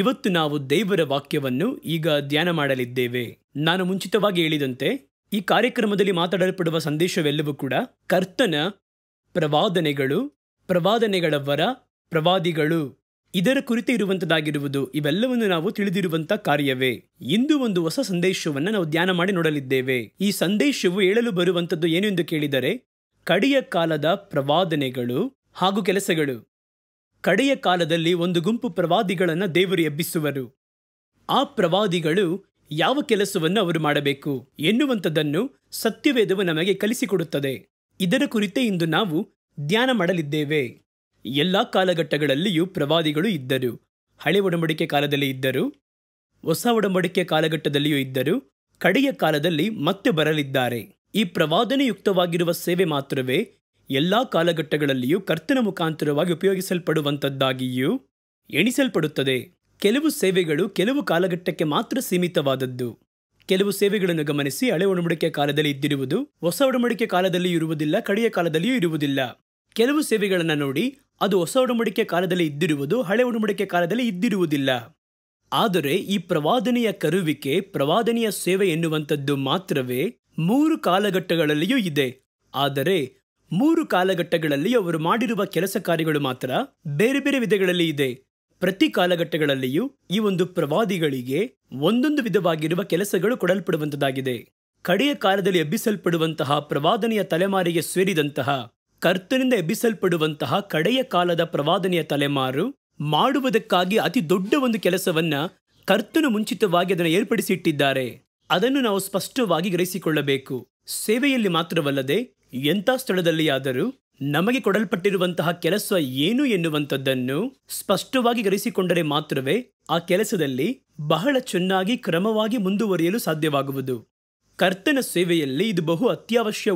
ಇವತ್ತು ನಾವು ದೇವರ ವಾಕ್ಯವನ್ನು ಈಗ ಧ್ಯಾನ ಮಾಡಲಿದ್ದೇವೆ ನಾನು ಮುಂಚಿತವಾಗಿ ಹೇಳಿದಂತೆ ಈ ಕಾರ್ಯಕ್ರಮದಲ್ಲಿ ಮಾತಾಡಲ್ಪಡುವ ಸಂದೇಶವೆಲ್ಲವೂ ಕೂಡ ಕರ್ತನ ಪ್ರವಾದನೆಗಳು ಪ್ರವಾದನೆಗಳ ವರ ಪ್ರವಾದಿಗಳು ಇದರ ಕುರಿತು ಇರುವಂತದಾಗಿರುವುದು ಇವೆಲ್ಲವನ್ನು ನಾವು ತಿಳಿದಿರುವಂತ ಕಾರ್ಯವೇ ಇಂದು ಒಂದು ಹೊಸ ಸಂದೇಶವನ್ನು ನಾವು ಧ್ಯಾನ ಮಾಡಿ ನೋಡಲಿದ್ದೇವೆ ಈ ಸಂದೇಶವು ಹೇಳಲು ಬರುವಂತದ್ದು ಎಂದು ಕೇಳಿದರೆ ಕಡಿಯ ಕಾಲದ ಪ್ರವಾದನೆಗಳು ಹಾಗೂ ಕೆಲಸಗಳು ಕಡೆಯ ಕಾಲದಲ್ಲಿ ಒಂದು ಗುಂಪು ಪ್ರವಾದಿಗಳನ್ನು ದೇವರು ಎಬ್ಬಿಸುವರು ಆ ಪ್ರವಾದಿಗಳು ಯಾವ ಕೆಲಸವನ್ನು ಅವರು ಮಾಡಬೇಕು ಎನ್ನುವಂಥದ್ದನ್ನು ಸತ್ಯವೇದವು ನಮಗೆ ಕಲಿಸಿಕೊಡುತ್ತದೆ ಇದರ ಕುರಿತೇ ಇಂದು ನಾವು ಧ್ಯಾನ ಮಾಡಲಿದ್ದೇವೆ ಎಲ್ಲ ಕಾಲಘಟ್ಟಗಳಲ್ಲಿಯೂ ಪ್ರವಾದಿಗಳು ಇದ್ದರು ಹಳೆ ಒಡಂಬಡಿಕೆ ಕಾಲದಲ್ಲಿ ಇದ್ದರು ಹೊಸ ಒಡಂಬಡಿಕೆ ಕಾಲಘಟ್ಟದಲ್ಲಿಯೂ ಇದ್ದರು ಕಡೆಯ ಕಾಲದಲ್ಲಿ ಮತ್ತೆ ಬರಲಿದ್ದಾರೆ ಈ ಪ್ರವಾದನೆಯುಕ್ತವಾಗಿರುವ ಸೇವೆ ಮಾತ್ರವೇ ಎಲ್ಲ ಕಾಲಘಟ್ಟಗಳಲ್ಲಿಯೂ ಕರ್ತನ ಮುಖಾಂತರವಾಗಿ ಉಪಯೋಗಿಸಲ್ಪಡುವಂಥದ್ದಾಗಿಯೂ ಎಣಿಸಲ್ಪಡುತ್ತದೆ ಕೆಲವು ಸೇವೆಗಳು ಕೆಲವು ಕಾಲಘಟ್ಟಕ್ಕೆ ಮಾತ್ರ ಸೀಮಿತವಾದದ್ದು ಕೆಲವು ಸೇವೆಗಳನ್ನು ಗಮನಿಸಿ ಹಳೆ ಒಡಂಬಡಿಕೆ ಕಾಲದಲ್ಲಿ ಇದ್ದಿರುವುದು ಹೊಸ ಒಡಂಬಡಿಕೆ ಕಾಲದಲ್ಲಿ ಇರುವುದಿಲ್ಲ ಕಡೆಯ ಕಾಲದಲ್ಲಿಯೂ ಇರುವುದಿಲ್ಲ ಕೆಲವು ಸೇವೆಗಳನ್ನು ನೋಡಿ ಅದು ಹೊಸ ಒಡಂಬಡಿಕೆ ಕಾಲದಲ್ಲಿ ಇದ್ದಿರುವುದು ಹಳೆ ಒಡಂಬಡಿಕೆ ಕಾಲದಲ್ಲಿ ಇದ್ದಿರುವುದಿಲ್ಲ ಆದರೆ ಈ ಪ್ರವಾದನೆಯ ಕರುವಿಕೆ ಪ್ರವಾದನೆಯ ಸೇವೆ ಎನ್ನುವಂಥದ್ದು ಮಾತ್ರವೇ ಮೂರು ಕಾಲಘಟ್ಟಗಳಲ್ಲಿಯೂ ಇದೆ ಆದರೆ ಮೂರು ಕಾಲಘಟ್ಟಗಳಲ್ಲಿ ಅವರು ಮಾಡಿರುವ ಕೆಲಸ ಕಾರ್ಯಗಳು ಮಾತ್ರ ಬೇರೆ ಬೇರೆ ವಿಧಗಳಲ್ಲಿ ಇದೆ ಪ್ರತಿ ಕಾಲಘಟ್ಟಗಳಲ್ಲಿಯೂ ಈ ಒಂದು ಪ್ರವಾದಿಗಳಿಗೆ ಒಂದೊಂದು ವಿಧವಾಗಿರುವ ಕೆಲಸಗಳು ಕೊಡಲ್ಪಡುವಂತದಾಗಿದೆ ಕಡೆಯ ಕಾಲದಲ್ಲಿ ಎಬ್ಬಿಸಲ್ಪಡುವಂತಹ ಪ್ರವಾದನೆಯ ತಲೆಮಾರಿಗೆ ಸೇರಿದಂತಹ ಕರ್ತನಿಂದ ಎಬ್ಬಿಸಲ್ಪಡುವಂತಹ ಕಡೆಯ ಕಾಲದ ಪ್ರವಾದನೆಯ ತಲೆಮಾರು ಮಾಡುವುದಕ್ಕಾಗಿ ಅತಿ ದೊಡ್ಡ ಒಂದು ಕೆಲಸವನ್ನ ಕರ್ತನು ಮುಂಚಿತವಾಗಿ ಅದನ್ನು ಏರ್ಪಡಿಸಿಟ್ಟಿದ್ದಾರೆ ಅದನ್ನು ನಾವು ಸ್ಪಷ್ಟವಾಗಿ ಗ್ರಹಿಸಿಕೊಳ್ಳಬೇಕು ಸೇವೆಯಲ್ಲಿ ಮಾತ್ರವಲ್ಲದೆ ಎಂಥ ಸ್ಥಳದಲ್ಲಿಯಾದರೂ ನಮಗೆ ಕೊಡಲ್ಪಟ್ಟಿರುವಂತಹ ಕೆಲಸ ಏನು ಎನ್ನುವಂಥದ್ದನ್ನು ಸ್ಪಷ್ಟವಾಗಿ ಗ್ರಹಿಸಿಕೊಂಡರೆ ಮಾತ್ರವೇ ಆ ಕೆಲಸದಲ್ಲಿ ಬಹಳ ಚೆನ್ನಾಗಿ ಕ್ರಮವಾಗಿ ಮುಂದುವರಿಯಲು ಸಾಧ್ಯವಾಗುವುದು ಕರ್ತನ ಸೇವೆಯಲ್ಲಿ ಇದು ಬಹು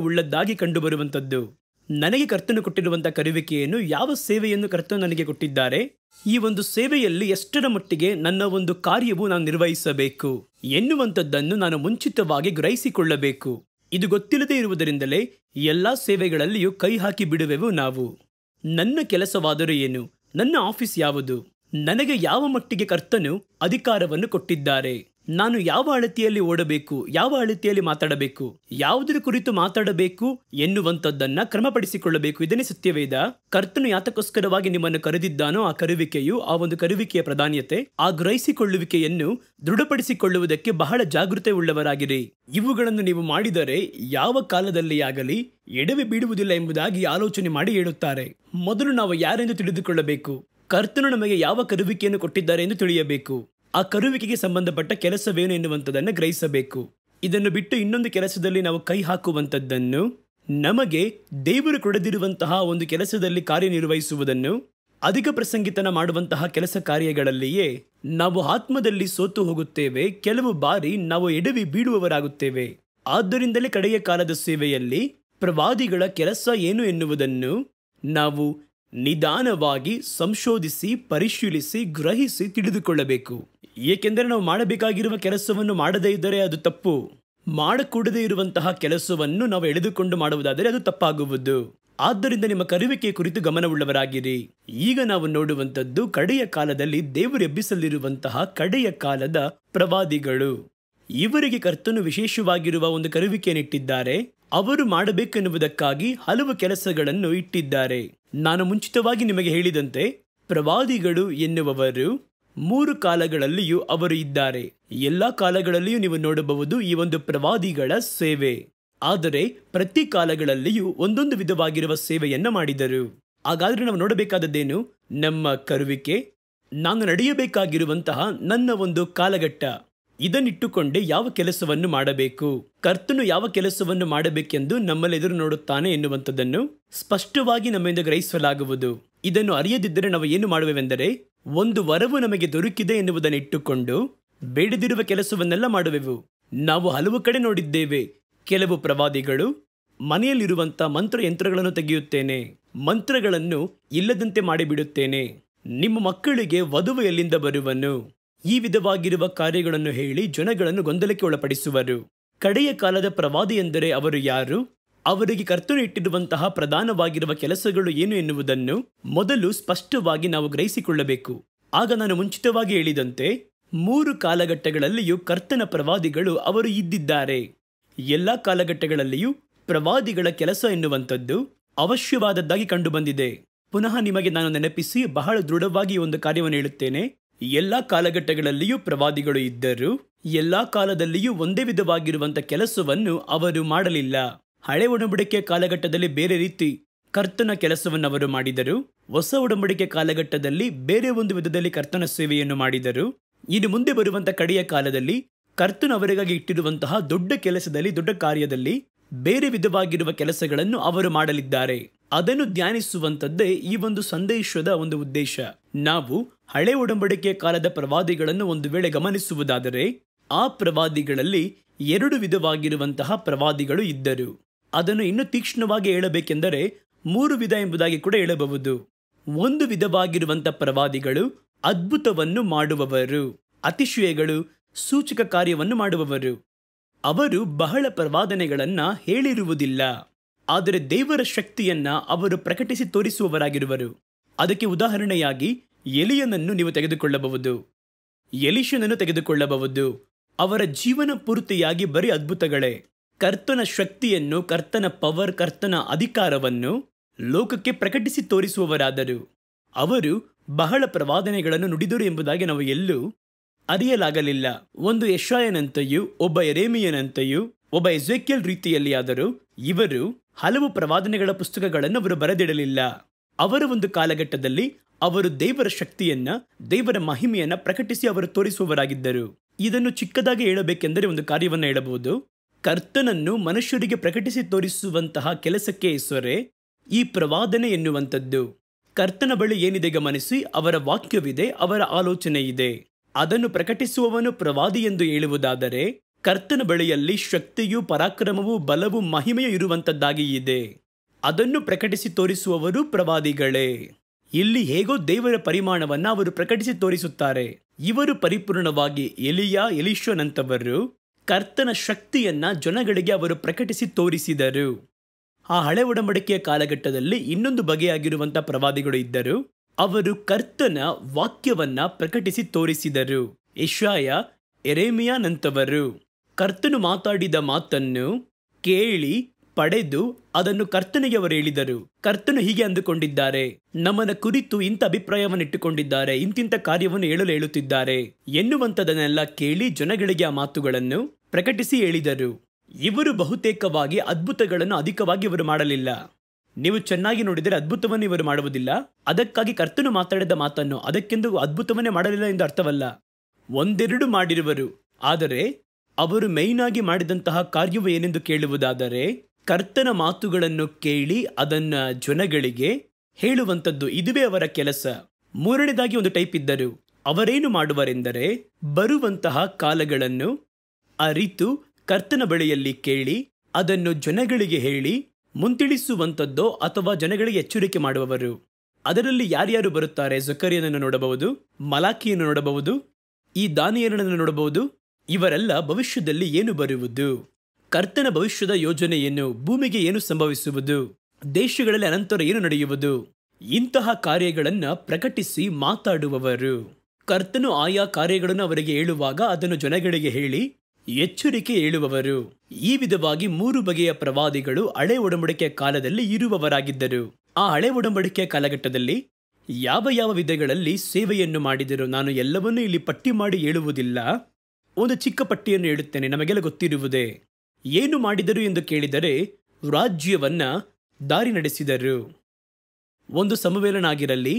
ಉಳ್ಳದ್ದಾಗಿ ಕಂಡುಬರುವಂಥದ್ದು ನನಗೆ ಕರ್ತನು ಕೊಟ್ಟಿರುವಂಥ ಕರುವಿಕೆಯನ್ನು ಯಾವ ಸೇವೆಯನ್ನು ಕರ್ತನು ನನಗೆ ಕೊಟ್ಟಿದ್ದಾರೆ ಈ ಒಂದು ಸೇವೆಯಲ್ಲಿ ಎಷ್ಟರ ಮಟ್ಟಿಗೆ ನನ್ನ ಒಂದು ಕಾರ್ಯವು ನಾನು ನಿರ್ವಹಿಸಬೇಕು ಎನ್ನುವಂಥದ್ದನ್ನು ನಾನು ಮುಂಚಿತವಾಗಿ ಗ್ರಹಿಸಿಕೊಳ್ಳಬೇಕು ಇದು ಗೊತ್ತಿಲ್ಲದೆ ಇರುವುದರಿಂದಲೇ ಎಲ್ಲ ಸೇವೆಗಳಲ್ಲಿಯೂ ಕೈ ಹಾಕಿ ಬಿಡುವೆವು ನಾವು ನನ್ನ ಕೆಲಸವಾದರೂ ಏನು ನನ್ನ ಆಫೀಸ್ ಯಾವುದು ನನಗೆ ಯಾವ ಮಟ್ಟಿಗೆ ಕರ್ತನು ಅಧಿಕಾರವನ್ನು ಕೊಟ್ಟಿದ್ದಾರೆ ನಾನು ಯಾವ ಅಳತಿಯಲ್ಲಿ ಓಡಬೇಕು ಯಾವ ಅಳತಿಯಲ್ಲಿ ಮಾತಾಡಬೇಕು ಯಾವುದರ ಕುರಿತು ಮಾತಾಡಬೇಕು ಎನ್ನುವಂಥದ್ದನ್ನ ಕ್ರಮಪಡಿಸಿಕೊಳ್ಳಬೇಕು ಇದನ್ನೇ ಸತ್ಯವೇದ ಕರ್ತನು ಯಾತಕ್ಕೋಸ್ಕರವಾಗಿ ನಿಮ್ಮನ್ನು ಕರೆದಿದ್ದಾನೋ ಆ ಕರುವಿಕೆಯು ಆ ಒಂದು ಕರುವಿಕೆಯ ಪ್ರಧಾನ್ಯತೆ ಆ ಗ್ರಹಿಸಿಕೊಳ್ಳುವಿಕೆಯನ್ನು ದೃಢಪಡಿಸಿಕೊಳ್ಳುವುದಕ್ಕೆ ಬಹಳ ಜಾಗೃತೆ ಉಳ್ಳವರಾಗಿರಿ ಇವುಗಳನ್ನು ನೀವು ಮಾಡಿದರೆ ಯಾವ ಕಾಲದಲ್ಲಿ ಆಗಲಿ ಎಡವೆ ಬೀಳುವುದಿಲ್ಲ ಎಂಬುದಾಗಿ ಆಲೋಚನೆ ಮಾಡಿ ಹೇಳುತ್ತಾರೆ ಮೊದಲು ನಾವು ಯಾರೆಂದು ತಿಳಿದುಕೊಳ್ಳಬೇಕು ಕರ್ತನು ನಮಗೆ ಯಾವ ಕರುವಿಕೆಯನ್ನು ಕೊಟ್ಟಿದ್ದಾರೆ ಎಂದು ತಿಳಿಯಬೇಕು ಆ ಕರುವಿಕೆಗೆ ಸಂಬಂಧಪಟ್ಟ ಕೆಲಸವೇನು ಎನ್ನುವಂಥದ್ದನ್ನು ಗ್ರಹಿಸಬೇಕು ಇದನ್ನು ಬಿಟ್ಟು ಇನ್ನೊಂದು ಕೆಲಸದಲ್ಲಿ ನಾವು ಕೈ ಹಾಕುವಂಥದ್ದನ್ನು ನಮಗೆ ದೇವರು ಕೊಡದಿರುವಂತಹ ಒಂದು ಕೆಲಸದಲ್ಲಿ ಕಾರ್ಯನಿರ್ವಹಿಸುವುದನ್ನು ಅಧಿಕ ಪ್ರಸಂಗಿತನ ಮಾಡುವಂತಹ ಕೆಲಸ ಕಾರ್ಯಗಳಲ್ಲಿಯೇ ನಾವು ಆತ್ಮದಲ್ಲಿ ಸೋತು ಹೋಗುತ್ತೇವೆ ಕೆಲವು ಬಾರಿ ನಾವು ಎಡವಿ ಬೀಳುವವರಾಗುತ್ತೇವೆ ಆದ್ದರಿಂದಲೇ ಕಡೆಯ ಕಾಲದ ಸೇವೆಯಲ್ಲಿ ಪ್ರವಾದಿಗಳ ಕೆಲಸ ಏನು ಎನ್ನುವುದನ್ನು ನಾವು ನಿಧಾನವಾಗಿ ಸಂಶೋಧಿಸಿ ಪರಿಶೀಲಿಸಿ ಗ್ರಹಿಸಿ ತಿಳಿದುಕೊಳ್ಳಬೇಕು ಏಕೆಂದರೆ ನಾವು ಮಾಡಬೇಕಾಗಿರುವ ಕೆಲಸವನ್ನು ಮಾಡದೇ ಇದ್ದರೆ ಅದು ತಪ್ಪು ಮಾಡಕೂಡದೇ ಇರುವಂತಹ ಕೆಲಸವನ್ನು ನಾವು ಎಳೆದುಕೊಂಡು ಮಾಡುವುದಾದರೆ ಅದು ತಪ್ಪಾಗುವುದು ಆದ್ದರಿಂದ ನಿಮ್ಮ ಕರುವಿಕೆ ಕುರಿತು ಗಮನವುಳ್ಳವರಾಗಿರಿ ಈಗ ನಾವು ನೋಡುವಂಥದ್ದು ಕಡೆಯ ಕಾಲದಲ್ಲಿ ದೇವರೆಬ್ಬಿಸಲಿರುವಂತಹ ಕಡೆಯ ಕಾಲದ ಪ್ರವಾದಿಗಳು ಇವರಿಗೆ ಕರ್ತನು ವಿಶೇಷವಾಗಿರುವ ಒಂದು ಕರುವಿಕೆಯನ್ನಿಟ್ಟಿದ್ದಾರೆ ಅವರು ಮಾಡಬೇಕೆನ್ನುವುದಕ್ಕಾಗಿ ಹಲವು ಕೆಲಸಗಳನ್ನು ಇಟ್ಟಿದ್ದಾರೆ ನಾನು ಮುಂಚಿತವಾಗಿ ನಿಮಗೆ ಹೇಳಿದಂತೆ ಪ್ರವಾದಿಗಳು ಎನ್ನುವವರು ಮೂರು ಕಾಲಗಳಲ್ಲಿಯೂ ಅವರು ಇದ್ದಾರೆ ಎಲ್ಲ ಕಾಲಗಳಲ್ಲಿಯೂ ನೀವು ನೋಡಬಹುದು ಈ ಒಂದು ಪ್ರವಾದಿಗಳ ಸೇವೆ ಆದರೆ ಪ್ರತಿ ಕಾಲಗಳಲ್ಲಿಯೂ ಒಂದೊಂದು ವಿಧವಾಗಿರುವ ಸೇವೆಯನ್ನು ಮಾಡಿದರು ಹಾಗಾದರೆ ನಾವು ನೋಡಬೇಕಾದದ್ದೇನು ನಮ್ಮ ಕರುವಿಕೆ ನಾನು ನಡೆಯಬೇಕಾಗಿರುವಂತಹ ನನ್ನ ಒಂದು ಕಾಲಘಟ್ಟ ಇದನ್ನಿಟ್ಟುಕೊಂಡೇ ಯಾವ ಕೆಲಸವನ್ನು ಮಾಡಬೇಕು ಕರ್ತನು ಯಾವ ಕೆಲಸವನ್ನು ಮಾಡಬೇಕೆಂದು ನಮ್ಮಲ್ಲೆದುರು ನೋಡುತ್ತಾನೆ ಎನ್ನುವಂಥದ್ದನ್ನು ಸ್ಪಷ್ಟವಾಗಿ ನಮ್ಮಿಂದ ಗ್ರಹಿಸಲಾಗುವುದು ಇದನ್ನು ಅರಿಯದಿದ್ದರೆ ನಾವು ಏನು ಮಾಡುವೆವೆಂದರೆ ಒಂದು ವರವು ನಮಗೆ ದೊರಕಿದೆ ಎನ್ನುವುದನ್ನು ಇಟ್ಟುಕೊಂಡು ಬೇಡದಿರುವ ಕೆಲಸವನ್ನೆಲ್ಲ ಮಾಡುವೆವು ನಾವು ಹಲವು ಕಡೆ ನೋಡಿದ್ದೇವೆ ಕೆಲವು ಪ್ರವಾದಿಗಳು ಮನೆಯಲ್ಲಿರುವಂಥ ಯಂತ್ರಗಳನ್ನು ತೆಗೆಯುತ್ತೇನೆ ಮಂತ್ರಗಳನ್ನು ಇಲ್ಲದಂತೆ ಮಾಡಿಬಿಡುತ್ತೇನೆ ನಿಮ್ಮ ಮಕ್ಕಳಿಗೆ ವಧುವು ಎಲ್ಲಿಂದ ಬರುವನು ಈ ವಿಧವಾಗಿರುವ ಕಾರ್ಯಗಳನ್ನು ಹೇಳಿ ಜನಗಳನ್ನು ಗೊಂದಲಕ್ಕೆ ಒಳಪಡಿಸುವರು ಕಡೆಯ ಕಾಲದ ಪ್ರವಾದಿ ಎಂದರೆ ಅವರು ಯಾರು ಅವರಿಗೆ ಕರ್ತನು ಇಟ್ಟಿರುವಂತಹ ಪ್ರಧಾನವಾಗಿರುವ ಕೆಲಸಗಳು ಏನು ಎನ್ನುವುದನ್ನು ಮೊದಲು ಸ್ಪಷ್ಟವಾಗಿ ನಾವು ಗ್ರಹಿಸಿಕೊಳ್ಳಬೇಕು ಆಗ ನಾನು ಮುಂಚಿತವಾಗಿ ಹೇಳಿದಂತೆ ಮೂರು ಕಾಲಘಟ್ಟಗಳಲ್ಲಿಯೂ ಕರ್ತನ ಪ್ರವಾದಿಗಳು ಅವರು ಇದ್ದಿದ್ದಾರೆ ಎಲ್ಲ ಕಾಲಘಟ್ಟಗಳಲ್ಲಿಯೂ ಪ್ರವಾದಿಗಳ ಕೆಲಸ ಎನ್ನುವಂಥದ್ದು ಅವಶ್ಯವಾದದ್ದಾಗಿ ಕಂಡುಬಂದಿದೆ ಪುನಃ ನಿಮಗೆ ನಾನು ನೆನಪಿಸಿ ಬಹಳ ದೃಢವಾಗಿ ಒಂದು ಕಾರ್ಯವನ್ನು ಹೇಳುತ್ತೇನೆ ಎಲ್ಲ ಕಾಲಘಟ್ಟಗಳಲ್ಲಿಯೂ ಪ್ರವಾದಿಗಳು ಇದ್ದರು ಎಲ್ಲ ಕಾಲದಲ್ಲಿಯೂ ಒಂದೇ ವಿಧವಾಗಿರುವಂಥ ಕೆಲಸವನ್ನು ಅವರು ಮಾಡಲಿಲ್ಲ ಹಳೆ ಒಡಂಬಡಿಕೆ ಕಾಲಘಟ್ಟದಲ್ಲಿ ಬೇರೆ ರೀತಿ ಕರ್ತನ ಕೆಲಸವನ್ನು ಅವರು ಮಾಡಿದರು ಹೊಸ ಒಡಂಬಡಿಕೆ ಕಾಲಘಟ್ಟದಲ್ಲಿ ಬೇರೆ ಒಂದು ವಿಧದಲ್ಲಿ ಕರ್ತನ ಸೇವೆಯನ್ನು ಮಾಡಿದರು ಇನ್ನು ಮುಂದೆ ಬರುವಂಥ ಕಡೆಯ ಕಾಲದಲ್ಲಿ ಕರ್ತನ ಅವರಿಗಾಗಿ ಇಟ್ಟಿರುವಂತಹ ದೊಡ್ಡ ಕೆಲಸದಲ್ಲಿ ದೊಡ್ಡ ಕಾರ್ಯದಲ್ಲಿ ಬೇರೆ ವಿಧವಾಗಿರುವ ಕೆಲಸಗಳನ್ನು ಅವರು ಮಾಡಲಿದ್ದಾರೆ ಅದನ್ನು ಧ್ಯಾನಿಸುವಂಥದ್ದೇ ಈ ಒಂದು ಸಂದೇಶದ ಒಂದು ಉದ್ದೇಶ ನಾವು ಹಳೆ ಒಡಂಬಡಿಕೆ ಕಾಲದ ಪ್ರವಾದಿಗಳನ್ನು ಒಂದು ವೇಳೆ ಗಮನಿಸುವುದಾದರೆ ಆ ಪ್ರವಾದಿಗಳಲ್ಲಿ ಎರಡು ವಿಧವಾಗಿರುವಂತಹ ಪ್ರವಾದಿಗಳು ಇದ್ದರು ಅದನ್ನು ಇನ್ನೂ ತೀಕ್ಷ್ಣವಾಗಿ ಹೇಳಬೇಕೆಂದರೆ ಮೂರು ವಿಧ ಎಂಬುದಾಗಿ ಕೂಡ ಹೇಳಬಹುದು ಒಂದು ವಿಧವಾಗಿರುವಂಥ ಪ್ರವಾದಿಗಳು ಅದ್ಭುತವನ್ನು ಮಾಡುವವರು ಅತಿಶಯಗಳು ಸೂಚಕ ಕಾರ್ಯವನ್ನು ಮಾಡುವವರು ಅವರು ಬಹಳ ಪ್ರವಾದನೆಗಳನ್ನು ಹೇಳಿರುವುದಿಲ್ಲ ಆದರೆ ದೇವರ ಶಕ್ತಿಯನ್ನ ಅವರು ಪ್ರಕಟಿಸಿ ತೋರಿಸುವವರಾಗಿರುವರು ಅದಕ್ಕೆ ಉದಾಹರಣೆಯಾಗಿ ಎಲಿಯನನ್ನು ನೀವು ತೆಗೆದುಕೊಳ್ಳಬಹುದು ಎಲಿಶನನ್ನು ತೆಗೆದುಕೊಳ್ಳಬಹುದು ಅವರ ಜೀವನ ಪೂರ್ತಿಯಾಗಿ ಬರೀ ಅದ್ಭುತಗಳೇ ಕರ್ತನ ಶಕ್ತಿಯನ್ನು ಕರ್ತನ ಪವರ್ ಕರ್ತನ ಅಧಿಕಾರವನ್ನು ಲೋಕಕ್ಕೆ ಪ್ರಕಟಿಸಿ ತೋರಿಸುವವರಾದರು ಅವರು ಬಹಳ ಪ್ರವಾದನೆಗಳನ್ನು ನುಡಿದರು ಎಂಬುದಾಗಿ ನಾವು ಎಲ್ಲೂ ಅರಿಯಲಾಗಲಿಲ್ಲ ಒಂದು ಯಶಾಯನಂತೆಯೂ ಒಬ್ಬ ಎರೇಮಿಯನಂತೆಯೂ ಒಬ್ಬ ಎಜೆಕ್ಯಲ್ ರೀತಿಯಲ್ಲಿಯಾದರೂ ಇವರು ಹಲವು ಪ್ರವಾದನೆಗಳ ಪುಸ್ತಕಗಳನ್ನು ಅವರು ಬರೆದಿಡಲಿಲ್ಲ ಅವರ ಒಂದು ಕಾಲಘಟ್ಟದಲ್ಲಿ ಅವರು ದೇವರ ಶಕ್ತಿಯನ್ನ ದೇವರ ಮಹಿಮೆಯನ್ನ ಪ್ರಕಟಿಸಿ ಅವರು ತೋರಿಸುವವರಾಗಿದ್ದರು ಇದನ್ನು ಚಿಕ್ಕದಾಗಿ ಹೇಳಬೇಕೆಂದರೆ ಒಂದು ಕಾರ್ಯವನ್ನು ಹೇಳಬಹುದು ಕರ್ತನನ್ನು ಮನುಷ್ಯರಿಗೆ ಪ್ರಕಟಿಸಿ ತೋರಿಸುವಂತಹ ಕೆಲಸಕ್ಕೆ ಹೆಸರೇ ಈ ಪ್ರವಾದನೆ ಎನ್ನುವಂಥದ್ದು ಕರ್ತನ ಬಳಿ ಏನಿದೆ ಗಮನಿಸಿ ಅವರ ವಾಕ್ಯವಿದೆ ಅವರ ಆಲೋಚನೆ ಇದೆ ಅದನ್ನು ಪ್ರಕಟಿಸುವವನು ಪ್ರವಾದಿ ಎಂದು ಹೇಳುವುದಾದರೆ ಕರ್ತನ ಬಳಿಯಲ್ಲಿ ಶಕ್ತಿಯು ಪರಾಕ್ರಮವು ಬಲವು ಮಹಿಮೆಯು ಇರುವಂಥದ್ದಾಗಿ ಇದೆ ಅದನ್ನು ಪ್ರಕಟಿಸಿ ತೋರಿಸುವವರು ಪ್ರವಾದಿಗಳೇ ಇಲ್ಲಿ ಹೇಗೋ ದೇವರ ಪರಿಮಾಣವನ್ನು ಅವರು ಪ್ರಕಟಿಸಿ ತೋರಿಸುತ್ತಾರೆ ಇವರು ಪರಿಪೂರ್ಣವಾಗಿ ಎಲಿಯಾ ಎಲಿಶೋನಂತವರು ಕರ್ತನ ಶಕ್ತಿಯನ್ನ ಜನಗಳಿಗೆ ಅವರು ಪ್ರಕಟಿಸಿ ತೋರಿಸಿದರು ಆ ಹಳೆ ಒಡಂಬಡಿಕೆಯ ಕಾಲಘಟ್ಟದಲ್ಲಿ ಇನ್ನೊಂದು ಬಗೆಯಾಗಿರುವಂಥ ಪ್ರವಾದಿಗಳು ಇದ್ದರು ಅವರು ಕರ್ತನ ವಾಕ್ಯವನ್ನ ಪ್ರಕಟಿಸಿ ತೋರಿಸಿದರು ಯಶಾಯ ಎರೇಮಿಯಾನಂತವರು ಕರ್ತನು ಮಾತಾಡಿದ ಮಾತನ್ನು ಕೇಳಿ ಪಡೆದು ಅದನ್ನು ಕರ್ತನಿಗೆ ಅವರು ಹೇಳಿದರು ಕರ್ತನು ಹೀಗೆ ಅಂದುಕೊಂಡಿದ್ದಾರೆ ನಮ್ಮನ ಕುರಿತು ಇಂಥ ಇಟ್ಟುಕೊಂಡಿದ್ದಾರೆ ಇಂತಿಂಥ ಕಾರ್ಯವನ್ನು ಹೇಳಲು ಹೇಳುತ್ತಿದ್ದಾರೆ ಎನ್ನುವಂಥದನ್ನೆಲ್ಲ ಕೇಳಿ ಜನಗಳಿಗೆ ಆ ಮಾತುಗಳನ್ನು ಪ್ರಕಟಿಸಿ ಹೇಳಿದರು ಇವರು ಬಹುತೇಕವಾಗಿ ಅದ್ಭುತಗಳನ್ನು ಅಧಿಕವಾಗಿ ಇವರು ಮಾಡಲಿಲ್ಲ ನೀವು ಚೆನ್ನಾಗಿ ನೋಡಿದರೆ ಅದ್ಭುತವನ್ನು ಇವರು ಮಾಡುವುದಿಲ್ಲ ಅದಕ್ಕಾಗಿ ಕರ್ತನು ಮಾತಾಡಿದ ಮಾತನ್ನು ಅದಕ್ಕೆಂದು ಅದ್ಭುತವನ್ನೇ ಮಾಡಲಿಲ್ಲ ಎಂದು ಅರ್ಥವಲ್ಲ ಒಂದೆರಡು ಮಾಡಿರುವರು ಆದರೆ ಅವರು ಮೇಯ್ನಾಗಿ ಮಾಡಿದಂತಹ ಕಾರ್ಯವು ಏನೆಂದು ಕೇಳುವುದಾದರೆ ಕರ್ತನ ಮಾತುಗಳನ್ನು ಕೇಳಿ ಅದನ್ನು ಜನಗಳಿಗೆ ಹೇಳುವಂಥದ್ದು ಇದುವೇ ಅವರ ಕೆಲಸ ಮೂರನೇದಾಗಿ ಒಂದು ಟೈಪ್ ಇದ್ದರು ಅವರೇನು ಮಾಡುವರೆಂದರೆ ಬರುವಂತಹ ಕಾಲಗಳನ್ನು ಅರಿತು ಕರ್ತನ ಬಳಿಯಲ್ಲಿ ಕೇಳಿ ಅದನ್ನು ಜನಗಳಿಗೆ ಹೇಳಿ ಮುಂತಿಳಿಸುವಂಥದ್ದೋ ಅಥವಾ ಜನಗಳಿಗೆ ಎಚ್ಚರಿಕೆ ಮಾಡುವವರು ಅದರಲ್ಲಿ ಯಾರ್ಯಾರು ಬರುತ್ತಾರೆ ಜೊಕರಿಯನನ್ನು ನೋಡಬಹುದು ಮಲಾಖಿಯನ್ನು ನೋಡಬಹುದು ಈ ದಾನಿಯರನನ್ನು ನೋಡಬಹುದು ಇವರೆಲ್ಲ ಭವಿಷ್ಯದಲ್ಲಿ ಏನು ಬರುವುದು ಕರ್ತನ ಭವಿಷ್ಯದ ಯೋಜನೆ ಏನು ಭೂಮಿಗೆ ಏನು ಸಂಭವಿಸುವುದು ದೇಶಗಳಲ್ಲಿ ಅನಂತರ ಏನು ನಡೆಯುವುದು ಇಂತಹ ಕಾರ್ಯಗಳನ್ನು ಪ್ರಕಟಿಸಿ ಮಾತಾಡುವವರು ಕರ್ತನು ಆಯಾ ಕಾರ್ಯಗಳನ್ನು ಅವರಿಗೆ ಹೇಳುವಾಗ ಅದನ್ನು ಜನಗಳಿಗೆ ಹೇಳಿ ಎಚ್ಚರಿಕೆ ಹೇಳುವವರು ಈ ವಿಧವಾಗಿ ಮೂರು ಬಗೆಯ ಪ್ರವಾದಿಗಳು ಹಳೆ ಒಡಂಬಡಿಕೆ ಕಾಲದಲ್ಲಿ ಇರುವವರಾಗಿದ್ದರು ಆ ಹಳೆ ಒಡಂಬಡಿಕೆ ಕಾಲಘಟ್ಟದಲ್ಲಿ ಯಾವ ಯಾವ ವಿಧಗಳಲ್ಲಿ ಸೇವೆಯನ್ನು ಮಾಡಿದರು ನಾನು ಎಲ್ಲವನ್ನೂ ಇಲ್ಲಿ ಪಟ್ಟಿ ಮಾಡಿ ಹೇಳುವುದಿಲ್ಲ ಒಂದು ಚಿಕ್ಕ ಪಟ್ಟಿಯನ್ನು ಹೇಳುತ್ತೇನೆ ನಮಗೆಲ್ಲ ಗೊತ್ತಿರುವುದೇ ಏನು ಮಾಡಿದರು ಎಂದು ಕೇಳಿದರೆ ರಾಜ್ಯವನ್ನ ದಾರಿ ನಡೆಸಿದರು ಒಂದು ಸಮವೇಲನಾಗಿರಲಿ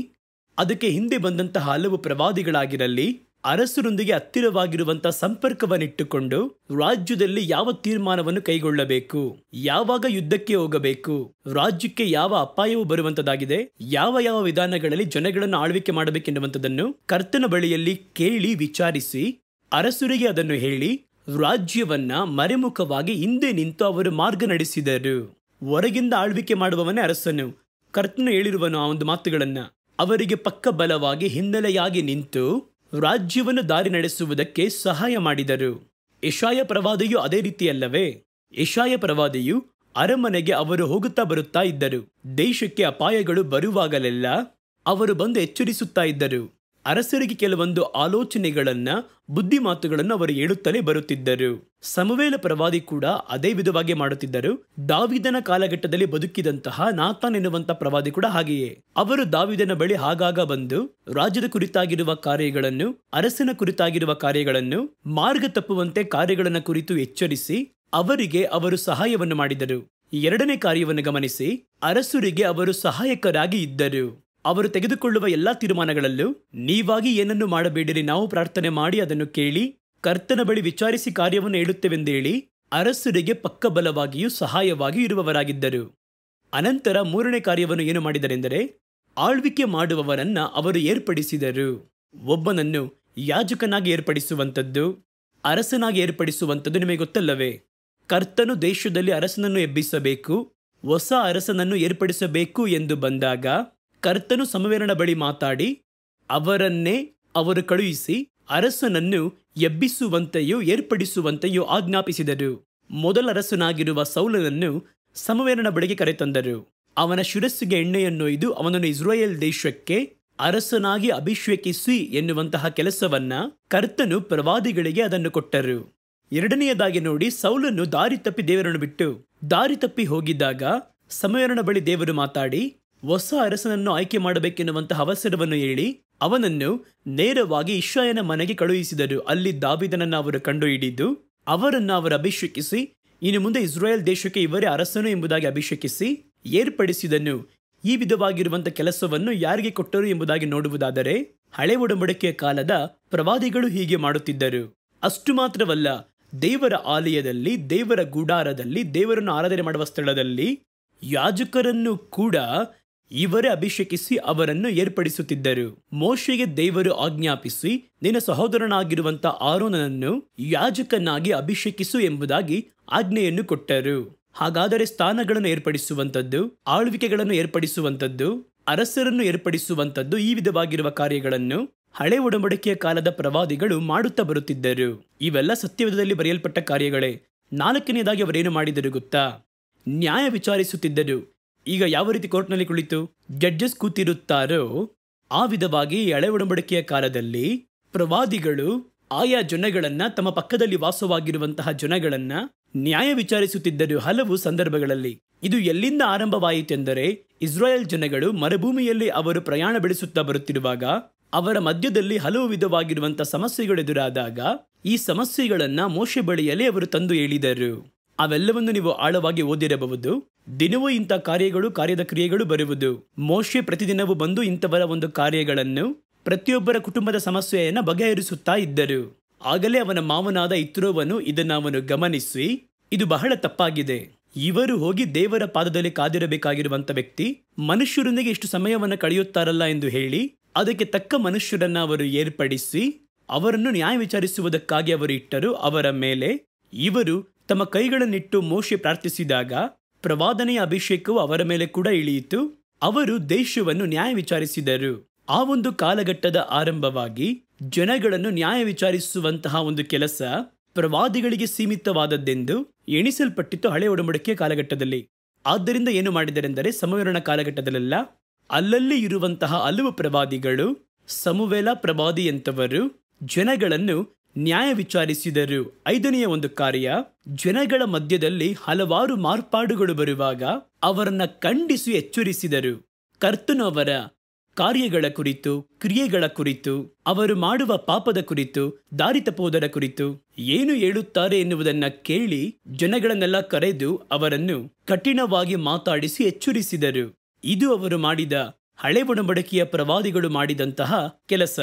ಅದಕ್ಕೆ ಹಿಂದೆ ಬಂದಂತಹ ಹಲವು ಪ್ರವಾದಿಗಳಾಗಿರಲಿ ಅರಸರೊಂದಿಗೆ ಹತ್ತಿರವಾಗಿರುವಂತಹ ಸಂಪರ್ಕವನ್ನಿಟ್ಟುಕೊಂಡು ರಾಜ್ಯದಲ್ಲಿ ಯಾವ ತೀರ್ಮಾನವನ್ನು ಕೈಗೊಳ್ಳಬೇಕು ಯಾವಾಗ ಯುದ್ಧಕ್ಕೆ ಹೋಗಬೇಕು ರಾಜ್ಯಕ್ಕೆ ಯಾವ ಅಪಾಯವು ಬರುವಂತದಾಗಿದೆ ಯಾವ ಯಾವ ವಿಧಾನಗಳಲ್ಲಿ ಜನಗಳನ್ನು ಆಳ್ವಿಕೆ ಮಾಡಬೇಕೆನ್ನುವಂಥದ್ದನ್ನು ಕರ್ತನ ಬಳಿಯಲ್ಲಿ ಕೇಳಿ ವಿಚಾರಿಸಿ ಅರಸುರಿಗೆ ಅದನ್ನು ಹೇಳಿ ರಾಜ್ಯವನ್ನ ಮರೆಮುಖವಾಗಿ ಹಿಂದೆ ನಿಂತು ಅವರು ಮಾರ್ಗ ನಡೆಸಿದರು ಹೊರಗಿಂದ ಆಳ್ವಿಕೆ ಮಾಡುವವನೇ ಅರಸನು ಕರ್ತನು ಹೇಳಿರುವನು ಆ ಒಂದು ಮಾತುಗಳನ್ನ ಅವರಿಗೆ ಪಕ್ಕ ಬಲವಾಗಿ ಹಿನ್ನೆಲೆಯಾಗಿ ನಿಂತು ರಾಜ್ಯವನ್ನು ದಾರಿ ನಡೆಸುವುದಕ್ಕೆ ಸಹಾಯ ಮಾಡಿದರು ಯಶಾಯ ಪ್ರವಾದಿಯು ಅದೇ ರೀತಿಯಲ್ಲವೇ ಯಶಾಯ ಪ್ರವಾದಿಯು ಅರಮನೆಗೆ ಅವರು ಹೋಗುತ್ತಾ ಬರುತ್ತಾ ಇದ್ದರು ದೇಶಕ್ಕೆ ಅಪಾಯಗಳು ಬರುವಾಗಲೆಲ್ಲ ಅವರು ಬಂದು ಎಚ್ಚರಿಸುತ್ತಾ ಇದ್ದರು ಅರಸರಿಗೆ ಕೆಲವೊಂದು ಆಲೋಚನೆಗಳನ್ನ ಬುದ್ಧಿಮಾತುಗಳನ್ನು ಅವರು ಹೇಳುತ್ತಲೇ ಬರುತ್ತಿದ್ದರು ಸಮವೇಲ ಪ್ರವಾದಿ ಕೂಡ ಅದೇ ವಿಧವಾಗಿ ಮಾಡುತ್ತಿದ್ದರು ದಾವಿದನ ಕಾಲಘಟ್ಟದಲ್ಲಿ ಬದುಕಿದಂತಹ ನಾಥನ್ ಎನ್ನುವಂತಹ ಪ್ರವಾದಿ ಕೂಡ ಹಾಗೆಯೇ ಅವರು ದಾವಿದನ ಬಳಿ ಆಗಾಗ ಬಂದು ರಾಜ್ಯದ ಕುರಿತಾಗಿರುವ ಕಾರ್ಯಗಳನ್ನು ಅರಸನ ಕುರಿತಾಗಿರುವ ಕಾರ್ಯಗಳನ್ನು ಮಾರ್ಗ ತಪ್ಪುವಂತೆ ಕಾರ್ಯಗಳನ್ನು ಕುರಿತು ಎಚ್ಚರಿಸಿ ಅವರಿಗೆ ಅವರು ಸಹಾಯವನ್ನು ಮಾಡಿದರು ಎರಡನೇ ಕಾರ್ಯವನ್ನು ಗಮನಿಸಿ ಅರಸುರಿಗೆ ಅವರು ಸಹಾಯಕರಾಗಿ ಇದ್ದರು ಅವರು ತೆಗೆದುಕೊಳ್ಳುವ ಎಲ್ಲ ತೀರ್ಮಾನಗಳಲ್ಲೂ ನೀವಾಗಿ ಏನನ್ನು ಮಾಡಬೇಡಿರಿ ನಾವು ಪ್ರಾರ್ಥನೆ ಮಾಡಿ ಅದನ್ನು ಕೇಳಿ ಕರ್ತನ ಬಳಿ ವಿಚಾರಿಸಿ ಕಾರ್ಯವನ್ನು ಹೇಳುತ್ತೇವೆಂದೇಳಿ ಅರಸರಿಗೆ ಪಕ್ಕ ಬಲವಾಗಿಯೂ ಸಹಾಯವಾಗಿ ಇರುವವರಾಗಿದ್ದರು ಅನಂತರ ಮೂರನೇ ಕಾರ್ಯವನ್ನು ಏನು ಮಾಡಿದರೆಂದರೆ ಆಳ್ವಿಕೆ ಮಾಡುವವರನ್ನ ಅವರು ಏರ್ಪಡಿಸಿದರು ಒಬ್ಬನನ್ನು ಯಾಜಕನಾಗಿ ಏರ್ಪಡಿಸುವಂಥದ್ದು ಅರಸನಾಗಿ ಏರ್ಪಡಿಸುವಂಥದ್ದು ನಿಮಗೆ ಗೊತ್ತಲ್ಲವೇ ಕರ್ತನು ದೇಶದಲ್ಲಿ ಅರಸನನ್ನು ಎಬ್ಬಿಸಬೇಕು ಹೊಸ ಅರಸನನ್ನು ಏರ್ಪಡಿಸಬೇಕು ಎಂದು ಬಂದಾಗ ಕರ್ತನು ಸಮವೇರನ ಬಳಿ ಮಾತಾಡಿ ಅವರನ್ನೇ ಅವರು ಕಳುಹಿಸಿ ಅರಸನನ್ನು ಎಬ್ಬಿಸುವಂತೆಯೂ ಏರ್ಪಡಿಸುವಂತೆಯೂ ಆಜ್ಞಾಪಿಸಿದರು ಮೊದಲ ಅರಸನಾಗಿರುವ ಸೌಲನನ್ನು ಸಮವೇರನ ಬಳಿಗೆ ಕರೆತಂದರು ಅವನ ಶಿರಸ್ಸಿಗೆ ಎಣ್ಣೆಯನ್ನು ಇದು ಅವನನ್ನು ಇಸ್ರಾಯೇಲ್ ದೇಶಕ್ಕೆ ಅರಸನಾಗಿ ಅಭಿಷೇಕಿಸಿ ಎನ್ನುವಂತಹ ಕೆಲಸವನ್ನ ಕರ್ತನು ಪ್ರವಾದಿಗಳಿಗೆ ಅದನ್ನು ಕೊಟ್ಟರು ಎರಡನೆಯದಾಗಿ ನೋಡಿ ಸೌಲನ್ನು ದಾರಿ ತಪ್ಪಿ ದೇವರನ್ನು ಬಿಟ್ಟು ದಾರಿ ತಪ್ಪಿ ಹೋಗಿದ್ದಾಗ ಸಮಯರನ ಬಳಿ ದೇವರು ಮಾತಾಡಿ ಹೊಸ ಅರಸನನ್ನು ಆಯ್ಕೆ ಮಾಡಬೇಕೆನ್ನುವಂತಹ ಅವಸರವನ್ನು ಹೇಳಿ ಅವನನ್ನು ನೇರವಾಗಿ ಇಶ್ರಾಯನ ಮನೆಗೆ ಕಳುಹಿಸಿದರು ಅಲ್ಲಿ ದಾವಿದನನ್ನು ಅವರು ಕಂಡುಹಿಡಿದ್ದು ಅವರನ್ನು ಅವರು ಅಭಿಷೇಕಿಸಿ ಇನ್ನು ಮುಂದೆ ಇಸ್ರಾಯೇಲ್ ದೇಶಕ್ಕೆ ಇವರೇ ಅರಸನು ಎಂಬುದಾಗಿ ಅಭಿಷೇಕಿಸಿ ಏರ್ಪಡಿಸಿದನು ಈ ವಿಧವಾಗಿರುವಂತಹ ಕೆಲಸವನ್ನು ಯಾರಿಗೆ ಕೊಟ್ಟರು ಎಂಬುದಾಗಿ ನೋಡುವುದಾದರೆ ಹಳೆ ಒಡಂಬಡಿಕೆಯ ಕಾಲದ ಪ್ರವಾದಿಗಳು ಹೀಗೆ ಮಾಡುತ್ತಿದ್ದರು ಅಷ್ಟು ಮಾತ್ರವಲ್ಲ ದೇವರ ಆಲಯದಲ್ಲಿ ದೇವರ ಗುಡಾರದಲ್ಲಿ ದೇವರನ್ನು ಆರಾಧನೆ ಮಾಡುವ ಸ್ಥಳದಲ್ಲಿ ಯಾಜಕರನ್ನು ಕೂಡ ಇವರೇ ಅಭಿಷೇಕಿಸಿ ಅವರನ್ನು ಏರ್ಪಡಿಸುತ್ತಿದ್ದರು ಮೋಶೆಗೆ ದೇವರು ಆಜ್ಞಾಪಿಸಿ ನಿನ್ನ ಸಹೋದರನಾಗಿರುವಂತ ಆರೋನನನ್ನು ಯಾಜಕನಾಗಿ ಅಭಿಷೇಕಿಸು ಎಂಬುದಾಗಿ ಆಜ್ಞೆಯನ್ನು ಕೊಟ್ಟರು ಹಾಗಾದರೆ ಸ್ಥಾನಗಳನ್ನು ಏರ್ಪಡಿಸುವಂಥದ್ದು ಆಳ್ವಿಕೆಗಳನ್ನು ಏರ್ಪಡಿಸುವಂಥದ್ದು ಅರಸರನ್ನು ಏರ್ಪಡಿಸುವಂಥದ್ದು ಈ ವಿಧವಾಗಿರುವ ಕಾರ್ಯಗಳನ್ನು ಹಳೆ ಒಡಂಬಡಿಕೆಯ ಕಾಲದ ಪ್ರವಾದಿಗಳು ಮಾಡುತ್ತಾ ಬರುತ್ತಿದ್ದರು ಇವೆಲ್ಲ ಸತ್ಯವಿಧದಲ್ಲಿ ಬರೆಯಲ್ಪಟ್ಟ ಕಾರ್ಯಗಳೇ ನಾಲ್ಕನೆಯದಾಗಿ ಅವರೇನು ಮಾಡಿದರು ಗೊತ್ತಾ ನ್ಯಾಯ ವಿಚಾರಿಸುತ್ತಿದ್ದರು ಈಗ ಯಾವ ರೀತಿ ಕೋರ್ಟ್ನಲ್ಲಿ ಕುಳಿತು ಜಡ್ಜಸ್ ಕೂತಿರುತ್ತಾರೋ ಆ ವಿಧವಾಗಿ ಎಳೆ ಒಡಂಬಡಿಕೆಯ ಕಾಲದಲ್ಲಿ ಪ್ರವಾದಿಗಳು ಆಯಾ ಜನಗಳನ್ನ ತಮ್ಮ ಪಕ್ಕದಲ್ಲಿ ವಾಸವಾಗಿರುವಂತಹ ಜನಗಳನ್ನ ನ್ಯಾಯ ವಿಚಾರಿಸುತ್ತಿದ್ದರು ಹಲವು ಸಂದರ್ಭಗಳಲ್ಲಿ ಇದು ಎಲ್ಲಿಂದ ಆರಂಭವಾಯಿತೆಂದರೆ ಇಸ್ರಾಯೇಲ್ ಜನಗಳು ಮರುಭೂಮಿಯಲ್ಲಿ ಅವರು ಪ್ರಯಾಣ ಬೆಳೆಸುತ್ತಾ ಬರುತ್ತಿರುವಾಗ ಅವರ ಮಧ್ಯದಲ್ಲಿ ಹಲವು ವಿಧವಾಗಿರುವಂತಹ ಸಮಸ್ಯೆಗಳು ಎದುರಾದಾಗ ಈ ಸಮಸ್ಯೆಗಳನ್ನ ಮೋಶೆ ಬಳಿಯಲ್ಲಿ ಅವರು ತಂದು ಹೇಳಿದರು ಅವೆಲ್ಲವನ್ನು ನೀವು ಆಳವಾಗಿ ಓದಿರಬಹುದು ದಿನವೂ ಇಂಥ ಕಾರ್ಯಗಳು ಕಾರ್ಯದ ಕ್ರಿಯೆಗಳು ಬರುವುದು ಮೋಶೆ ಪ್ರತಿದಿನವೂ ಬಂದು ಇಂಥವರ ಒಂದು ಕಾರ್ಯಗಳನ್ನು ಪ್ರತಿಯೊಬ್ಬರ ಕುಟುಂಬದ ಸಮಸ್ಯೆಯನ್ನು ಬಗೆಹರಿಸುತ್ತಾ ಇದ್ದರು ಆಗಲೇ ಅವನ ಮಾವನಾದ ಇತ್ರೋವನ್ನು ಇದನ್ನು ಅವನು ಗಮನಿಸಿ ಇದು ಬಹಳ ತಪ್ಪಾಗಿದೆ ಇವರು ಹೋಗಿ ದೇವರ ಪಾದದಲ್ಲಿ ಕಾದಿರಬೇಕಾಗಿರುವಂಥ ವ್ಯಕ್ತಿ ಮನುಷ್ಯರೊಂದಿಗೆ ಎಷ್ಟು ಸಮಯವನ್ನು ಕಳೆಯುತ್ತಾರಲ್ಲ ಎಂದು ಹೇಳಿ ಅದಕ್ಕೆ ತಕ್ಕ ಮನುಷ್ಯರನ್ನು ಅವರು ಏರ್ಪಡಿಸಿ ಅವರನ್ನು ನ್ಯಾಯ ವಿಚಾರಿಸುವುದಕ್ಕಾಗಿ ಅವರು ಇಟ್ಟರು ಅವರ ಮೇಲೆ ಇವರು ತಮ್ಮ ಕೈಗಳನ್ನಿಟ್ಟು ಮೋಶೆ ಪ್ರಾರ್ಥಿಸಿದಾಗ ಪ್ರವಾದನೆಯ ಅಭಿಷೇಕವು ಅವರ ಮೇಲೆ ಕೂಡ ಇಳಿಯಿತು ಅವರು ದೇಶವನ್ನು ನ್ಯಾಯ ವಿಚಾರಿಸಿದರು ಆ ಒಂದು ಕಾಲಘಟ್ಟದ ಆರಂಭವಾಗಿ ಜನಗಳನ್ನು ನ್ಯಾಯ ವಿಚಾರಿಸುವಂತಹ ಒಂದು ಕೆಲಸ ಪ್ರವಾದಿಗಳಿಗೆ ಸೀಮಿತವಾದದ್ದೆಂದು ಎಣಿಸಲ್ಪಟ್ಟಿತ್ತು ಹಳೆ ಒಡಂಬಡಿಕೆಯ ಕಾಲಘಟ್ಟದಲ್ಲಿ ಆದ್ದರಿಂದ ಏನು ಮಾಡಿದರೆಂದರೆ ಸಮವೇರಣ ಕಾಲಘಟ್ಟದಲ್ಲೆಲ್ಲ ಅಲ್ಲಲ್ಲಿ ಇರುವಂತಹ ಹಲವು ಪ್ರವಾದಿಗಳು ಸಮುವೆಲ ಪ್ರವಾದಿಯಂತವರು ಜನಗಳನ್ನು ನ್ಯಾಯ ವಿಚಾರಿಸಿದರು ಐದನೆಯ ಒಂದು ಕಾರ್ಯ ಜನಗಳ ಮಧ್ಯದಲ್ಲಿ ಹಲವಾರು ಮಾರ್ಪಾಡುಗಳು ಬರುವಾಗ ಅವರನ್ನ ಖಂಡಿಸಿ ಎಚ್ಚರಿಸಿದರು ಕರ್ತನವರ ಕಾರ್ಯಗಳ ಕುರಿತು ಕ್ರಿಯೆಗಳ ಕುರಿತು ಅವರು ಮಾಡುವ ಪಾಪದ ಕುರಿತು ದಾರಿತಪೋದರ ಕುರಿತು ಏನು ಹೇಳುತ್ತಾರೆ ಎನ್ನುವುದನ್ನ ಕೇಳಿ ಜನಗಳನ್ನೆಲ್ಲ ಕರೆದು ಅವರನ್ನು ಕಠಿಣವಾಗಿ ಮಾತಾಡಿಸಿ ಎಚ್ಚರಿಸಿದರು ಇದು ಅವರು ಮಾಡಿದ ಹಳೆ ಒಡಂಬಡಿಕೆಯ ಪ್ರವಾದಿಗಳು ಮಾಡಿದಂತಹ ಕೆಲಸ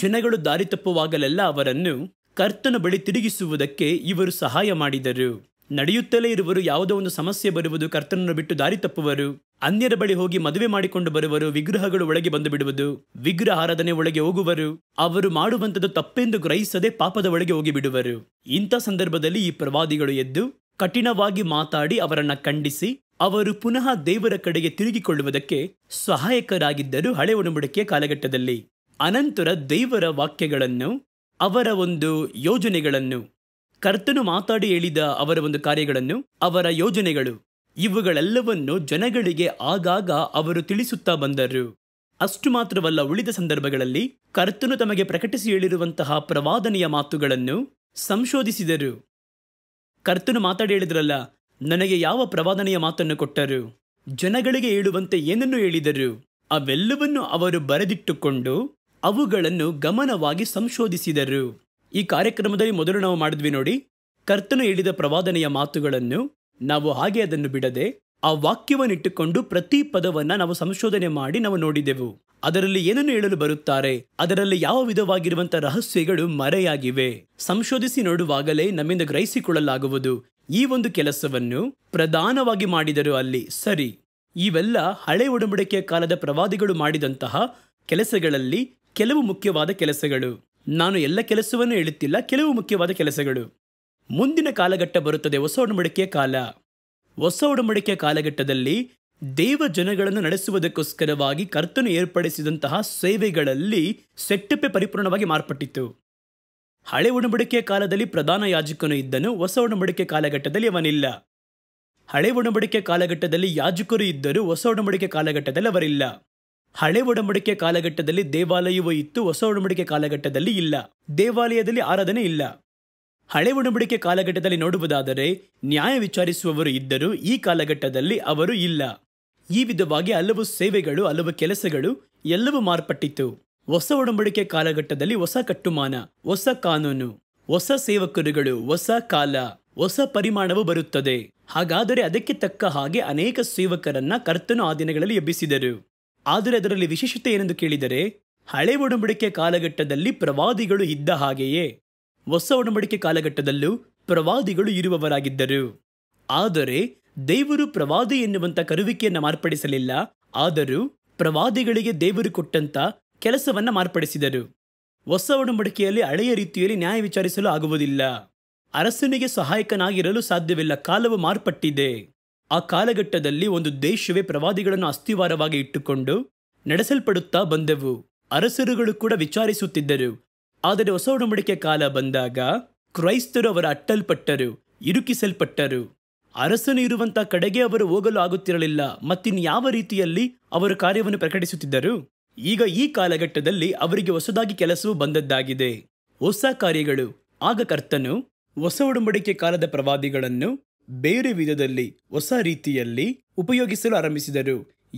ಜನಗಳು ದಾರಿ ತಪ್ಪುವಾಗಲೆಲ್ಲ ಅವರನ್ನು ಕರ್ತನ ಬಳಿ ತಿರುಗಿಸುವುದಕ್ಕೆ ಇವರು ಸಹಾಯ ಮಾಡಿದರು ನಡೆಯುತ್ತಲೇ ಇರುವರು ಯಾವುದೋ ಒಂದು ಸಮಸ್ಯೆ ಬರುವುದು ಕರ್ತನನ್ನು ಬಿಟ್ಟು ದಾರಿ ತಪ್ಪುವರು ಅನ್ಯರ ಬಳಿ ಹೋಗಿ ಮದುವೆ ಮಾಡಿಕೊಂಡು ಬರುವರು ವಿಗ್ರಹಗಳು ಒಳಗೆ ಬಂದು ಬಿಡುವುದು ವಿಗ್ರಹ ಆರಾಧನೆ ಒಳಗೆ ಹೋಗುವರು ಅವರು ಮಾಡುವಂಥದ್ದು ತಪ್ಪೆಂದು ಗ್ರಹಿಸದೆ ಪಾಪದ ಒಳಗೆ ಹೋಗಿ ಬಿಡುವರು ಇಂಥ ಸಂದರ್ಭದಲ್ಲಿ ಈ ಪ್ರವಾದಿಗಳು ಎದ್ದು ಕಠಿಣವಾಗಿ ಮಾತಾಡಿ ಅವರನ್ನ ಖಂಡಿಸಿ ಅವರು ಪುನಃ ದೇವರ ಕಡೆಗೆ ತಿರುಗಿಕೊಳ್ಳುವುದಕ್ಕೆ ಸಹಾಯಕರಾಗಿದ್ದರು ಹಳೆ ಒಡಂಬಡಿಕೆಯ ಕಾಲಘಟ್ಟದಲ್ಲಿ ಅನಂತರ ದೇವರ ವಾಕ್ಯಗಳನ್ನು ಅವರ ಒಂದು ಯೋಜನೆಗಳನ್ನು ಕರ್ತನು ಮಾತಾಡಿ ಹೇಳಿದ ಅವರ ಒಂದು ಕಾರ್ಯಗಳನ್ನು ಅವರ ಯೋಜನೆಗಳು ಇವುಗಳೆಲ್ಲವನ್ನು ಜನಗಳಿಗೆ ಆಗಾಗ ಅವರು ತಿಳಿಸುತ್ತಾ ಬಂದರು ಅಷ್ಟು ಮಾತ್ರವಲ್ಲ ಉಳಿದ ಸಂದರ್ಭಗಳಲ್ಲಿ ಕರ್ತನು ತಮಗೆ ಪ್ರಕಟಿಸಿ ಹೇಳಿರುವಂತಹ ಪ್ರವಾದನೆಯ ಮಾತುಗಳನ್ನು ಸಂಶೋಧಿಸಿದರು ಕರ್ತನು ಮಾತಾಡಿ ಹೇಳಿದ್ರಲ್ಲ ನನಗೆ ಯಾವ ಪ್ರವಾದನೆಯ ಮಾತನ್ನು ಕೊಟ್ಟರು ಜನಗಳಿಗೆ ಹೇಳುವಂತೆ ಏನನ್ನು ಹೇಳಿದರು ಅವೆಲ್ಲವನ್ನು ಅವರು ಬರೆದಿಟ್ಟುಕೊಂಡು ಅವುಗಳನ್ನು ಗಮನವಾಗಿ ಸಂಶೋಧಿಸಿದರು ಈ ಕಾರ್ಯಕ್ರಮದಲ್ಲಿ ಮೊದಲು ನಾವು ಮಾಡಿದ್ವಿ ನೋಡಿ ಕರ್ತನು ಹೇಳಿದ ಪ್ರವಾದನೆಯ ಮಾತುಗಳನ್ನು ನಾವು ಹಾಗೆ ಅದನ್ನು ಬಿಡದೆ ಆ ವಾಕ್ಯವನ್ನಿಟ್ಟುಕೊಂಡು ಪ್ರತಿ ಪದವನ್ನ ನಾವು ಸಂಶೋಧನೆ ಮಾಡಿ ನಾವು ನೋಡಿದೆವು ಅದರಲ್ಲಿ ಏನನ್ನು ಹೇಳಲು ಬರುತ್ತಾರೆ ಅದರಲ್ಲಿ ಯಾವ ವಿಧವಾಗಿರುವಂತಹ ರಹಸ್ಯಗಳು ಮರೆಯಾಗಿವೆ ಸಂಶೋಧಿಸಿ ನೋಡುವಾಗಲೇ ನಮ್ಮಿಂದ ಗ್ರಹಿಸಿಕೊಳ್ಳಲಾಗುವುದು ಈ ಒಂದು ಕೆಲಸವನ್ನು ಪ್ರಧಾನವಾಗಿ ಮಾಡಿದರು ಅಲ್ಲಿ ಸರಿ ಇವೆಲ್ಲ ಹಳೆ ಒಡಂಬಡಿಕೆಯ ಕಾಲದ ಪ್ರವಾದಿಗಳು ಮಾಡಿದಂತಹ ಕೆಲಸಗಳಲ್ಲಿ ಕೆಲವು ಮುಖ್ಯವಾದ ಕೆಲಸಗಳು ನಾನು ಎಲ್ಲ ಕೆಲಸವನ್ನು ಹೇಳುತ್ತಿಲ್ಲ ಕೆಲವು ಮುಖ್ಯವಾದ ಕೆಲಸಗಳು ಮುಂದಿನ ಕಾಲಘಟ್ಟ ಬರುತ್ತದೆ ಹೊಸ ಒಡಂಬಡಿಕೆಯ ಕಾಲ ಹೊಸ ಒಡಂಬಡಿಕೆಯ ಕಾಲಘಟ್ಟದಲ್ಲಿ ದೇವ ಜನಗಳನ್ನು ನಡೆಸುವುದಕ್ಕೋಸ್ಕರವಾಗಿ ಕರ್ತನು ಏರ್ಪಡಿಸಿದಂತಹ ಸೇವೆಗಳಲ್ಲಿ ಸೆಟ್ಟಪ್ಪೆ ಪರಿಪೂರ್ಣವಾಗಿ ಮಾರ್ಪಟ್ಟಿತು ಹಳೆ ಒಡಂಬಡಿಕೆಯ ಕಾಲದಲ್ಲಿ ಪ್ರಧಾನ ಯಾಜಕನು ಇದ್ದನು ಹೊಸ ಒಡಂಬಡಿಕೆ ಕಾಲಘಟ್ಟದಲ್ಲಿ ಅವನಿಲ್ಲ ಹಳೆ ಒಡಂಬಡಿಕೆ ಕಾಲಘಟ್ಟದಲ್ಲಿ ಯಾಜಕರು ಇದ್ದರು ಹೊಸ ಒಡಂಬಡಿಕೆ ಕಾಲಘಟ್ಟದಲ್ಲಿ ಅವರಿಲ್ಲ ಹಳೆ ಒಡಂಬಡಿಕೆ ಕಾಲಘಟ್ಟದಲ್ಲಿ ದೇವಾಲಯವೂ ಇತ್ತು ಹೊಸ ಒಡಂಬಡಿಕೆ ಕಾಲಘಟ್ಟದಲ್ಲಿ ಇಲ್ಲ ದೇವಾಲಯದಲ್ಲಿ ಆರಾಧನೆ ಇಲ್ಲ ಹಳೆ ಒಡಂಬಡಿಕೆ ಕಾಲಘಟ್ಟದಲ್ಲಿ ನೋಡುವುದಾದರೆ ನ್ಯಾಯ ವಿಚಾರಿಸುವವರು ಇದ್ದರೂ ಈ ಕಾಲಘಟ್ಟದಲ್ಲಿ ಅವರು ಇಲ್ಲ ಈ ವಿಧವಾಗಿ ಹಲವು ಸೇವೆಗಳು ಹಲವು ಕೆಲಸಗಳು ಎಲ್ಲವೂ ಮಾರ್ಪಟ್ಟಿತ್ತು ಹೊಸ ಒಡಂಬಡಿಕೆ ಕಾಲಘಟ್ಟದಲ್ಲಿ ಹೊಸ ಕಟ್ಟುಮಾನ ಹೊಸ ಕಾನೂನು ಹೊಸ ಸೇವಕರುಗಳು ಹೊಸ ಕಾಲ ಹೊಸ ಪರಿಮಾಣವು ಬರುತ್ತದೆ ಹಾಗಾದರೆ ಅದಕ್ಕೆ ತಕ್ಕ ಹಾಗೆ ಅನೇಕ ಸೇವಕರನ್ನ ಕರ್ತನು ಆ ದಿನಗಳಲ್ಲಿ ಎಬ್ಬಿಸಿದರು ಆದರೆ ಅದರಲ್ಲಿ ವಿಶೇಷತೆ ಏನೆಂದು ಕೇಳಿದರೆ ಹಳೆ ಒಡಂಬಡಿಕೆ ಕಾಲಘಟ್ಟದಲ್ಲಿ ಪ್ರವಾದಿಗಳು ಇದ್ದ ಹಾಗೆಯೇ ಹೊಸ ಒಡಂಬಡಿಕೆ ಕಾಲಘಟ್ಟದಲ್ಲೂ ಪ್ರವಾದಿಗಳು ಇರುವವರಾಗಿದ್ದರು ಆದರೆ ದೇವರು ಪ್ರವಾದಿ ಎನ್ನುವಂಥ ಕರುವಿಕೆಯನ್ನು ಮಾರ್ಪಡಿಸಲಿಲ್ಲ ಆದರೂ ಪ್ರವಾದಿಗಳಿಗೆ ದೇವರು ಕೊಟ್ಟಂತ ಕೆಲಸವನ್ನು ಮಾರ್ಪಡಿಸಿದರು ಹೊಸ ಒಡಂಬಡಿಕೆಯಲ್ಲಿ ಹಳೆಯ ರೀತಿಯಲ್ಲಿ ನ್ಯಾಯ ವಿಚಾರಿಸಲು ಆಗುವುದಿಲ್ಲ ಅರಸನಿಗೆ ಸಹಾಯಕನಾಗಿರಲು ಸಾಧ್ಯವಿಲ್ಲ ಕಾಲವು ಮಾರ್ಪಟ್ಟಿದೆ ಆ ಕಾಲಘಟ್ಟದಲ್ಲಿ ಒಂದು ದೇಶವೇ ಪ್ರವಾದಿಗಳನ್ನು ಅಸ್ಥಿವಾರವಾಗಿ ಇಟ್ಟುಕೊಂಡು ನಡೆಸಲ್ಪಡುತ್ತಾ ಬಂದೆವು ಅರಸರುಗಳು ಕೂಡ ವಿಚಾರಿಸುತ್ತಿದ್ದರು ಆದರೆ ಹೊಸ ಒಡಂಬಡಿಕೆ ಕಾಲ ಬಂದಾಗ ಕ್ರೈಸ್ತರು ಅವರ ಅಟ್ಟಲ್ಪಟ್ಟರು ಇರುಕಿಸಲ್ಪಟ್ಟರು ಅರಸನು ಇರುವಂಥ ಕಡೆಗೆ ಅವರು ಹೋಗಲು ಆಗುತ್ತಿರಲಿಲ್ಲ ಯಾವ ರೀತಿಯಲ್ಲಿ ಅವರು ಕಾರ್ಯವನ್ನು ಪ್ರಕಟಿಸುತ್ತಿದ್ದರು ಈಗ ಈ ಕಾಲಘಟ್ಟದಲ್ಲಿ ಅವರಿಗೆ ಹೊಸದಾಗಿ ಕೆಲಸವೂ ಬಂದದ್ದಾಗಿದೆ ಹೊಸ ಕಾರ್ಯಗಳು ಆಗ ಕರ್ತನು ಹೊಸ ಉಡಂಬಡಿಕೆ ಕಾಲದ ಪ್ರವಾದಿಗಳನ್ನು ಬೇರೆ ವಿಧದಲ್ಲಿ ಹೊಸ ರೀತಿಯಲ್ಲಿ ಉಪಯೋಗಿಸಲು ಆರಂಭಿಸಿದರು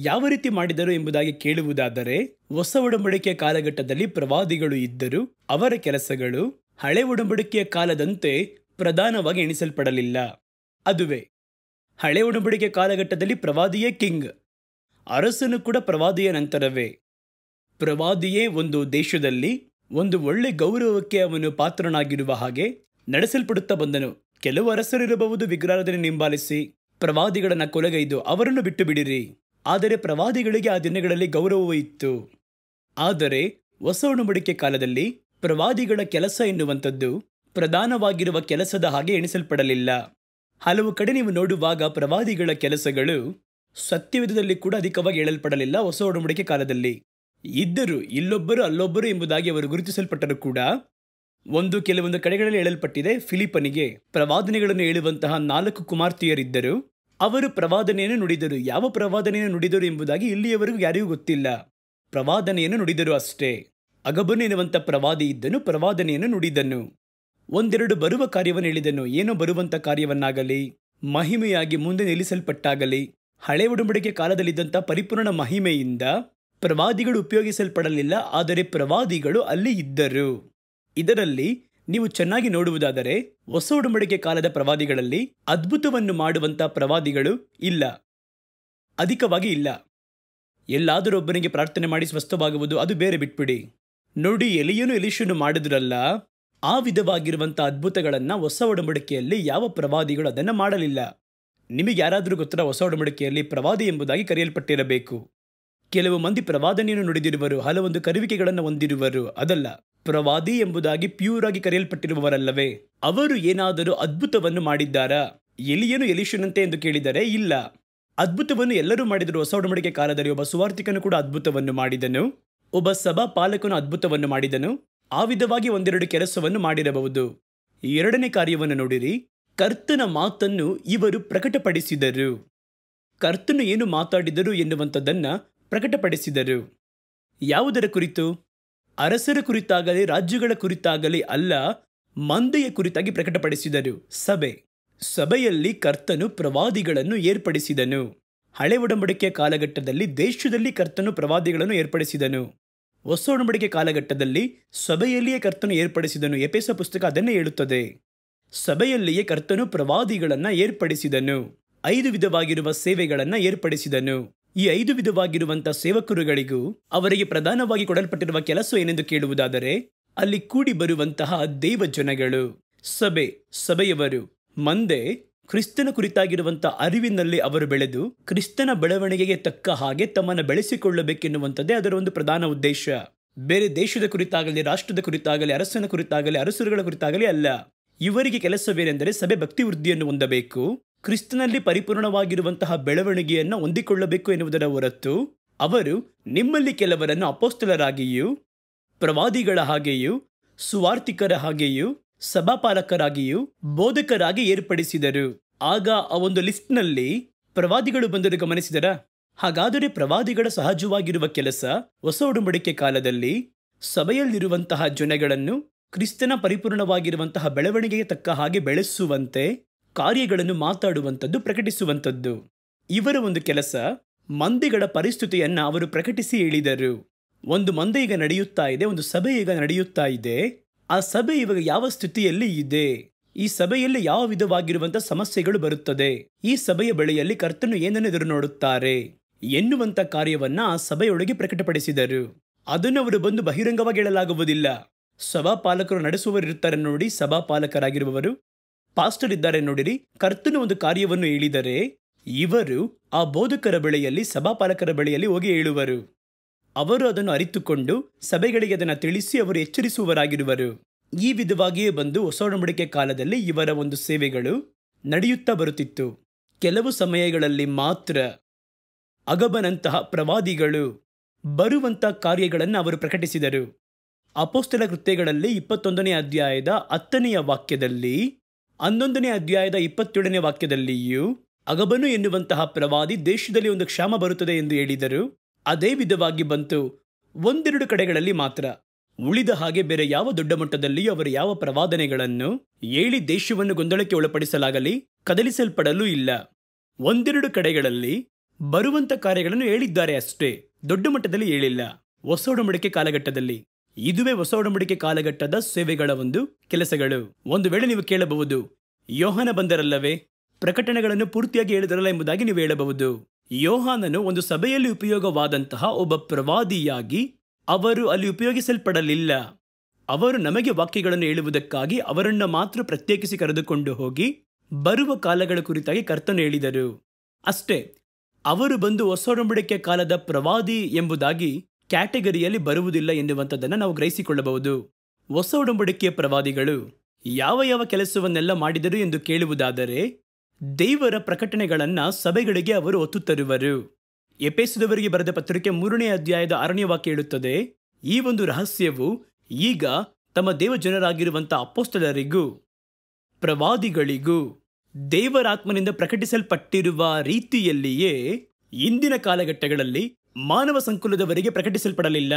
ಯಾವ ರೀತಿ ಮಾಡಿದರು ಎಂಬುದಾಗಿ ಕೇಳುವುದಾದರೆ ಹೊಸ ಒಡಂಬಡಿಕೆಯ ಕಾಲಘಟ್ಟದಲ್ಲಿ ಪ್ರವಾದಿಗಳು ಇದ್ದರು ಅವರ ಕೆಲಸಗಳು ಹಳೆ ಒಡಂಬಡಿಕೆಯ ಕಾಲದಂತೆ ಪ್ರಧಾನವಾಗಿ ಎಣಿಸಲ್ಪಡಲಿಲ್ಲ ಅದುವೇ ಹಳೆ ಒಡಂಬಡಿಕೆ ಕಾಲಘಟ್ಟದಲ್ಲಿ ಪ್ರವಾದಿಯೇ ಕಿಂಗ್ ಅರಸನು ಕೂಡ ಪ್ರವಾದಿಯ ನಂತರವೇ ಪ್ರವಾದಿಯೇ ಒಂದು ದೇಶದಲ್ಲಿ ಒಂದು ಒಳ್ಳೆ ಗೌರವಕ್ಕೆ ಅವನು ಪಾತ್ರನಾಗಿರುವ ಹಾಗೆ ನಡೆಸಲ್ಪಡುತ್ತಾ ಬಂದನು ಕೆಲವು ಅರಸರಿರಬಹುದು ವಿಗ್ರಹದಲ್ಲಿ ನಿಂಬಾಲಿಸಿ ಪ್ರವಾದಿಗಳನ್ನು ಕೊಲೆಗೈದು ಅವರನ್ನು ಬಿಟ್ಟು ಬಿಡಿರಿ ಆದರೆ ಪ್ರವಾದಿಗಳಿಗೆ ಆ ದಿನಗಳಲ್ಲಿ ಗೌರವವೂ ಇತ್ತು ಆದರೆ ಹೊಸ ಉಣಬಡಿಕೆ ಕಾಲದಲ್ಲಿ ಪ್ರವಾದಿಗಳ ಕೆಲಸ ಎನ್ನುವಂಥದ್ದು ಪ್ರಧಾನವಾಗಿರುವ ಕೆಲಸದ ಹಾಗೆ ಎಣಿಸಲ್ಪಡಲಿಲ್ಲ ಹಲವು ಕಡೆ ನೀವು ನೋಡುವಾಗ ಪ್ರವಾದಿಗಳ ಕೆಲಸಗಳು ಸತ್ಯವಿಧದಲ್ಲಿ ಕೂಡ ಅಧಿಕವಾಗಿ ಹೇಳಲ್ಪಡಲಿಲ್ಲ ಹೊಸ ಒಡಂಬಡಿಕೆ ಕಾಲದಲ್ಲಿ ಇದ್ದರು ಇಲ್ಲೊಬ್ಬರು ಅಲ್ಲೊಬ್ಬರು ಎಂಬುದಾಗಿ ಅವರು ಗುರುತಿಸಲ್ಪಟ್ಟರು ಕೂಡ ಒಂದು ಕೆಲವೊಂದು ಕಡೆಗಳಲ್ಲಿ ಹೇಳಲ್ಪಟ್ಟಿದೆ ಫಿಲಿಪನಿಗೆ ಪ್ರವಾದನೆಗಳನ್ನು ಹೇಳುವಂತಹ ನಾಲ್ಕು ಕುಮಾರ್ತಿಯರಿದ್ದರು ಅವರು ಪ್ರವಾದನೆಯನ್ನು ನುಡಿದರು ಯಾವ ಪ್ರವಾದನೆಯನ್ನು ನುಡಿದರು ಎಂಬುದಾಗಿ ಇಲ್ಲಿಯವರೆಗೂ ಯಾರಿಗೂ ಗೊತ್ತಿಲ್ಲ ಪ್ರವಾದನೆಯನ್ನು ನುಡಿದರು ಅಷ್ಟೇ ಅಗಬನು ಎನ್ನುವಂಥ ಪ್ರವಾದಿ ಇದ್ದನು ಪ್ರವಾದನೆಯನ್ನು ನುಡಿದನು ಒಂದೆರಡು ಬರುವ ಕಾರ್ಯವನ್ನು ಹೇಳಿದನು ಏನೋ ಬರುವಂಥ ಕಾರ್ಯವನ್ನಾಗಲಿ ಮಹಿಮೆಯಾಗಿ ಮುಂದೆ ನಿಲ್ಲಿಸಲ್ಪಟ್ಟಾಗಲಿ ಹಳೆ ಉಡಂಬಡಿಕೆ ಕಾಲದಲ್ಲಿದ್ದಂಥ ಪರಿಪೂರ್ಣ ಮಹಿಮೆಯಿಂದ ಪ್ರವಾದಿಗಳು ಉಪಯೋಗಿಸಲ್ಪಡಲಿಲ್ಲ ಆದರೆ ಪ್ರವಾದಿಗಳು ಅಲ್ಲಿ ಇದ್ದರು ಇದರಲ್ಲಿ ನೀವು ಚೆನ್ನಾಗಿ ನೋಡುವುದಾದರೆ ಹೊಸ ಉಡಂಬಡಿಕೆ ಕಾಲದ ಪ್ರವಾದಿಗಳಲ್ಲಿ ಅದ್ಭುತವನ್ನು ಮಾಡುವಂಥ ಪ್ರವಾದಿಗಳು ಇಲ್ಲ ಅಧಿಕವಾಗಿ ಇಲ್ಲ ಎಲ್ಲಾದರೂ ಒಬ್ಬನಿಗೆ ಪ್ರಾರ್ಥನೆ ಮಾಡಿ ಸ್ವಸ್ಥವಾಗುವುದು ಅದು ಬೇರೆ ಬಿಟ್ಬಿಡಿ ನೋಡಿ ಎಲಿಯನು ಎಲಿಶನು ಮಾಡಿದ್ರಲ್ಲ ಆ ವಿಧವಾಗಿರುವಂಥ ಅದ್ಭುತಗಳನ್ನು ಹೊಸ ಒಡಂಬಡಿಕೆಯಲ್ಲಿ ಯಾವ ಪ್ರವಾದಿಗಳು ಅದನ್ನು ಮಾಡಲಿಲ್ಲ ನಿಮಗೆ ಯಾರಾದರೂ ಗೊತ್ತರ ಹೊಸ ಒಡಂಬಡಿಕೆಯಲ್ಲಿ ಪ್ರವಾದಿ ಎಂಬುದಾಗಿ ಕರೆಯಲ್ಪಟ್ಟಿರಬೇಕು ಕೆಲವು ಮಂದಿ ಪ್ರವಾದನೆಯನ್ನು ನುಡಿದಿರುವರು ಹಲವೊಂದು ಕರುವಿಕೆಗಳನ್ನು ಹೊಂದಿರುವರು ಅದಲ್ಲ ಪ್ರವಾದಿ ಎಂಬುದಾಗಿ ಪ್ಯೂರ್ ಆಗಿ ಕರೆಯಲ್ಪಟ್ಟಿರುವವರಲ್ಲವೇ ಅವರು ಏನಾದರೂ ಅದ್ಭುತವನ್ನು ಮಾಡಿದ್ದಾರಾ ಎಲಿಯನು ಎಲಿಶನಂತೆ ಎಂದು ಕೇಳಿದರೆ ಇಲ್ಲ ಅದ್ಭುತವನ್ನು ಎಲ್ಲರೂ ಮಾಡಿದರು ಹೊಸ ಕಾಲದಲ್ಲಿ ಒಬ್ಬ ಸುವಾರ್ಥಿಕನು ಕೂಡ ಅದ್ಭುತವನ್ನು ಮಾಡಿದನು ಒಬ್ಬ ಸಭಾ ಪಾಲಕನು ಅದ್ಭುತವನ್ನು ಮಾಡಿದನು ಆ ವಿಧವಾಗಿ ಒಂದೆರಡು ಕೆಲಸವನ್ನು ಮಾಡಿರಬಹುದು ಎರಡನೇ ಕಾರ್ಯವನ್ನು ನೋಡಿರಿ ಕರ್ತನ ಮಾತನ್ನು ಇವರು ಪ್ರಕಟಪಡಿಸಿದರು ಕರ್ತನು ಏನು ಮಾತಾಡಿದರು ಎನ್ನುವಂಥದ್ದನ್ನು ಪ್ರಕಟಪಡಿಸಿದರು ಯಾವುದರ ಕುರಿತು ಅರಸರ ಕುರಿತಾಗಲಿ ರಾಜ್ಯಗಳ ಕುರಿತಾಗಲಿ ಅಲ್ಲ ಮಂದೆಯ ಕುರಿತಾಗಿ ಪ್ರಕಟಪಡಿಸಿದರು ಸಭೆ ಸಭೆಯಲ್ಲಿ ಕರ್ತನು ಪ್ರವಾದಿಗಳನ್ನು ಏರ್ಪಡಿಸಿದನು ಹಳೆ ಒಡಂಬಡಿಕೆಯ ಕಾಲಘಟ್ಟದಲ್ಲಿ ದೇಶದಲ್ಲಿ ಕರ್ತನು ಪ್ರವಾದಿಗಳನ್ನು ಏರ್ಪಡಿಸಿದನು ಹೊಸ ಒಡಂಬಡಿಕೆ ಕಾಲಘಟ್ಟದಲ್ಲಿ ಸಭೆಯಲ್ಲಿಯೇ ಕರ್ತನು ಏರ್ಪಡಿಸಿದನು ಎಪೇಸ ಪುಸ್ತಕ ಅದನ್ನೇ ಹೇಳುತ್ತದೆ ಸಭೆಯಲ್ಲಿಯೇ ಕರ್ತನು ಪ್ರವಾದಿಗಳನ್ನು ಏರ್ಪಡಿಸಿದನು ಐದು ವಿಧವಾಗಿರುವ ಸೇವೆಗಳನ್ನು ಏರ್ಪಡಿಸಿದನು ಈ ಐದು ವಿಧವಾಗಿರುವಂಥ ಸೇವಕರುಗಳಿಗೂ ಅವರಿಗೆ ಪ್ರಧಾನವಾಗಿ ಕೊಡಲ್ಪಟ್ಟಿರುವ ಕೆಲಸ ಏನೆಂದು ಕೇಳುವುದಾದರೆ ಅಲ್ಲಿ ಕೂಡಿ ಬರುವಂತಹ ಜನಗಳು ಸಭೆ ಸಭೆಯವರು ಮಂದೆ ಕ್ರಿಸ್ತನ ಕುರಿತಾಗಿರುವಂಥ ಅರಿವಿನಲ್ಲಿ ಅವರು ಬೆಳೆದು ಕ್ರಿಸ್ತನ ಬೆಳವಣಿಗೆಗೆ ತಕ್ಕ ಹಾಗೆ ತಮ್ಮನ್ನು ಬೆಳೆಸಿಕೊಳ್ಳಬೇಕೆನ್ನುವಂಥದ್ದೇ ಅದರ ಒಂದು ಪ್ರಧಾನ ಉದ್ದೇಶ ಬೇರೆ ದೇಶದ ಕುರಿತಾಗಲಿ ರಾಷ್ಟ್ರದ ಕುರಿತಾಗಲಿ ಅರಸನ ಕುರಿತಾಗಲಿ ಅರಸರುಗಳ ಕುರಿತಾಗಲಿ ಅಲ್ಲ ಇವರಿಗೆ ಕೆಲಸವೇನೆಂದರೆ ಸಭೆ ಭಕ್ತಿ ವೃದ್ಧಿಯನ್ನು ಹೊಂದಬೇಕು ಕ್ರಿಸ್ತನಲ್ಲಿ ಪರಿಪೂರ್ಣವಾಗಿರುವಂತಹ ಬೆಳವಣಿಗೆಯನ್ನು ಹೊಂದಿಕೊಳ್ಳಬೇಕು ಎನ್ನುವುದರ ಹೊರತು ಅವರು ನಿಮ್ಮಲ್ಲಿ ಕೆಲವರನ್ನು ಅಪೋಸ್ತಲರಾಗಿಯೂ ಪ್ರವಾದಿಗಳ ಹಾಗೆಯೂ ಸುವಾರ್ತಿಕರ ಹಾಗೆಯೂ ಸಭಾಪಾಲಕರಾಗಿಯೂ ಬೋಧಕರಾಗಿ ಏರ್ಪಡಿಸಿದರು ಆಗ ಆ ಒಂದು ಲಿಸ್ಟ್ನಲ್ಲಿ ಪ್ರವಾದಿಗಳು ಬಂದರು ಗಮನಿಸಿದರ ಹಾಗಾದರೆ ಪ್ರವಾದಿಗಳ ಸಹಜವಾಗಿರುವ ಕೆಲಸ ಹೊಸ ಉಡುಂಬಡಿಕೆ ಕಾಲದಲ್ಲಿ ಸಭೆಯಲ್ಲಿರುವಂತಹ ಜನಗಳನ್ನು ಕ್ರಿಸ್ತನ ಪರಿಪೂರ್ಣವಾಗಿರುವಂತಹ ಬೆಳವಣಿಗೆಗೆ ತಕ್ಕ ಹಾಗೆ ಬೆಳೆಸುವಂತೆ ಕಾರ್ಯಗಳನ್ನು ಮಾತಾಡುವಂಥದ್ದು ಪ್ರಕಟಿಸುವಂಥದ್ದು ಇವರ ಒಂದು ಕೆಲಸ ಮಂದಿಗಳ ಪರಿಸ್ಥಿತಿಯನ್ನು ಅವರು ಪ್ರಕಟಿಸಿ ಹೇಳಿದರು ಒಂದು ಮಂದೆ ಈಗ ನಡೆಯುತ್ತಾ ಇದೆ ಒಂದು ಸಭೆ ಈಗ ನಡೆಯುತ್ತಾ ಇದೆ ಆ ಸಭೆ ಇವಾಗ ಯಾವ ಸ್ಥಿತಿಯಲ್ಲಿ ಇದೆ ಈ ಸಭೆಯಲ್ಲಿ ಯಾವ ವಿಧವಾಗಿರುವಂತಹ ಸಮಸ್ಯೆಗಳು ಬರುತ್ತದೆ ಈ ಸಭೆಯ ಬಳಿಯಲ್ಲಿ ಕರ್ತನು ಏನನ್ನು ಎದುರು ನೋಡುತ್ತಾರೆ ಎನ್ನುವಂಥ ಕಾರ್ಯವನ್ನು ಆ ಸಭೆಯೊಳಗೆ ಪ್ರಕಟಪಡಿಸಿದರು ಅದನ್ನು ಅವರು ಬಂದು ಬಹಿರಂಗವಾಗಿ ಹೇಳಲಾಗುವುದಿಲ್ಲ ಸಭಾಪಾಲಕರು ನಡೆಸುವವರಿರ್ತಾರೆ ನೋಡಿ ಸಭಾಪಾಲಕರಾಗಿರುವವರು ಪಾಸ್ಟರ್ ಇದ್ದಾರೆ ನೋಡಿರಿ ಕರ್ತನ ಒಂದು ಕಾರ್ಯವನ್ನು ಹೇಳಿದರೆ ಇವರು ಆ ಬೋಧಕರ ಬಳಿಯಲ್ಲಿ ಸಭಾಪಾಲಕರ ಬಳಿಯಲ್ಲಿ ಹೋಗಿ ಹೇಳುವರು ಅವರು ಅದನ್ನು ಅರಿತುಕೊಂಡು ಸಭೆಗಳಿಗೆ ಅದನ್ನು ತಿಳಿಸಿ ಅವರು ಎಚ್ಚರಿಸುವವರಾಗಿರುವರು ಈ ವಿಧವಾಗಿಯೇ ಬಂದು ಹೊಸ ಒಡಂಬಡಿಕೆ ಕಾಲದಲ್ಲಿ ಇವರ ಒಂದು ಸೇವೆಗಳು ನಡೆಯುತ್ತಾ ಬರುತ್ತಿತ್ತು ಕೆಲವು ಸಮಯಗಳಲ್ಲಿ ಮಾತ್ರ ಅಗಬನಂತಹ ಪ್ರವಾದಿಗಳು ಬರುವಂತಹ ಕಾರ್ಯಗಳನ್ನು ಅವರು ಪ್ರಕಟಿಸಿದರು ಅಪೋಸ್ತಲ ಕೃತ್ಯಗಳಲ್ಲಿ ಇಪ್ಪತ್ತೊಂದನೇ ಅಧ್ಯಾಯದ ಹತ್ತನೆಯ ವಾಕ್ಯದಲ್ಲಿ ಹನ್ನೊಂದನೇ ಅಧ್ಯಾಯದ ಇಪ್ಪತ್ತೇಳನೇ ವಾಕ್ಯದಲ್ಲಿಯೂ ಅಗಬನು ಎನ್ನುವಂತಹ ಪ್ರವಾದಿ ದೇಶದಲ್ಲಿ ಒಂದು ಕ್ಷಾಮ ಬರುತ್ತದೆ ಎಂದು ಹೇಳಿದರು ಅದೇ ವಿಧವಾಗಿ ಬಂತು ಒಂದೆರಡು ಕಡೆಗಳಲ್ಲಿ ಮಾತ್ರ ಉಳಿದ ಹಾಗೆ ಬೇರೆ ಯಾವ ದೊಡ್ಡ ಮಟ್ಟದಲ್ಲಿಯೂ ಅವರು ಯಾವ ಪ್ರವಾದನೆಗಳನ್ನು ಏಳಿ ದೇಶವನ್ನು ಗೊಂದಲಕ್ಕೆ ಒಳಪಡಿಸಲಾಗಲಿ ಕದಲಿಸಲ್ಪಡಲು ಇಲ್ಲ ಒಂದೆರಡು ಕಡೆಗಳಲ್ಲಿ ಬರುವಂತ ಕಾರ್ಯಗಳನ್ನು ಹೇಳಿದ್ದಾರೆ ಅಷ್ಟೇ ದೊಡ್ಡ ಮಟ್ಟದಲ್ಲಿ ಹೇಳಿಲ್ಲ ಹೊಸ ಒಡಂಬಡಿಕೆ ಕಾಲಘಟ್ಟದಲ್ಲಿ ಇದುವೇ ಹೊಸ ಒಡಂಬಡಿಕೆ ಕಾಲಘಟ್ಟದ ಸೇವೆಗಳ ಒಂದು ಕೆಲಸಗಳು ಒಂದು ವೇಳೆ ನೀವು ಕೇಳಬಹುದು ಯೋಹಾನ ಬಂದರಲ್ಲವೇ ಪ್ರಕಟಣೆಗಳನ್ನು ಪೂರ್ತಿಯಾಗಿ ಹೇಳಿದರಲ್ಲ ಎಂಬುದಾಗಿ ನೀವು ಹೇಳಬಹುದು ಯೋಹಾನನು ಒಂದು ಸಭೆಯಲ್ಲಿ ಉಪಯೋಗವಾದಂತಹ ಒಬ್ಬ ಪ್ರವಾದಿಯಾಗಿ ಅವರು ಅಲ್ಲಿ ಉಪಯೋಗಿಸಲ್ಪಡಲಿಲ್ಲ ಅವರು ನಮಗೆ ವಾಕ್ಯಗಳನ್ನು ಹೇಳುವುದಕ್ಕಾಗಿ ಅವರನ್ನು ಮಾತ್ರ ಪ್ರತ್ಯೇಕಿಸಿ ಕರೆದುಕೊಂಡು ಹೋಗಿ ಬರುವ ಕಾಲಗಳ ಕುರಿತಾಗಿ ಕರ್ತನು ಹೇಳಿದರು ಅಷ್ಟೇ ಅವರು ಬಂದು ಹೊಸ ಕಾಲದ ಪ್ರವಾದಿ ಎಂಬುದಾಗಿ ಕ್ಯಾಟಗರಿಯಲ್ಲಿ ಬರುವುದಿಲ್ಲ ಎನ್ನುವಂಥದ್ದನ್ನು ನಾವು ಗ್ರಹಿಸಿಕೊಳ್ಳಬಹುದು ಹೊಸ ಉಡಂಬಡಿಕೆಯ ಪ್ರವಾದಿಗಳು ಯಾವ ಯಾವ ಕೆಲಸವನ್ನೆಲ್ಲ ಮಾಡಿದರು ಎಂದು ಕೇಳುವುದಾದರೆ ದೇವರ ಪ್ರಕಟಣೆಗಳನ್ನು ಸಭೆಗಳಿಗೆ ಅವರು ಒತ್ತು ತರುವರು ಎಪೇಸದವರಿಗೆ ಬರೆದ ಪತ್ರಿಕೆ ಮೂರನೇ ಅಧ್ಯಾಯದ ಆರನೇ ವಾಕ್ಯ ಹೇಳುತ್ತದೆ ಈ ಒಂದು ರಹಸ್ಯವು ಈಗ ತಮ್ಮ ಜನರಾಗಿರುವಂಥ ಅಪ್ಪೋಸ್ತಲರಿಗೂ ಪ್ರವಾದಿಗಳಿಗೂ ದೇವರಾತ್ಮನಿಂದ ಪ್ರಕಟಿಸಲ್ಪಟ್ಟಿರುವ ರೀತಿಯಲ್ಲಿಯೇ ಇಂದಿನ ಕಾಲಘಟ್ಟಗಳಲ್ಲಿ ಮಾನವ ಸಂಕುಲದವರೆಗೆ ಪ್ರಕಟಿಸಲ್ಪಡಲಿಲ್ಲ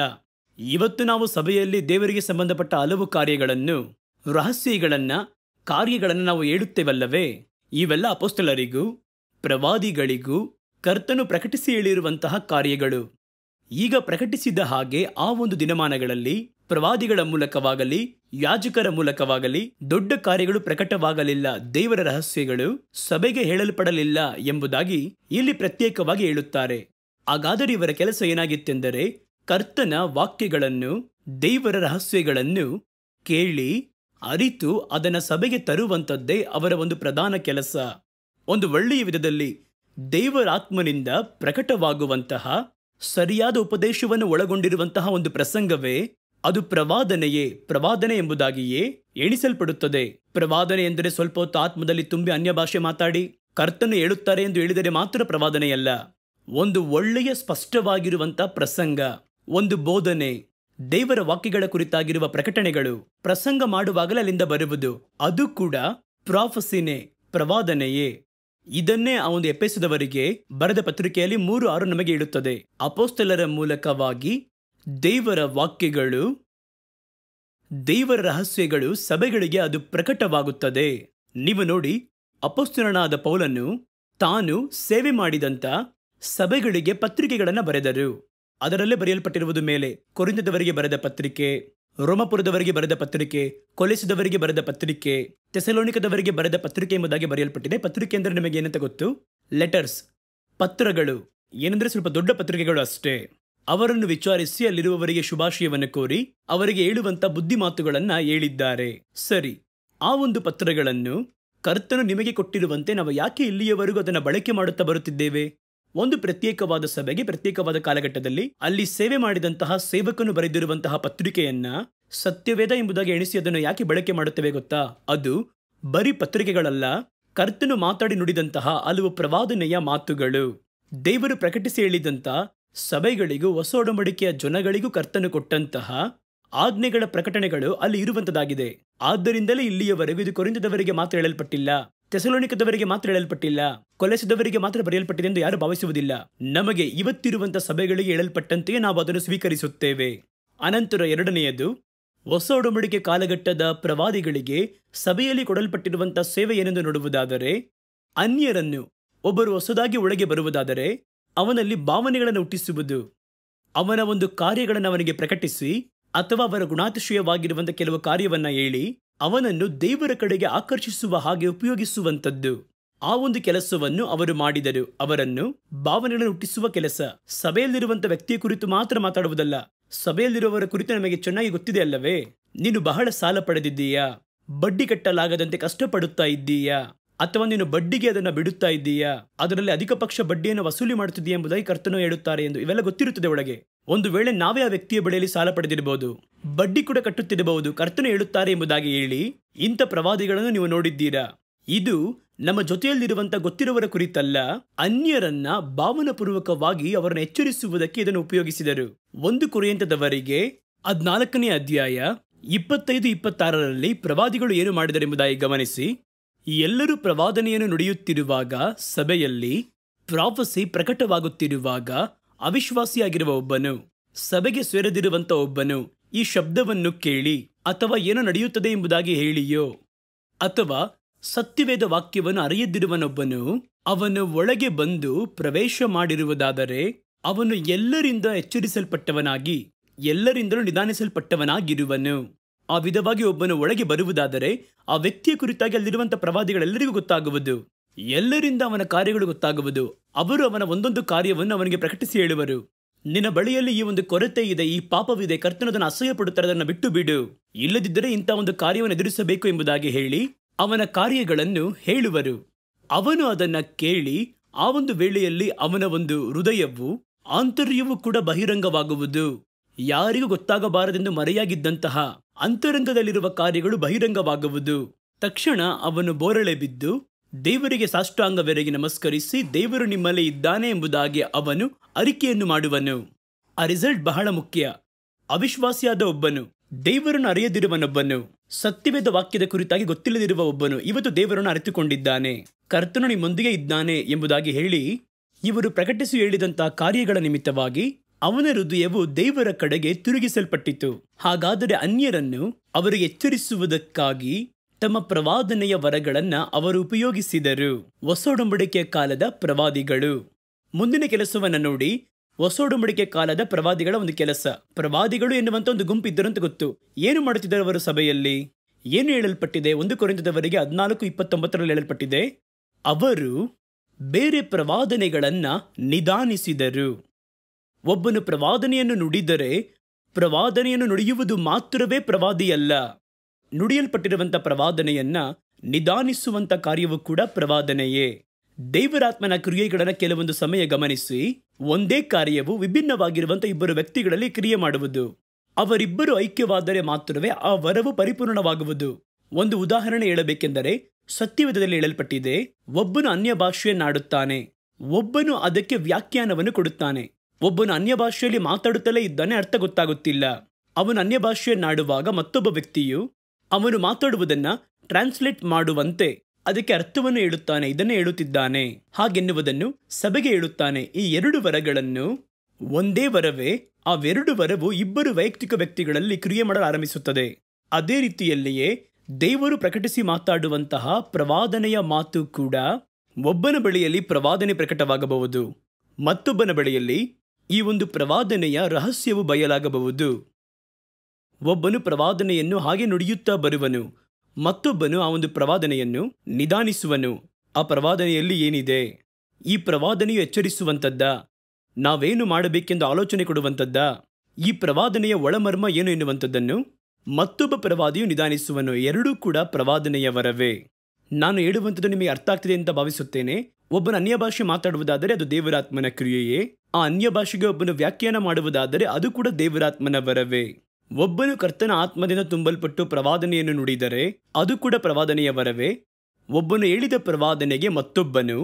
ಇವತ್ತು ನಾವು ಸಭೆಯಲ್ಲಿ ದೇವರಿಗೆ ಸಂಬಂಧಪಟ್ಟ ಹಲವು ಕಾರ್ಯಗಳನ್ನು ರಹಸ್ಯಗಳನ್ನ ಕಾರ್ಯಗಳನ್ನು ನಾವು ಹೇಳುತ್ತೇವಲ್ಲವೇ ಇವೆಲ್ಲ ಅಪೋಸ್ತಲರಿಗೂ ಪ್ರವಾದಿಗಳಿಗೂ ಕರ್ತನು ಪ್ರಕಟಿಸಿ ಹೇಳಿರುವಂತಹ ಕಾರ್ಯಗಳು ಈಗ ಪ್ರಕಟಿಸಿದ ಹಾಗೆ ಆ ಒಂದು ದಿನಮಾನಗಳಲ್ಲಿ ಪ್ರವಾದಿಗಳ ಮೂಲಕವಾಗಲಿ ಯಾಜಕರ ಮೂಲಕವಾಗಲಿ ದೊಡ್ಡ ಕಾರ್ಯಗಳು ಪ್ರಕಟವಾಗಲಿಲ್ಲ ದೇವರ ರಹಸ್ಯಗಳು ಸಭೆಗೆ ಹೇಳಲ್ಪಡಲಿಲ್ಲ ಎಂಬುದಾಗಿ ಇಲ್ಲಿ ಪ್ರತ್ಯೇಕವಾಗಿ ಹೇಳುತ್ತಾರೆ ಹಾಗಾದರೆ ಇವರ ಕೆಲಸ ಏನಾಗಿತ್ತೆಂದರೆ ಕರ್ತನ ವಾಕ್ಯಗಳನ್ನು ದೇವರ ರಹಸ್ಯಗಳನ್ನು ಕೇಳಿ ಅರಿತು ಅದನ್ನು ಸಭೆಗೆ ತರುವಂಥದ್ದೇ ಅವರ ಒಂದು ಪ್ರಧಾನ ಕೆಲಸ ಒಂದು ಒಳ್ಳೆಯ ವಿಧದಲ್ಲಿ ದೇವರಾತ್ಮನಿಂದ ಪ್ರಕಟವಾಗುವಂತಹ ಸರಿಯಾದ ಉಪದೇಶವನ್ನು ಒಳಗೊಂಡಿರುವಂತಹ ಒಂದು ಪ್ರಸಂಗವೇ ಅದು ಪ್ರವಾದನೆಯೇ ಪ್ರವಾದನೆ ಎಂಬುದಾಗಿಯೇ ಎಣಿಸಲ್ಪಡುತ್ತದೆ ಪ್ರವಾದನೆ ಎಂದರೆ ಸ್ವಲ್ಪ ಹೊತ್ತು ಆತ್ಮದಲ್ಲಿ ತುಂಬಿ ಅನ್ಯ ಭಾಷೆ ಮಾತಾಡಿ ಕರ್ತನು ಹೇಳುತ್ತಾರೆ ಎಂದು ಹೇಳಿದರೆ ಮಾತ್ರ ಪ್ರವಾದನೆಯಲ್ಲ ಒಂದು ಒಳ್ಳೆಯ ಸ್ಪಷ್ಟವಾಗಿರುವಂಥ ಪ್ರಸಂಗ ಒಂದು ಬೋಧನೆ ದೇವರ ವಾಕ್ಯಗಳ ಕುರಿತಾಗಿರುವ ಪ್ರಕಟಣೆಗಳು ಪ್ರಸಂಗ ಮಾಡುವಾಗಲೇ ಅಲ್ಲಿಂದ ಬರುವುದು ಅದು ಕೂಡ ಪ್ರಾಫಸಿನೇ ಪ್ರವಾದನೆಯೇ ಇದನ್ನೇ ಆ ಒಂದು ಎಪ್ಪಿಸಿದವರಿಗೆ ಬರೆದ ಪತ್ರಿಕೆಯಲ್ಲಿ ಮೂರು ಆರು ನಮಗೆ ಇಡುತ್ತದೆ ಅಪೋಸ್ತಲರ ಮೂಲಕವಾಗಿ ದೇವರ ವಾಕ್ಯಗಳು ದೇವರ ರಹಸ್ಯಗಳು ಸಭೆಗಳಿಗೆ ಅದು ಪ್ರಕಟವಾಗುತ್ತದೆ ನೀವು ನೋಡಿ ಅಪೋಸ್ತಲನಾದ ಪೌಲನ್ನು ತಾನು ಸೇವೆ ಮಾಡಿದಂಥ ಸಭೆಗಳಿಗೆ ಪತ್ರಿಕೆಗಳನ್ನು ಬರೆದರು ಅದರಲ್ಲೇ ಬರೆಯಲ್ಪಟ್ಟಿರುವುದು ಮೇಲೆ ಕೊರಿಂದದವರಿಗೆ ಬರೆದ ಪತ್ರಿಕೆ ರೋಮಪುರದವರಿಗೆ ಬರೆದ ಪತ್ರಿಕೆ ಕೊಲೆಸಿದವರಿಗೆ ಬರೆದ ಪತ್ರಿಕೆ ತೆಸಲೋಣಿಕದವರಿಗೆ ಬರೆದ ಪತ್ರಿಕೆ ಎಂಬುದಾಗಿ ಬರೆಯಲ್ಪಟ್ಟಿದೆ ಪತ್ರಿಕೆ ಅಂದರೆ ನಿಮಗೆ ಏನಂತ ಗೊತ್ತು ಲೆಟರ್ಸ್ ಪತ್ರಗಳು ಏನಂದ್ರೆ ಸ್ವಲ್ಪ ದೊಡ್ಡ ಪತ್ರಿಕೆಗಳು ಅಷ್ಟೇ ಅವರನ್ನು ವಿಚಾರಿಸಿ ಅಲ್ಲಿರುವವರಿಗೆ ಶುಭಾಶಯವನ್ನು ಕೋರಿ ಅವರಿಗೆ ಹೇಳುವಂತ ಬುದ್ಧಿ ಮಾತುಗಳನ್ನು ಹೇಳಿದ್ದಾರೆ ಸರಿ ಆ ಒಂದು ಪತ್ರಗಳನ್ನು ಕರ್ತನು ನಿಮಗೆ ಕೊಟ್ಟಿರುವಂತೆ ನಾವು ಯಾಕೆ ಇಲ್ಲಿಯವರೆಗೂ ಅದನ್ನು ಬಳಕೆ ಮಾಡುತ್ತಾ ಬರುತ್ತಿದ್ದೇವೆ ಒಂದು ಪ್ರತ್ಯೇಕವಾದ ಸಭೆಗೆ ಪ್ರತ್ಯೇಕವಾದ ಕಾಲಘಟ್ಟದಲ್ಲಿ ಅಲ್ಲಿ ಸೇವೆ ಮಾಡಿದಂತಹ ಸೇವಕನು ಬರೆದಿರುವಂತಹ ಪತ್ರಿಕೆಯನ್ನ ಸತ್ಯವೇದ ಎಂಬುದಾಗಿ ಎಣಿಸಿ ಅದನ್ನು ಯಾಕೆ ಬಳಕೆ ಮಾಡುತ್ತೇವೆ ಗೊತ್ತಾ ಅದು ಬರೀ ಪತ್ರಿಕೆಗಳಲ್ಲ ಕರ್ತನು ಮಾತಾಡಿ ನುಡಿದಂತಹ ಹಲವು ಪ್ರವಾದನೆಯ ಮಾತುಗಳು ದೇವರು ಪ್ರಕಟಿಸಿ ಹೇಳಿದಂತ ಸಭೆಗಳಿಗೂ ಹೊಸ ಒಡಂಬಡಿಕೆಯ ಜನಗಳಿಗೂ ಕರ್ತನು ಕೊಟ್ಟಂತಹ ಆಜ್ಞೆಗಳ ಪ್ರಕಟಣೆಗಳು ಅಲ್ಲಿ ಇರುವಂತದಾಗಿದೆ ಆದ್ದರಿಂದಲೇ ಇಲ್ಲಿಯವರೆಗೂ ಇದು ಕೊರಿಂದದವರಿಗೆ ಮಾತ್ರ ಹೇಳಲ್ಪಟ್ಟಿಲ್ಲ ತೆಸಲೋನಿಕದವರಿಗೆ ಮಾತ್ರ ಹೇಳಲ್ಪಟ್ಟಿಲ್ಲ ಕೊಲೆಸಿದವರಿಗೆ ಮಾತ್ರ ಬರೆಯಲ್ಪಟ್ಟಿದೆ ಎಂದು ಯಾರು ಭಾವಿಸುವುದಿಲ್ಲ ನಮಗೆ ಇವತ್ತಿರುವಂತಹ ಸಭೆಗಳಿಗೆ ಹೇಳಲ್ಪಟ್ಟಂತೆಯೇ ನಾವು ಅದನ್ನು ಸ್ವೀಕರಿಸುತ್ತೇವೆ ಅನಂತರ ಎರಡನೆಯದು ಹೊಸ ಒಡಂಬಡಿಕೆ ಕಾಲಘಟ್ಟದ ಪ್ರವಾದಿಗಳಿಗೆ ಸಭೆಯಲ್ಲಿ ಕೊಡಲ್ಪಟ್ಟಿರುವಂತಹ ಸೇವೆ ಏನೆಂದು ನೋಡುವುದಾದರೆ ಅನ್ಯರನ್ನು ಒಬ್ಬರು ಹೊಸದಾಗಿ ಒಳಗೆ ಬರುವುದಾದರೆ ಅವನಲ್ಲಿ ಭಾವನೆಗಳನ್ನು ಹುಟ್ಟಿಸುವುದು ಅವನ ಒಂದು ಕಾರ್ಯಗಳನ್ನು ಅವನಿಗೆ ಪ್ರಕಟಿಸಿ ಅಥವಾ ಅವರ ಗುಣಾತಿಶಯವಾಗಿರುವಂಥ ಕೆಲವು ಕಾರ್ಯವನ್ನು ಹೇಳಿ ಅವನನ್ನು ದೇವರ ಕಡೆಗೆ ಆಕರ್ಷಿಸುವ ಹಾಗೆ ಉಪಯೋಗಿಸುವಂಥದ್ದು ಆ ಒಂದು ಕೆಲಸವನ್ನು ಅವರು ಮಾಡಿದರು ಅವರನ್ನು ಭಾವನೆಗಳನ್ನು ಹುಟ್ಟಿಸುವ ಕೆಲಸ ಸಭೆಯಲ್ಲಿರುವಂಥ ವ್ಯಕ್ತಿಯ ಕುರಿತು ಮಾತ್ರ ಮಾತಾಡುವುದಲ್ಲ ಸಭೆಯಲ್ಲಿರುವವರ ಕುರಿತು ನಮಗೆ ಚೆನ್ನಾಗಿ ಗೊತ್ತಿದೆ ಅಲ್ಲವೇ ನೀನು ಬಹಳ ಸಾಲ ಪಡೆದಿದ್ದೀಯಾ ಬಡ್ಡಿ ಕಟ್ಟಲಾಗದಂತೆ ಕಷ್ಟಪಡುತ್ತಾ ಇದ್ದೀಯಾ ಅಥವಾ ನೀನು ಬಡ್ಡಿಗೆ ಅದನ್ನು ಬಿಡುತ್ತಾ ಇದ್ದೀಯಾ ಅದರಲ್ಲಿ ಅಧಿಕ ಪಕ್ಷ ಬಡ್ಡಿಯನ್ನು ವಸೂಲಿ ಮಾಡುತ್ತಿದೆಯಾ ಎಂಬುದಾಗಿ ಕರ್ತನು ಹೇಳುತ್ತಾರೆ ಎಂದು ಇವೆಲ್ಲ ಗೊತ್ತಿರುತ್ತದೆ ಒಳಗೆ ಒಂದು ವೇಳೆ ನಾವೇ ಆ ವ್ಯಕ್ತಿಯ ಬಳಿಯಲ್ಲಿ ಸಾಲ ಪಡೆದಿರಬಹುದು ಬಡ್ಡಿ ಕೂಡ ಕಟ್ಟುತ್ತಿರಬಹುದು ಕರ್ತನು ಹೇಳುತ್ತಾರೆ ಎಂಬುದಾಗಿ ಹೇಳಿ ಇಂಥ ಪ್ರವಾದಿಗಳನ್ನು ನೀವು ನೋಡಿದ್ದೀರಾ ಇದು ನಮ್ಮ ಜೊತೆಯಲ್ಲಿರುವಂಥ ಗೊತ್ತಿರುವವರ ಕುರಿತಲ್ಲ ಅನ್ಯರನ್ನ ಭಾವನಪೂರ್ವಕವಾಗಿ ಅವರನ್ನು ಎಚ್ಚರಿಸುವುದಕ್ಕೆ ಇದನ್ನು ಉಪಯೋಗಿಸಿದರು ಒಂದು ಕುರಿಯಂತದವರಿಗೆ ಹದ್ನಾಲ್ಕನೇ ಅಧ್ಯಾಯ ಇಪ್ಪತ್ತೈದು ಇಪ್ಪತ್ತಾರರಲ್ಲಿ ಪ್ರವಾದಿಗಳು ಏನು ಮಾಡಿದರೆಂಬುದಾಗಿ ಗಮನಿಸಿ ಎಲ್ಲರೂ ಪ್ರವಾದನೆಯನ್ನು ನುಡಿಯುತ್ತಿರುವಾಗ ಸಭೆಯಲ್ಲಿ ಪ್ರಾಫಸಿ ಪ್ರಕಟವಾಗುತ್ತಿರುವಾಗ ಅವಿಶ್ವಾಸಿಯಾಗಿರುವ ಒಬ್ಬನು ಸಭೆಗೆ ಸೇರದಿರುವಂಥ ಒಬ್ಬನು ಈ ಶಬ್ದವನ್ನು ಕೇಳಿ ಅಥವಾ ಏನು ನಡೆಯುತ್ತದೆ ಎಂಬುದಾಗಿ ಹೇಳಿಯೋ ಅಥವಾ ಸತ್ಯವೇದ ವಾಕ್ಯವನ್ನು ಅರಿಯದಿರುವನೊಬ್ಬನು ಅವನು ಒಳಗೆ ಬಂದು ಪ್ರವೇಶ ಮಾಡಿರುವುದಾದರೆ ಅವನು ಎಲ್ಲರಿಂದ ಎಚ್ಚರಿಸಲ್ಪಟ್ಟವನಾಗಿ ಎಲ್ಲರಿಂದಲೂ ನಿಧಾನಿಸಲ್ಪಟ್ಟವನಾಗಿರುವನು ಆ ವಿಧವಾಗಿ ಒಬ್ಬನು ಒಳಗೆ ಬರುವುದಾದರೆ ಆ ವ್ಯಕ್ತಿಯ ಕುರಿತಾಗಿ ಅಲ್ಲಿರುವಂಥ ಪ್ರವಾದಿಗಳೆಲ್ಲರಿಗೂ ಗೊತ್ತಾಗುವುದು ಎಲ್ಲರಿಂದ ಅವನ ಕಾರ್ಯಗಳು ಗೊತ್ತಾಗುವುದು ಅವರು ಅವನ ಒಂದೊಂದು ಕಾರ್ಯವನ್ನು ಅವನಿಗೆ ಪ್ರಕಟಿಸಿ ಹೇಳುವರು ನಿನ್ನ ಬಳಿಯಲ್ಲಿ ಈ ಒಂದು ಕೊರತೆ ಇದೆ ಈ ಪಾಪವಿದೆ ಕರ್ತನದನ್ನು ಅಸಹ್ಯ ಪಡುತ್ತದನ್ನು ಬಿಟ್ಟು ಬಿಡು ಇಲ್ಲದಿದ್ದರೆ ಇಂಥ ಒಂದು ಕಾರ್ಯವನ್ನು ಎದುರಿಸಬೇಕು ಎಂಬುದಾಗಿ ಹೇಳಿ ಅವನ ಕಾರ್ಯಗಳನ್ನು ಹೇಳುವರು ಅವನು ಅದನ್ನ ಕೇಳಿ ಆ ಒಂದು ವೇಳೆಯಲ್ಲಿ ಅವನ ಒಂದು ಹೃದಯವು ಆಂತರ್ಯವು ಕೂಡ ಬಹಿರಂಗವಾಗುವುದು ಯಾರಿಗೂ ಗೊತ್ತಾಗಬಾರದೆಂದು ಮರೆಯಾಗಿದ್ದಂತಹ ಅಂತರಂಗದಲ್ಲಿರುವ ಕಾರ್ಯಗಳು ಬಹಿರಂಗವಾಗುವುದು ತಕ್ಷಣ ಅವನು ಬೋರಳೆ ಬಿದ್ದು ದೇವರಿಗೆ ಸಾಷ್ಟಾಂಗವೆರೆಗೆ ನಮಸ್ಕರಿಸಿ ದೇವರು ನಿಮ್ಮಲ್ಲಿ ಇದ್ದಾನೆ ಎಂಬುದಾಗಿ ಅವನು ಅರಿಕೆಯನ್ನು ಮಾಡುವನು ಆ ರಿಸಲ್ಟ್ ಬಹಳ ಮುಖ್ಯ ಅವಿಶ್ವಾಸಿಯಾದ ಒಬ್ಬನು ದೇವರನ್ನು ಅರಿಯದಿರುವನೊಬ್ಬನು ಸತ್ಯವೇದ ವಾಕ್ಯದ ಕುರಿತಾಗಿ ಗೊತ್ತಿಲ್ಲದಿರುವ ಒಬ್ಬನು ಇವತ್ತು ದೇವರನ್ನು ಅರಿತುಕೊಂಡಿದ್ದಾನೆ ಕರ್ತನು ನಿಮ್ಮೊಂದಿಗೆ ಇದ್ದಾನೆ ಎಂಬುದಾಗಿ ಹೇಳಿ ಇವರು ಪ್ರಕಟಿಸಿ ಹೇಳಿದಂತಹ ಕಾರ್ಯಗಳ ನಿಮಿತ್ತವಾಗಿ ಅವನ ಹೃದಯವು ದೇವರ ಕಡೆಗೆ ತಿರುಗಿಸಲ್ಪಟ್ಟಿತು ಹಾಗಾದರೆ ಅನ್ಯರನ್ನು ಅವರಿಗೆ ಎಚ್ಚರಿಸುವುದಕ್ಕಾಗಿ ತಮ್ಮ ಪ್ರವಾದನೆಯ ವರಗಳನ್ನ ಅವರು ಉಪಯೋಗಿಸಿದರು ಹೊಸೊಡಂಬಡಿಕೆಯ ಕಾಲದ ಪ್ರವಾದಿಗಳು ಮುಂದಿನ ಕೆಲಸವನ್ನು ನೋಡಿ ಹೊಸೊಡಂಬಡಿಕೆ ಕಾಲದ ಪ್ರವಾದಿಗಳ ಒಂದು ಕೆಲಸ ಪ್ರವಾದಿಗಳು ಎನ್ನುವಂಥ ಒಂದು ಗುಂಪು ಇದ್ದರು ಗೊತ್ತು ಏನು ಮಾಡುತ್ತಿದ್ದರು ಅವರು ಸಭೆಯಲ್ಲಿ ಏನು ಹೇಳಲ್ಪಟ್ಟಿದೆ ಒಂದು ಕೊರಿಂದದವರೆಗೆ ಹದಿನಾಲ್ಕು ಇಪ್ಪತ್ತೊಂಬತ್ತರಲ್ಲಿ ಹೇಳಲ್ಪಟ್ಟಿದೆ ಅವರು ಬೇರೆ ಪ್ರವಾದನೆಗಳನ್ನ ನಿಧಾನಿಸಿದರು ಒಬ್ಬನು ಪ್ರವಾದನೆಯನ್ನು ನುಡಿದರೆ ಪ್ರವಾದನೆಯನ್ನು ನುಡಿಯುವುದು ಮಾತ್ರವೇ ಪ್ರವಾದಿಯಲ್ಲ ನುಡಿಯಲ್ಪಟ್ಟಿರುವಂಥ ಪ್ರವಾದನೆಯನ್ನ ನಿಧಾನಿಸುವಂಥ ಕಾರ್ಯವೂ ಕೂಡ ಪ್ರವಾದನೆಯೇ ದೇವರಾತ್ಮನ ಕ್ರಿಯೆಗಳನ್ನು ಕೆಲವೊಂದು ಸಮಯ ಗಮನಿಸಿ ಒಂದೇ ಕಾರ್ಯವು ವಿಭಿನ್ನವಾಗಿರುವಂಥ ಇಬ್ಬರು ವ್ಯಕ್ತಿಗಳಲ್ಲಿ ಕ್ರಿಯೆ ಮಾಡುವುದು ಅವರಿಬ್ಬರು ಐಕ್ಯವಾದರೆ ಮಾತ್ರವೇ ಆ ವರವು ಪರಿಪೂರ್ಣವಾಗುವುದು ಒಂದು ಉದಾಹರಣೆ ಹೇಳಬೇಕೆಂದರೆ ಸತ್ಯವೇಧದಲ್ಲಿ ಹೇಳಲ್ಪಟ್ಟಿದೆ ಒಬ್ಬನು ಅನ್ಯ ಭಾಷೆಯನ್ನಾಡುತ್ತಾನೆ ಒಬ್ಬನು ಅದಕ್ಕೆ ವ್ಯಾಖ್ಯಾನವನ್ನು ಕೊಡುತ್ತಾನೆ ಒಬ್ಬನು ಅನ್ಯ ಭಾಷೆಯಲ್ಲಿ ಮಾತಾಡುತ್ತಲೇ ಇದ್ದಾನೆ ಅರ್ಥ ಗೊತ್ತಾಗುತ್ತಿಲ್ಲ ಅವನು ಅನ್ಯ ಭಾಷೆಯನ್ನಾಡುವಾಗ ಮತ್ತೊಬ್ಬ ವ್ಯಕ್ತಿಯು ಅವನು ಮಾತಾಡುವುದನ್ನು ಟ್ರಾನ್ಸ್ಲೇಟ್ ಮಾಡುವಂತೆ ಅದಕ್ಕೆ ಅರ್ಥವನ್ನು ಹೇಳುತ್ತಾನೆ ಇದನ್ನು ಹೇಳುತ್ತಿದ್ದಾನೆ ಹಾಗೆನ್ನುವುದನ್ನು ಸಭೆಗೆ ಹೇಳುತ್ತಾನೆ ಈ ಎರಡು ವರಗಳನ್ನು ಒಂದೇ ವರವೇ ಅವೆರಡು ವರವು ಇಬ್ಬರು ವೈಯಕ್ತಿಕ ವ್ಯಕ್ತಿಗಳಲ್ಲಿ ಕ್ರಿಯೆ ಮಾಡಲು ಆರಂಭಿಸುತ್ತದೆ ಅದೇ ರೀತಿಯಲ್ಲಿಯೇ ದೇವರು ಪ್ರಕಟಿಸಿ ಮಾತಾಡುವಂತಹ ಪ್ರವಾದನೆಯ ಮಾತು ಕೂಡ ಒಬ್ಬನ ಬಳಿಯಲ್ಲಿ ಪ್ರವಾದನೆ ಪ್ರಕಟವಾಗಬಹುದು ಮತ್ತೊಬ್ಬನ ಬಳಿಯಲ್ಲಿ ಈ ಒಂದು ಪ್ರವಾದನೆಯ ರಹಸ್ಯವು ಬಯಲಾಗಬಹುದು ಒಬ್ಬನು ಪ್ರವಾದನೆಯನ್ನು ಹಾಗೆ ನುಡಿಯುತ್ತಾ ಬರುವನು ಮತ್ತೊಬ್ಬನು ಆ ಒಂದು ಪ್ರವಾದನೆಯನ್ನು ನಿಧಾನಿಸುವನು ಆ ಪ್ರವಾದನೆಯಲ್ಲಿ ಏನಿದೆ ಈ ಪ್ರವಾದನೆಯು ಎಚ್ಚರಿಸುವಂಥದ್ದ ನಾವೇನು ಮಾಡಬೇಕೆಂದು ಆಲೋಚನೆ ಕೊಡುವಂಥದ್ದ ಈ ಪ್ರವಾದನೆಯ ಒಳಮರ್ಮ ಏನು ಎನ್ನುವಂಥದ್ದನ್ನು ಮತ್ತೊಬ್ಬ ಪ್ರವಾದಿಯು ನಿಧಾನಿಸುವನು ಎರಡೂ ಕೂಡ ಪ್ರವಾದನೆಯ ವರವೇ ನಾನು ಹೇಳುವಂಥದ್ದು ನಿಮಗೆ ಅರ್ಥ ಆಗ್ತಿದೆ ಅಂತ ಭಾವಿಸುತ್ತೇನೆ ಒಬ್ಬನ ಅನ್ಯ ಭಾಷೆ ಮಾತಾಡುವುದಾದರೆ ಅದು ದೇವರಾತ್ಮನ ಕ್ರಿಯೆಯೇ ಆ ಅನ್ಯ ಭಾಷೆಗೆ ಒಬ್ಬನು ವ್ಯಾಖ್ಯಾನ ಮಾಡುವುದಾದರೆ ಅದು ಕೂಡ ದೇವರಾತ್ಮನ ವರವೇ ಒಬ್ಬನು ಕರ್ತನ ಆತ್ಮದಿಂದ ತುಂಬಲ್ಪಟ್ಟು ಪ್ರವಾದನೆಯನ್ನು ನುಡಿದರೆ ಅದು ಕೂಡ ಪ್ರವಾದನೆಯ ವರವೇ ಒಬ್ಬನು ಹೇಳಿದ ಪ್ರವಾದನೆಗೆ ಮತ್ತೊಬ್ಬನು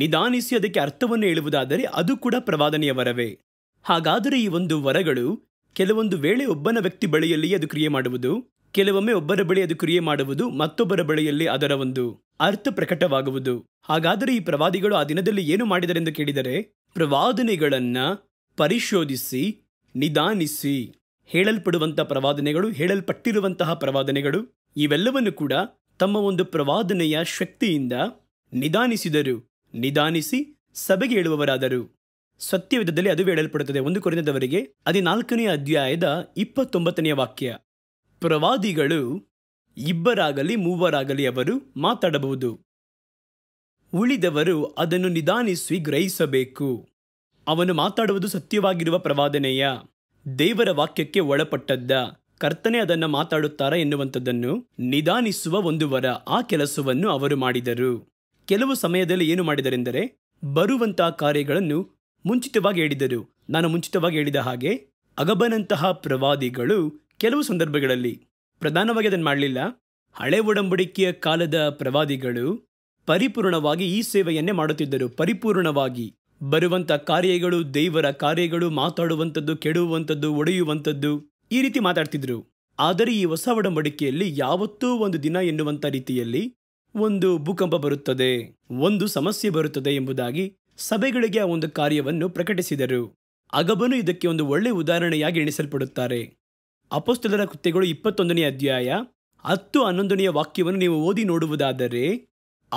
ನಿಧಾನಿಸಿ ಅದಕ್ಕೆ ಅರ್ಥವನ್ನು ಹೇಳುವುದಾದರೆ ಅದು ಕೂಡ ಪ್ರವಾದನೆಯ ವರವೇ ಹಾಗಾದರೆ ಈ ಒಂದು ವರಗಳು ಕೆಲವೊಂದು ವೇಳೆ ಒಬ್ಬನ ವ್ಯಕ್ತಿ ಬಳಿಯಲ್ಲಿ ಅದು ಕ್ರಿಯೆ ಮಾಡುವುದು ಕೆಲವೊಮ್ಮೆ ಒಬ್ಬರ ಬಳಿ ಅದು ಕ್ರಿಯೆ ಮಾಡುವುದು ಮತ್ತೊಬ್ಬರ ಬಳಿಯಲ್ಲಿ ಅದರ ಒಂದು ಅರ್ಥ ಪ್ರಕಟವಾಗುವುದು ಹಾಗಾದರೆ ಈ ಪ್ರವಾದಿಗಳು ಆ ದಿನದಲ್ಲಿ ಏನು ಮಾಡಿದರೆಂದು ಕೇಳಿದರೆ ಪ್ರವಾದನೆಗಳನ್ನು ಪರಿಶೋಧಿಸಿ ನಿಧಾನಿಸಿ ಹೇಳಲ್ಪಡುವಂಥ ಪ್ರವಾದನೆಗಳು ಹೇಳಲ್ಪಟ್ಟಿರುವಂತಹ ಪ್ರವಾದನೆಗಳು ಇವೆಲ್ಲವನ್ನು ಕೂಡ ತಮ್ಮ ಒಂದು ಪ್ರವಾದನೆಯ ಶಕ್ತಿಯಿಂದ ನಿಧಾನಿಸಿದರು ನಿಧಾನಿಸಿ ಸಭೆಗೆ ಹೇಳುವವರಾದರು ಸತ್ಯವಿಧದಲ್ಲಿ ಅದು ಹೇಳಲ್ಪಡುತ್ತದೆ ಒಂದು ಕೊರೆಯದವರಿಗೆ ಹದಿನಾಲ್ಕನೇ ಅಧ್ಯಾಯದ ಇಪ್ಪತ್ತೊಂಬತ್ತನೆಯ ವಾಕ್ಯ ಪ್ರವಾದಿಗಳು ಇಬ್ಬರಾಗಲಿ ಮೂವರಾಗಲಿ ಅವರು ಮಾತಾಡಬಹುದು ಉಳಿದವರು ಅದನ್ನು ನಿಧಾನಿಸಿ ಗ್ರಹಿಸಬೇಕು ಅವನು ಮಾತಾಡುವುದು ಸತ್ಯವಾಗಿರುವ ಪ್ರವಾದನೆಯ ದೇವರ ವಾಕ್ಯಕ್ಕೆ ಒಳಪಟ್ಟದ್ದ ಕರ್ತನೆ ಅದನ್ನು ಮಾತಾಡುತ್ತಾರ ಎನ್ನುವಂಥದ್ದನ್ನು ನಿಧಾನಿಸುವ ಒಂದು ವರ ಆ ಕೆಲಸವನ್ನು ಅವರು ಮಾಡಿದರು ಕೆಲವು ಸಮಯದಲ್ಲಿ ಏನು ಮಾಡಿದರೆಂದರೆ ಬರುವಂತಹ ಕಾರ್ಯಗಳನ್ನು ಮುಂಚಿತವಾಗಿ ಹೇಳಿದರು ನಾನು ಮುಂಚಿತವಾಗಿ ಹೇಳಿದ ಹಾಗೆ ಅಗಬನಂತಹ ಪ್ರವಾದಿಗಳು ಕೆಲವು ಸಂದರ್ಭಗಳಲ್ಲಿ ಪ್ರಧಾನವಾಗಿ ಅದನ್ನು ಮಾಡಲಿಲ್ಲ ಹಳೆ ಒಡಂಬಡಿಕೆಯ ಕಾಲದ ಪ್ರವಾದಿಗಳು ಪರಿಪೂರ್ಣವಾಗಿ ಈ ಸೇವೆಯನ್ನೇ ಮಾಡುತ್ತಿದ್ದರು ಪರಿಪೂರ್ಣವಾಗಿ ಬರುವಂಥ ಕಾರ್ಯಗಳು ದೇವರ ಕಾರ್ಯಗಳು ಮಾತಾಡುವಂಥದ್ದು ಕೆಡುವಂಥದ್ದು ಒಡೆಯುವಂಥದ್ದು ಈ ರೀತಿ ಮಾತಾಡ್ತಿದ್ರು ಆದರೆ ಈ ಹೊಸ ಒಡಂಬಡಿಕೆಯಲ್ಲಿ ಯಾವತ್ತೂ ಒಂದು ದಿನ ಎನ್ನುವಂಥ ರೀತಿಯಲ್ಲಿ ಒಂದು ಭೂಕಂಪ ಬರುತ್ತದೆ ಒಂದು ಸಮಸ್ಯೆ ಬರುತ್ತದೆ ಎಂಬುದಾಗಿ ಸಭೆಗಳಿಗೆ ಆ ಒಂದು ಕಾರ್ಯವನ್ನು ಪ್ರಕಟಿಸಿದರು ಅಗಬನು ಇದಕ್ಕೆ ಒಂದು ಒಳ್ಳೆಯ ಉದಾಹರಣೆಯಾಗಿ ಎಣಿಸಲ್ಪಡುತ್ತಾರೆ ಅಪೋಸ್ತಲರ ಕೃತ್ಯಗಳು ಇಪ್ಪತ್ತೊಂದನೇ ಅಧ್ಯಾಯ ಹತ್ತು ಹನ್ನೊಂದನೆಯ ವಾಕ್ಯವನ್ನು ನೀವು ಓದಿ ನೋಡುವುದಾದರೆ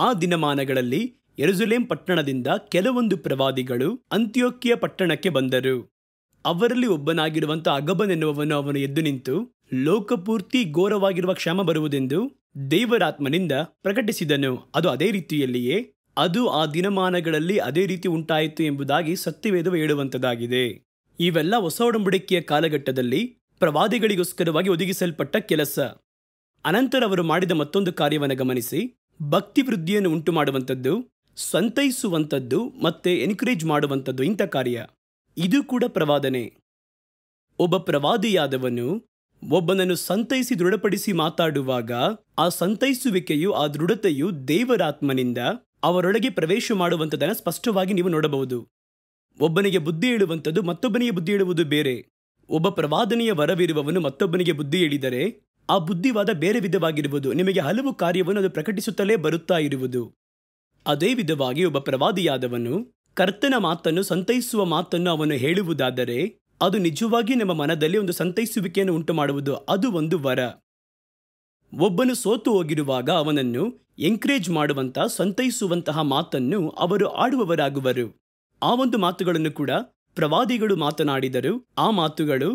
ಆ ದಿನಮಾನಗಳಲ್ಲಿ ಯೆರೂಸಲೇಂ ಪಟ್ಟಣದಿಂದ ಕೆಲವೊಂದು ಪ್ರವಾದಿಗಳು ಅಂತ್ಯೋಕ್ಯ ಪಟ್ಟಣಕ್ಕೆ ಬಂದರು ಅವರಲ್ಲಿ ಒಬ್ಬನಾಗಿರುವಂಥ ಅಗಬನೆನ್ನುವವನು ಅವನು ಎದ್ದು ನಿಂತು ಲೋಕಪೂರ್ತಿ ಘೋರವಾಗಿರುವ ಕ್ಷಮ ಬರುವುದೆಂದು ದೇವರಾತ್ಮನಿಂದ ಪ್ರಕಟಿಸಿದನು ಅದು ಅದೇ ರೀತಿಯಲ್ಲಿಯೇ ಅದು ಆ ದಿನಮಾನಗಳಲ್ಲಿ ಅದೇ ರೀತಿ ಉಂಟಾಯಿತು ಎಂಬುದಾಗಿ ಸತ್ಯವೇದವು ಹೇಳುವಂಥದ್ದಾಗಿದೆ ಇವೆಲ್ಲ ಹೊಸ ಒಡಂಬಡಿಕೆಯ ಕಾಲಘಟ್ಟದಲ್ಲಿ ಪ್ರವಾದಿಗಳಿಗೋಸ್ಕರವಾಗಿ ಒದಗಿಸಲ್ಪಟ್ಟ ಕೆಲಸ ಅನಂತರ ಅವರು ಮಾಡಿದ ಮತ್ತೊಂದು ಕಾರ್ಯವನ್ನು ಗಮನಿಸಿ ಭಕ್ತಿ ವೃದ್ಧಿಯನ್ನು ಉಂಟು ಮಾಡುವಂಥದ್ದು ಸಂತೈಸುವಂಥದ್ದು ಮತ್ತೆ ಎನ್ಕರೇಜ್ ಮಾಡುವಂಥದ್ದು ಇಂಥ ಕಾರ್ಯ ಇದು ಕೂಡ ಪ್ರವಾದನೆ ಒಬ್ಬ ಪ್ರವಾದಿಯಾದವನು ಒಬ್ಬನನ್ನು ಸಂತೈಸಿ ದೃಢಪಡಿಸಿ ಮಾತಾಡುವಾಗ ಆ ಸಂತೈಸುವಿಕೆಯು ಆ ದೃಢತೆಯು ದೇವರಾತ್ಮನಿಂದ ಅವರೊಳಗೆ ಪ್ರವೇಶ ಮಾಡುವಂಥದ್ದನ್ನು ಸ್ಪಷ್ಟವಾಗಿ ನೀವು ನೋಡಬಹುದು ಒಬ್ಬನಿಗೆ ಬುದ್ಧಿ ಹೇಳುವಂಥದ್ದು ಮತ್ತೊಬ್ಬನಿಗೆ ಬುದ್ಧಿ ಹೇಳುವುದು ಬೇರೆ ಒಬ್ಬ ಪ್ರವಾದನೆಯ ವರವಿರುವವನು ಮತ್ತೊಬ್ಬನಿಗೆ ಬುದ್ಧಿ ಹೇಳಿದರೆ ಆ ಬುದ್ಧಿವಾದ ಬೇರೆ ವಿಧವಾಗಿರುವುದು ನಿಮಗೆ ಹಲವು ಕಾರ್ಯವನ್ನು ಅದು ಪ್ರಕಟಿಸುತ್ತಲೇ ಬರುತ್ತಾ ಇರುವುದು ಅದೇ ವಿಧವಾಗಿ ಒಬ್ಬ ಪ್ರವಾದಿಯಾದವನು ಕರ್ತನ ಮಾತನ್ನು ಸಂತೈಸುವ ಮಾತನ್ನು ಅವನು ಹೇಳುವುದಾದರೆ ಅದು ನಿಜವಾಗಿ ನಮ್ಮ ಮನದಲ್ಲಿ ಒಂದು ಸಂತೈಸುವಿಕೆಯನ್ನು ಉಂಟು ಮಾಡುವುದು ಅದು ಒಂದು ವರ ಒಬ್ಬನು ಸೋತು ಹೋಗಿರುವಾಗ ಅವನನ್ನು ಎಂಕರೇಜ್ ಮಾಡುವಂತಹ ಸಂತೈಸುವಂತಹ ಮಾತನ್ನು ಅವರು ಆಡುವವರಾಗುವರು ಆ ಒಂದು ಮಾತುಗಳನ್ನು ಕೂಡ ಪ್ರವಾದಿಗಳು ಮಾತನಾಡಿದರು ಆ ಮಾತುಗಳು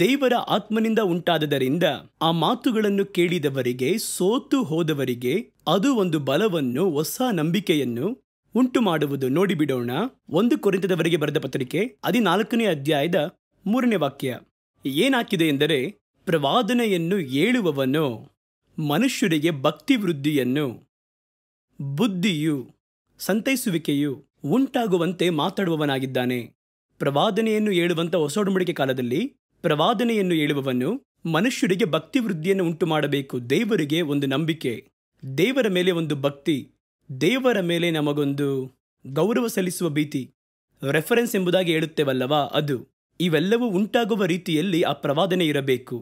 ದೇವರ ಆತ್ಮನಿಂದ ಉಂಟಾದದರಿಂದ ಆ ಮಾತುಗಳನ್ನು ಕೇಳಿದವರಿಗೆ ಸೋತು ಹೋದವರಿಗೆ ಅದು ಒಂದು ಬಲವನ್ನು ಹೊಸ ನಂಬಿಕೆಯನ್ನು ಉಂಟು ಮಾಡುವುದು ನೋಡಿಬಿಡೋಣ ಒಂದು ಕೊರಿತದವರಿಗೆ ಬರೆದ ಪತ್ರಿಕೆ ಹದಿನಾಲ್ಕನೇ ಅಧ್ಯಾಯದ ಮೂರನೇ ವಾಕ್ಯ ಏನಾಕಿದೆ ಎಂದರೆ ಪ್ರವಾದನೆಯನ್ನು ಏಳುವವನು ಮನುಷ್ಯರಿಗೆ ಭಕ್ತಿ ವೃದ್ಧಿಯನ್ನು ಬುದ್ಧಿಯು ಸಂತೈಸುವಿಕೆಯು ಉಂಟಾಗುವಂತೆ ಮಾತಾಡುವವನಾಗಿದ್ದಾನೆ ಪ್ರವಾದನೆಯನ್ನು ಏಳುವಂಥ ಹೊಸ ಕಾಲದಲ್ಲಿ ಪ್ರವಾದನೆಯನ್ನು ಹೇಳುವವನು ಮನುಷ್ಯರಿಗೆ ಭಕ್ತಿ ವೃದ್ಧಿಯನ್ನು ಉಂಟು ಮಾಡಬೇಕು ದೇವರಿಗೆ ಒಂದು ನಂಬಿಕೆ ದೇವರ ಮೇಲೆ ಒಂದು ಭಕ್ತಿ ದೇವರ ಮೇಲೆ ನಮಗೊಂದು ಗೌರವ ಸಲ್ಲಿಸುವ ಭೀತಿ ರೆಫರೆನ್ಸ್ ಎಂಬುದಾಗಿ ಹೇಳುತ್ತೇವಲ್ಲವಾ ಅದು ಇವೆಲ್ಲವೂ ಉಂಟಾಗುವ ರೀತಿಯಲ್ಲಿ ಆ ಪ್ರವಾದನೆ ಇರಬೇಕು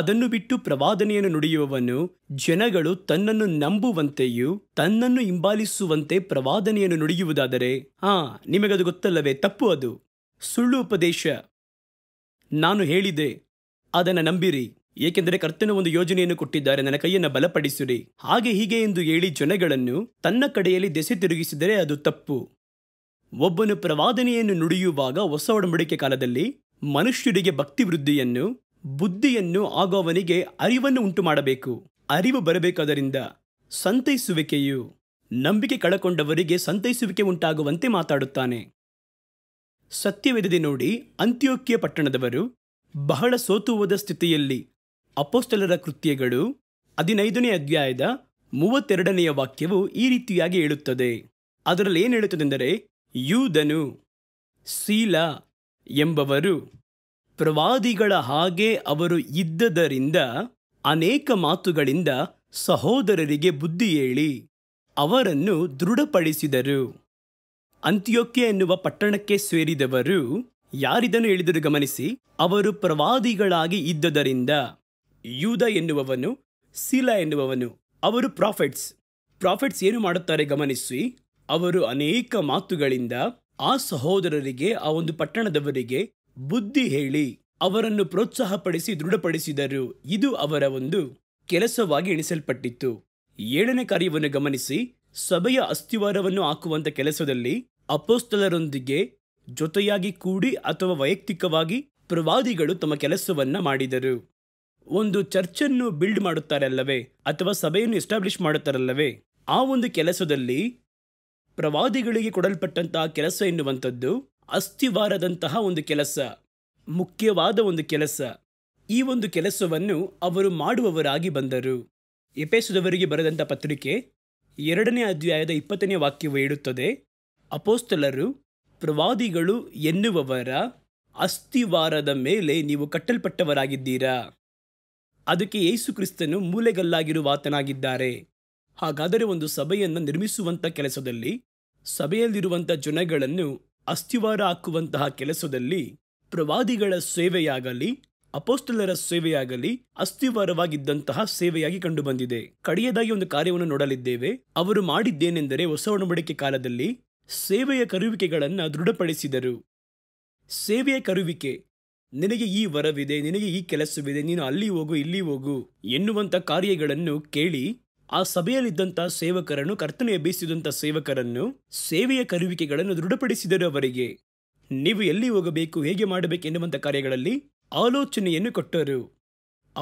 ಅದನ್ನು ಬಿಟ್ಟು ಪ್ರವಾದನೆಯನ್ನು ನುಡಿಯುವವನು ಜನಗಳು ತನ್ನನ್ನು ನಂಬುವಂತೆಯೂ ತನ್ನನ್ನು ಹಿಂಬಾಲಿಸುವಂತೆ ಪ್ರವಾದನೆಯನ್ನು ನುಡಿಯುವುದಾದರೆ ಆ ನಿಮಗದು ಗೊತ್ತಲ್ಲವೇ ತಪ್ಪು ಅದು ಸುಳ್ಳು ಉಪದೇಶ ನಾನು ಹೇಳಿದೆ ಅದನ್ನು ನಂಬಿರಿ ಏಕೆಂದರೆ ಕರ್ತನ ಒಂದು ಯೋಜನೆಯನ್ನು ಕೊಟ್ಟಿದ್ದಾರೆ ನನ್ನ ಕೈಯನ್ನು ಬಲಪಡಿಸಿರಿ ಹಾಗೆ ಹೀಗೆ ಎಂದು ಹೇಳಿ ಜನಗಳನ್ನು ತನ್ನ ಕಡೆಯಲ್ಲಿ ದೆಸೆ ತಿರುಗಿಸಿದರೆ ಅದು ತಪ್ಪು ಒಬ್ಬನು ಪ್ರವಾದನೆಯನ್ನು ನುಡಿಯುವಾಗ ಹೊಸ ಒಡಂಬಡಿಕೆ ಕಾಲದಲ್ಲಿ ಮನುಷ್ಯರಿಗೆ ಭಕ್ತಿ ವೃದ್ಧಿಯನ್ನು ಬುದ್ಧಿಯನ್ನು ಹಾಗೂ ಅರಿವನ್ನು ಉಂಟು ಮಾಡಬೇಕು ಅರಿವು ಬರಬೇಕಾದರಿಂದ ಸಂತೈಸುವಿಕೆಯು ನಂಬಿಕೆ ಕಳಕೊಂಡವರಿಗೆ ಸಂತೈಸುವಿಕೆ ಉಂಟಾಗುವಂತೆ ಮಾತಾಡುತ್ತಾನೆ ಸತ್ಯವೆದದೆ ನೋಡಿ ಅಂತ್ಯೋಕ್ಯ ಪಟ್ಟಣದವರು ಬಹಳ ಸೋತುವದ ಸ್ಥಿತಿಯಲ್ಲಿ ಅಪೋಸ್ಟಲರ ಕೃತ್ಯಗಳು ಹದಿನೈದನೇ ಅಧ್ಯಾಯದ ಮೂವತ್ತೆರಡನೆಯ ವಾಕ್ಯವು ಈ ರೀತಿಯಾಗಿ ಹೇಳುತ್ತದೆ ಅದರಲ್ಲಿ ಏನು ಹೇಳುತ್ತದೆಂದರೆ ಯೂದನು ಸೀಲ ಎಂಬವರು ಪ್ರವಾದಿಗಳ ಹಾಗೆ ಅವರು ಇದ್ದದರಿಂದ ಅನೇಕ ಮಾತುಗಳಿಂದ ಸಹೋದರರಿಗೆ ಬುದ್ಧಿ ಹೇಳಿ ಅವರನ್ನು ದೃಢಪಡಿಸಿದರು ಅಂತ್ಯೋಕ್ಯ ಎನ್ನುವ ಪಟ್ಟಣಕ್ಕೆ ಸೇರಿದವರು ಯಾರಿದನು ಹೇಳಿದರು ಗಮನಿಸಿ ಅವರು ಪ್ರವಾದಿಗಳಾಗಿ ಇದ್ದುದರಿಂದ ಯೂದ ಎನ್ನುವವನು ಸೀಲ ಎನ್ನುವವನು ಅವರು ಪ್ರಾಫೆಟ್ಸ್ ಪ್ರಾಫೆಟ್ಸ್ ಏನು ಮಾಡುತ್ತಾರೆ ಗಮನಿಸಿ ಅವರು ಅನೇಕ ಮಾತುಗಳಿಂದ ಆ ಸಹೋದರರಿಗೆ ಆ ಒಂದು ಪಟ್ಟಣದವರಿಗೆ ಬುದ್ಧಿ ಹೇಳಿ ಅವರನ್ನು ಪ್ರೋತ್ಸಾಹಪಡಿಸಿ ದೃಢಪಡಿಸಿದರು ಇದು ಅವರ ಒಂದು ಕೆಲಸವಾಗಿ ಎಣಿಸಲ್ಪಟ್ಟಿತ್ತು ಏಳನೇ ಕಾರ್ಯವನ್ನು ಗಮನಿಸಿ ಸಭೆಯ ಅಸ್ಥಿವಾರವನ್ನು ಹಾಕುವಂಥ ಕೆಲಸದಲ್ಲಿ ಅಪೋಸ್ತಲರೊಂದಿಗೆ ಜೊತೆಯಾಗಿ ಕೂಡಿ ಅಥವಾ ವೈಯಕ್ತಿಕವಾಗಿ ಪ್ರವಾದಿಗಳು ತಮ್ಮ ಕೆಲಸವನ್ನು ಮಾಡಿದರು ಒಂದು ಚರ್ಚನ್ನು ಬಿಲ್ಡ್ ಮಾಡುತ್ತಾರಲ್ಲವೇ ಅಥವಾ ಸಭೆಯನ್ನು ಎಸ್ಟಾಬ್ಲಿಷ್ ಮಾಡುತ್ತಾರಲ್ಲವೇ ಆ ಒಂದು ಕೆಲಸದಲ್ಲಿ ಪ್ರವಾದಿಗಳಿಗೆ ಕೊಡಲ್ಪಟ್ಟಂತಹ ಕೆಲಸ ಎನ್ನುವಂಥದ್ದು ಅಸ್ಥಿವಾರದಂತಹ ಒಂದು ಕೆಲಸ ಮುಖ್ಯವಾದ ಒಂದು ಕೆಲಸ ಈ ಒಂದು ಕೆಲಸವನ್ನು ಅವರು ಮಾಡುವವರಾಗಿ ಬಂದರು ಎಪೇಸದವರಿಗೆ ಬರೆದಂಥ ಪತ್ರಿಕೆ ಎರಡನೇ ಅಧ್ಯಾಯದ ಇಪ್ಪತ್ತನೇ ವಾಕ್ಯವು ಹೇಳುತ್ತದೆ ಅಪೋಸ್ತಲರು ಪ್ರವಾದಿಗಳು ಎನ್ನುವವರ ಅಸ್ಥಿವಾರದ ಮೇಲೆ ನೀವು ಕಟ್ಟಲ್ಪಟ್ಟವರಾಗಿದ್ದೀರಾ ಅದಕ್ಕೆ ಯೇಸು ಕ್ರಿಸ್ತನು ಮೂಲೆಗಲ್ಲಾಗಿರುವಾತನಾಗಿದ್ದಾರೆ ಹಾಗಾದರೆ ಒಂದು ಸಭೆಯನ್ನು ನಿರ್ಮಿಸುವಂಥ ಕೆಲಸದಲ್ಲಿ ಸಭೆಯಲ್ಲಿರುವಂಥ ಜನಗಳನ್ನು ಅಸ್ಥಿವಾರ ಹಾಕುವಂತಹ ಕೆಲಸದಲ್ಲಿ ಪ್ರವಾದಿಗಳ ಸೇವೆಯಾಗಲಿ ಅಪೋಸ್ತಲರ ಸೇವೆಯಾಗಲಿ ಅಸ್ಥಿವಾರವಾಗಿದ್ದಂತಹ ಸೇವೆಯಾಗಿ ಕಂಡುಬಂದಿದೆ ಕಡೆಯದಾಗಿ ಒಂದು ಕಾರ್ಯವನ್ನು ನೋಡಲಿದ್ದೇವೆ ಅವರು ಮಾಡಿದ್ದೇನೆಂದರೆ ಹೊಸ ಒಡಂಬಡಿಕೆ ಕಾಲದಲ್ಲಿ ಸೇವೆಯ ಕರುವಿಕೆಗಳನ್ನು ದೃಢಪಡಿಸಿದರು ಸೇವೆಯ ಕರುವಿಕೆ ನಿನಗೆ ಈ ವರವಿದೆ ನಿನಗೆ ಈ ಕೆಲಸವಿದೆ ನೀನು ಅಲ್ಲಿ ಹೋಗು ಇಲ್ಲಿ ಹೋಗು ಎನ್ನುವಂಥ ಕಾರ್ಯಗಳನ್ನು ಕೇಳಿ ಆ ಸಭೆಯಲ್ಲಿದ್ದಂಥ ಸೇವಕರನ್ನು ಕರ್ತನೆ ಎಬ್ಬಿಸಿದಂಥ ಸೇವಕರನ್ನು ಸೇವೆಯ ಕರುವಿಕೆಗಳನ್ನು ದೃಢಪಡಿಸಿದರು ಅವರಿಗೆ ನೀವು ಎಲ್ಲಿ ಹೋಗಬೇಕು ಹೇಗೆ ಮಾಡಬೇಕು ಎನ್ನುವಂಥ ಕಾರ್ಯಗಳಲ್ಲಿ ಆಲೋಚನೆಯನ್ನು ಕೊಟ್ಟರು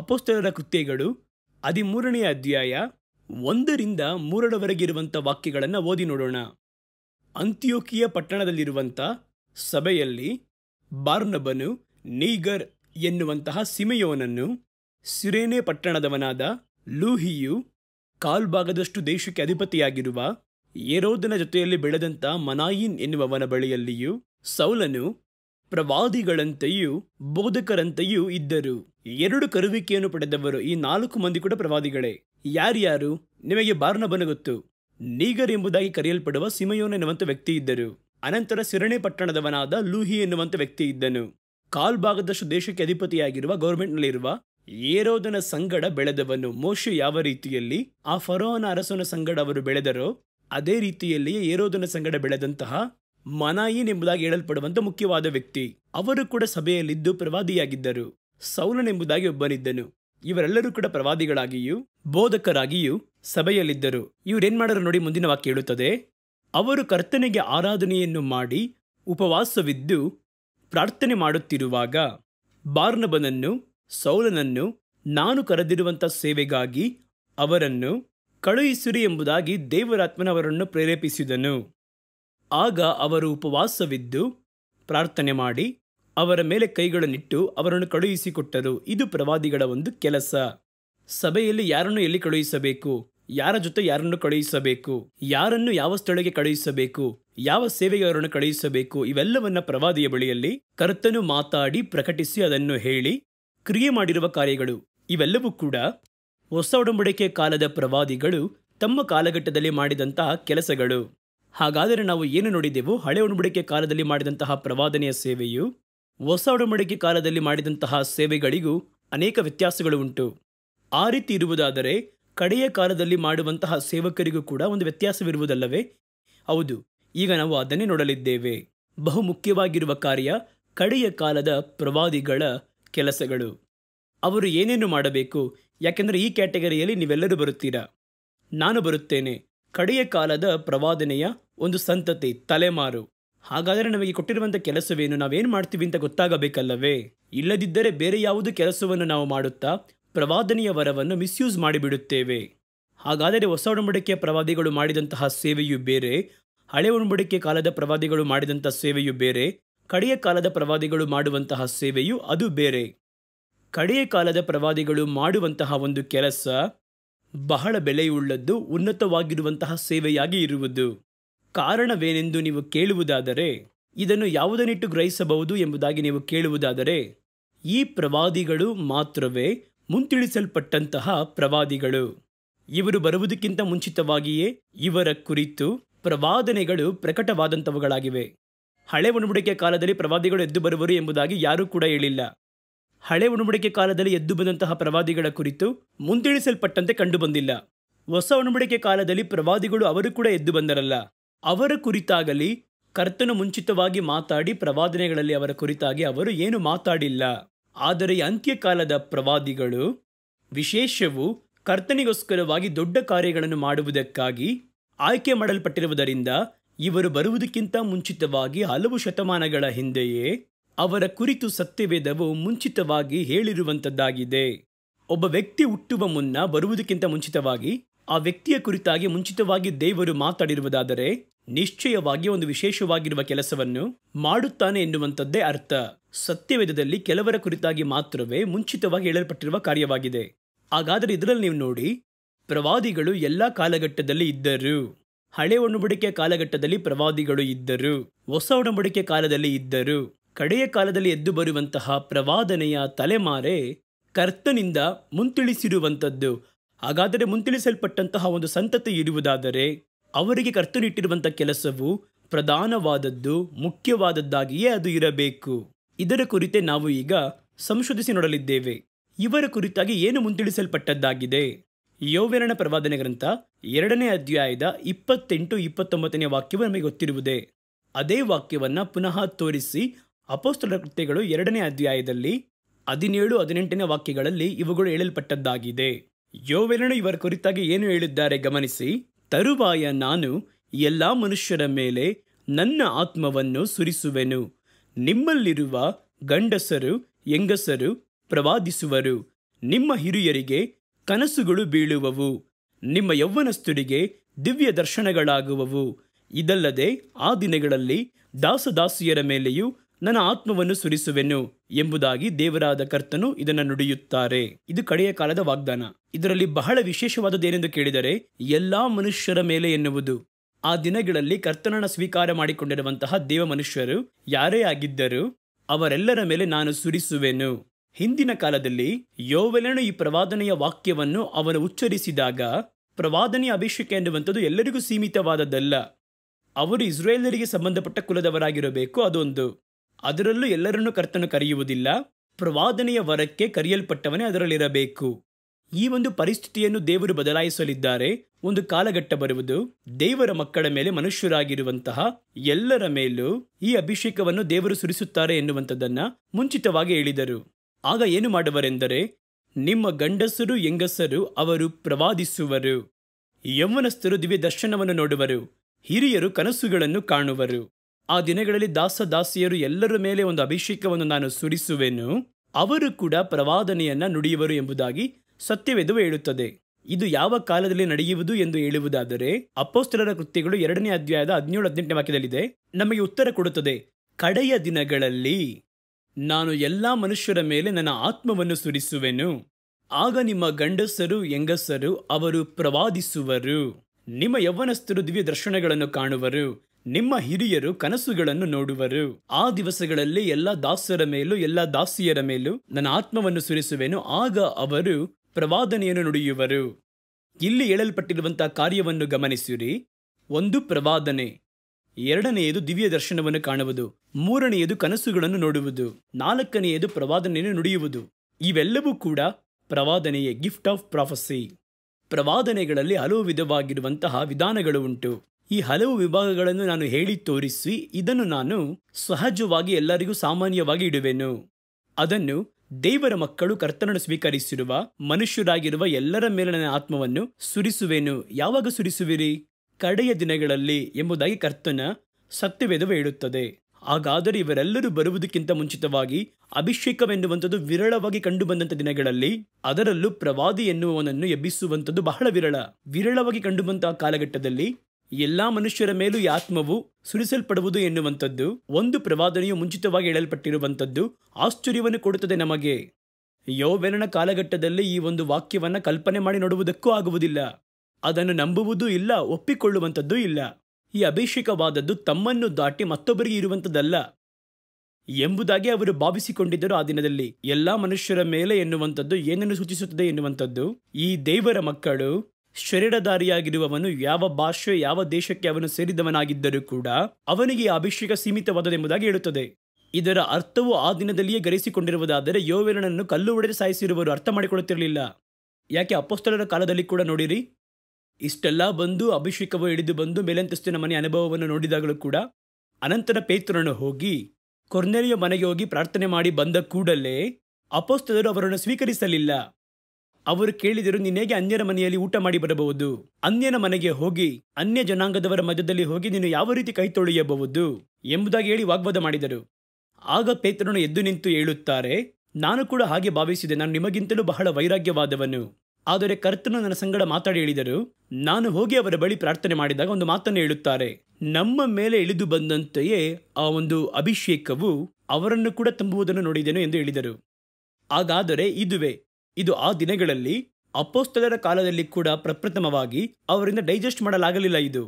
ಅಪೋಸ್ತರರ ಕೃತ್ಯಗಳು ಹದಿಮೂರನೆಯ ಅಧ್ಯಾಯ ಒಂದರಿಂದ ಮೂರರವರೆಗಿರುವಂಥ ವಾಕ್ಯಗಳನ್ನು ಓದಿ ನೋಡೋಣ ಅಂತ್ಯೋಕಿಯ ಪಟ್ಟಣದಲ್ಲಿರುವಂಥ ಸಭೆಯಲ್ಲಿ ಬಾರ್ನಬನು ನೀಗರ್ ಎನ್ನುವಂತಹ ಸಿಮೆಯೋನನ್ನು ಸಿರೇನೆ ಪಟ್ಟಣದವನಾದ ಲೂಹಿಯು ಕಾಲ್ಭಾಗದಷ್ಟು ದೇಶಕ್ಕೆ ಅಧಿಪತಿಯಾಗಿರುವ ಏರೋದನ ಜೊತೆಯಲ್ಲಿ ಬೆಳೆದಂಥ ಮನಾಯಿನ್ ಎನ್ನುವವನ ಬಳಿಯಲ್ಲಿಯೂ ಸೌಲನು ಪ್ರವಾದಿಗಳಂತೆಯೂ ಬೋಧಕರಂತೆಯೂ ಇದ್ದರು ಎರಡು ಕರುವಿಕೆಯನ್ನು ಪಡೆದವರು ಈ ನಾಲ್ಕು ಮಂದಿ ಕೂಡ ಪ್ರವಾದಿಗಳೇ ಯಾರ್ಯಾರು ನಿಮಗೆ ಬಾರ್ನಬನು ಗೊತ್ತು ನೀಗರ್ ಎಂಬುದಾಗಿ ಕರೆಯಲ್ಪಡುವ ಸಿಮಯೋನ್ ಎನ್ನುವಂಥ ವ್ಯಕ್ತಿ ಇದ್ದರು ಅನಂತರ ಸಿರಣೆ ಪಟ್ಟಣದವನಾದ ಲೂಹಿ ಎನ್ನುವಂಥ ವ್ಯಕ್ತಿ ಇದ್ದನು ಭಾಗದಷ್ಟು ದೇಶಕ್ಕೆ ಅಧಿಪತಿಯಾಗಿರುವ ಗೌರ್ಮೆಂಟ್ನಲ್ಲಿರುವ ಏರೋದನ ಸಂಗಡ ಬೆಳೆದವನು ಮೋಶೆ ಯಾವ ರೀತಿಯಲ್ಲಿ ಆ ಫರೋನ ಅರಸನ ಸಂಗಡ ಅವರು ಬೆಳೆದರೋ ಅದೇ ರೀತಿಯಲ್ಲಿಯೇ ಏರೋದನ ಸಂಗಡ ಬೆಳೆದಂತಹ ಮನಾಯಿನ್ ಎಂಬುದಾಗಿ ಹೇಳಲ್ಪಡುವಂತಹ ಮುಖ್ಯವಾದ ವ್ಯಕ್ತಿ ಅವರು ಕೂಡ ಸಭೆಯಲ್ಲಿದ್ದು ಪ್ರವಾದಿಯಾಗಿದ್ದರು ಸೌಲನೆಂಬುದಾಗಿ ಒಬ್ಬನಿದ್ದನು ಇವರೆಲ್ಲರೂ ಕೂಡ ಪ್ರವಾದಿಗಳಾಗಿಯೂ ಬೋಧಕರಾಗಿಯೂ ಸಭೆಯಲ್ಲಿದ್ದರು ಇವರೇನ್ ಮಾಡರು ನೋಡಿ ಮುಂದಿನ ವಾಕ್ಯ ಹೇಳುತ್ತದೆ ಅವರು ಕರ್ತನಿಗೆ ಆರಾಧನೆಯನ್ನು ಮಾಡಿ ಉಪವಾಸವಿದ್ದು ಪ್ರಾರ್ಥನೆ ಮಾಡುತ್ತಿರುವಾಗ ಬಾರ್ನಬನನ್ನು ಸೌಲನನ್ನು ನಾನು ಕರೆದಿರುವಂಥ ಸೇವೆಗಾಗಿ ಅವರನ್ನು ಕಳುಹಿಸಿರಿ ಎಂಬುದಾಗಿ ದೇವರಾತ್ಮನವರನ್ನು ಪ್ರೇರೇಪಿಸಿದನು ಆಗ ಅವರು ಉಪವಾಸವಿದ್ದು ಪ್ರಾರ್ಥನೆ ಮಾಡಿ ಅವರ ಮೇಲೆ ಕೈಗಳನ್ನಿಟ್ಟು ಅವರನ್ನು ಕಳುಹಿಸಿಕೊಟ್ಟರು ಇದು ಪ್ರವಾದಿಗಳ ಒಂದು ಕೆಲಸ ಸಭೆಯಲ್ಲಿ ಯಾರನ್ನು ಎಲ್ಲಿ ಕಳುಹಿಸಬೇಕು ಯಾರ ಜೊತೆ ಯಾರನ್ನು ಕಳುಹಿಸಬೇಕು ಯಾರನ್ನು ಯಾವ ಸ್ಥಳಕ್ಕೆ ಕಳುಹಿಸಬೇಕು ಯಾವ ಸೇವೆಗೆ ಕಳುಹಿಸಬೇಕು ಇವೆಲ್ಲವನ್ನ ಪ್ರವಾದಿಯ ಬಳಿಯಲ್ಲಿ ಕರ್ತನು ಮಾತಾಡಿ ಪ್ರಕಟಿಸಿ ಅದನ್ನು ಹೇಳಿ ಕ್ರಿಯೆ ಮಾಡಿರುವ ಕಾರ್ಯಗಳು ಇವೆಲ್ಲವೂ ಕೂಡ ಹೊಸ ಒಡಂಬಡಿಕೆ ಕಾಲದ ಪ್ರವಾದಿಗಳು ತಮ್ಮ ಕಾಲಘಟ್ಟದಲ್ಲಿ ಮಾಡಿದಂತಹ ಕೆಲಸಗಳು ಹಾಗಾದರೆ ನಾವು ಏನು ನೋಡಿದೆವು ಹಳೆ ಒಡಂಬಡಿಕೆ ಕಾಲದಲ್ಲಿ ಮಾಡಿದಂತಹ ಪ್ರವಾದನೆಯ ಸೇವೆಯು ಹೊಸ ಒಡಂಬಡಿಕೆ ಕಾಲದಲ್ಲಿ ಮಾಡಿದಂತಹ ಸೇವೆಗಳಿಗೂ ಅನೇಕ ವ್ಯತ್ಯಾಸಗಳು ಉಂಟು ಆ ರೀತಿ ಇರುವುದಾದರೆ ಕಡೆಯ ಕಾಲದಲ್ಲಿ ಮಾಡುವಂತಹ ಸೇವಕರಿಗೂ ಕೂಡ ಒಂದು ವ್ಯತ್ಯಾಸವಿರುವುದಲ್ಲವೇ ಹೌದು ಈಗ ನಾವು ಅದನ್ನೇ ನೋಡಲಿದ್ದೇವೆ ಬಹು ಮುಖ್ಯವಾಗಿರುವ ಕಾರ್ಯ ಕಡೆಯ ಕಾಲದ ಪ್ರವಾದಿಗಳ ಕೆಲಸಗಳು ಅವರು ಏನೇನು ಮಾಡಬೇಕು ಯಾಕೆಂದರೆ ಈ ಕ್ಯಾಟಗರಿಯಲ್ಲಿ ನೀವೆಲ್ಲರೂ ಬರುತ್ತೀರಾ ನಾನು ಬರುತ್ತೇನೆ ಕಡೆಯ ಕಾಲದ ಪ್ರವಾದನೆಯ ಒಂದು ಸಂತತಿ ತಲೆಮಾರು ಹಾಗಾದರೆ ನಮಗೆ ಕೊಟ್ಟಿರುವಂಥ ಕೆಲಸವೇನು ನಾವೇನು ಮಾಡ್ತೀವಿ ಅಂತ ಗೊತ್ತಾಗಬೇಕಲ್ಲವೇ ಇಲ್ಲದಿದ್ದರೆ ಬೇರೆ ಯಾವುದು ಕೆಲಸವನ್ನು ನಾವು ಮಾಡುತ್ತಾ ಪ್ರವಾದನೆಯ ವರವನ್ನು ಮಿಸ್ಯೂಸ್ ಮಾಡಿಬಿಡುತ್ತೇವೆ ಹಾಗಾದರೆ ಹೊಸ ಒಡಂಬಡಿಕೆಯ ಪ್ರವಾದಿಗಳು ಮಾಡಿದಂತಹ ಸೇವೆಯು ಬೇರೆ ಹಳೆ ಒಡಂಬಡಿಕೆ ಕಾಲದ ಪ್ರವಾದಿಗಳು ಮಾಡಿದಂತಹ ಸೇವೆಯು ಬೇರೆ ಕಡೆಯ ಕಾಲದ ಪ್ರವಾದಿಗಳು ಮಾಡುವಂತಹ ಸೇವೆಯು ಅದು ಬೇರೆ ಕಡೆಯ ಕಾಲದ ಪ್ರವಾದಿಗಳು ಮಾಡುವಂತಹ ಒಂದು ಕೆಲಸ ಬಹಳ ಬೆಲೆಯುಳ್ಳದ್ದು ಉನ್ನತವಾಗಿರುವಂತಹ ಸೇವೆಯಾಗಿ ಇರುವುದು ಕಾರಣವೇನೆಂದು ನೀವು ಕೇಳುವುದಾದರೆ ಇದನ್ನು ಯಾವುದನ್ನಿಟ್ಟು ಗ್ರಹಿಸಬಹುದು ಎಂಬುದಾಗಿ ನೀವು ಕೇಳುವುದಾದರೆ ಈ ಪ್ರವಾದಿಗಳು ಮಾತ್ರವೇ ಮುಂತಿಳಿಸಲ್ಪಟ್ಟಂತಹ ಪ್ರವಾದಿಗಳು ಇವರು ಬರುವುದಕ್ಕಿಂತ ಮುಂಚಿತವಾಗಿಯೇ ಇವರ ಕುರಿತು ಪ್ರವಾದನೆಗಳು ಪ್ರಕಟವಾದಂಥವುಗಳಾಗಿವೆ ಹಳೆ ಉಣುಬಡಿಕೆ ಕಾಲದಲ್ಲಿ ಪ್ರವಾದಿಗಳು ಎದ್ದು ಬರುವರು ಎಂಬುದಾಗಿ ಯಾರೂ ಕೂಡ ಹೇಳಿಲ್ಲ ಹಳೆ ಉಣಬಡಿಕೆ ಕಾಲದಲ್ಲಿ ಎದ್ದು ಬಂದಂತಹ ಪ್ರವಾದಿಗಳ ಕುರಿತು ಮುಂತಿಳಿಸಲ್ಪಟ್ಟಂತೆ ಕಂಡುಬಂದಿಲ್ಲ ಹೊಸ ಉಣುಬಡಿಕೆ ಕಾಲದಲ್ಲಿ ಪ್ರವಾದಿಗಳು ಅವರು ಕೂಡ ಎದ್ದು ಬಂದರಲ್ಲ ಅವರ ಕುರಿತಾಗಲಿ ಕರ್ತನು ಮುಂಚಿತವಾಗಿ ಮಾತಾಡಿ ಪ್ರವಾದನೆಗಳಲ್ಲಿ ಅವರ ಕುರಿತಾಗಿ ಅವರು ಏನು ಮಾತಾಡಿಲ್ಲ ಆದರೆ ಅಂತ್ಯಕಾಲದ ಪ್ರವಾದಿಗಳು ವಿಶೇಷವು ಕರ್ತನಿಗೋಸ್ಕರವಾಗಿ ದೊಡ್ಡ ಕಾರ್ಯಗಳನ್ನು ಮಾಡುವುದಕ್ಕಾಗಿ ಆಯ್ಕೆ ಮಾಡಲ್ಪಟ್ಟಿರುವುದರಿಂದ ಇವರು ಬರುವುದಕ್ಕಿಂತ ಮುಂಚಿತವಾಗಿ ಹಲವು ಶತಮಾನಗಳ ಹಿಂದೆಯೇ ಅವರ ಕುರಿತು ಸತ್ಯವೇದವು ಮುಂಚಿತವಾಗಿ ಹೇಳಿರುವಂಥದ್ದಾಗಿದೆ ಒಬ್ಬ ವ್ಯಕ್ತಿ ಹುಟ್ಟುವ ಮುನ್ನ ಬರುವುದಕ್ಕಿಂತ ಮುಂಚಿತವಾಗಿ ಆ ವ್ಯಕ್ತಿಯ ಕುರಿತಾಗಿ ಮುಂಚಿತವಾಗಿ ದೇವರು ಮಾತಾಡಿರುವುದಾದರೆ ನಿಶ್ಚಯವಾಗಿ ಒಂದು ವಿಶೇಷವಾಗಿರುವ ಕೆಲಸವನ್ನು ಮಾಡುತ್ತಾನೆ ಎನ್ನುವಂಥದ್ದೇ ಅರ್ಥ ಸತ್ಯವೇದದಲ್ಲಿ ಕೆಲವರ ಕುರಿತಾಗಿ ಮಾತ್ರವೇ ಮುಂಚಿತವಾಗಿ ಹೇಳಲ್ಪಟ್ಟಿರುವ ಕಾರ್ಯವಾಗಿದೆ ಹಾಗಾದರೆ ಇದರಲ್ಲಿ ನೀವು ನೋಡಿ ಪ್ರವಾದಿಗಳು ಎಲ್ಲ ಕಾಲಘಟ್ಟದಲ್ಲಿ ಇದ್ದರು ಹಳೆ ಒಡಂಬಡಿಕೆ ಕಾಲಘಟ್ಟದಲ್ಲಿ ಪ್ರವಾದಿಗಳು ಇದ್ದರು ಹೊಸ ಒಡಂಬಡಿಕೆ ಕಾಲದಲ್ಲಿ ಇದ್ದರು ಕಡೆಯ ಕಾಲದಲ್ಲಿ ಎದ್ದು ಬರುವಂತಹ ಪ್ರವಾದನೆಯ ತಲೆಮಾರೆ ಕರ್ತನಿಂದ ಮುಂತಿಳಿಸಿರುವಂಥದ್ದು ಹಾಗಾದರೆ ಮುಂತಿಳಿಸಲ್ಪಟ್ಟಂತಹ ಒಂದು ಸಂತತಿ ಇರುವುದಾದರೆ ಅವರಿಗೆ ಕರ್ತನಿಟ್ಟಿರುವಂಥ ಕೆಲಸವು ಪ್ರಧಾನವಾದದ್ದು ಮುಖ್ಯವಾದದ್ದಾಗಿಯೇ ಅದು ಇರಬೇಕು ಇದರ ಕುರಿತೆ ನಾವು ಈಗ ಸಂಶೋಧಿಸಿ ನೋಡಲಿದ್ದೇವೆ ಇವರ ಕುರಿತಾಗಿ ಏನು ಮುಂತಿಳಿಸಲ್ಪಟ್ಟದ್ದಾಗಿದೆ ಯೋವೆರಣ ಪ್ರವಾದನೆ ಗ್ರಂಥ ಎರಡನೇ ಅಧ್ಯಾಯದ ಇಪ್ಪತ್ತೆಂಟು ಇಪ್ಪತ್ತೊಂಬತ್ತನೇ ವಾಕ್ಯವು ನಮಗೆ ಗೊತ್ತಿರುವುದೇ ಅದೇ ವಾಕ್ಯವನ್ನು ಪುನಃ ತೋರಿಸಿ ಅಪೋಸ್ತಲ ಕೃತ್ಯಗಳು ಎರಡನೇ ಅಧ್ಯಾಯದಲ್ಲಿ ಹದಿನೇಳು ಹದಿನೆಂಟನೇ ವಾಕ್ಯಗಳಲ್ಲಿ ಇವುಗಳು ಹೇಳಲ್ಪಟ್ಟದ್ದಾಗಿದೆ ಯೋವೆರಣ ಇವರ ಕುರಿತಾಗಿ ಏನು ಹೇಳಿದ್ದಾರೆ ಗಮನಿಸಿ ತರುವಾಯ ನಾನು ಎಲ್ಲ ಮನುಷ್ಯರ ಮೇಲೆ ನನ್ನ ಆತ್ಮವನ್ನು ಸುರಿಸುವೆನು ನಿಮ್ಮಲ್ಲಿರುವ ಗಂಡಸರು ಹೆಂಗಸರು ಪ್ರವಾದಿಸುವರು ನಿಮ್ಮ ಹಿರಿಯರಿಗೆ ಕನಸುಗಳು ಬೀಳುವವು ನಿಮ್ಮ ಯೌವನಸ್ಥರಿಗೆ ದಿವ್ಯ ದರ್ಶನಗಳಾಗುವವು ಇದಲ್ಲದೆ ಆ ದಿನಗಳಲ್ಲಿ ದಾಸದಾಸಿಯರ ಮೇಲೆಯೂ ನನ್ನ ಆತ್ಮವನ್ನು ಸುರಿಸುವೆನು ಎಂಬುದಾಗಿ ದೇವರಾದ ಕರ್ತನು ಇದನ್ನು ನುಡಿಯುತ್ತಾರೆ ಇದು ಕಡೆಯ ಕಾಲದ ವಾಗ್ದಾನ ಇದರಲ್ಲಿ ಬಹಳ ವಿಶೇಷವಾದದ್ದೇನೆಂದು ಕೇಳಿದರೆ ಎಲ್ಲಾ ಮನುಷ್ಯರ ಮೇಲೆ ಎನ್ನುವುದು ಆ ದಿನಗಳಲ್ಲಿ ಕರ್ತನನ ಸ್ವೀಕಾರ ಮಾಡಿಕೊಂಡಿರುವಂತಹ ದೇವ ಮನುಷ್ಯರು ಯಾರೇ ಆಗಿದ್ದರೂ ಅವರೆಲ್ಲರ ಮೇಲೆ ನಾನು ಸುರಿಸುವೆನು ಹಿಂದಿನ ಕಾಲದಲ್ಲಿ ಯೋವೆಲನು ಈ ಪ್ರವಾದನೆಯ ವಾಕ್ಯವನ್ನು ಅವನು ಉಚ್ಚರಿಸಿದಾಗ ಪ್ರವಾದನೆಯ ಅಭಿಷೇಕ ಎನ್ನುವಂಥದ್ದು ಎಲ್ಲರಿಗೂ ಸೀಮಿತವಾದದ್ದಲ್ಲ ಅವರು ಇಸ್ರೇಲರಿಗೆ ಸಂಬಂಧಪಟ್ಟ ಕುಲದವರಾಗಿರಬೇಕು ಅದೊಂದು ಅದರಲ್ಲೂ ಎಲ್ಲರನ್ನೂ ಕರ್ತನು ಕರೆಯುವುದಿಲ್ಲ ಪ್ರವಾದನೆಯ ವರಕ್ಕೆ ಕರೆಯಲ್ಪಟ್ಟವನೇ ಅದರಲ್ಲಿರಬೇಕು ಈ ಒಂದು ಪರಿಸ್ಥಿತಿಯನ್ನು ದೇವರು ಬದಲಾಯಿಸಲಿದ್ದಾರೆ ಒಂದು ಕಾಲಘಟ್ಟ ಬರುವುದು ದೇವರ ಮಕ್ಕಳ ಮೇಲೆ ಮನುಷ್ಯರಾಗಿರುವಂತಹ ಎಲ್ಲರ ಮೇಲೂ ಈ ಅಭಿಷೇಕವನ್ನು ದೇವರು ಸುರಿಸುತ್ತಾರೆ ಎನ್ನುವಂಥದ್ದನ್ನ ಮುಂಚಿತವಾಗಿ ಹೇಳಿದರು ಆಗ ಏನು ಮಾಡುವರೆಂದರೆ ನಿಮ್ಮ ಗಂಡಸರು ಹೆಂಗಸರು ಅವರು ಪ್ರವಾದಿಸುವರು ಯೌವನಸ್ಥರು ದಿವ್ಯ ದರ್ಶನವನ್ನು ನೋಡುವರು ಹಿರಿಯರು ಕನಸುಗಳನ್ನು ಕಾಣುವರು ಆ ದಿನಗಳಲ್ಲಿ ದಾಸದಾಸಿಯರು ಎಲ್ಲರ ಮೇಲೆ ಒಂದು ಅಭಿಷೇಕವನ್ನು ನಾನು ಸುರಿಸುವೆನು ಅವರು ಕೂಡ ಪ್ರವಾದನೆಯನ್ನ ನುಡಿಯುವರು ಎಂಬುದಾಗಿ ಸತ್ಯವೆದು ಹೇಳುತ್ತದೆ ಇದು ಯಾವ ಕಾಲದಲ್ಲಿ ನಡೆಯುವುದು ಎಂದು ಹೇಳುವುದಾದರೆ ಅಪೋಸ್ತರರ ಕೃತ್ಯಗಳು ಎರಡನೇ ಅಧ್ಯಾಯದ ಹದಿನೇಳು ಹದಿನೆಂಟನೇ ವಾಕ್ಯದಲ್ಲಿದೆ ನಮಗೆ ಉತ್ತರ ಕೊಡುತ್ತದೆ ಕಡೆಯ ದಿನಗಳಲ್ಲಿ ನಾನು ಎಲ್ಲ ಮನುಷ್ಯರ ಮೇಲೆ ನನ್ನ ಆತ್ಮವನ್ನು ಸುರಿಸುವೆನು ಆಗ ನಿಮ್ಮ ಗಂಡಸರು ಹೆಂಗಸರು ಅವರು ಪ್ರವಾದಿಸುವರು ನಿಮ್ಮ ಯೌವನಸ್ಥರು ದಿವ್ಯ ದರ್ಶನಗಳನ್ನು ಕಾಣುವರು ನಿಮ್ಮ ಹಿರಿಯರು ಕನಸುಗಳನ್ನು ನೋಡುವರು ಆ ದಿವಸಗಳಲ್ಲಿ ಎಲ್ಲ ದಾಸರ ಮೇಲೂ ಎಲ್ಲ ದಾಸಿಯರ ಮೇಲೂ ನನ್ನ ಆತ್ಮವನ್ನು ಸುರಿಸುವೆನು ಆಗ ಅವರು ಪ್ರವಾದನೆಯನ್ನು ನುಡಿಯುವರು ಇಲ್ಲಿ ಹೇಳಲ್ಪಟ್ಟಿರುವಂತಹ ಕಾರ್ಯವನ್ನು ಗಮನಿಸಿರಿ ಒಂದು ಪ್ರವಾದನೆ ಎರಡನೆಯದು ದಿವ್ಯ ದರ್ಶನವನ್ನು ಕಾಣುವುದು ಮೂರನೆಯದು ಕನಸುಗಳನ್ನು ನೋಡುವುದು ನಾಲ್ಕನೆಯದು ಪ್ರವಾದನೆಯನ್ನು ನುಡಿಯುವುದು ಇವೆಲ್ಲವೂ ಕೂಡ ಪ್ರವಾದನೆಯೇ ಗಿಫ್ಟ್ ಆಫ್ ಪ್ರಾಫಸಿ ಪ್ರವಾದನೆಗಳಲ್ಲಿ ಹಲವು ವಿಧವಾಗಿರುವಂತಹ ವಿಧಾನಗಳು ಉಂಟು ಈ ಹಲವು ವಿಭಾಗಗಳನ್ನು ನಾನು ಹೇಳಿ ತೋರಿಸಿ ಇದನ್ನು ನಾನು ಸಹಜವಾಗಿ ಎಲ್ಲರಿಗೂ ಸಾಮಾನ್ಯವಾಗಿ ಇಡುವೆನು ಅದನ್ನು ದೇವರ ಮಕ್ಕಳು ಕರ್ತನನ್ನು ಸ್ವೀಕರಿಸಿರುವ ಮನುಷ್ಯರಾಗಿರುವ ಎಲ್ಲರ ಮೇಲಿನ ಆತ್ಮವನ್ನು ಸುರಿಸುವೆನು ಯಾವಾಗ ಸುರಿಸುವಿರಿ ಕಡೆಯ ದಿನಗಳಲ್ಲಿ ಎಂಬುದಾಗಿ ಕರ್ತನ ಸತ್ಯವೇದವು ಹೇಳುತ್ತದೆ ಹಾಗಾದರೆ ಇವರೆಲ್ಲರೂ ಬರುವುದಕ್ಕಿಂತ ಮುಂಚಿತವಾಗಿ ಅಭಿಷೇಕವೆನ್ನುವಂಥದ್ದು ವಿರಳವಾಗಿ ಕಂಡುಬಂದಂಥ ದಿನಗಳಲ್ಲಿ ಅದರಲ್ಲೂ ಪ್ರವಾದಿ ಎನ್ನುವವನನ್ನು ಎಬ್ಬಿಸುವಂಥದ್ದು ಬಹಳ ವಿರಳ ವಿರಳವಾಗಿ ಕಂಡುಬಂತಹ ಕಾಲಘಟ್ಟದಲ್ಲಿ ಎಲ್ಲಾ ಮನುಷ್ಯರ ಮೇಲೂ ಈ ಆತ್ಮವು ಸುರಿಸಲ್ಪಡುವುದು ಎನ್ನುವಂಥದ್ದು ಒಂದು ಪ್ರವಾದನೆಯು ಮುಂಚಿತವಾಗಿ ಹೇಳಲ್ಪಟ್ಟಿರುವಂಥದ್ದು ಆಶ್ಚರ್ಯವನ್ನು ಕೊಡುತ್ತದೆ ನಮಗೆ ಯೋವೆನನ ಕಾಲಘಟ್ಟದಲ್ಲಿ ಈ ಒಂದು ವಾಕ್ಯವನ್ನು ಕಲ್ಪನೆ ಮಾಡಿ ನೋಡುವುದಕ್ಕೂ ಆಗುವುದಿಲ್ಲ ಅದನ್ನು ನಂಬುವುದೂ ಇಲ್ಲ ಒಪ್ಪಿಕೊಳ್ಳುವಂಥದ್ದೂ ಇಲ್ಲ ಈ ಅಭಿಷೇಕವಾದದ್ದು ತಮ್ಮನ್ನು ದಾಟಿ ಮತ್ತೊಬ್ಬರಿಗೆ ಇರುವಂಥದ್ದಲ್ಲ ಎಂಬುದಾಗಿ ಅವರು ಭಾವಿಸಿಕೊಂಡಿದ್ದರು ಆ ದಿನದಲ್ಲಿ ಎಲ್ಲಾ ಮನುಷ್ಯರ ಮೇಲೆ ಎನ್ನುವಂಥದ್ದು ಏನನ್ನು ಸೂಚಿಸುತ್ತದೆ ಎನ್ನುವಂಥದ್ದು ಈ ದೇವರ ಮಕ್ಕಳು ಶರೀರಧಾರಿಯಾಗಿರುವವನು ಯಾವ ಭಾಷೆ ಯಾವ ದೇಶಕ್ಕೆ ಅವನು ಸೇರಿದವನಾಗಿದ್ದರೂ ಕೂಡ ಅವನಿಗೆ ಅಭಿಷೇಕ ಸೀಮಿತವಾದದೆಂಬುದಾಗಿ ಹೇಳುತ್ತದೆ ಇದರ ಅರ್ಥವು ಆ ದಿನದಲ್ಲಿಯೇ ಗರಿಸಿಕೊಂಡಿರುವುದಾದರೆ ಯೋವೇರನನ್ನು ಕಲ್ಲು ಒಡೆದು ಸಾಯಿಸಿರುವವರು ಅರ್ಥ ಮಾಡಿಕೊಳ್ಳುತ್ತಿರಲಿಲ್ಲ ಯಾಕೆ ಅಪೋಸ್ತಲರ ಕಾಲದಲ್ಲಿ ಕೂಡ ನೋಡಿರಿ ಇಷ್ಟೆಲ್ಲ ಬಂದು ಅಭಿಷೇಕವು ಹಿಡಿದು ಬಂದು ಮೇಲಂತಸ್ತಿನ ಮನೆ ಅನುಭವವನ್ನು ನೋಡಿದಾಗಲೂ ಕೂಡ ಅನಂತರ ಪೇತ್ರನು ಹೋಗಿ ಕೊರ್ನೆಲಿಯ ಮನೆಗೆ ಹೋಗಿ ಪ್ರಾರ್ಥನೆ ಮಾಡಿ ಬಂದ ಕೂಡಲೇ ಅಪೋಸ್ತಲರು ಅವರನ್ನು ಸ್ವೀಕರಿಸಲಿಲ್ಲ ಅವರು ಕೇಳಿದರು ನೀನೇಗೆ ಅನ್ಯರ ಮನೆಯಲ್ಲಿ ಊಟ ಮಾಡಿ ಬರಬಹುದು ಅನ್ಯನ ಮನೆಗೆ ಹೋಗಿ ಅನ್ಯ ಜನಾಂಗದವರ ಮಧ್ಯದಲ್ಲಿ ಹೋಗಿ ನೀನು ಯಾವ ರೀತಿ ಕೈ ತೊಳೆಯಬಹುದು ಎಂಬುದಾಗಿ ಹೇಳಿ ವಾಗ್ವಾದ ಮಾಡಿದರು ಆಗ ಪೇತ್ರನು ಎದ್ದು ನಿಂತು ಹೇಳುತ್ತಾರೆ ನಾನು ಕೂಡ ಹಾಗೆ ಭಾವಿಸಿದೆ ನಾನು ನಿಮಗಿಂತಲೂ ಬಹಳ ವೈರಾಗ್ಯವಾದವನು ಆದರೆ ಕರ್ತನು ನನ್ನ ಸಂಗಡ ಮಾತಾಡಿ ಹೇಳಿದರು ನಾನು ಹೋಗಿ ಅವರ ಬಳಿ ಪ್ರಾರ್ಥನೆ ಮಾಡಿದಾಗ ಒಂದು ಮಾತನ್ನು ಹೇಳುತ್ತಾರೆ ನಮ್ಮ ಮೇಲೆ ಇಳಿದು ಬಂದಂತೆಯೇ ಆ ಒಂದು ಅಭಿಷೇಕವು ಅವರನ್ನು ಕೂಡ ತುಂಬುವುದನ್ನು ನೋಡಿದೆನು ಎಂದು ಹೇಳಿದರು ಹಾಗಾದರೆ ಇದುವೆ ಇದು ಆ ದಿನಗಳಲ್ಲಿ ಅಪೋಸ್ತಲರ ಕಾಲದಲ್ಲಿ ಕೂಡ ಪ್ರಪ್ರಥಮವಾಗಿ ಅವರಿಂದ ಡೈಜೆಸ್ಟ್ ಮಾಡಲಾಗಲಿಲ್ಲ ಇದು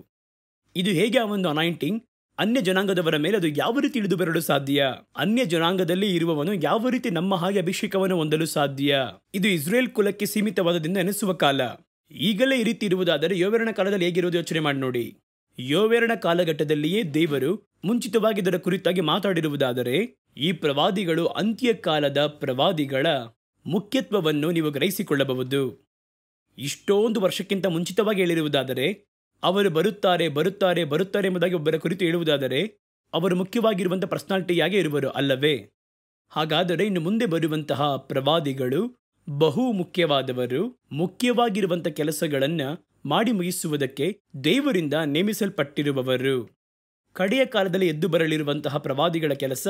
ಇದು ಹೇಗೆ ಆ ಒಂದು ಅನಾಯಿಂಟಿಂಗ್ ಅನ್ಯ ಜನಾಂಗದವರ ಮೇಲೆ ಅದು ಯಾವ ರೀತಿ ಇಳಿದು ಬರಲು ಸಾಧ್ಯ ಅನ್ಯ ಜನಾಂಗದಲ್ಲಿ ಇರುವವನು ಯಾವ ರೀತಿ ನಮ್ಮ ಹಾಗೆ ಅಭಿಷೇಕವನ್ನು ಹೊಂದಲು ಸಾಧ್ಯ ಇದು ಇಸ್ರೇಲ್ ಕುಲಕ್ಕೆ ಸೀಮಿತವಾದದಿಂದ ಎನಿಸುವ ಕಾಲ ಈಗಲೇ ಈ ರೀತಿ ಇರುವುದಾದರೆ ಯೋವೆರಣ ಕಾಲದಲ್ಲಿ ಹೇಗಿರುವುದು ಯೋಚನೆ ಮಾಡಿ ನೋಡಿ ಯೋವೆರಣ ಕಾಲಘಟ್ಟದಲ್ಲಿಯೇ ದೇವರು ಮುಂಚಿತವಾಗಿ ಇದರ ಕುರಿತಾಗಿ ಮಾತಾಡಿರುವುದಾದರೆ ಈ ಪ್ರವಾದಿಗಳು ಅಂತ್ಯಕಾಲದ ಪ್ರವಾದಿಗಳ ಮುಖ್ಯತ್ವವನ್ನು ನೀವು ಗ್ರಹಿಸಿಕೊಳ್ಳಬಹುದು ಇಷ್ಟೊಂದು ವರ್ಷಕ್ಕಿಂತ ಮುಂಚಿತವಾಗಿ ಹೇಳಿರುವುದಾದರೆ ಅವರು ಬರುತ್ತಾರೆ ಬರುತ್ತಾರೆ ಬರುತ್ತಾರೆ ಎಂಬುದಾಗಿ ಒಬ್ಬರ ಕುರಿತು ಹೇಳುವುದಾದರೆ ಅವರು ಮುಖ್ಯವಾಗಿರುವಂಥ ಪರ್ಸನಾಲಿಟಿಯಾಗಿ ಇರುವರು ಅಲ್ಲವೇ ಹಾಗಾದರೆ ಇನ್ನು ಮುಂದೆ ಬರುವಂತಹ ಪ್ರವಾದಿಗಳು ಬಹು ಮುಖ್ಯವಾದವರು ಮುಖ್ಯವಾಗಿರುವಂಥ ಕೆಲಸಗಳನ್ನು ಮಾಡಿ ಮುಗಿಸುವುದಕ್ಕೆ ದೇವರಿಂದ ನೇಮಿಸಲ್ಪಟ್ಟಿರುವವರು ಕಡೆಯ ಕಾಲದಲ್ಲಿ ಎದ್ದು ಬರಲಿರುವಂತಹ ಪ್ರವಾದಿಗಳ ಕೆಲಸ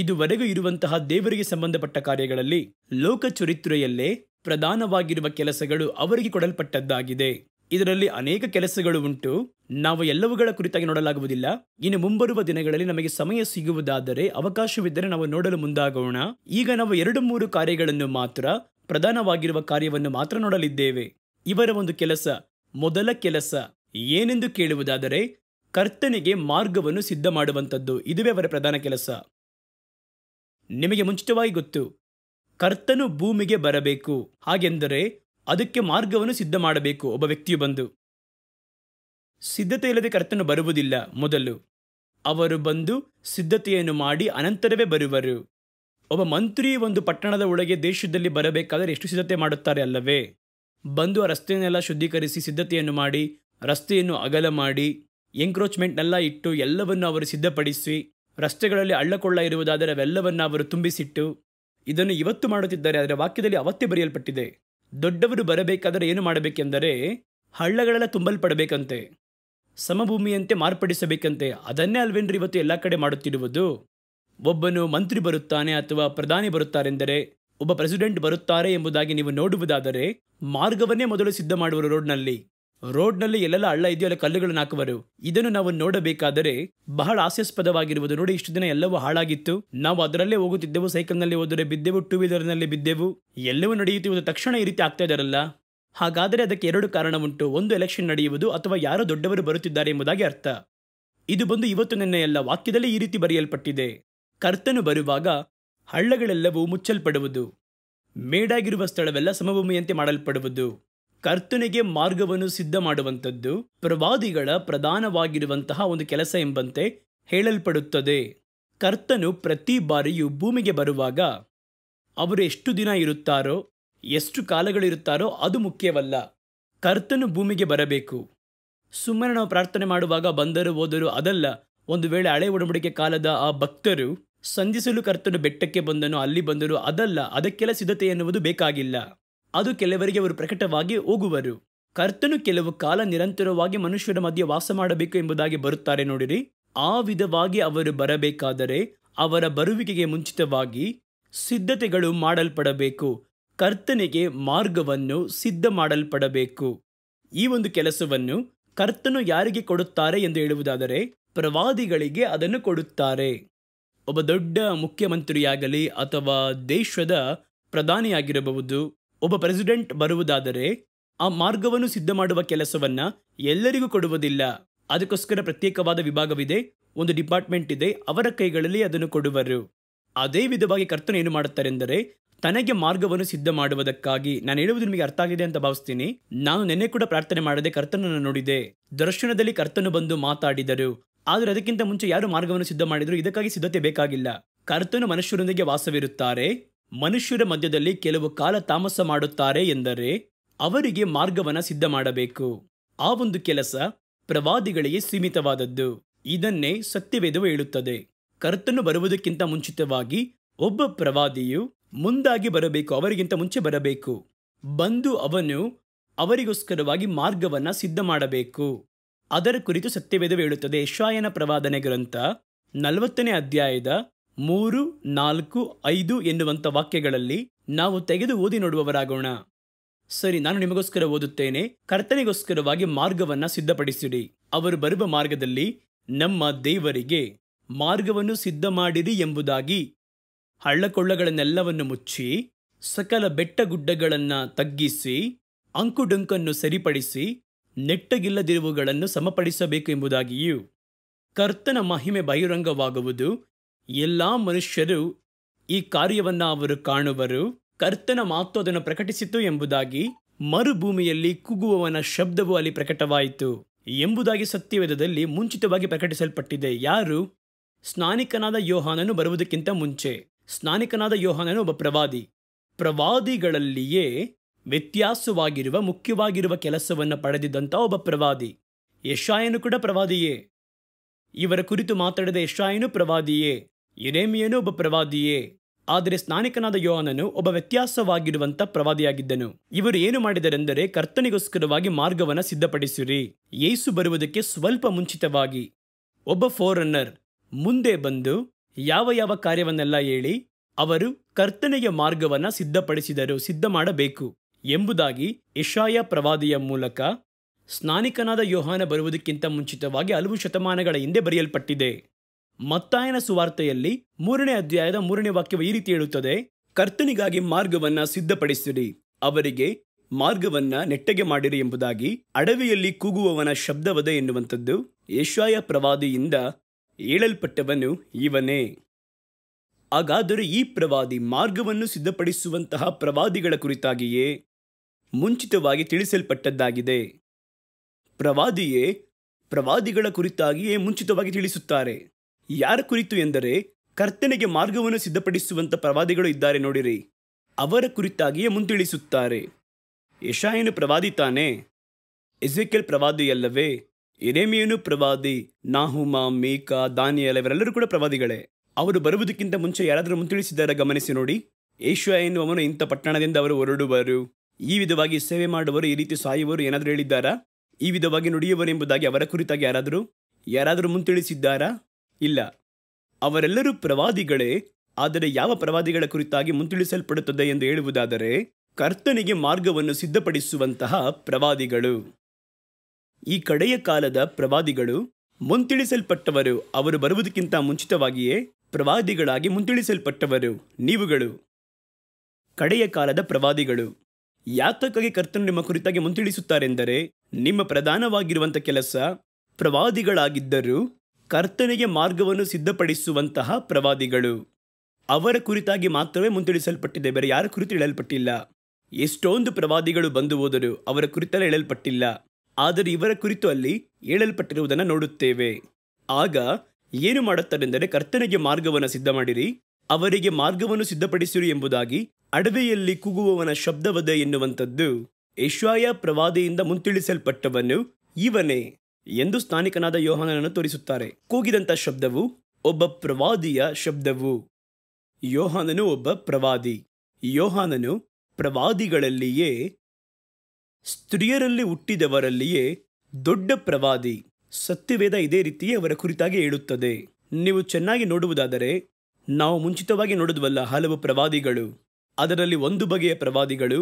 ಇದುವರೆಗೂ ಇರುವಂತಹ ದೇವರಿಗೆ ಸಂಬಂಧಪಟ್ಟ ಕಾರ್ಯಗಳಲ್ಲಿ ಲೋಕ ಚರಿತ್ರೆಯಲ್ಲೇ ಪ್ರಧಾನವಾಗಿರುವ ಕೆಲಸಗಳು ಅವರಿಗೆ ಕೊಡಲ್ಪಟ್ಟದ್ದಾಗಿದೆ ಇದರಲ್ಲಿ ಅನೇಕ ಕೆಲಸಗಳು ಉಂಟು ನಾವು ಎಲ್ಲವುಗಳ ಕುರಿತಾಗಿ ನೋಡಲಾಗುವುದಿಲ್ಲ ಇನ್ನು ಮುಂಬರುವ ದಿನಗಳಲ್ಲಿ ನಮಗೆ ಸಮಯ ಸಿಗುವುದಾದರೆ ಅವಕಾಶವಿದ್ದರೆ ನಾವು ನೋಡಲು ಮುಂದಾಗೋಣ ಈಗ ನಾವು ಎರಡು ಮೂರು ಕಾರ್ಯಗಳನ್ನು ಮಾತ್ರ ಪ್ರಧಾನವಾಗಿರುವ ಕಾರ್ಯವನ್ನು ಮಾತ್ರ ನೋಡಲಿದ್ದೇವೆ ಇವರ ಒಂದು ಕೆಲಸ ಮೊದಲ ಕೆಲಸ ಏನೆಂದು ಕೇಳುವುದಾದರೆ ಕರ್ತನಿಗೆ ಮಾರ್ಗವನ್ನು ಸಿದ್ಧ ಮಾಡುವಂಥದ್ದು ಇದುವೇ ಅವರ ಪ್ರಧಾನ ಕೆಲಸ ನಿಮಗೆ ಮುಂಚಿತವಾಗಿ ಗೊತ್ತು ಕರ್ತನು ಭೂಮಿಗೆ ಬರಬೇಕು ಹಾಗೆಂದರೆ ಅದಕ್ಕೆ ಮಾರ್ಗವನ್ನು ಸಿದ್ಧ ಮಾಡಬೇಕು ಒಬ್ಬ ವ್ಯಕ್ತಿಯು ಬಂದು ಸಿದ್ಧತೆ ಇಲ್ಲದೆ ಕರ್ತನು ಬರುವುದಿಲ್ಲ ಮೊದಲು ಅವರು ಬಂದು ಸಿದ್ಧತೆಯನ್ನು ಮಾಡಿ ಅನಂತರವೇ ಬರುವರು ಒಬ್ಬ ಮಂತ್ರಿ ಒಂದು ಪಟ್ಟಣದ ಒಳಗೆ ದೇಶದಲ್ಲಿ ಬರಬೇಕಾದರೆ ಎಷ್ಟು ಸಿದ್ಧತೆ ಮಾಡುತ್ತಾರೆ ಅಲ್ಲವೇ ಬಂದು ಆ ರಸ್ತೆಯನ್ನೆಲ್ಲ ಶುದ್ಧೀಕರಿಸಿ ಸಿದ್ಧತೆಯನ್ನು ಮಾಡಿ ರಸ್ತೆಯನ್ನು ಅಗಲ ಮಾಡಿ ಎಂಕ್ರೋಚ್ಮೆಂಟ್ನೆಲ್ಲ ಇಟ್ಟು ಎಲ್ಲವನ್ನು ಅವರು ಸಿದ್ಧಪಡಿಸಿ ರಸ್ತೆಗಳಲ್ಲಿ ಅಳ್ಳಕೊಳ್ಳ ಇರುವುದಾದರೆ ಅವೆಲ್ಲವನ್ನು ಅವರು ತುಂಬಿಸಿಟ್ಟು ಇದನ್ನು ಇವತ್ತು ಮಾಡುತ್ತಿದ್ದಾರೆ ಆದರೆ ವಾಕ್ಯದಲ್ಲಿ ಅವತ್ತೇ ಬರೆಯಲ್ಪಟ್ಟಿದೆ ದೊಡ್ಡವರು ಬರಬೇಕಾದರೆ ಏನು ಮಾಡಬೇಕೆಂದರೆ ಹಳ್ಳಗಳೆಲ್ಲ ತುಂಬಲ್ಪಡಬೇಕಂತೆ ಸಮಭೂಮಿಯಂತೆ ಮಾರ್ಪಡಿಸಬೇಕಂತೆ ಅದನ್ನೇ ಅಲ್ವೇನ್ರಿ ಇವತ್ತು ಎಲ್ಲ ಕಡೆ ಮಾಡುತ್ತಿರುವುದು ಒಬ್ಬನು ಮಂತ್ರಿ ಬರುತ್ತಾನೆ ಅಥವಾ ಪ್ರಧಾನಿ ಬರುತ್ತಾರೆಂದರೆ ಒಬ್ಬ ಪ್ರೆಸಿಡೆಂಟ್ ಬರುತ್ತಾರೆ ಎಂಬುದಾಗಿ ನೀವು ನೋಡುವುದಾದರೆ ಮಾರ್ಗವನ್ನೇ ಮೊದಲು ಸಿದ್ಧ ಮಾಡುವರು ರೋಡ್ನಲ್ಲಿ ರೋಡ್ನಲ್ಲಿ ಎಲ್ಲೆಲ್ಲ ಹಳ್ಳ ಇದೆಯೋ ಅಲ್ಲ ಕಲ್ಲುಗಳನ್ನು ಹಾಕುವರು ಇದನ್ನು ನಾವು ನೋಡಬೇಕಾದರೆ ಬಹಳ ಹಾಸ್ಯಾಸ್ಪದವಾಗಿರುವುದು ನೋಡಿ ಇಷ್ಟು ದಿನ ಎಲ್ಲವೂ ಹಾಳಾಗಿತ್ತು ನಾವು ಅದರಲ್ಲೇ ಹೋಗುತ್ತಿದ್ದೆವು ಸೈಕಲ್ನಲ್ಲಿ ಹೋದರೆ ಬಿದ್ದೆವು ಟೂ ವೀಲರ್ನಲ್ಲಿ ಬಿದ್ದೆವು ಎಲ್ಲವೂ ನಡೆಯುತ್ತಿರುವುದು ತಕ್ಷಣ ಈ ರೀತಿ ಆಗ್ತಾ ಇದರಲ್ಲ ಹಾಗಾದರೆ ಅದಕ್ಕೆ ಎರಡು ಕಾರಣ ಉಂಟು ಒಂದು ಎಲೆಕ್ಷನ್ ನಡೆಯುವುದು ಅಥವಾ ಯಾರೋ ದೊಡ್ಡವರು ಬರುತ್ತಿದ್ದಾರೆ ಎಂಬುದಾಗಿ ಅರ್ಥ ಇದು ಬಂದು ಇವತ್ತು ನಿನ್ನೆಯಲ್ಲ ವಾಕ್ಯದಲ್ಲಿ ಈ ರೀತಿ ಬರೆಯಲ್ಪಟ್ಟಿದೆ ಕರ್ತನು ಬರುವಾಗ ಹಳ್ಳಗಳೆಲ್ಲವೂ ಮುಚ್ಚಲ್ಪಡುವುದು ಮೇಡಾಗಿರುವ ಸ್ಥಳವೆಲ್ಲ ಸಮಭೂಮಿಯಂತೆ ಮಾಡಲ್ಪಡುವುದು ಕರ್ತನಿಗೆ ಮಾರ್ಗವನ್ನು ಸಿದ್ಧ ಮಾಡುವಂಥದ್ದು ಪ್ರವಾದಿಗಳ ಪ್ರಧಾನವಾಗಿರುವಂತಹ ಒಂದು ಕೆಲಸ ಎಂಬಂತೆ ಹೇಳಲ್ಪಡುತ್ತದೆ ಕರ್ತನು ಪ್ರತಿ ಬಾರಿಯೂ ಭೂಮಿಗೆ ಬರುವಾಗ ಅವರು ಎಷ್ಟು ದಿನ ಇರುತ್ತಾರೋ ಎಷ್ಟು ಕಾಲಗಳಿರುತ್ತಾರೋ ಅದು ಮುಖ್ಯವಲ್ಲ ಕರ್ತನು ಭೂಮಿಗೆ ಬರಬೇಕು ಸುಮ್ಮನೆ ನಾವು ಪ್ರಾರ್ಥನೆ ಮಾಡುವಾಗ ಬಂದರು ಹೋದರು ಅದಲ್ಲ ಒಂದು ವೇಳೆ ಹಳೆ ಒಡಂಬಡಿಕೆ ಕಾಲದ ಆ ಭಕ್ತರು ಸಂಧಿಸಲು ಕರ್ತನು ಬೆಟ್ಟಕ್ಕೆ ಬಂದನು ಅಲ್ಲಿ ಬಂದರು ಅದಲ್ಲ ಅದಕ್ಕೆಲ್ಲ ಸಿದ್ಧತೆ ಎನ್ನುವುದು ಬೇಕಾಗಿಲ್ಲ ಅದು ಕೆಲವರಿಗೆ ಅವರು ಪ್ರಕಟವಾಗಿ ಹೋಗುವರು ಕರ್ತನು ಕೆಲವು ಕಾಲ ನಿರಂತರವಾಗಿ ಮನುಷ್ಯರ ಮಧ್ಯೆ ವಾಸ ಮಾಡಬೇಕು ಎಂಬುದಾಗಿ ಬರುತ್ತಾರೆ ನೋಡಿರಿ ಆ ವಿಧವಾಗಿ ಅವರು ಬರಬೇಕಾದರೆ ಅವರ ಬರುವಿಕೆಗೆ ಮುಂಚಿತವಾಗಿ ಸಿದ್ಧತೆಗಳು ಮಾಡಲ್ಪಡಬೇಕು ಕರ್ತನಿಗೆ ಮಾರ್ಗವನ್ನು ಸಿದ್ಧ ಮಾಡಲ್ಪಡಬೇಕು ಈ ಒಂದು ಕೆಲಸವನ್ನು ಕರ್ತನು ಯಾರಿಗೆ ಕೊಡುತ್ತಾರೆ ಎಂದು ಹೇಳುವುದಾದರೆ ಪ್ರವಾದಿಗಳಿಗೆ ಅದನ್ನು ಕೊಡುತ್ತಾರೆ ಒಬ್ಬ ದೊಡ್ಡ ಮುಖ್ಯಮಂತ್ರಿಯಾಗಲಿ ಅಥವಾ ದೇಶದ ಪ್ರಧಾನಿಯಾಗಿರಬಹುದು ಒಬ್ಬ ಪ್ರೆಸಿಡೆಂಟ್ ಬರುವುದಾದರೆ ಆ ಮಾರ್ಗವನ್ನು ಸಿದ್ಧ ಮಾಡುವ ಕೆಲಸವನ್ನ ಎಲ್ಲರಿಗೂ ಕೊಡುವುದಿಲ್ಲ ಅದಕ್ಕೋಸ್ಕರ ಪ್ರತ್ಯೇಕವಾದ ವಿಭಾಗವಿದೆ ಒಂದು ಡಿಪಾರ್ಟ್ಮೆಂಟ್ ಇದೆ ಅವರ ಕೈಗಳಲ್ಲಿ ಅದನ್ನು ಕೊಡುವರು ಅದೇ ವಿಧವಾಗಿ ಕರ್ತನು ಏನು ಮಾಡುತ್ತಾರೆಂದರೆ ತನಗೆ ಮಾರ್ಗವನ್ನು ಸಿದ್ಧ ಮಾಡುವುದಕ್ಕಾಗಿ ನಾನು ಹೇಳುವುದು ನಿಮಗೆ ಅರ್ಥ ಆಗಿದೆ ಅಂತ ಭಾವಿಸ್ತೀನಿ ನಾನು ನೆನ್ನೆ ಕೂಡ ಪ್ರಾರ್ಥನೆ ಮಾಡದೆ ಕರ್ತನನ್ನು ನೋಡಿದೆ ದರ್ಶನದಲ್ಲಿ ಕರ್ತನು ಬಂದು ಮಾತಾಡಿದರು ಆದರೆ ಅದಕ್ಕಿಂತ ಮುಂಚೆ ಯಾರು ಮಾರ್ಗವನ್ನು ಸಿದ್ಧ ಮಾಡಿದ್ರು ಇದಕ್ಕಾಗಿ ಸಿದ್ಧತೆ ಬೇಕಾಗಿಲ್ಲ ಕರ್ತನು ಮನುಷ್ಯರೊಂದಿಗೆ ವಾಸವಿರುತ್ತಾರೆ ಮನುಷ್ಯರ ಮಧ್ಯದಲ್ಲಿ ಕೆಲವು ಕಾಲ ತಾಮಸ ಮಾಡುತ್ತಾರೆ ಎಂದರೆ ಅವರಿಗೆ ಮಾರ್ಗವನ್ನು ಸಿದ್ಧ ಮಾಡಬೇಕು ಆ ಒಂದು ಕೆಲಸ ಪ್ರವಾದಿಗಳಿಗೆ ಸೀಮಿತವಾದದ್ದು ಇದನ್ನೇ ಸತ್ಯವೇದು ಹೇಳುತ್ತದೆ ಕರ್ತನು ಬರುವುದಕ್ಕಿಂತ ಮುಂಚಿತವಾಗಿ ಒಬ್ಬ ಪ್ರವಾದಿಯು ಮುಂದಾಗಿ ಬರಬೇಕು ಅವರಿಗಿಂತ ಮುಂಚೆ ಬರಬೇಕು ಬಂದು ಅವನು ಅವರಿಗೋಸ್ಕರವಾಗಿ ಮಾರ್ಗವನ್ನು ಸಿದ್ಧ ಮಾಡಬೇಕು ಅದರ ಕುರಿತು ಸತ್ಯವೇದವು ಹೇಳುತ್ತದೆ ಯಶಾಯನ ಪ್ರವಾದನೆ ಗ್ರಂಥ ನಲವತ್ತನೇ ಅಧ್ಯಾಯದ ಮೂರು ನಾಲ್ಕು ಐದು ಎನ್ನುವಂಥ ವಾಕ್ಯಗಳಲ್ಲಿ ನಾವು ತೆಗೆದು ಓದಿ ನೋಡುವವರಾಗೋಣ ಸರಿ ನಾನು ನಿಮಗೋಸ್ಕರ ಓದುತ್ತೇನೆ ಕರ್ತನಿಗೋಸ್ಕರವಾಗಿ ಮಾರ್ಗವನ್ನ ಸಿದ್ಧಪಡಿಸಿಡಿ ಅವರು ಬರುವ ಮಾರ್ಗದಲ್ಲಿ ನಮ್ಮ ದೇವರಿಗೆ ಮಾರ್ಗವನ್ನು ಸಿದ್ಧ ಮಾಡಿರಿ ಎಂಬುದಾಗಿ ಹಳ್ಳಕೊಳ್ಳಗಳನ್ನೆಲ್ಲವನ್ನು ಮುಚ್ಚಿ ಸಕಲ ಬೆಟ್ಟಗುಡ್ಡಗಳನ್ನು ತಗ್ಗಿಸಿ ಅಂಕುಡೊಂಕನ್ನು ಸರಿಪಡಿಸಿ ನೆಟ್ಟಗಿಲ್ಲದಿರುವುಗಳನ್ನು ಸಮಪಡಿಸಬೇಕು ಎಂಬುದಾಗಿಯೂ ಕರ್ತನ ಮಹಿಮೆ ಬಹಿರಂಗವಾಗುವುದು ಎಲ್ಲ ಮನುಷ್ಯರು ಈ ಕಾರ್ಯವನ್ನು ಅವರು ಕಾಣುವರು ಕರ್ತನ ಮಾತು ಅದನ್ನು ಪ್ರಕಟಿಸಿತು ಎಂಬುದಾಗಿ ಮರುಭೂಮಿಯಲ್ಲಿ ಕುಗುವವನ ಶಬ್ದವು ಅಲ್ಲಿ ಪ್ರಕಟವಾಯಿತು ಎಂಬುದಾಗಿ ಸತ್ಯವೇದದಲ್ಲಿ ಮುಂಚಿತವಾಗಿ ಪ್ರಕಟಿಸಲ್ಪಟ್ಟಿದೆ ಯಾರು ಸ್ನಾನಿಕನಾದ ಯೋಹಾನನು ಬರುವುದಕ್ಕಿಂತ ಮುಂಚೆ ಸ್ನಾನಿಕನಾದ ಯೋಹಾನನು ಒಬ್ಬ ಪ್ರವಾದಿ ಪ್ರವಾದಿಗಳಲ್ಲಿಯೇ ವ್ಯತ್ಯಾಸವಾಗಿರುವ ಮುಖ್ಯವಾಗಿರುವ ಕೆಲಸವನ್ನು ಪಡೆದಿದ್ದಂಥ ಒಬ್ಬ ಪ್ರವಾದಿ ಯಶಾಯನು ಕೂಡ ಪ್ರವಾದಿಯೇ ಇವರ ಕುರಿತು ಮಾತಾಡಿದ ಯಶಾಯನು ಪ್ರವಾದಿಯೇ ಯುರೇಮಿಯನು ಒಬ್ಬ ಪ್ರವಾದಿಯೇ ಆದರೆ ಸ್ನಾನಿಕನಾದ ಯೋಹನನು ಒಬ್ಬ ವ್ಯತ್ಯಾಸವಾಗಿರುವಂಥ ಪ್ರವಾದಿಯಾಗಿದ್ದನು ಇವರು ಏನು ಮಾಡಿದರೆಂದರೆ ಕರ್ತನಿಗೋಸ್ಕರವಾಗಿ ಮಾರ್ಗವನ್ನು ಸಿದ್ಧಪಡಿಸಿರಿ ಯೇಸು ಬರುವುದಕ್ಕೆ ಸ್ವಲ್ಪ ಮುಂಚಿತವಾಗಿ ಒಬ್ಬ ಫೋರನ್ನರ್ ಮುಂದೆ ಬಂದು ಯಾವ ಯಾವ ಕಾರ್ಯವನ್ನೆಲ್ಲ ಹೇಳಿ ಅವರು ಕರ್ತನೆಯ ಮಾರ್ಗವನ್ನು ಸಿದ್ಧಪಡಿಸಿದರು ಸಿದ್ಧ ಮಾಡಬೇಕು ಎಂಬುದಾಗಿ ಇಶಾಯ ಪ್ರವಾದಿಯ ಮೂಲಕ ಸ್ನಾನಿಕನಾದ ಯೋಹಾನ ಬರುವುದಕ್ಕಿಂತ ಮುಂಚಿತವಾಗಿ ಹಲವು ಶತಮಾನಗಳ ಹಿಂದೆ ಬರೆಯಲ್ಪಟ್ಟಿದೆ ಮತ್ತಾಯನ ಸುವಾರ್ತೆಯಲ್ಲಿ ಮೂರನೇ ಅಧ್ಯಾಯದ ಮೂರನೇ ವಾಕ್ಯವು ಈ ರೀತಿ ಹೇಳುತ್ತದೆ ಕರ್ತನಿಗಾಗಿ ಮಾರ್ಗವನ್ನ ಸಿದ್ಧಪಡಿಸಿರಿ ಅವರಿಗೆ ಮಾರ್ಗವನ್ನ ನೆಟ್ಟಗೆ ಮಾಡಿರಿ ಎಂಬುದಾಗಿ ಅಡವಿಯಲ್ಲಿ ಕೂಗುವವನ ಶಬ್ದವದ ಎನ್ನುವಂಥದ್ದು ಏಷಾಯ ಪ್ರವಾದಿಯಿಂದ ಹೇಳಲ್ಪಟ್ಟವನು ಇವನೇ ಹಾಗಾದರೆ ಈ ಪ್ರವಾದಿ ಮಾರ್ಗವನ್ನು ಸಿದ್ಧಪಡಿಸುವಂತಹ ಪ್ರವಾದಿಗಳ ಕುರಿತಾಗಿಯೇ ಮುಂಚಿತವಾಗಿ ತಿಳಿಸಲ್ಪಟ್ಟದ್ದಾಗಿದೆ ಪ್ರವಾದಿಯೇ ಪ್ರವಾದಿಗಳ ಕುರಿತಾಗಿಯೇ ಮುಂಚಿತವಾಗಿ ತಿಳಿಸುತ್ತಾರೆ ಯಾರ ಕುರಿತು ಎಂದರೆ ಕರ್ತನೆಗೆ ಮಾರ್ಗವನ್ನು ಸಿದ್ಧಪಡಿಸುವಂಥ ಪ್ರವಾದಿಗಳು ಇದ್ದಾರೆ ನೋಡಿರಿ ಅವರ ಕುರಿತಾಗಿಯೇ ಮುಂತಿಳಿಸುತ್ತಾರೆ ಯಶಾಯನು ಪ್ರವಾದಿ ತಾನೆ ಎಜೆಕೆಲ್ ಅಲ್ಲವೇ ಎರೇಮಿಯನು ಪ್ರವಾದಿ ನಾಹುಮ ಮೀಕಾ ದಾನಿಯಲ್ ಇವರೆಲ್ಲರೂ ಕೂಡ ಪ್ರವಾದಿಗಳೇ ಅವರು ಬರುವುದಕ್ಕಿಂತ ಮುಂಚೆ ಯಾರಾದರೂ ಮುಂತಿಳಿಸಿದ್ದಾರ ಗಮನಿಸಿ ನೋಡಿ ಏಷ್ಯಾ ಎನ್ನುವನು ಇಂಥ ಪಟ್ಟಣದಿಂದ ಅವರು ಹೊರಡುವರು ಈ ವಿಧವಾಗಿ ಸೇವೆ ಮಾಡುವರು ಈ ರೀತಿ ಸಾಯುವರು ಏನಾದರೂ ಹೇಳಿದ್ದಾರಾ ಈ ವಿಧವಾಗಿ ನುಡಿಯುವರು ಎಂಬುದಾಗಿ ಅವರ ಕುರಿತಾಗಿ ಯಾರಾದರೂ ಯಾರಾದರೂ ಮುಂತಿಳಿಸಿದ್ದಾರಾ ಇಲ್ಲ ಅವರೆಲ್ಲರೂ ಪ್ರವಾದಿಗಳೇ ಆದರೆ ಯಾವ ಪ್ರವಾದಿಗಳ ಕುರಿತಾಗಿ ಮುಂತಿಳಿಸಲ್ಪಡುತ್ತದೆ ಎಂದು ಹೇಳುವುದಾದರೆ ಕರ್ತನಿಗೆ ಮಾರ್ಗವನ್ನು ಸಿದ್ಧಪಡಿಸುವಂತಹ ಪ್ರವಾದಿಗಳು ಈ ಕಡೆಯ ಕಾಲದ ಪ್ರವಾದಿಗಳು ಮುಂತಿಳಿಸಲ್ಪಟ್ಟವರು ಅವರು ಬರುವುದಕ್ಕಿಂತ ಮುಂಚಿತವಾಗಿಯೇ ಪ್ರವಾದಿಗಳಾಗಿ ಮುಂತಿಳಿಸಲ್ಪಟ್ಟವರು ನೀವುಗಳು ಕಡೆಯ ಕಾಲದ ಪ್ರವಾದಿಗಳು ಯಾತಕ್ಕಾಗಿ ಕರ್ತನು ನಿಮ್ಮ ಕುರಿತಾಗಿ ಮುಂತಿಳಿಸುತ್ತಾರೆಂದರೆ ನಿಮ್ಮ ಪ್ರಧಾನವಾಗಿರುವಂಥ ಕೆಲಸ ಪ್ರವಾದಿಗಳಾಗಿದ್ದರೂ ಕರ್ತನಿಗೆ ಮಾರ್ಗವನ್ನು ಸಿದ್ಧಪಡಿಸುವಂತಹ ಪ್ರವಾದಿಗಳು ಅವರ ಕುರಿತಾಗಿ ಮಾತ್ರವೇ ಮುಂತಿಳಿಸಲ್ಪಟ್ಟಿದೆ ಬೇರೆ ಯಾರ ಕುರಿತು ಹೇಳಲ್ಪಟ್ಟಿಲ್ಲ ಎಷ್ಟೊಂದು ಪ್ರವಾದಿಗಳು ಬಂದು ಹೋದರು ಅವರ ಕುರಿತಲ್ಲ ಹೇಳಲ್ಪಟ್ಟಿಲ್ಲ ಆದರೆ ಇವರ ಕುರಿತು ಅಲ್ಲಿ ಹೇಳಲ್ಪಟ್ಟಿರುವುದನ್ನು ನೋಡುತ್ತೇವೆ ಆಗ ಏನು ಮಾಡುತ್ತಾರೆಂದರೆ ಕರ್ತನಿಗೆ ಮಾರ್ಗವನ್ನು ಸಿದ್ಧ ಮಾಡಿರಿ ಅವರಿಗೆ ಮಾರ್ಗವನ್ನು ಸಿದ್ಧಪಡಿಸಿರಿ ಎಂಬುದಾಗಿ ಅಡವೆಯಲ್ಲಿ ಕೂಗುವವನ ಶಬ್ದವದೆ ಎನ್ನುವಂಥದ್ದು ಏಷಾಯ ಪ್ರವಾದಿಯಿಂದ ಮುಂತಿಳಿಸಲ್ಪಟ್ಟವನು ಇವನೇ ಎಂದು ಸ್ಥಾನಿಕನಾದ ಯೋಹಾನನನ್ನು ತೋರಿಸುತ್ತಾರೆ ಕೂಗಿದಂಥ ಶಬ್ದವು ಒಬ್ಬ ಪ್ರವಾದಿಯ ಶಬ್ದವು ಯೋಹಾನನು ಒಬ್ಬ ಪ್ರವಾದಿ ಯೋಹಾನನು ಪ್ರವಾದಿಗಳಲ್ಲಿಯೇ ಸ್ತ್ರೀಯರಲ್ಲಿ ಹುಟ್ಟಿದವರಲ್ಲಿಯೇ ದೊಡ್ಡ ಪ್ರವಾದಿ ಸತ್ಯವೇದ ಇದೇ ರೀತಿಯೇ ಅವರ ಕುರಿತಾಗಿ ಹೇಳುತ್ತದೆ ನೀವು ಚೆನ್ನಾಗಿ ನೋಡುವುದಾದರೆ ನಾವು ಮುಂಚಿತವಾಗಿ ನೋಡುವಲ್ಲ ಹಲವು ಪ್ರವಾದಿಗಳು ಅದರಲ್ಲಿ ಒಂದು ಬಗೆಯ ಪ್ರವಾದಿಗಳು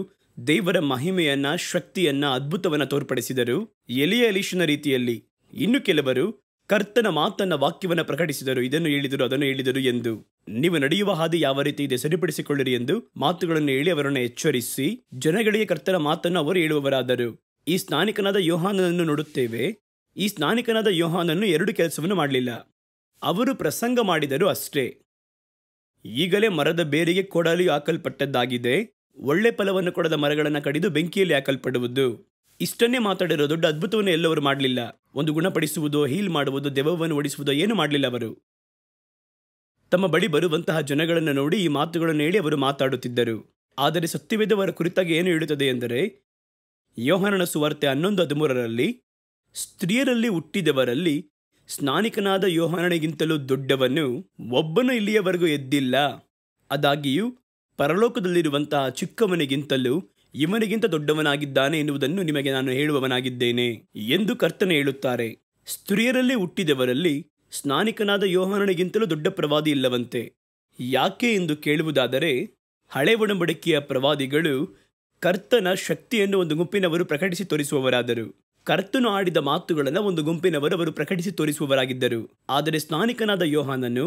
ದೇವರ ಮಹಿಮೆಯನ್ನ ಶಕ್ತಿಯನ್ನ ಅದ್ಭುತವನ್ನ ತೋರ್ಪಡಿಸಿದರು ಎಲಿಯ ಎಲಿಶನ ರೀತಿಯಲ್ಲಿ ಇನ್ನು ಕೆಲವರು ಕರ್ತನ ಮಾತನ್ನ ವಾಕ್ಯವನ್ನು ಪ್ರಕಟಿಸಿದರು ಇದನ್ನು ಹೇಳಿದರು ಅದನ್ನು ಹೇಳಿದರು ಎಂದು ನೀವು ನಡೆಯುವ ಹಾದಿ ಯಾವ ರೀತಿ ಇದೆ ಸರಿಪಡಿಸಿಕೊಳ್ಳಿರಿ ಎಂದು ಮಾತುಗಳನ್ನು ಹೇಳಿ ಅವರನ್ನು ಎಚ್ಚರಿಸಿ ಜನಗಳಿಗೆ ಕರ್ತನ ಮಾತನ್ನು ಅವರು ಹೇಳುವವರಾದರು ಈ ಸ್ನಾನಿಕನಾದ ಯೋಹಾನನನ್ನು ನೋಡುತ್ತೇವೆ ಈ ಸ್ನಾನಿಕನಾದ ಯೋಹಾನನ್ನು ಎರಡು ಕೆಲಸವನ್ನು ಮಾಡಲಿಲ್ಲ ಅವರು ಪ್ರಸಂಗ ಮಾಡಿದರು ಅಷ್ಟೇ ಈಗಲೇ ಮರದ ಬೇರಿಗೆ ಕೊಡಲಿ ಹಾಕಲ್ಪಟ್ಟದ್ದಾಗಿದೆ ಒಳ್ಳೆ ಫಲವನ್ನು ಕೊಡದ ಮರಗಳನ್ನು ಕಡಿದು ಬೆಂಕಿಯಲ್ಲಿ ಹಾಕಲ್ಪಡುವುದು ಇಷ್ಟನ್ನೇ ಮಾತಾಡಿರೋ ದೊಡ್ಡ ಅದ್ಭುತವನ್ನು ಎಲ್ಲವರು ಮಾಡಲಿಲ್ಲ ಒಂದು ಗುಣಪಡಿಸುವುದೋ ಹೀಲ್ ಮಾಡುವುದು ದೆವವನ್ನು ಓಡಿಸುವುದು ಏನು ಮಾಡಲಿಲ್ಲ ಅವರು ತಮ್ಮ ಬಳಿ ಬರುವಂತಹ ಜನಗಳನ್ನು ನೋಡಿ ಈ ಮಾತುಗಳನ್ನು ಹೇಳಿ ಅವರು ಮಾತಾಡುತ್ತಿದ್ದರು ಆದರೆ ಸತ್ಯವೇದವರ ಕುರಿತಾಗಿ ಏನು ಹೇಳುತ್ತದೆ ಎಂದರೆ ಯೋಹನನ ಸುವಾರ್ತೆ ಹನ್ನೊಂದು ಹದಿಮೂರರಲ್ಲಿ ಸ್ತ್ರೀಯರಲ್ಲಿ ಹುಟ್ಟಿದವರಲ್ಲಿ ಸ್ನಾನಿಕನಾದ ಯೋಹಾನನಿಗಿಂತಲೂ ದೊಡ್ಡವನು ಒಬ್ಬನು ಇಲ್ಲಿಯವರೆಗೂ ಎದ್ದಿಲ್ಲ ಅದಾಗಿಯೂ ಪರಲೋಕದಲ್ಲಿರುವಂತಹ ಚಿಕ್ಕವನಿಗಿಂತಲೂ ಇವನಿಗಿಂತ ದೊಡ್ಡವನಾಗಿದ್ದಾನೆ ಎನ್ನುವುದನ್ನು ನಿಮಗೆ ನಾನು ಹೇಳುವವನಾಗಿದ್ದೇನೆ ಎಂದು ಕರ್ತನ ಹೇಳುತ್ತಾರೆ ಸ್ತ್ರೀಯರಲ್ಲಿ ಹುಟ್ಟಿದವರಲ್ಲಿ ಸ್ನಾನಿಕನಾದ ಯೋಹಾನನಿಗಿಂತಲೂ ದೊಡ್ಡ ಪ್ರವಾದಿ ಇಲ್ಲವಂತೆ ಯಾಕೆ ಎಂದು ಕೇಳುವುದಾದರೆ ಹಳೆ ಒಡಂಬಡಿಕೆಯ ಪ್ರವಾದಿಗಳು ಕರ್ತನ ಶಕ್ತಿಯನ್ನು ಒಂದು ಗುಂಪಿನವರು ಪ್ರಕಟಿಸಿ ತೋರಿಸುವವರಾದರು ಕರ್ತನು ಆಡಿದ ಮಾತುಗಳನ್ನು ಒಂದು ಗುಂಪಿನವರು ಅವರು ಪ್ರಕಟಿಸಿ ತೋರಿಸುವವರಾಗಿದ್ದರು ಆದರೆ ಸ್ನಾನಿಕನಾದ ಯೋಹಾನನ್ನು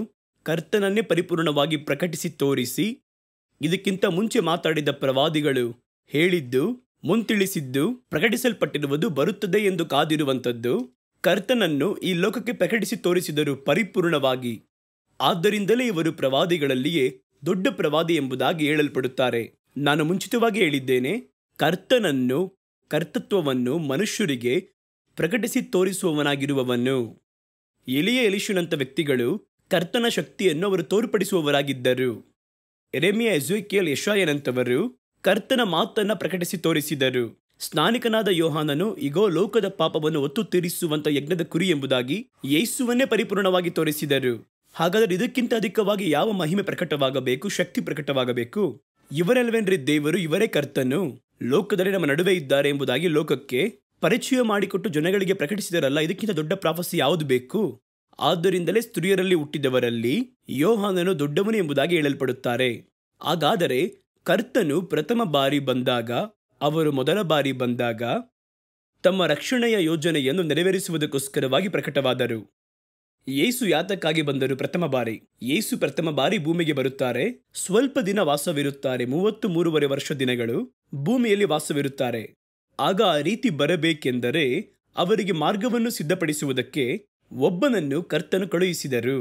ಕರ್ತನನ್ನೇ ಪರಿಪೂರ್ಣವಾಗಿ ಪ್ರಕಟಿಸಿ ತೋರಿಸಿ ಇದಕ್ಕಿಂತ ಮುಂಚೆ ಮಾತಾಡಿದ ಪ್ರವಾದಿಗಳು ಹೇಳಿದ್ದು ಮುಂತಿಳಿಸಿದ್ದು ಪ್ರಕಟಿಸಲ್ಪಟ್ಟಿರುವುದು ಬರುತ್ತದೆ ಎಂದು ಕಾದಿರುವಂಥದ್ದು ಕರ್ತನನ್ನು ಈ ಲೋಕಕ್ಕೆ ಪ್ರಕಟಿಸಿ ತೋರಿಸಿದರು ಪರಿಪೂರ್ಣವಾಗಿ ಆದ್ದರಿಂದಲೇ ಇವರು ಪ್ರವಾದಿಗಳಲ್ಲಿಯೇ ದೊಡ್ಡ ಪ್ರವಾದಿ ಎಂಬುದಾಗಿ ಹೇಳಲ್ಪಡುತ್ತಾರೆ ನಾನು ಮುಂಚಿತವಾಗಿ ಹೇಳಿದ್ದೇನೆ ಕರ್ತನನ್ನು ಕರ್ತೃತ್ವವನ್ನು ಮನುಷ್ಯರಿಗೆ ಪ್ರಕಟಿಸಿ ತೋರಿಸುವವನಾಗಿರುವವನು ಎಲಿಯ ಎಲಿಶುನಂಥ ವ್ಯಕ್ತಿಗಳು ಕರ್ತನ ಶಕ್ತಿಯನ್ನು ಅವರು ತೋರ್ಪಡಿಸುವವರಾಗಿದ್ದರು ಎರೆಮಿಯ ಎಜುಕೇಲ್ ಯಶಾಯನಂತವರು ಕರ್ತನ ಮಾತನ್ನು ಪ್ರಕಟಿಸಿ ತೋರಿಸಿದರು ಸ್ನಾನಿಕನಾದ ಯೋಹಾನನು ಇಗೋ ಲೋಕದ ಪಾಪವನ್ನು ಒತ್ತು ತೀರಿಸುವಂಥ ಯಜ್ಞದ ಕುರಿ ಎಂಬುದಾಗಿ ಯೇಸುವನ್ನೇ ಪರಿಪೂರ್ಣವಾಗಿ ತೋರಿಸಿದರು ಹಾಗಾದರೆ ಇದಕ್ಕಿಂತ ಅಧಿಕವಾಗಿ ಯಾವ ಮಹಿಮೆ ಪ್ರಕಟವಾಗಬೇಕು ಶಕ್ತಿ ಪ್ರಕಟವಾಗಬೇಕು ಇವರೆಲ್ಲವೇನ್ರಿ ದೇವರು ಇವರೇ ಕರ್ತನು ಲೋಕದಲ್ಲಿ ನಮ್ಮ ನಡುವೆ ಇದ್ದಾರೆ ಎಂಬುದಾಗಿ ಲೋಕಕ್ಕೆ ಪರಿಚಯ ಮಾಡಿಕೊಟ್ಟು ಜನಗಳಿಗೆ ಪ್ರಕಟಿಸಿದರಲ್ಲ ಇದಕ್ಕಿಂತ ದೊಡ್ಡ ಪ್ರಾಫಸಿ ಯಾವುದು ಬೇಕು ಆದ್ದರಿಂದಲೇ ಸ್ತ್ರೀಯರಲ್ಲಿ ಹುಟ್ಟಿದವರಲ್ಲಿ ಯೋಹಾನನು ದೊಡ್ಡವನು ಎಂಬುದಾಗಿ ಹೇಳಲ್ಪಡುತ್ತಾರೆ ಹಾಗಾದರೆ ಕರ್ತನು ಪ್ರಥಮ ಬಾರಿ ಬಂದಾಗ ಅವರು ಮೊದಲ ಬಾರಿ ಬಂದಾಗ ತಮ್ಮ ರಕ್ಷಣೆಯ ಯೋಜನೆಯನ್ನು ನೆರವೇರಿಸುವುದಕ್ಕೋಸ್ಕರವಾಗಿ ಪ್ರಕಟವಾದರು ಯೇಸು ಯಾತಕ್ಕಾಗಿ ಬಂದರು ಪ್ರಥಮ ಬಾರಿ ಯೇಸು ಪ್ರಥಮ ಬಾರಿ ಭೂಮಿಗೆ ಬರುತ್ತಾರೆ ಸ್ವಲ್ಪ ದಿನ ವಾಸವಿರುತ್ತಾರೆ ಮೂವತ್ತು ಮೂರುವರೆ ವರ್ಷ ದಿನಗಳು ಭೂಮಿಯಲ್ಲಿ ವಾಸವಿರುತ್ತಾರೆ ಆಗ ಆ ರೀತಿ ಬರಬೇಕೆಂದರೆ ಅವರಿಗೆ ಮಾರ್ಗವನ್ನು ಸಿದ್ಧಪಡಿಸುವುದಕ್ಕೆ ಒಬ್ಬನನ್ನು ಕರ್ತನು ಕಳುಹಿಸಿದರು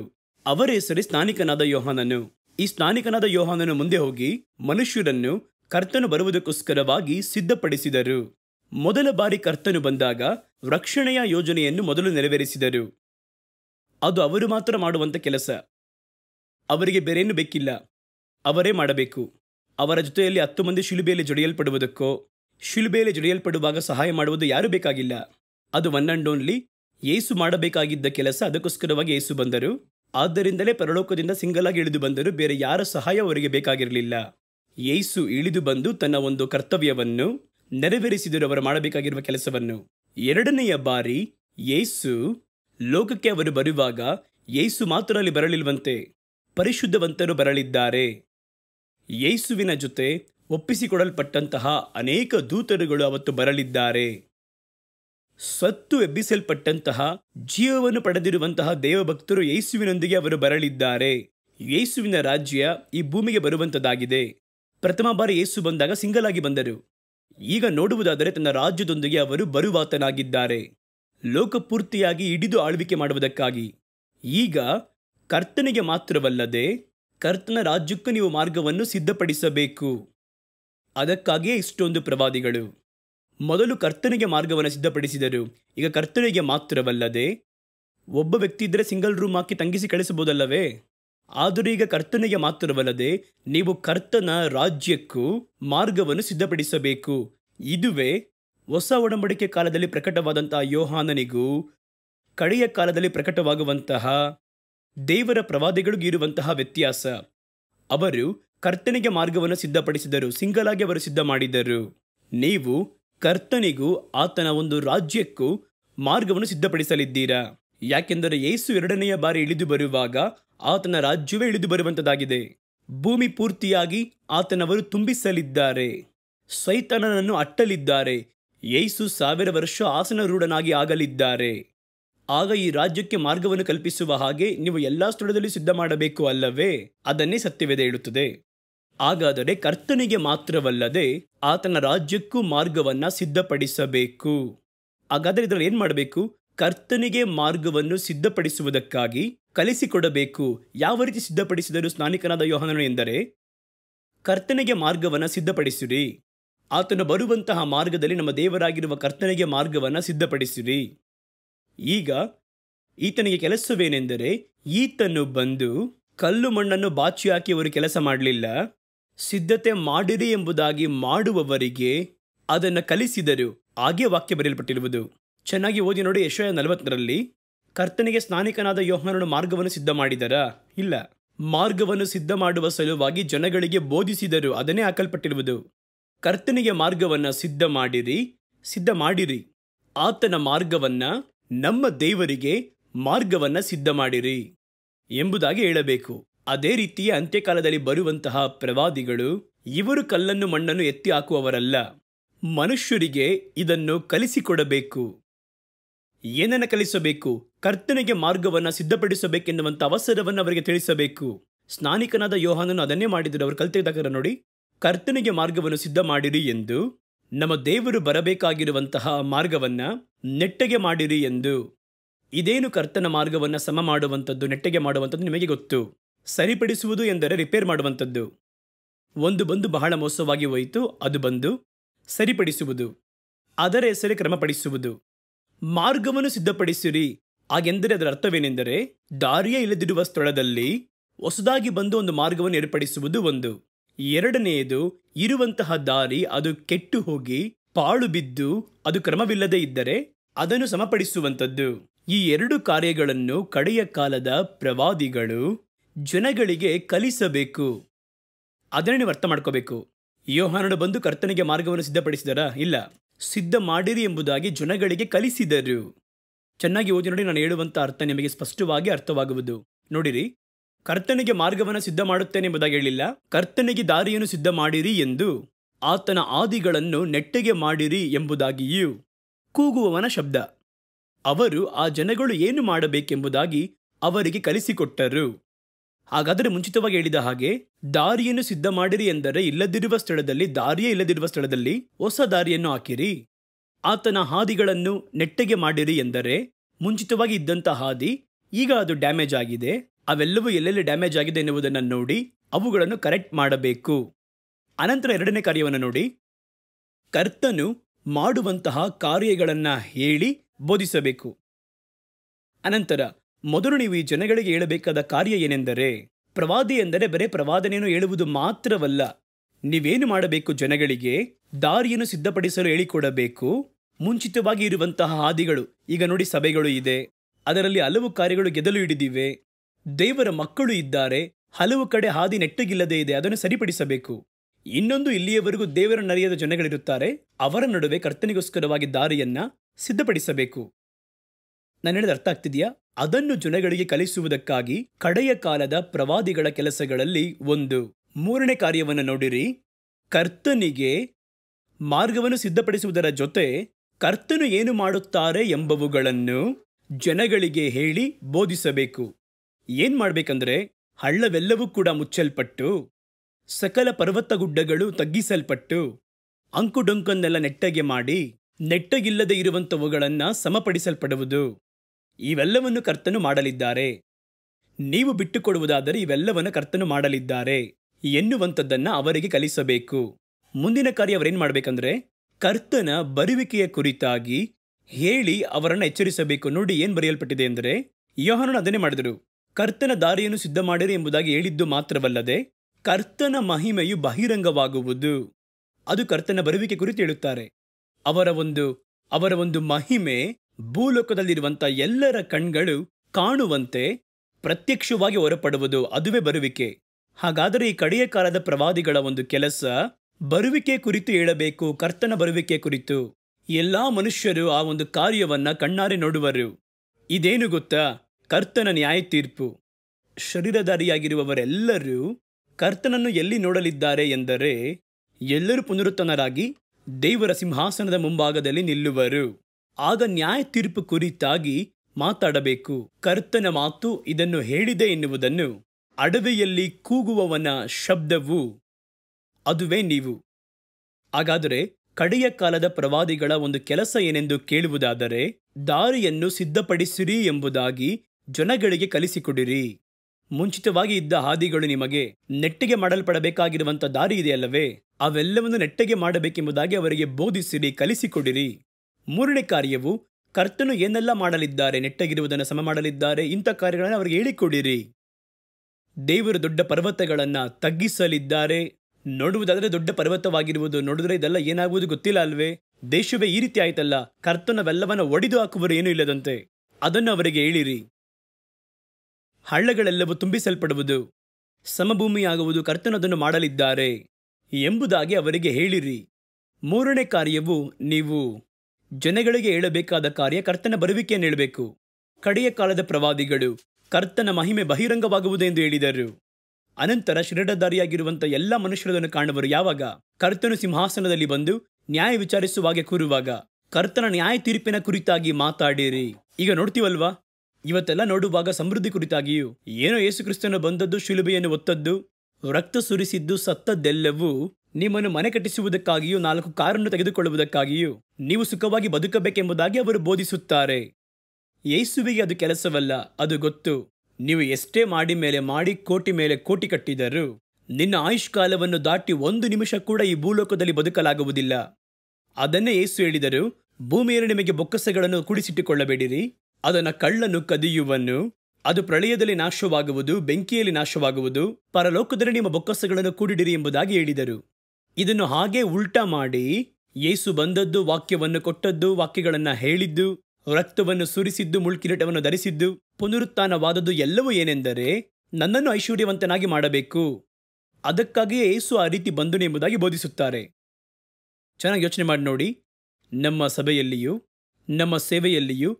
ಅವರ ಹೆಸರೇ ಸ್ನಾನಿಕನಾದ ಯೋಹಾನನು ಈ ಸ್ನಾನಿಕನಾದ ಯೋಹಾನನು ಮುಂದೆ ಹೋಗಿ ಮನುಷ್ಯರನ್ನು ಕರ್ತನು ಬರುವುದಕ್ಕೋಸ್ಕರವಾಗಿ ಸಿದ್ಧಪಡಿಸಿದರು ಮೊದಲ ಬಾರಿ ಕರ್ತನು ಬಂದಾಗ ರಕ್ಷಣೆಯ ಯೋಜನೆಯನ್ನು ಮೊದಲು ನೆರವೇರಿಸಿದರು ಅದು ಅವರು ಮಾತ್ರ ಮಾಡುವಂಥ ಕೆಲಸ ಅವರಿಗೆ ಬೇರೇನು ಬೇಕಿಲ್ಲ ಅವರೇ ಮಾಡಬೇಕು ಅವರ ಜೊತೆಯಲ್ಲಿ ಹತ್ತು ಮಂದಿ ಶಿಲುಬೆಯಲ್ಲಿ ಜೊಡೆಯಲ್ಪಡುವುದಕ್ಕೋ ಶಿಲುಬೆಯಲ್ಲಿ ಜೊಡೆಯಲ್ಪಡುವಾಗ ಸಹಾಯ ಮಾಡುವುದು ಯಾರು ಬೇಕಾಗಿಲ್ಲ ಅದು ಒನ್ ಆ್ಯಂಡ್ ಓನ್ಲಿ ಏಸು ಮಾಡಬೇಕಾಗಿದ್ದ ಕೆಲಸ ಅದಕ್ಕೋಸ್ಕರವಾಗಿ ಏಸು ಬಂದರು ಆದ್ದರಿಂದಲೇ ಪರಲೋಕದಿಂದ ಸಿಂಗಲ್ ಆಗಿ ಇಳಿದು ಬಂದರು ಬೇರೆ ಯಾರ ಸಹಾಯ ಅವರಿಗೆ ಬೇಕಾಗಿರಲಿಲ್ಲ ಏಸು ಇಳಿದು ಬಂದು ತನ್ನ ಒಂದು ಕರ್ತವ್ಯವನ್ನು ನೆರವೇರಿಸಿದರು ಅವರು ಮಾಡಬೇಕಾಗಿರುವ ಕೆಲಸವನ್ನು ಎರಡನೆಯ ಬಾರಿ ಯೇಸು ಲೋಕಕ್ಕೆ ಅವರು ಬರುವಾಗ ಯೇಸು ಮಾತ್ರ ಅಲ್ಲಿ ಬರಲಿಲ್ವಂತೆ ಪರಿಶುದ್ಧವಂತರು ಬರಲಿದ್ದಾರೆ ಯೇಸುವಿನ ಜೊತೆ ಒಪ್ಪಿಸಿಕೊಡಲ್ಪಟ್ಟಂತಹ ಅನೇಕ ದೂತರುಗಳು ಅವತ್ತು ಬರಲಿದ್ದಾರೆ ಸತ್ತು ಎಬ್ಬಿಸಲ್ಪಟ್ಟಂತಹ ಜೀವವನ್ನು ಪಡೆದಿರುವಂತಹ ದೇವಭಕ್ತರು ಯೇಸುವಿನೊಂದಿಗೆ ಅವರು ಬರಲಿದ್ದಾರೆ ಯೇಸುವಿನ ರಾಜ್ಯ ಈ ಭೂಮಿಗೆ ಬರುವಂತದಾಗಿದೆ ಪ್ರಥಮ ಬಾರಿ ಯೇಸು ಬಂದಾಗ ಸಿಂಗಲ್ ಆಗಿ ಬಂದರು ಈಗ ನೋಡುವುದಾದರೆ ತನ್ನ ರಾಜ್ಯದೊಂದಿಗೆ ಅವರು ಬರುವಾತನಾಗಿದ್ದಾರೆ ಲೋಕಪೂರ್ತಿಯಾಗಿ ಹಿಡಿದು ಆಳ್ವಿಕೆ ಮಾಡುವುದಕ್ಕಾಗಿ ಈಗ ಕರ್ತನಿಗೆ ಮಾತ್ರವಲ್ಲದೆ ಕರ್ತನ ರಾಜ್ಯಕ್ಕೂ ನೀವು ಮಾರ್ಗವನ್ನು ಸಿದ್ಧಪಡಿಸಬೇಕು ಅದಕ್ಕಾಗಿಯೇ ಇಷ್ಟೊಂದು ಪ್ರವಾದಿಗಳು ಮೊದಲು ಕರ್ತನಿಗೆ ಮಾರ್ಗವನ್ನು ಸಿದ್ಧಪಡಿಸಿದರು ಈಗ ಕರ್ತನಿಗೆ ಮಾತ್ರವಲ್ಲದೆ ಒಬ್ಬ ವ್ಯಕ್ತಿ ಇದ್ದರೆ ಸಿಂಗಲ್ ರೂಮ್ ಹಾಕಿ ತಂಗಿಸಿ ಕಳಿಸಬಹುದಲ್ಲವೇ ಆದರೂ ಈಗ ಕರ್ತನಿಗೆ ಮಾತ್ರವಲ್ಲದೆ ನೀವು ಕರ್ತನ ರಾಜ್ಯಕ್ಕೂ ಮಾರ್ಗವನ್ನು ಸಿದ್ಧಪಡಿಸಬೇಕು ಇದುವೇ ಹೊಸ ಒಡಂಬಡಿಕೆ ಕಾಲದಲ್ಲಿ ಪ್ರಕಟವಾದಂತಹ ಯೋಹಾನನಿಗೂ ಕಡೆಯ ಕಾಲದಲ್ಲಿ ಪ್ರಕಟವಾಗುವಂತಹ ದೇವರ ಪ್ರವಾದಿಗಳಿಗೂ ಇರುವಂತಹ ವ್ಯತ್ಯಾಸ ಅವರು ಕರ್ತನಿಗೆ ಮಾರ್ಗವನ್ನು ಸಿದ್ಧಪಡಿಸಿದರು ಸಿಂಗಲ್ ಆಗಿ ಅವರು ಸಿದ್ಧ ಮಾಡಿದರು ನೀವು ಕರ್ತನಿಗೂ ಆತನ ಒಂದು ರಾಜ್ಯಕ್ಕೂ ಮಾರ್ಗವನ್ನು ಸಿದ್ಧಪಡಿಸಲಿದ್ದೀರಾ ಯಾಕೆಂದರೆ ಯೇಸು ಎರಡನೆಯ ಬಾರಿ ಇಳಿದು ಬರುವಾಗ ಆತನ ರಾಜ್ಯವೇ ಇಳಿದು ಬರುವಂತದಾಗಿದೆ ಭೂಮಿ ಪೂರ್ತಿಯಾಗಿ ಆತನವರು ತುಂಬಿಸಲಿದ್ದಾರೆ ಸೈತನನನ್ನು ಅಟ್ಟಲಿದ್ದಾರೆ ಯೇಸು ಸಾವಿರ ವರ್ಷ ಆಸನರೂಢನಾಗಿ ಆಗಲಿದ್ದಾರೆ ಆಗ ಈ ರಾಜ್ಯಕ್ಕೆ ಮಾರ್ಗವನ್ನು ಕಲ್ಪಿಸುವ ಹಾಗೆ ನೀವು ಎಲ್ಲಾ ಸ್ಥಳದಲ್ಲಿ ಸಿದ್ಧ ಮಾಡಬೇಕು ಅಲ್ಲವೇ ಅದನ್ನೇ ಸತ್ಯವೇದ ಹೇಳುತ್ತದೆ ಹಾಗಾದರೆ ಕರ್ತನಿಗೆ ಮಾತ್ರವಲ್ಲದೆ ಆತನ ರಾಜ್ಯಕ್ಕೂ ಮಾರ್ಗವನ್ನು ಸಿದ್ಧಪಡಿಸಬೇಕು ಹಾಗಾದರೆ ಇದರಲ್ಲಿ ಏನು ಮಾಡಬೇಕು ಕರ್ತನಿಗೆ ಮಾರ್ಗವನ್ನು ಸಿದ್ಧಪಡಿಸುವುದಕ್ಕಾಗಿ ಕಲಿಸಿಕೊಡಬೇಕು ಯಾವ ರೀತಿ ಸಿದ್ಧಪಡಿಸಿದರು ಸ್ನಾನಿಕನಾದ ಯೋಹನನು ಎಂದರೆ ಕರ್ತನಿಗೆ ಮಾರ್ಗವನ್ನು ಸಿದ್ಧಪಡಿಸಿರಿ ಆತನು ಬರುವಂತಹ ಮಾರ್ಗದಲ್ಲಿ ನಮ್ಮ ದೇವರಾಗಿರುವ ಕರ್ತನಿಗೆ ಮಾರ್ಗವನ್ನು ಸಿದ್ಧಪಡಿಸಿರಿ ಈಗ ಈತನಿಗೆ ಕೆಲಸವೇನೆಂದರೆ ಈತನು ಬಂದು ಕಲ್ಲು ಮಣ್ಣನ್ನು ಬಾಚಿ ಹಾಕಿ ಅವರು ಕೆಲಸ ಮಾಡಲಿಲ್ಲ ಸಿದ್ಧತೆ ಮಾಡಿರಿ ಎಂಬುದಾಗಿ ಮಾಡುವವರಿಗೆ ಅದನ್ನು ಕಲಿಸಿದರು ಹಾಗೆ ವಾಕ್ಯ ಬರೆಯಲ್ಪಟ್ಟಿರುವುದು ಚೆನ್ನಾಗಿ ಓದಿ ನೋಡಿ ಯಶೋಯ ನಲವತ್ತರಲ್ಲಿ ಕರ್ತನಿಗೆ ಸ್ನಾನಿಕನಾದ ಯೋಹನನು ಮಾರ್ಗವನ್ನು ಸಿದ್ಧ ಮಾಡಿದರಾ ಇಲ್ಲ ಮಾರ್ಗವನ್ನು ಸಿದ್ಧ ಮಾಡುವ ಸಲುವಾಗಿ ಜನಗಳಿಗೆ ಬೋಧಿಸಿದರು ಅದನ್ನೇ ಹಾಕಲ್ಪಟ್ಟಿರುವುದು ಕರ್ತನಿಗೆ ಮಾರ್ಗವನ್ನು ಸಿದ್ಧ ಮಾಡಿರಿ ಸಿದ್ಧ ಮಾಡಿರಿ ಆತನ ಮಾರ್ಗವನ್ನು ನಮ್ಮ ದೇವರಿಗೆ ಮಾರ್ಗವನ್ನು ಸಿದ್ಧ ಮಾಡಿರಿ ಎಂಬುದಾಗಿ ಹೇಳಬೇಕು ಅದೇ ರೀತಿಯ ಅಂತ್ಯಕಾಲದಲ್ಲಿ ಬರುವಂತಹ ಪ್ರವಾದಿಗಳು ಇವರು ಕಲ್ಲನ್ನು ಮಣ್ಣನ್ನು ಎತ್ತಿ ಹಾಕುವವರಲ್ಲ ಮನುಷ್ಯರಿಗೆ ಇದನ್ನು ಕಲಿಸಿಕೊಡಬೇಕು ಏನನ್ನ ಕಲಿಸಬೇಕು ಕರ್ತನಿಗೆ ಮಾರ್ಗವನ್ನು ಸಿದ್ಧಪಡಿಸಬೇಕೆನ್ನುವಂಥ ಅವಸರವನ್ನು ಅವರಿಗೆ ತಿಳಿಸಬೇಕು ಸ್ನಾನಿಕನಾದ ಯೋಹಾನನ್ನು ಅದನ್ನೇ ಮಾಡಿದರು ಅವರು ಕಲ್ತೆದಾಕರ ನೋಡಿ ಕರ್ತನಿಗೆ ಮಾರ್ಗವನ್ನು ಸಿದ್ಧ ಮಾಡಿರಿ ಎಂದು ನಮ್ಮ ದೇವರು ಬರಬೇಕಾಗಿರುವಂತಹ ಮಾರ್ಗವನ್ನು ನೆಟ್ಟಗೆ ಮಾಡಿರಿ ಎಂದು ಇದೇನು ಕರ್ತನ ಮಾರ್ಗವನ್ನು ಸಮ ಮಾಡುವಂಥದ್ದು ನೆಟ್ಟಗೆ ಮಾಡುವಂಥದ್ದು ನಿಮಗೆ ಗೊತ್ತು ಸರಿಪಡಿಸುವುದು ಎಂದರೆ ರಿಪೇರ್ ಮಾಡುವಂಥದ್ದು ಒಂದು ಬಂದು ಬಹಳ ಮೋಸವಾಗಿ ಹೋಯಿತು ಅದು ಬಂದು ಸರಿಪಡಿಸುವುದು ಅದರ ಹೆಸರೇ ಕ್ರಮಪಡಿಸುವುದು ಮಾರ್ಗವನ್ನು ಸಿದ್ಧಪಡಿಸಿರಿ ಹಾಗೆಂದರೆ ಅದರ ಅರ್ಥವೇನೆಂದರೆ ದಾರಿಯೇ ಇಲ್ಲದಿರುವ ಸ್ಥಳದಲ್ಲಿ ಹೊಸದಾಗಿ ಬಂದು ಒಂದು ಮಾರ್ಗವನ್ನು ಏರ್ಪಡಿಸುವುದು ಒಂದು ಎರಡನೆಯದು ಇರುವಂತಹ ದಾರಿ ಅದು ಕೆಟ್ಟು ಹೋಗಿ ಪಾಳು ಬಿದ್ದು ಅದು ಕ್ರಮವಿಲ್ಲದೆ ಇದ್ದರೆ ಅದನ್ನು ಸಮಪಡಿಸುವಂಥದ್ದು ಈ ಎರಡು ಕಾರ್ಯಗಳನ್ನು ಕಡೆಯ ಕಾಲದ ಪ್ರವಾದಿಗಳು ಜನಗಳಿಗೆ ಕಲಿಸಬೇಕು ಅದನ್ನೇ ನೀವು ಅರ್ಥ ಮಾಡ್ಕೋಬೇಕು ಯೋಹಾನನು ಬಂದು ಕರ್ತನಿಗೆ ಮಾರ್ಗವನ್ನು ಸಿದ್ಧಪಡಿಸಿದರಾ ಇಲ್ಲ ಸಿದ್ಧ ಮಾಡಿರಿ ಎಂಬುದಾಗಿ ಜನಗಳಿಗೆ ಕಲಿಸಿದರು ಚೆನ್ನಾಗಿ ಓದಿ ನೋಡಿ ನಾನು ಹೇಳುವಂಥ ಅರ್ಥ ನಿಮಗೆ ಸ್ಪಷ್ಟವಾಗಿ ಅರ್ಥವಾಗುವುದು ನೋಡಿರಿ ಕರ್ತನಿಗೆ ಮಾರ್ಗವನ್ನು ಸಿದ್ಧ ಮಾಡುತ್ತೇನೆ ಎಂಬುದಾಗಿ ಹೇಳಿಲ್ಲ ಕರ್ತನಿಗೆ ದಾರಿಯನ್ನು ಸಿದ್ಧ ಮಾಡಿರಿ ಎಂದು ಆತನ ಆದಿಗಳನ್ನು ನೆಟ್ಟಗೆ ಮಾಡಿರಿ ಎಂಬುದಾಗಿಯೂ ಕೂಗುವವನ ಶಬ್ದ ಅವರು ಆ ಜನಗಳು ಏನು ಮಾಡಬೇಕೆಂಬುದಾಗಿ ಅವರಿಗೆ ಕಲಿಸಿಕೊಟ್ಟರು ಹಾಗಾದರೆ ಮುಂಚಿತವಾಗಿ ಹೇಳಿದ ಹಾಗೆ ದಾರಿಯನ್ನು ಸಿದ್ಧ ಮಾಡಿರಿ ಎಂದರೆ ಇಲ್ಲದಿರುವ ಸ್ಥಳದಲ್ಲಿ ದಾರಿಯೇ ಇಲ್ಲದಿರುವ ಸ್ಥಳದಲ್ಲಿ ಹೊಸ ದಾರಿಯನ್ನು ಹಾಕಿರಿ ಆತನ ಹಾದಿಗಳನ್ನು ನೆಟ್ಟಗೆ ಮಾಡಿರಿ ಎಂದರೆ ಮುಂಚಿತವಾಗಿ ಇದ್ದಂಥ ಹಾದಿ ಈಗ ಅದು ಡ್ಯಾಮೇಜ್ ಆಗಿದೆ ಅವೆಲ್ಲವೂ ಎಲ್ಲೆಲ್ಲಿ ಡ್ಯಾಮೇಜ್ ಆಗಿದೆ ಎನ್ನುವುದನ್ನು ನೋಡಿ ಅವುಗಳನ್ನು ಕರೆಕ್ಟ್ ಮಾಡಬೇಕು ಅನಂತರ ಎರಡನೇ ಕಾರ್ಯವನ್ನು ನೋಡಿ ಕರ್ತನು ಮಾಡುವಂತಹ ಕಾರ್ಯಗಳನ್ನು ಹೇಳಿ ಬೋಧಿಸಬೇಕು ಅನಂತರ ಮೊದಲು ನೀವು ಈ ಜನಗಳಿಗೆ ಹೇಳಬೇಕಾದ ಕಾರ್ಯ ಏನೆಂದರೆ ಪ್ರವಾದಿ ಎಂದರೆ ಬರೇ ಪ್ರವಾದನೆಯನ್ನು ಹೇಳುವುದು ಮಾತ್ರವಲ್ಲ ನೀವೇನು ಮಾಡಬೇಕು ಜನಗಳಿಗೆ ದಾರಿಯನ್ನು ಸಿದ್ಧಪಡಿಸಲು ಹೇಳಿಕೊಡಬೇಕು ಮುಂಚಿತವಾಗಿ ಇರುವಂತಹ ಹಾದಿಗಳು ಈಗ ನೋಡಿ ಸಭೆಗಳು ಇದೆ ಅದರಲ್ಲಿ ಹಲವು ಕಾರ್ಯಗಳು ಗೆದಲು ಹಿಡಿದಿವೆ ದೇವರ ಮಕ್ಕಳು ಇದ್ದಾರೆ ಹಲವು ಕಡೆ ಹಾದಿ ನೆಟ್ಟಗಿಲ್ಲದೇ ಇದೆ ಅದನ್ನು ಸರಿಪಡಿಸಬೇಕು ಇನ್ನೊಂದು ಇಲ್ಲಿಯವರೆಗೂ ದೇವರ ನರಿಯದ ಜನಗಳಿರುತ್ತಾರೆ ಅವರ ನಡುವೆ ಕರ್ತನಿಗೋಸ್ಕರವಾಗಿ ದಾರಿಯನ್ನ ಸಿದ್ಧಪಡಿಸಬೇಕು ನಾನು ಹೇಳಿದ ಅರ್ಥ ಆಗ್ತಿದೆಯಾ ಅದನ್ನು ಜನಗಳಿಗೆ ಕಲಿಸುವುದಕ್ಕಾಗಿ ಕಡೆಯ ಕಾಲದ ಪ್ರವಾದಿಗಳ ಕೆಲಸಗಳಲ್ಲಿ ಒಂದು ಮೂರನೇ ಕಾರ್ಯವನ್ನು ನೋಡಿರಿ ಕರ್ತನಿಗೆ ಮಾರ್ಗವನ್ನು ಸಿದ್ಧಪಡಿಸುವುದರ ಜೊತೆ ಕರ್ತನು ಏನು ಮಾಡುತ್ತಾರೆ ಎಂಬವುಗಳನ್ನು ಜನಗಳಿಗೆ ಹೇಳಿ ಬೋಧಿಸಬೇಕು ಏನ್ ಮಾಡಬೇಕಂದ್ರೆ ಹಳ್ಳವೆಲ್ಲವೂ ಕೂಡ ಮುಚ್ಚಲ್ಪಟ್ಟು ಸಕಲ ಪರ್ವತ ಗುಡ್ಡಗಳು ತಗ್ಗಿಸಲ್ಪಟ್ಟು ಅಂಕುಡೊಂಕನ್ನೆಲ್ಲ ನೆಟ್ಟಗೆ ಮಾಡಿ ನೆಟ್ಟಗಿಲ್ಲದೆ ಇರುವಂಥವುಗಳನ್ನ ಸಮಪಡಿಸಲ್ಪಡುವುದು ಇವೆಲ್ಲವನ್ನು ಕರ್ತನು ಮಾಡಲಿದ್ದಾರೆ ನೀವು ಬಿಟ್ಟುಕೊಡುವುದಾದರೆ ಇವೆಲ್ಲವನ್ನು ಕರ್ತನು ಮಾಡಲಿದ್ದಾರೆ ಎನ್ನುವಂಥದ್ದನ್ನು ಅವರಿಗೆ ಕಲಿಸಬೇಕು ಮುಂದಿನ ಕಾರ್ಯ ಅವರೇನು ಮಾಡಬೇಕಂದ್ರೆ ಕರ್ತನ ಬರುವಿಕೆಯ ಕುರಿತಾಗಿ ಹೇಳಿ ಅವರನ್ನು ಎಚ್ಚರಿಸಬೇಕು ನೋಡಿ ಏನು ಬರೆಯಲ್ಪಟ್ಟಿದೆ ಅಂದರೆ ಯೋಹನನ್ನು ಅದನ್ನೇ ಮಾಡಿದರು ಕರ್ತನ ದಾರಿಯನ್ನು ಸಿದ್ಧ ಮಾಡಿರಿ ಎಂಬುದಾಗಿ ಹೇಳಿದ್ದು ಮಾತ್ರವಲ್ಲದೆ ಕರ್ತನ ಮಹಿಮೆಯು ಬಹಿರಂಗವಾಗುವುದು ಅದು ಕರ್ತನ ಬರುವಿಕೆ ಕುರಿತು ಹೇಳುತ್ತಾರೆ ಅವರ ಒಂದು ಅವರ ಒಂದು ಮಹಿಮೆ ಭೂಲೋಕದಲ್ಲಿರುವಂಥ ಎಲ್ಲರ ಕಣ್ಗಳು ಕಾಣುವಂತೆ ಪ್ರತ್ಯಕ್ಷವಾಗಿ ಹೊರಪಡುವುದು ಅದುವೇ ಬರುವಿಕೆ ಹಾಗಾದರೆ ಈ ಕಡೆಯ ಕಾಲದ ಪ್ರವಾದಿಗಳ ಒಂದು ಕೆಲಸ ಬರುವಿಕೆ ಕುರಿತು ಹೇಳಬೇಕು ಕರ್ತನ ಬರುವಿಕೆ ಕುರಿತು ಎಲ್ಲಾ ಮನುಷ್ಯರು ಆ ಒಂದು ಕಾರ್ಯವನ್ನು ಕಣ್ಣಾರೆ ನೋಡುವರು ಇದೇನು ಗೊತ್ತಾ ಕರ್ತನ ನ್ಯಾಯ ತೀರ್ಪು ಶರೀರಧಾರಿಯಾಗಿರುವವರೆಲ್ಲರೂ ಕರ್ತನನ್ನು ಎಲ್ಲಿ ನೋಡಲಿದ್ದಾರೆ ಎಂದರೆ ಎಲ್ಲರೂ ಪುನರುತ್ತನರಾಗಿ ದೇವರ ಸಿಂಹಾಸನದ ಮುಂಭಾಗದಲ್ಲಿ ನಿಲ್ಲುವರು ಆಗ ನ್ಯಾಯ ತೀರ್ಪು ಕುರಿತಾಗಿ ಮಾತಾಡಬೇಕು ಕರ್ತನ ಮಾತು ಇದನ್ನು ಹೇಳಿದೆ ಎನ್ನುವುದನ್ನು ಅಡವೆಯಲ್ಲಿ ಕೂಗುವವನ ಶಬ್ದವು ಅದುವೇ ನೀವು ಹಾಗಾದರೆ ಕಡೆಯ ಕಾಲದ ಪ್ರವಾದಿಗಳ ಒಂದು ಕೆಲಸ ಏನೆಂದು ಕೇಳುವುದಾದರೆ ದಾರಿಯನ್ನು ಸಿದ್ಧಪಡಿಸಿರಿ ಎಂಬುದಾಗಿ ಜನಗಳಿಗೆ ಕಲಿಸಿಕೊಡಿರಿ ಮುಂಚಿತವಾಗಿ ಇದ್ದ ಹಾದಿಗಳು ನಿಮಗೆ ನೆಟ್ಟಿಗೆ ಮಾಡಲ್ಪಡಬೇಕಾಗಿರುವಂಥ ದಾರಿ ಇದೆಯಲ್ಲವೇ ಅವೆಲ್ಲವನ್ನು ನೆಟ್ಟಿಗೆ ಮಾಡಬೇಕೆಂಬುದಾಗಿ ಅವರಿಗೆ ಬೋಧಿಸಿರಿ ಕಲಿಸಿಕೊಡಿರಿ ಮೂರನೇ ಕಾರ್ಯವು ಕರ್ತನು ಏನೆಲ್ಲ ಮಾಡಲಿದ್ದಾರೆ ನೆಟ್ಟಗಿರುವುದನ್ನು ಸಮ ಮಾಡಲಿದ್ದಾರೆ ಇಂಥ ಕಾರ್ಯಗಳನ್ನು ಅವರಿಗೆ ಹೇಳಿಕೊಡಿರಿ ದೇವರು ದೊಡ್ಡ ಪರ್ವತಗಳನ್ನು ತಗ್ಗಿಸಲಿದ್ದಾರೆ ನೋಡುವುದಾದರೆ ದೊಡ್ಡ ಪರ್ವತವಾಗಿರುವುದು ನೋಡಿದ್ರೆ ಇದೆಲ್ಲ ಏನಾಗುವುದು ಗೊತ್ತಿಲ್ಲ ಅಲ್ವೇ ದೇಶವೇ ಈ ರೀತಿ ಆಯ್ತಲ್ಲ ಕರ್ತನವೆಲ್ಲವನ್ನ ಒಡೆದು ಹಾಕುವರು ಏನೂ ಇಲ್ಲದಂತೆ ಅದನ್ನು ಅವರಿಗೆ ಹೇಳಿರಿ ಹಳ್ಳಗಳೆಲ್ಲವೂ ತುಂಬಿಸಲ್ಪಡುವುದು ಸಮಭೂಮಿಯಾಗುವುದು ಕರ್ತನದನ್ನು ಮಾಡಲಿದ್ದಾರೆ ಎಂಬುದಾಗಿ ಅವರಿಗೆ ಹೇಳಿರಿ ಮೂರನೇ ಕಾರ್ಯವು ನೀವು ಜನಗಳಿಗೆ ಹೇಳಬೇಕಾದ ಕಾರ್ಯ ಕರ್ತನ ಬರುವಿಕೆಯನ್ನು ಹೇಳಬೇಕು ಕಡೆಯ ಕಾಲದ ಪ್ರವಾದಿಗಳು ಕರ್ತನ ಮಹಿಮೆ ಬಹಿರಂಗವಾಗುವುದು ಎಂದು ಹೇಳಿದರು ಅನಂತರ ಶಿರಡದಾರಿಯಾಗಿರುವಂಥ ಎಲ್ಲ ಮನುಷ್ಯರನ್ನು ಕಾಣುವರು ಯಾವಾಗ ಕರ್ತನು ಸಿಂಹಾಸನದಲ್ಲಿ ಬಂದು ನ್ಯಾಯ ವಿಚಾರಿಸುವಾಗೆ ಕೂರುವಾಗ ಕರ್ತನ ನ್ಯಾಯ ತೀರ್ಪಿನ ಕುರಿತಾಗಿ ಮಾತಾಡಿರಿ ಈಗ ನೋಡ್ತೀವಲ್ವಾ ಇವತ್ತೆಲ್ಲ ನೋಡುವಾಗ ಸಮೃದ್ಧಿ ಕುರಿತಾಗಿಯೂ ಏನೋ ಯೇಸುಕ್ರಿಸ್ತನು ಬಂದದ್ದು ಶಿಲುಬೆಯನ್ನು ಒತ್ತದ್ದು ರಕ್ತ ಸುರಿಸಿದ್ದು ಸತ್ತದ್ದೆಲ್ಲವೂ ನಿಮ್ಮನ್ನು ಮನೆ ಕಟ್ಟಿಸುವುದಕ್ಕಾಗಿಯೂ ನಾಲ್ಕು ಕಾರನ್ನು ತೆಗೆದುಕೊಳ್ಳುವುದಕ್ಕಾಗಿಯೂ ನೀವು ಸುಖವಾಗಿ ಬದುಕಬೇಕೆಂಬುದಾಗಿ ಅವರು ಬೋಧಿಸುತ್ತಾರೆ ಯೇಸುವಿಗೆ ಅದು ಕೆಲಸವಲ್ಲ ಅದು ಗೊತ್ತು ನೀವು ಎಷ್ಟೇ ಮಾಡಿ ಮೇಲೆ ಮಾಡಿ ಕೋಟಿ ಮೇಲೆ ಕೋಟಿ ಕಟ್ಟಿದರೂ ನಿನ್ನ ಆಯುಷ್ಕಾಲವನ್ನು ದಾಟಿ ಒಂದು ನಿಮಿಷ ಕೂಡ ಈ ಭೂಲೋಕದಲ್ಲಿ ಬದುಕಲಾಗುವುದಿಲ್ಲ ಅದನ್ನೇ ಯೇಸು ಹೇಳಿದರು ಭೂಮಿಯಲ್ಲಿ ನಿಮಗೆ ಬೊಕ್ಕಸಗಳನ್ನು ಕುಡಿಸಿಟ್ಟುಕೊಳ್ಳಬೇಡಿರಿ ಅದನ್ನ ಕಳ್ಳನ್ನು ಕದಿಯುವನು ಅದು ಪ್ರಳಯದಲ್ಲಿ ನಾಶವಾಗುವುದು ಬೆಂಕಿಯಲ್ಲಿ ನಾಶವಾಗುವುದು ಪರಲೋಕದಲ್ಲಿ ನಿಮ್ಮ ಬೊಕ್ಕಸಗಳನ್ನು ಕೂಡಿಡಿರಿ ಎಂಬುದಾಗಿ ಹೇಳಿದರು ಇದನ್ನು ಹಾಗೆ ಉಲ್ಟಾ ಮಾಡಿ ಯೇಸು ಬಂದದ್ದು ವಾಕ್ಯವನ್ನು ಕೊಟ್ಟದ್ದು ವಾಕ್ಯಗಳನ್ನು ಹೇಳಿದ್ದು ರಕ್ತವನ್ನು ಸುರಿಸಿದ್ದು ಮುಳ್ಕಿರೀಟವನ್ನು ಧರಿಸಿದ್ದು ಪುನರುತ್ಥಾನವಾದದ್ದು ಎಲ್ಲವೂ ಏನೆಂದರೆ ನನ್ನನ್ನು ಐಶ್ವರ್ಯವಂತನಾಗಿ ಮಾಡಬೇಕು ಅದಕ್ಕಾಗಿಯೇ ಏಸು ಆ ರೀತಿ ಬಂದನು ಎಂಬುದಾಗಿ ಬೋಧಿಸುತ್ತಾರೆ ಚೆನ್ನಾಗಿ ಯೋಚನೆ ಮಾಡಿ ನೋಡಿ ನಮ್ಮ ಸಭೆಯಲ್ಲಿಯೂ ನಮ್ಮ ಸೇವೆಯಲ್ಲಿಯೂ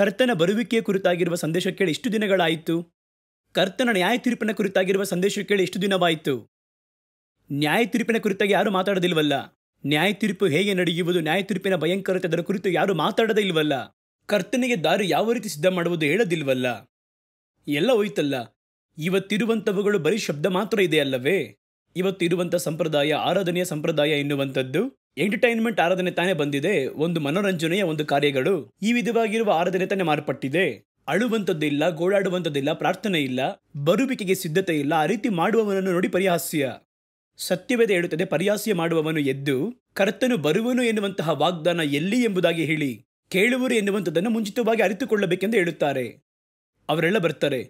ಕರ್ತನ ಬರುವಿಕೆಯ ಕುರಿತಾಗಿರುವ ಸಂದೇಶ ಕೇಳಿ ಎಷ್ಟು ದಿನಗಳಾಯಿತು ಕರ್ತನ ನ್ಯಾಯ ತೀರ್ಪಿನ ಕುರಿತಾಗಿರುವ ಸಂದೇಶ ಕೇಳಿ ಎಷ್ಟು ದಿನವಾಯಿತು ನ್ಯಾಯ ತೀರ್ಪಿನ ಕುರಿತಾಗಿ ಯಾರು ಮಾತಾಡೋದಿಲ್ವಲ್ಲ ನ್ಯಾಯ ತೀರ್ಪು ಹೇಗೆ ನಡೆಯುವುದು ನ್ಯಾಯ ತೀರ್ಪಿನ ಭಯಂಕರತೆ ಅದರ ಕುರಿತು ಯಾರು ಮಾತಾಡದೇ ಇಲ್ವಲ್ಲ ಕರ್ತನಿಗೆ ದಾರಿ ಯಾವ ರೀತಿ ಸಿದ್ಧ ಮಾಡುವುದು ಹೇಳದಿಲ್ವಲ್ಲ ಎಲ್ಲ ಹೋಯ್ತಲ್ಲ ಇವತ್ತಿರುವಂಥವುಗಳು ಬರೀ ಶಬ್ದ ಮಾತ್ರ ಇದೆಯಲ್ಲವೇ ಇವತ್ತಿರುವಂಥ ಸಂಪ್ರದಾಯ ಆರಾಧನೆಯ ಸಂಪ್ರದಾಯ ಎನ್ನುವಂಥದ್ದು ಎಂಟರ್ಟೈನ್ಮೆಂಟ್ ಆರಾಧನೆ ತಾನೇ ಬಂದಿದೆ ಒಂದು ಮನೋರಂಜನೆಯ ಒಂದು ಕಾರ್ಯಗಳು ಈ ವಿಧವಾಗಿರುವ ಆರಾಧನೆ ತಾನೇ ಮಾರ್ಪಟ್ಟಿದೆ ಅಳುವಂಥದ್ದಿಲ್ಲ ಗೋಳಾಡುವಂಥದ್ದಿಲ್ಲ ಪ್ರಾರ್ಥನೆ ಇಲ್ಲ ಬರುವಿಕೆಗೆ ಸಿದ್ಧತೆ ಇಲ್ಲ ಆ ರೀತಿ ಮಾಡುವವನನ್ನು ನೋಡಿ ಪರಿಹಾಸ್ಯ ಸತ್ಯವೇದ ಹೇಳುತ್ತದೆ ಪರಿಹಾಸ್ಯ ಮಾಡುವವನು ಎದ್ದು ಕರ್ತನು ಬರುವನು ಎನ್ನುವಂತಹ ವಾಗ್ದಾನ ಎಲ್ಲಿ ಎಂಬುದಾಗಿ ಹೇಳಿ ಕೇಳುವರು ಎನ್ನುವಂಥದ್ದನ್ನು ಮುಂಚಿತವಾಗಿ ಅರಿತುಕೊಳ್ಳಬೇಕೆಂದು ಹೇಳುತ್ತಾರೆ ಅವರೆಲ್ಲ ಬರ್ತಾರೆ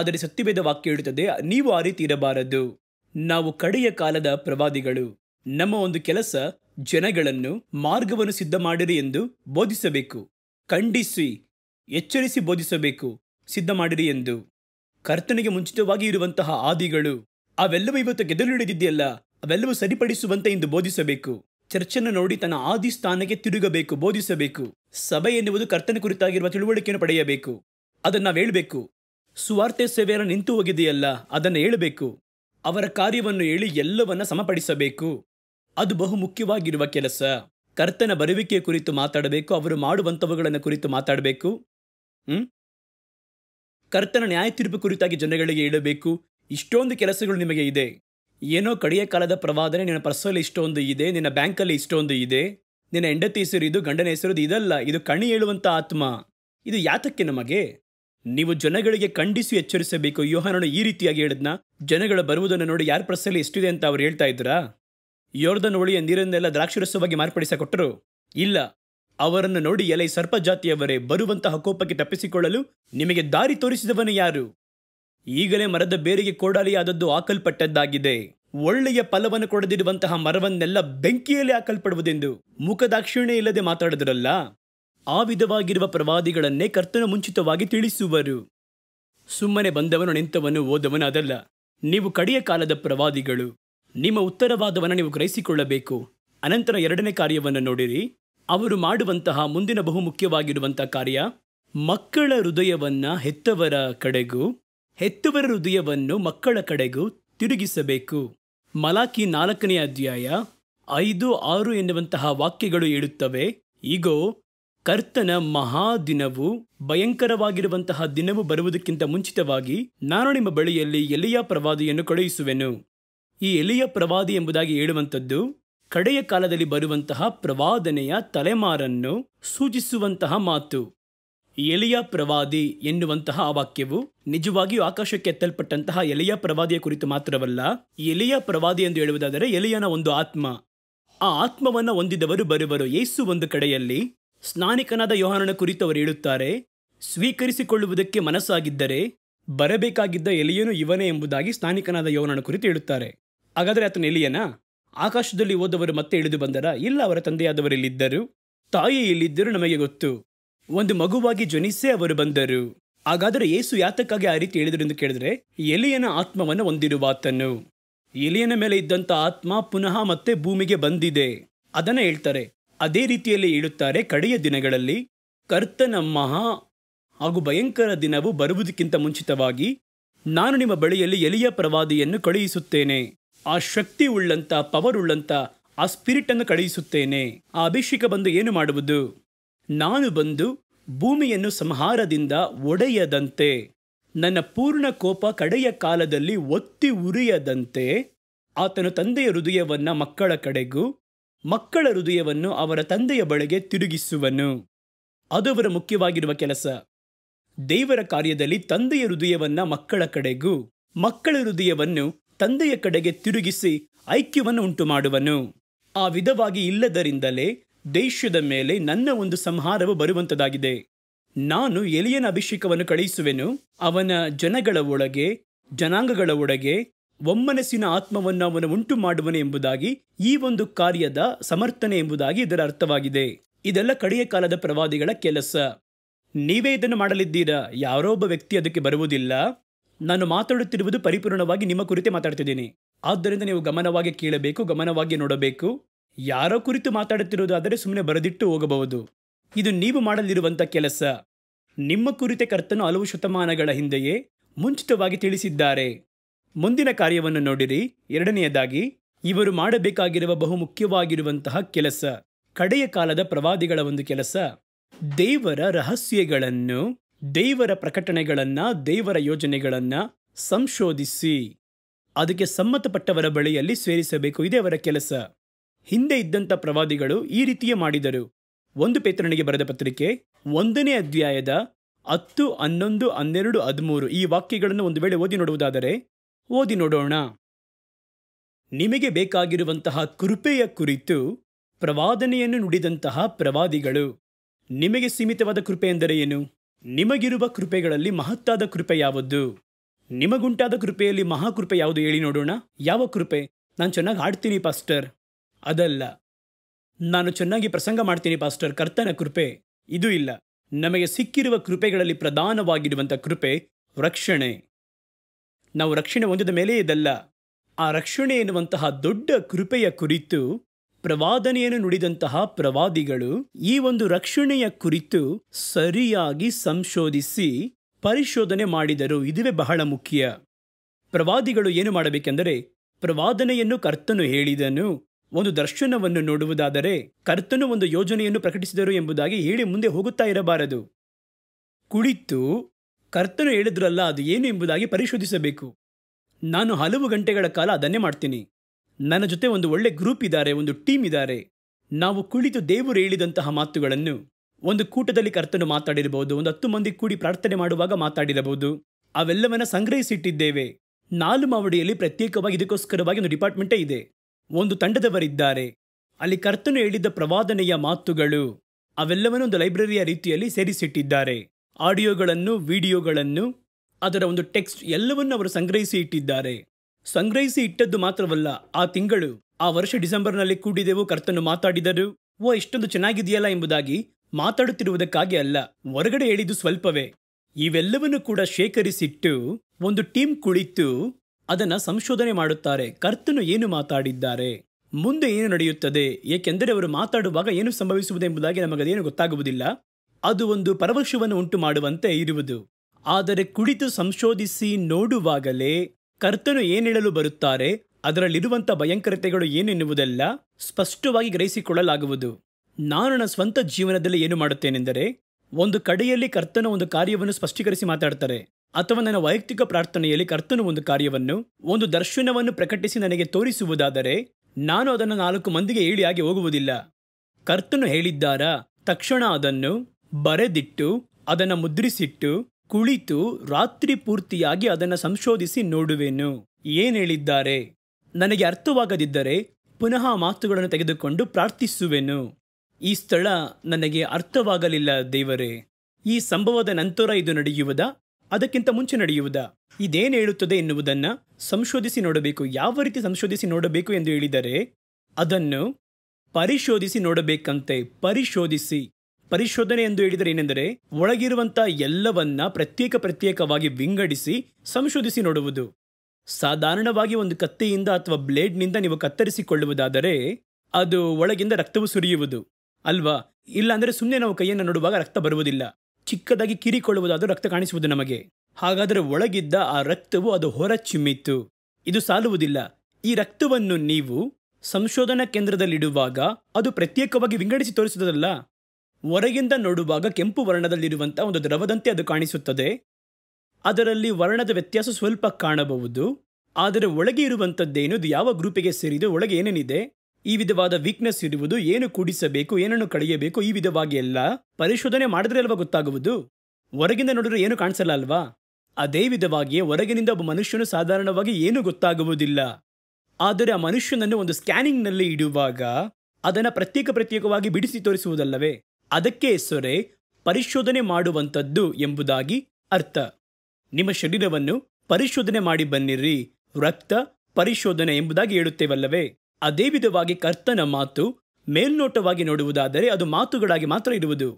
ಆದರೆ ಸತ್ಯವೇದ ವಾಕ್ಯ ಹೇಳುತ್ತದೆ ನೀವು ಆ ರೀತಿ ಇರಬಾರದು ನಾವು ಕಡೆಯ ಕಾಲದ ಪ್ರವಾದಿಗಳು ನಮ್ಮ ಒಂದು ಕೆಲಸ ಜನಗಳನ್ನು ಮಾರ್ಗವನ್ನು ಸಿದ್ಧ ಮಾಡಿರಿ ಎಂದು ಬೋಧಿಸಬೇಕು ಖಂಡಿಸಿ ಎಚ್ಚರಿಸಿ ಬೋಧಿಸಬೇಕು ಸಿದ್ಧ ಮಾಡಿರಿ ಎಂದು ಕರ್ತನಿಗೆ ಮುಂಚಿತವಾಗಿ ಇರುವಂತಹ ಆದಿಗಳು ಅವೆಲ್ಲವೂ ಇವತ್ತು ಹಿಡಿದಿದೆಯಲ್ಲ ಅವೆಲ್ಲವೂ ಸರಿಪಡಿಸುವಂತೆ ಎಂದು ಬೋಧಿಸಬೇಕು ಚರ್ಚನ್ನು ನೋಡಿ ತನ್ನ ಆದಿ ಸ್ಥಾನಕ್ಕೆ ತಿರುಗಬೇಕು ಬೋಧಿಸಬೇಕು ಸಭೆ ಎನ್ನುವುದು ಕರ್ತನ ಕುರಿತಾಗಿರುವ ತಿಳುವಳಿಕೆಯನ್ನು ಪಡೆಯಬೇಕು ಅದನ್ನು ನಾವು ಹೇಳಬೇಕು ಸುವಾರ್ತೆ ಸೇವೆಯನ್ನು ನಿಂತು ಹೋಗಿದೆಯಲ್ಲ ಅದನ್ನು ಹೇಳಬೇಕು ಅವರ ಕಾರ್ಯವನ್ನು ಹೇಳಿ ಎಲ್ಲವನ್ನ ಸಮಪಡಿಸಬೇಕು ಅದು ಬಹು ಮುಖ್ಯವಾಗಿರುವ ಕೆಲಸ ಕರ್ತನ ಬರುವಿಕೆಯ ಕುರಿತು ಮಾತಾಡಬೇಕು ಅವರು ಮಾಡುವಂಥವುಗಳನ್ನು ಕುರಿತು ಮಾತಾಡಬೇಕು ಹ್ಮ್ ಕರ್ತನ ನ್ಯಾಯ ತೀರ್ಪು ಕುರಿತಾಗಿ ಜನಗಳಿಗೆ ಇಡಬೇಕು ಇಷ್ಟೊಂದು ಕೆಲಸಗಳು ನಿಮಗೆ ಇದೆ ಏನೋ ಕಡೆಯ ಕಾಲದ ಪ್ರವಾದನೆ ನಿನ್ನ ಪರ್ಸಲ್ಲಿ ಇಷ್ಟೊಂದು ಇದೆ ನಿನ್ನ ಬ್ಯಾಂಕಲ್ಲಿ ಇಷ್ಟೊಂದು ಇದೆ ನಿನ್ನ ಹೆಂಡತಿ ಹೆಸರು ಇದು ಗಂಡನ ಹೆಸರು ಇದಲ್ಲ ಇದು ಕಣಿ ಹೇಳುವಂಥ ಆತ್ಮ ಇದು ಯಾತಕ್ಕೆ ನಮಗೆ ನೀವು ಜನಗಳಿಗೆ ಖಂಡಿಸಿ ಎಚ್ಚರಿಸಬೇಕು ಯೋಹಾನನು ಈ ರೀತಿಯಾಗಿ ಹೇಳಿದ್ನ ಜನಗಳ ಬರುವುದನ್ನು ನೋಡಿ ಯಾರ ಪ್ರಸಲ್ಲಿ ಎಷ್ಟಿದೆ ಅಂತ ಅವ್ರು ಹೇಳ್ತಾ ಇದ್ರಾ ಯೋರ್ಧನ್ ಒಳಿಯ ನೀರನ್ನೆಲ್ಲ ದ್ರಾಕ್ಷಿರಸವಾಗಿ ಕೊಟ್ಟರು ಇಲ್ಲ ಅವರನ್ನು ನೋಡಿ ಎಲೆ ಸರ್ಪ ಜಾತಿಯವರೇ ಬರುವಂತಹ ಕೋಪಕ್ಕೆ ತಪ್ಪಿಸಿಕೊಳ್ಳಲು ನಿಮಗೆ ದಾರಿ ತೋರಿಸಿದವನು ಯಾರು ಈಗಲೇ ಮರದ ಬೇರಿಗೆ ಕೋಡಾಲಿಯಾದದ್ದು ಹಾಕಲ್ಪಟ್ಟದ್ದಾಗಿದೆ ಒಳ್ಳೆಯ ಫಲವನ್ನು ಕೊಡದಿರುವಂತಹ ಮರವನ್ನೆಲ್ಲ ಬೆಂಕಿಯಲ್ಲಿ ಹಾಕಲ್ಪಡುವುದೆಂದು ಮುಖದಾಕ್ಷಿಣ್ಯ ಇಲ್ಲದೆ ಮಾತಾಡಿದರಲ್ಲ ಆ ವಿಧವಾಗಿರುವ ಪ್ರವಾದಿಗಳನ್ನೇ ಕರ್ತನ ಮುಂಚಿತವಾಗಿ ತಿಳಿಸುವರು ಸುಮ್ಮನೆ ಬಂದವನು ನಿಂತವನು ಓದವನು ಅದಲ್ಲ ನೀವು ಕಡಿಯ ಕಾಲದ ಪ್ರವಾದಿಗಳು ನಿಮ್ಮ ಉತ್ತರವಾದವನ್ನು ನೀವು ಗ್ರಹಿಸಿಕೊಳ್ಳಬೇಕು ಅನಂತರ ಎರಡನೇ ಕಾರ್ಯವನ್ನು ನೋಡಿರಿ ಅವರು ಮಾಡುವಂತಹ ಮುಂದಿನ ಬಹುಮುಖ್ಯವಾಗಿರುವಂತಹ ಕಾರ್ಯ ಮಕ್ಕಳ ಹೃದಯವನ್ನು ಹೆತ್ತವರ ಕಡೆಗೂ ಹೆತ್ತವರ ಹೃದಯವನ್ನು ಮಕ್ಕಳ ಕಡೆಗೂ ತಿರುಗಿಸಬೇಕು ಮಲಾಕಿ ನಾಲ್ಕನೇ ಅಧ್ಯಾಯ ಐದು ಆರು ಎನ್ನುವಂತಹ ವಾಕ್ಯಗಳು ಹೇಳುತ್ತವೆ ಈಗೋ ಕರ್ತನ ಮಹಾದಿನವು ಭಯಂಕರವಾಗಿರುವಂತಹ ದಿನವು ಬರುವುದಕ್ಕಿಂತ ಮುಂಚಿತವಾಗಿ ನಾನು ನಿಮ್ಮ ಬಳಿಯಲ್ಲಿ ಎಲೆಯ ಪ್ರವಾದಿಯನ್ನು ಕಳುಹಿಸುವೆನು ಈ ಎಲಿಯ ಪ್ರವಾದಿ ಎಂಬುದಾಗಿ ಹೇಳುವಂಥದ್ದು ಕಡೆಯ ಕಾಲದಲ್ಲಿ ಬರುವಂತಹ ಪ್ರವಾದನೆಯ ತಲೆಮಾರನ್ನು ಸೂಚಿಸುವಂತಹ ಮಾತು ಎಲಿಯ ಪ್ರವಾದಿ ಎನ್ನುವಂತಹ ಆ ವಾಕ್ಯವು ನಿಜವಾಗಿಯೂ ಆಕಾಶಕ್ಕೆ ಎತ್ತಲ್ಪಟ್ಟಂತಹ ಎಲೆಯ ಪ್ರವಾದಿಯ ಕುರಿತು ಮಾತ್ರವಲ್ಲ ಎಲೆಯ ಪ್ರವಾದಿ ಎಂದು ಹೇಳುವುದಾದರೆ ಎಲೆಯನ ಒಂದು ಆತ್ಮ ಆ ಆತ್ಮವನ್ನು ಹೊಂದಿದವರು ಬರುವರು ಯೇಸು ಒಂದು ಕಡೆಯಲ್ಲಿ ಸ್ನಾನಿಕನಾದ ಯೋಹಾನನ ಕುರಿತು ಅವರು ಹೇಳುತ್ತಾರೆ ಸ್ವೀಕರಿಸಿಕೊಳ್ಳುವುದಕ್ಕೆ ಮನಸ್ಸಾಗಿದ್ದರೆ ಬರಬೇಕಾಗಿದ್ದ ಎಲೆಯನು ಇವನೇ ಎಂಬುದಾಗಿ ಸ್ನಾನಿಕನಾದ ಯೋಹಾನನ ಕುರಿತು ಹೇಳುತ್ತಾರೆ ಹಾಗಾದರೆ ಆತನ ಎಲಿಯನ ಆಕಾಶದಲ್ಲಿ ಹೋದವರು ಮತ್ತೆ ಇಳಿದು ಬಂದರ ಇಲ್ಲ ಅವರ ತಂದೆಯಾದವರಿಲ್ಲಿದ್ದರು ತಾಯಿ ಇಲ್ಲಿದ್ದರು ನಮಗೆ ಗೊತ್ತು ಒಂದು ಮಗುವಾಗಿ ಜನಿಸೇ ಅವರು ಬಂದರು ಹಾಗಾದರೆ ಏಸು ಯಾತಕ್ಕಾಗಿ ಆ ರೀತಿ ಹೇಳಿದರು ಎಂದು ಕೇಳಿದ್ರೆ ಎಲಿಯನ ಆತ್ಮವನ್ನು ಆತನು ಎಲಿಯನ ಮೇಲೆ ಇದ್ದಂಥ ಆತ್ಮ ಪುನಃ ಮತ್ತೆ ಭೂಮಿಗೆ ಬಂದಿದೆ ಅದನ್ನು ಹೇಳ್ತಾರೆ ಅದೇ ರೀತಿಯಲ್ಲಿ ಹೇಳುತ್ತಾರೆ ಕಡೆಯ ದಿನಗಳಲ್ಲಿ ಕರ್ತನ ಮಹಾ ಹಾಗೂ ಭಯಂಕರ ದಿನವು ಬರುವುದಕ್ಕಿಂತ ಮುಂಚಿತವಾಗಿ ನಾನು ನಿಮ್ಮ ಬಳಿಯಲ್ಲಿ ಎಲಿಯ ಪ್ರವಾದಿಯನ್ನು ಕಳುಹಿಸುತ್ತೇನೆ ಆ ಶಕ್ತಿ ಉಳ್ಳಂತ ಪವರ್ ಉಳ್ಳಂತ ಆ ಸ್ಪಿರಿಟನ್ನು ಕಳುಹಿಸುತ್ತೇನೆ ಆ ಅಭಿಷೇಕ ಬಂದು ಏನು ಮಾಡುವುದು ನಾನು ಬಂದು ಭೂಮಿಯನ್ನು ಸಂಹಾರದಿಂದ ಒಡೆಯದಂತೆ ನನ್ನ ಪೂರ್ಣ ಕೋಪ ಕಡೆಯ ಕಾಲದಲ್ಲಿ ಒತ್ತಿ ಉರಿಯದಂತೆ ಆತನ ತಂದೆಯ ಹೃದಯವನ್ನು ಮಕ್ಕಳ ಕಡೆಗೂ ಮಕ್ಕಳ ಹೃದಯವನ್ನು ಅವರ ತಂದೆಯ ಬಳಿಗೆ ತಿರುಗಿಸುವನು ಅದವರ ಮುಖ್ಯವಾಗಿರುವ ಕೆಲಸ ದೇವರ ಕಾರ್ಯದಲ್ಲಿ ತಂದೆಯ ಹೃದಯವನ್ನು ಮಕ್ಕಳ ಕಡೆಗೂ ಮಕ್ಕಳ ಹೃದಯವನ್ನು ತಂದೆಯ ಕಡೆಗೆ ತಿರುಗಿಸಿ ಐಕ್ಯವನ್ನು ಉಂಟು ಮಾಡುವನು ಆ ವಿಧವಾಗಿ ಇಲ್ಲದರಿಂದಲೇ ದೇಶದ ಮೇಲೆ ನನ್ನ ಒಂದು ಸಂಹಾರವು ಬರುವಂತದಾಗಿದೆ ನಾನು ಎಲಿಯನ ಅಭಿಷೇಕವನ್ನು ಕಳುಹಿಸುವೆನು ಅವನ ಜನಗಳ ಒಳಗೆ ಜನಾಂಗಗಳ ಒಳಗೆ ಒಮ್ಮನಸ್ಸಿನ ಆತ್ಮವನ್ನು ಅವನು ಉಂಟು ಮಾಡುವನು ಎಂಬುದಾಗಿ ಈ ಒಂದು ಕಾರ್ಯದ ಸಮರ್ಥನೆ ಎಂಬುದಾಗಿ ಇದರ ಅರ್ಥವಾಗಿದೆ ಇದೆಲ್ಲ ಕಡೆಯ ಕಾಲದ ಪ್ರವಾದಿಗಳ ಕೆಲಸ ನೀವೇ ಇದನ್ನು ಮಾಡಲಿದ್ದೀರಾ ಯಾರೋ ಒಬ್ಬ ವ್ಯಕ್ತಿ ಅದಕ್ಕೆ ಬರುವುದಿಲ್ಲ ನಾನು ಮಾತಾಡುತ್ತಿರುವುದು ಪರಿಪೂರ್ಣವಾಗಿ ನಿಮ್ಮ ಕುರಿತೇ ಮಾತಾಡ್ತಿದ್ದೀನಿ ಆದ್ದರಿಂದ ನೀವು ಗಮನವಾಗಿ ಕೇಳಬೇಕು ಗಮನವಾಗಿ ನೋಡಬೇಕು ಯಾರ ಕುರಿತು ಮಾತಾಡುತ್ತಿರುವುದಾದರೆ ಸುಮ್ಮನೆ ಬರೆದಿಟ್ಟು ಹೋಗಬಹುದು ಇದು ನೀವು ಮಾಡಲಿರುವಂಥ ಕೆಲಸ ನಿಮ್ಮ ಕುರಿತ ಕರ್ತನು ಹಲವು ಶತಮಾನಗಳ ಹಿಂದೆಯೇ ಮುಂಚಿತವಾಗಿ ತಿಳಿಸಿದ್ದಾರೆ ಮುಂದಿನ ಕಾರ್ಯವನ್ನು ನೋಡಿರಿ ಎರಡನೆಯದಾಗಿ ಇವರು ಮಾಡಬೇಕಾಗಿರುವ ಬಹುಮುಖ್ಯವಾಗಿರುವಂತಹ ಕೆಲಸ ಕಡೆಯ ಕಾಲದ ಪ್ರವಾದಿಗಳ ಒಂದು ಕೆಲಸ ದೇವರ ರಹಸ್ಯಗಳನ್ನು ದೇವರ ಪ್ರಕಟಣೆಗಳನ್ನು ದೇವರ ಯೋಜನೆಗಳನ್ನು ಸಂಶೋಧಿಸಿ ಅದಕ್ಕೆ ಸಮ್ಮತಪಟ್ಟವರ ಬಳಿಯಲ್ಲಿ ಸೇರಿಸಬೇಕು ಇದೇ ಅವರ ಕೆಲಸ ಹಿಂದೆ ಇದ್ದಂಥ ಪ್ರವಾದಿಗಳು ಈ ರೀತಿಯೇ ಮಾಡಿದರು ಒಂದು ಪೇತ್ರನಿಗೆ ಬರೆದ ಪತ್ರಿಕೆ ಒಂದನೇ ಅಧ್ಯಾಯದ ಹತ್ತು ಹನ್ನೊಂದು ಹನ್ನೆರಡು ಹದಿಮೂರು ಈ ವಾಕ್ಯಗಳನ್ನು ಒಂದು ವೇಳೆ ಓದಿ ನೋಡುವುದಾದರೆ ಓದಿ ನೋಡೋಣ ನಿಮಗೆ ಬೇಕಾಗಿರುವಂತಹ ಕೃಪೆಯ ಕುರಿತು ಪ್ರವಾದನೆಯನ್ನು ನುಡಿದಂತಹ ಪ್ರವಾದಿಗಳು ನಿಮಗೆ ಸೀಮಿತವಾದ ಕೃಪೆ ಎಂದರೆ ಏನು ನಿಮಗಿರುವ ಕೃಪೆಗಳಲ್ಲಿ ಮಹತ್ತಾದ ಕೃಪೆ ಯಾವುದು ನಿಮಗುಂಟಾದ ಕೃಪೆಯಲ್ಲಿ ಮಹಾಕೃಪೆ ಯಾವುದು ಹೇಳಿ ನೋಡೋಣ ಯಾವ ಕೃಪೆ ನಾನು ಚೆನ್ನಾಗಿ ಆಡ್ತೀನಿ ಪಾಸ್ಟರ್ ಅದಲ್ಲ ನಾನು ಚೆನ್ನಾಗಿ ಪ್ರಸಂಗ ಮಾಡ್ತೀನಿ ಪಾಸ್ಟರ್ ಕರ್ತನ ಕೃಪೆ ಇದು ಇಲ್ಲ ನಮಗೆ ಸಿಕ್ಕಿರುವ ಕೃಪೆಗಳಲ್ಲಿ ಪ್ರಧಾನವಾಗಿರುವಂಥ ಕೃಪೆ ರಕ್ಷಣೆ ನಾವು ರಕ್ಷಣೆ ಹೊಂದಿದ ಮೇಲೆ ಇದಲ್ಲ ಆ ರಕ್ಷಣೆ ಎನ್ನುವಂತಹ ದೊಡ್ಡ ಕೃಪೆಯ ಕುರಿತು ಪ್ರವಾದನೆಯನ್ನು ನುಡಿದಂತಹ ಪ್ರವಾದಿಗಳು ಈ ಒಂದು ರಕ್ಷಣೆಯ ಕುರಿತು ಸರಿಯಾಗಿ ಸಂಶೋಧಿಸಿ ಪರಿಶೋಧನೆ ಮಾಡಿದರು ಇದುವೇ ಬಹಳ ಮುಖ್ಯ ಪ್ರವಾದಿಗಳು ಏನು ಮಾಡಬೇಕೆಂದರೆ ಪ್ರವಾದನೆಯನ್ನು ಕರ್ತನು ಹೇಳಿದನು ಒಂದು ದರ್ಶನವನ್ನು ನೋಡುವುದಾದರೆ ಕರ್ತನು ಒಂದು ಯೋಜನೆಯನ್ನು ಪ್ರಕಟಿಸಿದರು ಎಂಬುದಾಗಿ ಹೇಳಿ ಮುಂದೆ ಹೋಗುತ್ತಾ ಇರಬಾರದು ಕುಳಿತು ಕರ್ತನು ಹೇಳಿದ್ರಲ್ಲ ಅದು ಏನು ಎಂಬುದಾಗಿ ಪರಿಶೋಧಿಸಬೇಕು ನಾನು ಹಲವು ಗಂಟೆಗಳ ಕಾಲ ಅದನ್ನೇ ಮಾಡ್ತೀನಿ ನನ್ನ ಜೊತೆ ಒಂದು ಒಳ್ಳೆ ಗ್ರೂಪ್ ಇದ್ದಾರೆ ಒಂದು ಟೀಮ್ ಇದ್ದಾರೆ ನಾವು ಕುಳಿತು ದೇವರು ಹೇಳಿದಂತಹ ಮಾತುಗಳನ್ನು ಒಂದು ಕೂಟದಲ್ಲಿ ಕರ್ತನು ಮಾತಾಡಿರಬಹುದು ಒಂದು ಹತ್ತು ಮಂದಿ ಕೂಡಿ ಪ್ರಾರ್ಥನೆ ಮಾಡುವಾಗ ಮಾತಾಡಿರಬಹುದು ಅವೆಲ್ಲವನ್ನ ಸಂಗ್ರಹಿಸಿಟ್ಟಿದ್ದೇವೆ ನಾಲು ಮಾವಡಿಯಲ್ಲಿ ಪ್ರತ್ಯೇಕವಾಗಿ ಇದಕ್ಕೋಸ್ಕರವಾಗಿ ಒಂದು ಡಿಪಾರ್ಟ್ಮೆಂಟೇ ಇದೆ ಒಂದು ತಂಡದವರಿದ್ದಾರೆ ಅಲ್ಲಿ ಕರ್ತನು ಹೇಳಿದ್ದ ಪ್ರವಾದನೆಯ ಮಾತುಗಳು ಅವೆಲ್ಲವನ್ನೂ ಒಂದು ಲೈಬ್ರರಿಯ ರೀತಿಯಲ್ಲಿ ಸೇರಿಸಿಟ್ಟಿದ್ದಾರೆ ಆಡಿಯೋಗಳನ್ನು ವಿಡಿಯೋಗಳನ್ನು ಅದರ ಒಂದು ಟೆಕ್ಸ್ಟ್ ಎಲ್ಲವನ್ನೂ ಅವರು ಸಂಗ್ರಹಿಸಿ ಇಟ್ಟಿದ್ದಾರೆ ಸಂಗ್ರಹಿಸಿ ಇಟ್ಟದ್ದು ಮಾತ್ರವಲ್ಲ ಆ ತಿಂಗಳು ಆ ವರ್ಷ ಡಿಸೆಂಬರ್ನಲ್ಲಿ ಕೂಡಿದೆವು ಕರ್ತನು ಮಾತಾಡಿದರು ಓ ಇಷ್ಟೊಂದು ಚೆನ್ನಾಗಿದೆಯಲ್ಲ ಎಂಬುದಾಗಿ ಮಾತಾಡುತ್ತಿರುವುದಕ್ಕಾಗಿ ಅಲ್ಲ ಹೊರಗಡೆ ಹೇಳಿದ್ದು ಸ್ವಲ್ಪವೇ ಇವೆಲ್ಲವನ್ನೂ ಕೂಡ ಶೇಖರಿಸಿಟ್ಟು ಒಂದು ಟೀಮ್ ಕುಳಿತು ಅದನ್ನ ಸಂಶೋಧನೆ ಮಾಡುತ್ತಾರೆ ಕರ್ತನು ಏನು ಮಾತಾಡಿದ್ದಾರೆ ಮುಂದೆ ಏನು ನಡೆಯುತ್ತದೆ ಏಕೆಂದರೆ ಅವರು ಮಾತಾಡುವಾಗ ಏನು ಸಂಭವಿಸುವುದು ಎಂಬುದಾಗಿ ನಮಗದೇನು ಗೊತ್ತಾಗುವುದಿಲ್ಲ ಅದು ಒಂದು ಪರವಶವನ್ನು ಉಂಟು ಮಾಡುವಂತೆ ಇರುವುದು ಆದರೆ ಕುಳಿತು ಸಂಶೋಧಿಸಿ ನೋಡುವಾಗಲೇ ಕರ್ತನು ಏನೇಳಲು ಬರುತ್ತಾರೆ ಅದರಲ್ಲಿರುವಂಥ ಭಯಂಕರತೆಗಳು ಏನೆನ್ನುವುದೆಲ್ಲ ಸ್ಪಷ್ಟವಾಗಿ ಗ್ರಹಿಸಿಕೊಳ್ಳಲಾಗುವುದು ನಾನು ನನ್ನ ಸ್ವಂತ ಜೀವನದಲ್ಲಿ ಏನು ಮಾಡುತ್ತೇನೆಂದರೆ ಒಂದು ಕಡೆಯಲ್ಲಿ ಕರ್ತನ ಒಂದು ಕಾರ್ಯವನ್ನು ಸ್ಪಷ್ಟೀಕರಿಸಿ ಮಾತಾಡ್ತಾರೆ ಅಥವಾ ನನ್ನ ವೈಯಕ್ತಿಕ ಪ್ರಾರ್ಥನೆಯಲ್ಲಿ ಕರ್ತನು ಒಂದು ಕಾರ್ಯವನ್ನು ಒಂದು ದರ್ಶನವನ್ನು ಪ್ರಕಟಿಸಿ ನನಗೆ ತೋರಿಸುವುದಾದರೆ ನಾನು ಅದನ್ನು ನಾಲ್ಕು ಮಂದಿಗೆ ಏಳಿಯಾಗಿ ಹೋಗುವುದಿಲ್ಲ ಕರ್ತನು ಹೇಳಿದ್ದಾರ ತಕ್ಷಣ ಅದನ್ನು ಬರೆದಿಟ್ಟು ಅದನ್ನು ಮುದ್ರಿಸಿಟ್ಟು ಕುಳಿತು ರಾತ್ರಿ ಪೂರ್ತಿಯಾಗಿ ಅದನ್ನು ಸಂಶೋಧಿಸಿ ನೋಡುವೆನು ಏನೇಳಿದ್ದಾರೆ ಹೇಳಿದ್ದಾರೆ ನನಗೆ ಅರ್ಥವಾಗದಿದ್ದರೆ ಪುನಃ ಮಾತುಗಳನ್ನು ತೆಗೆದುಕೊಂಡು ಪ್ರಾರ್ಥಿಸುವೆನು ಈ ಸ್ಥಳ ನನಗೆ ಅರ್ಥವಾಗಲಿಲ್ಲ ದೇವರೇ ಈ ಸಂಭವದ ನಂತರ ಇದು ನಡೆಯುವುದಾ ಅದಕ್ಕಿಂತ ಮುಂಚೆ ನಡೆಯುವುದಾ ಇದೇನು ಹೇಳುತ್ತದೆ ಎನ್ನುವುದನ್ನು ಸಂಶೋಧಿಸಿ ನೋಡಬೇಕು ಯಾವ ರೀತಿ ಸಂಶೋಧಿಸಿ ನೋಡಬೇಕು ಎಂದು ಹೇಳಿದರೆ ಅದನ್ನು ಪರಿಶೋಧಿಸಿ ನೋಡಬೇಕಂತೆ ಪರಿಶೋಧಿಸಿ ಪರಿಶೋಧನೆ ಎಂದು ಹೇಳಿದರೆ ಏನೆಂದರೆ ಒಳಗಿರುವಂಥ ಎಲ್ಲವನ್ನ ಪ್ರತ್ಯೇಕ ಪ್ರತ್ಯೇಕವಾಗಿ ವಿಂಗಡಿಸಿ ಸಂಶೋಧಿಸಿ ನೋಡುವುದು ಸಾಧಾರಣವಾಗಿ ಒಂದು ಕತ್ತೆಯಿಂದ ಅಥವಾ ಬ್ಲೇಡ್ನಿಂದ ನೀವು ಕತ್ತರಿಸಿಕೊಳ್ಳುವುದಾದರೆ ಅದು ಒಳಗಿಂದ ರಕ್ತವು ಸುರಿಯುವುದು ಅಲ್ವಾ ಇಲ್ಲಾಂದರೆ ಸುಮ್ಮನೆ ನಾವು ಕೈಯನ್ನು ನೋಡುವಾಗ ರಕ್ತ ಬರುವುದಿಲ್ಲ ಚಿಕ್ಕದಾಗಿ ಕಿರಿಕೊಳ್ಳುವುದಾದರೂ ರಕ್ತ ಕಾಣಿಸುವುದು ನಮಗೆ ಹಾಗಾದರೆ ಒಳಗಿದ್ದ ಆ ರಕ್ತವು ಅದು ಹೊರ ಚಿಮ್ಮಿತ್ತು ಇದು ಸಾಲುವುದಿಲ್ಲ ಈ ರಕ್ತವನ್ನು ನೀವು ಸಂಶೋಧನಾ ಕೇಂದ್ರದಲ್ಲಿಡುವಾಗ ಅದು ಪ್ರತ್ಯೇಕವಾಗಿ ವಿಂಗಡಿಸಿ ತೋರಿಸುವುದಲ್ಲ ಹೊರಗಿಂದ ನೋಡುವಾಗ ಕೆಂಪು ವರ್ಣದಲ್ಲಿರುವಂಥ ಒಂದು ದ್ರವದಂತೆ ಅದು ಕಾಣಿಸುತ್ತದೆ ಅದರಲ್ಲಿ ವರ್ಣದ ವ್ಯತ್ಯಾಸ ಸ್ವಲ್ಪ ಕಾಣಬಹುದು ಆದರೆ ಒಳಗೆ ಇರುವಂಥದ್ದೇನು ಇದು ಯಾವ ಗ್ರೂಪಿಗೆ ಸೇರಿದು ಒಳಗೆ ಏನೇನಿದೆ ಈ ವಿಧವಾದ ವೀಕ್ನೆಸ್ ಇರುವುದು ಏನು ಕೂಡಿಸಬೇಕು ಏನನ್ನು ಕಳೆಯಬೇಕು ಈ ವಿಧವಾಗಿ ಎಲ್ಲ ಪರಿಶೋಧನೆ ಮಾಡಿದ್ರೆ ಅಲ್ವಾ ಗೊತ್ತಾಗುವುದು ಹೊರಗಿಂದ ನೋಡಿದ್ರೆ ಏನು ಕಾಣಿಸಲ್ಲ ಅಲ್ವಾ ಅದೇ ವಿಧವಾಗಿಯೇ ಹೊರಗಿನಿಂದ ಒಬ್ಬ ಮನುಷ್ಯನು ಸಾಧಾರಣವಾಗಿ ಏನೂ ಗೊತ್ತಾಗುವುದಿಲ್ಲ ಆದರೆ ಆ ಮನುಷ್ಯನನ್ನು ಒಂದು ಸ್ಕ್ಯಾನಿಂಗ್ನಲ್ಲಿ ಇಡುವಾಗ ಅದನ್ನು ಪ್ರತ್ಯೇಕ ಪ್ರತ್ಯೇಕವಾಗಿ ಬಿಡಿಸಿ ತೋರಿಸುವುದಲ್ಲವೇ ಅದಕ್ಕೆ ಸೊರೆ ಪರಿಶೋಧನೆ ಮಾಡುವಂಥದ್ದು ಎಂಬುದಾಗಿ ಅರ್ಥ ನಿಮ್ಮ ಶರೀರವನ್ನು ಪರಿಶೋಧನೆ ಮಾಡಿ ಬನ್ನಿರಿ ರಕ್ತ ಪರಿಶೋಧನೆ ಎಂಬುದಾಗಿ ಹೇಳುತ್ತೇವಲ್ಲವೇ ಅದೇ ವಿಧವಾಗಿ ಕರ್ತನ ಮಾತು ಮೇಲ್ನೋಟವಾಗಿ ನೋಡುವುದಾದರೆ ಅದು ಮಾತುಗಳಾಗಿ ಮಾತ್ರ ಇರುವುದು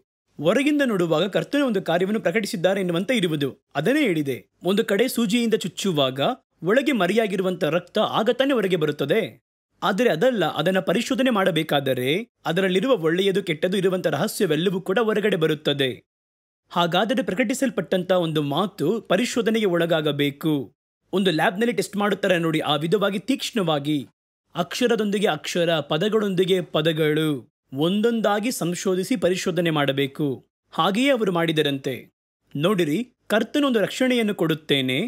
ಹೊರಗಿಂದ ನೋಡುವಾಗ ಕರ್ತನ ಒಂದು ಕಾರ್ಯವನ್ನು ಪ್ರಕಟಿಸಿದ್ದಾರೆ ಎನ್ನುವಂತೆ ಇರುವುದು ಅದನ್ನೇ ಹೇಳಿದೆ ಒಂದು ಕಡೆ ಸೂಜಿಯಿಂದ ಚುಚ್ಚುವಾಗ ಒಳಗೆ ಮರಿಯಾಗಿರುವಂಥ ರಕ್ತ ಆಗತಾನೆ ಹೊರಗೆ ಬರುತ್ತದೆ ಆದರೆ ಅದಲ್ಲ ಅದನ್ನು ಪರಿಶೋಧನೆ ಮಾಡಬೇಕಾದರೆ ಅದರಲ್ಲಿರುವ ಒಳ್ಳೆಯದು ಕೆಟ್ಟದು ಇರುವಂಥ ರಹಸ್ಯವೆಲ್ಲವೂ ಕೂಡ ಹೊರಗಡೆ ಬರುತ್ತದೆ ಹಾಗಾದರೆ ಪ್ರಕಟಿಸಲ್ಪಟ್ಟಂಥ ಒಂದು ಮಾತು ಪರಿಶೋಧನೆಗೆ ಒಳಗಾಗಬೇಕು ಒಂದು ಲ್ಯಾಬ್ನಲ್ಲಿ ಟೆಸ್ಟ್ ಮಾಡುತ್ತಾರೆ ನೋಡಿ ಆ ವಿಧವಾಗಿ ತೀಕ್ಷ್ಣವಾಗಿ ಅಕ್ಷರದೊಂದಿಗೆ ಅಕ್ಷರ ಪದಗಳೊಂದಿಗೆ ಪದಗಳು ಒಂದೊಂದಾಗಿ ಸಂಶೋಧಿಸಿ ಪರಿಶೋಧನೆ ಮಾಡಬೇಕು ಹಾಗೆಯೇ ಅವರು ಮಾಡಿದರಂತೆ ನೋಡಿರಿ ಕರ್ತನೊಂದು ರಕ್ಷಣೆಯನ್ನು ಕೊಡುತ್ತೇನೆ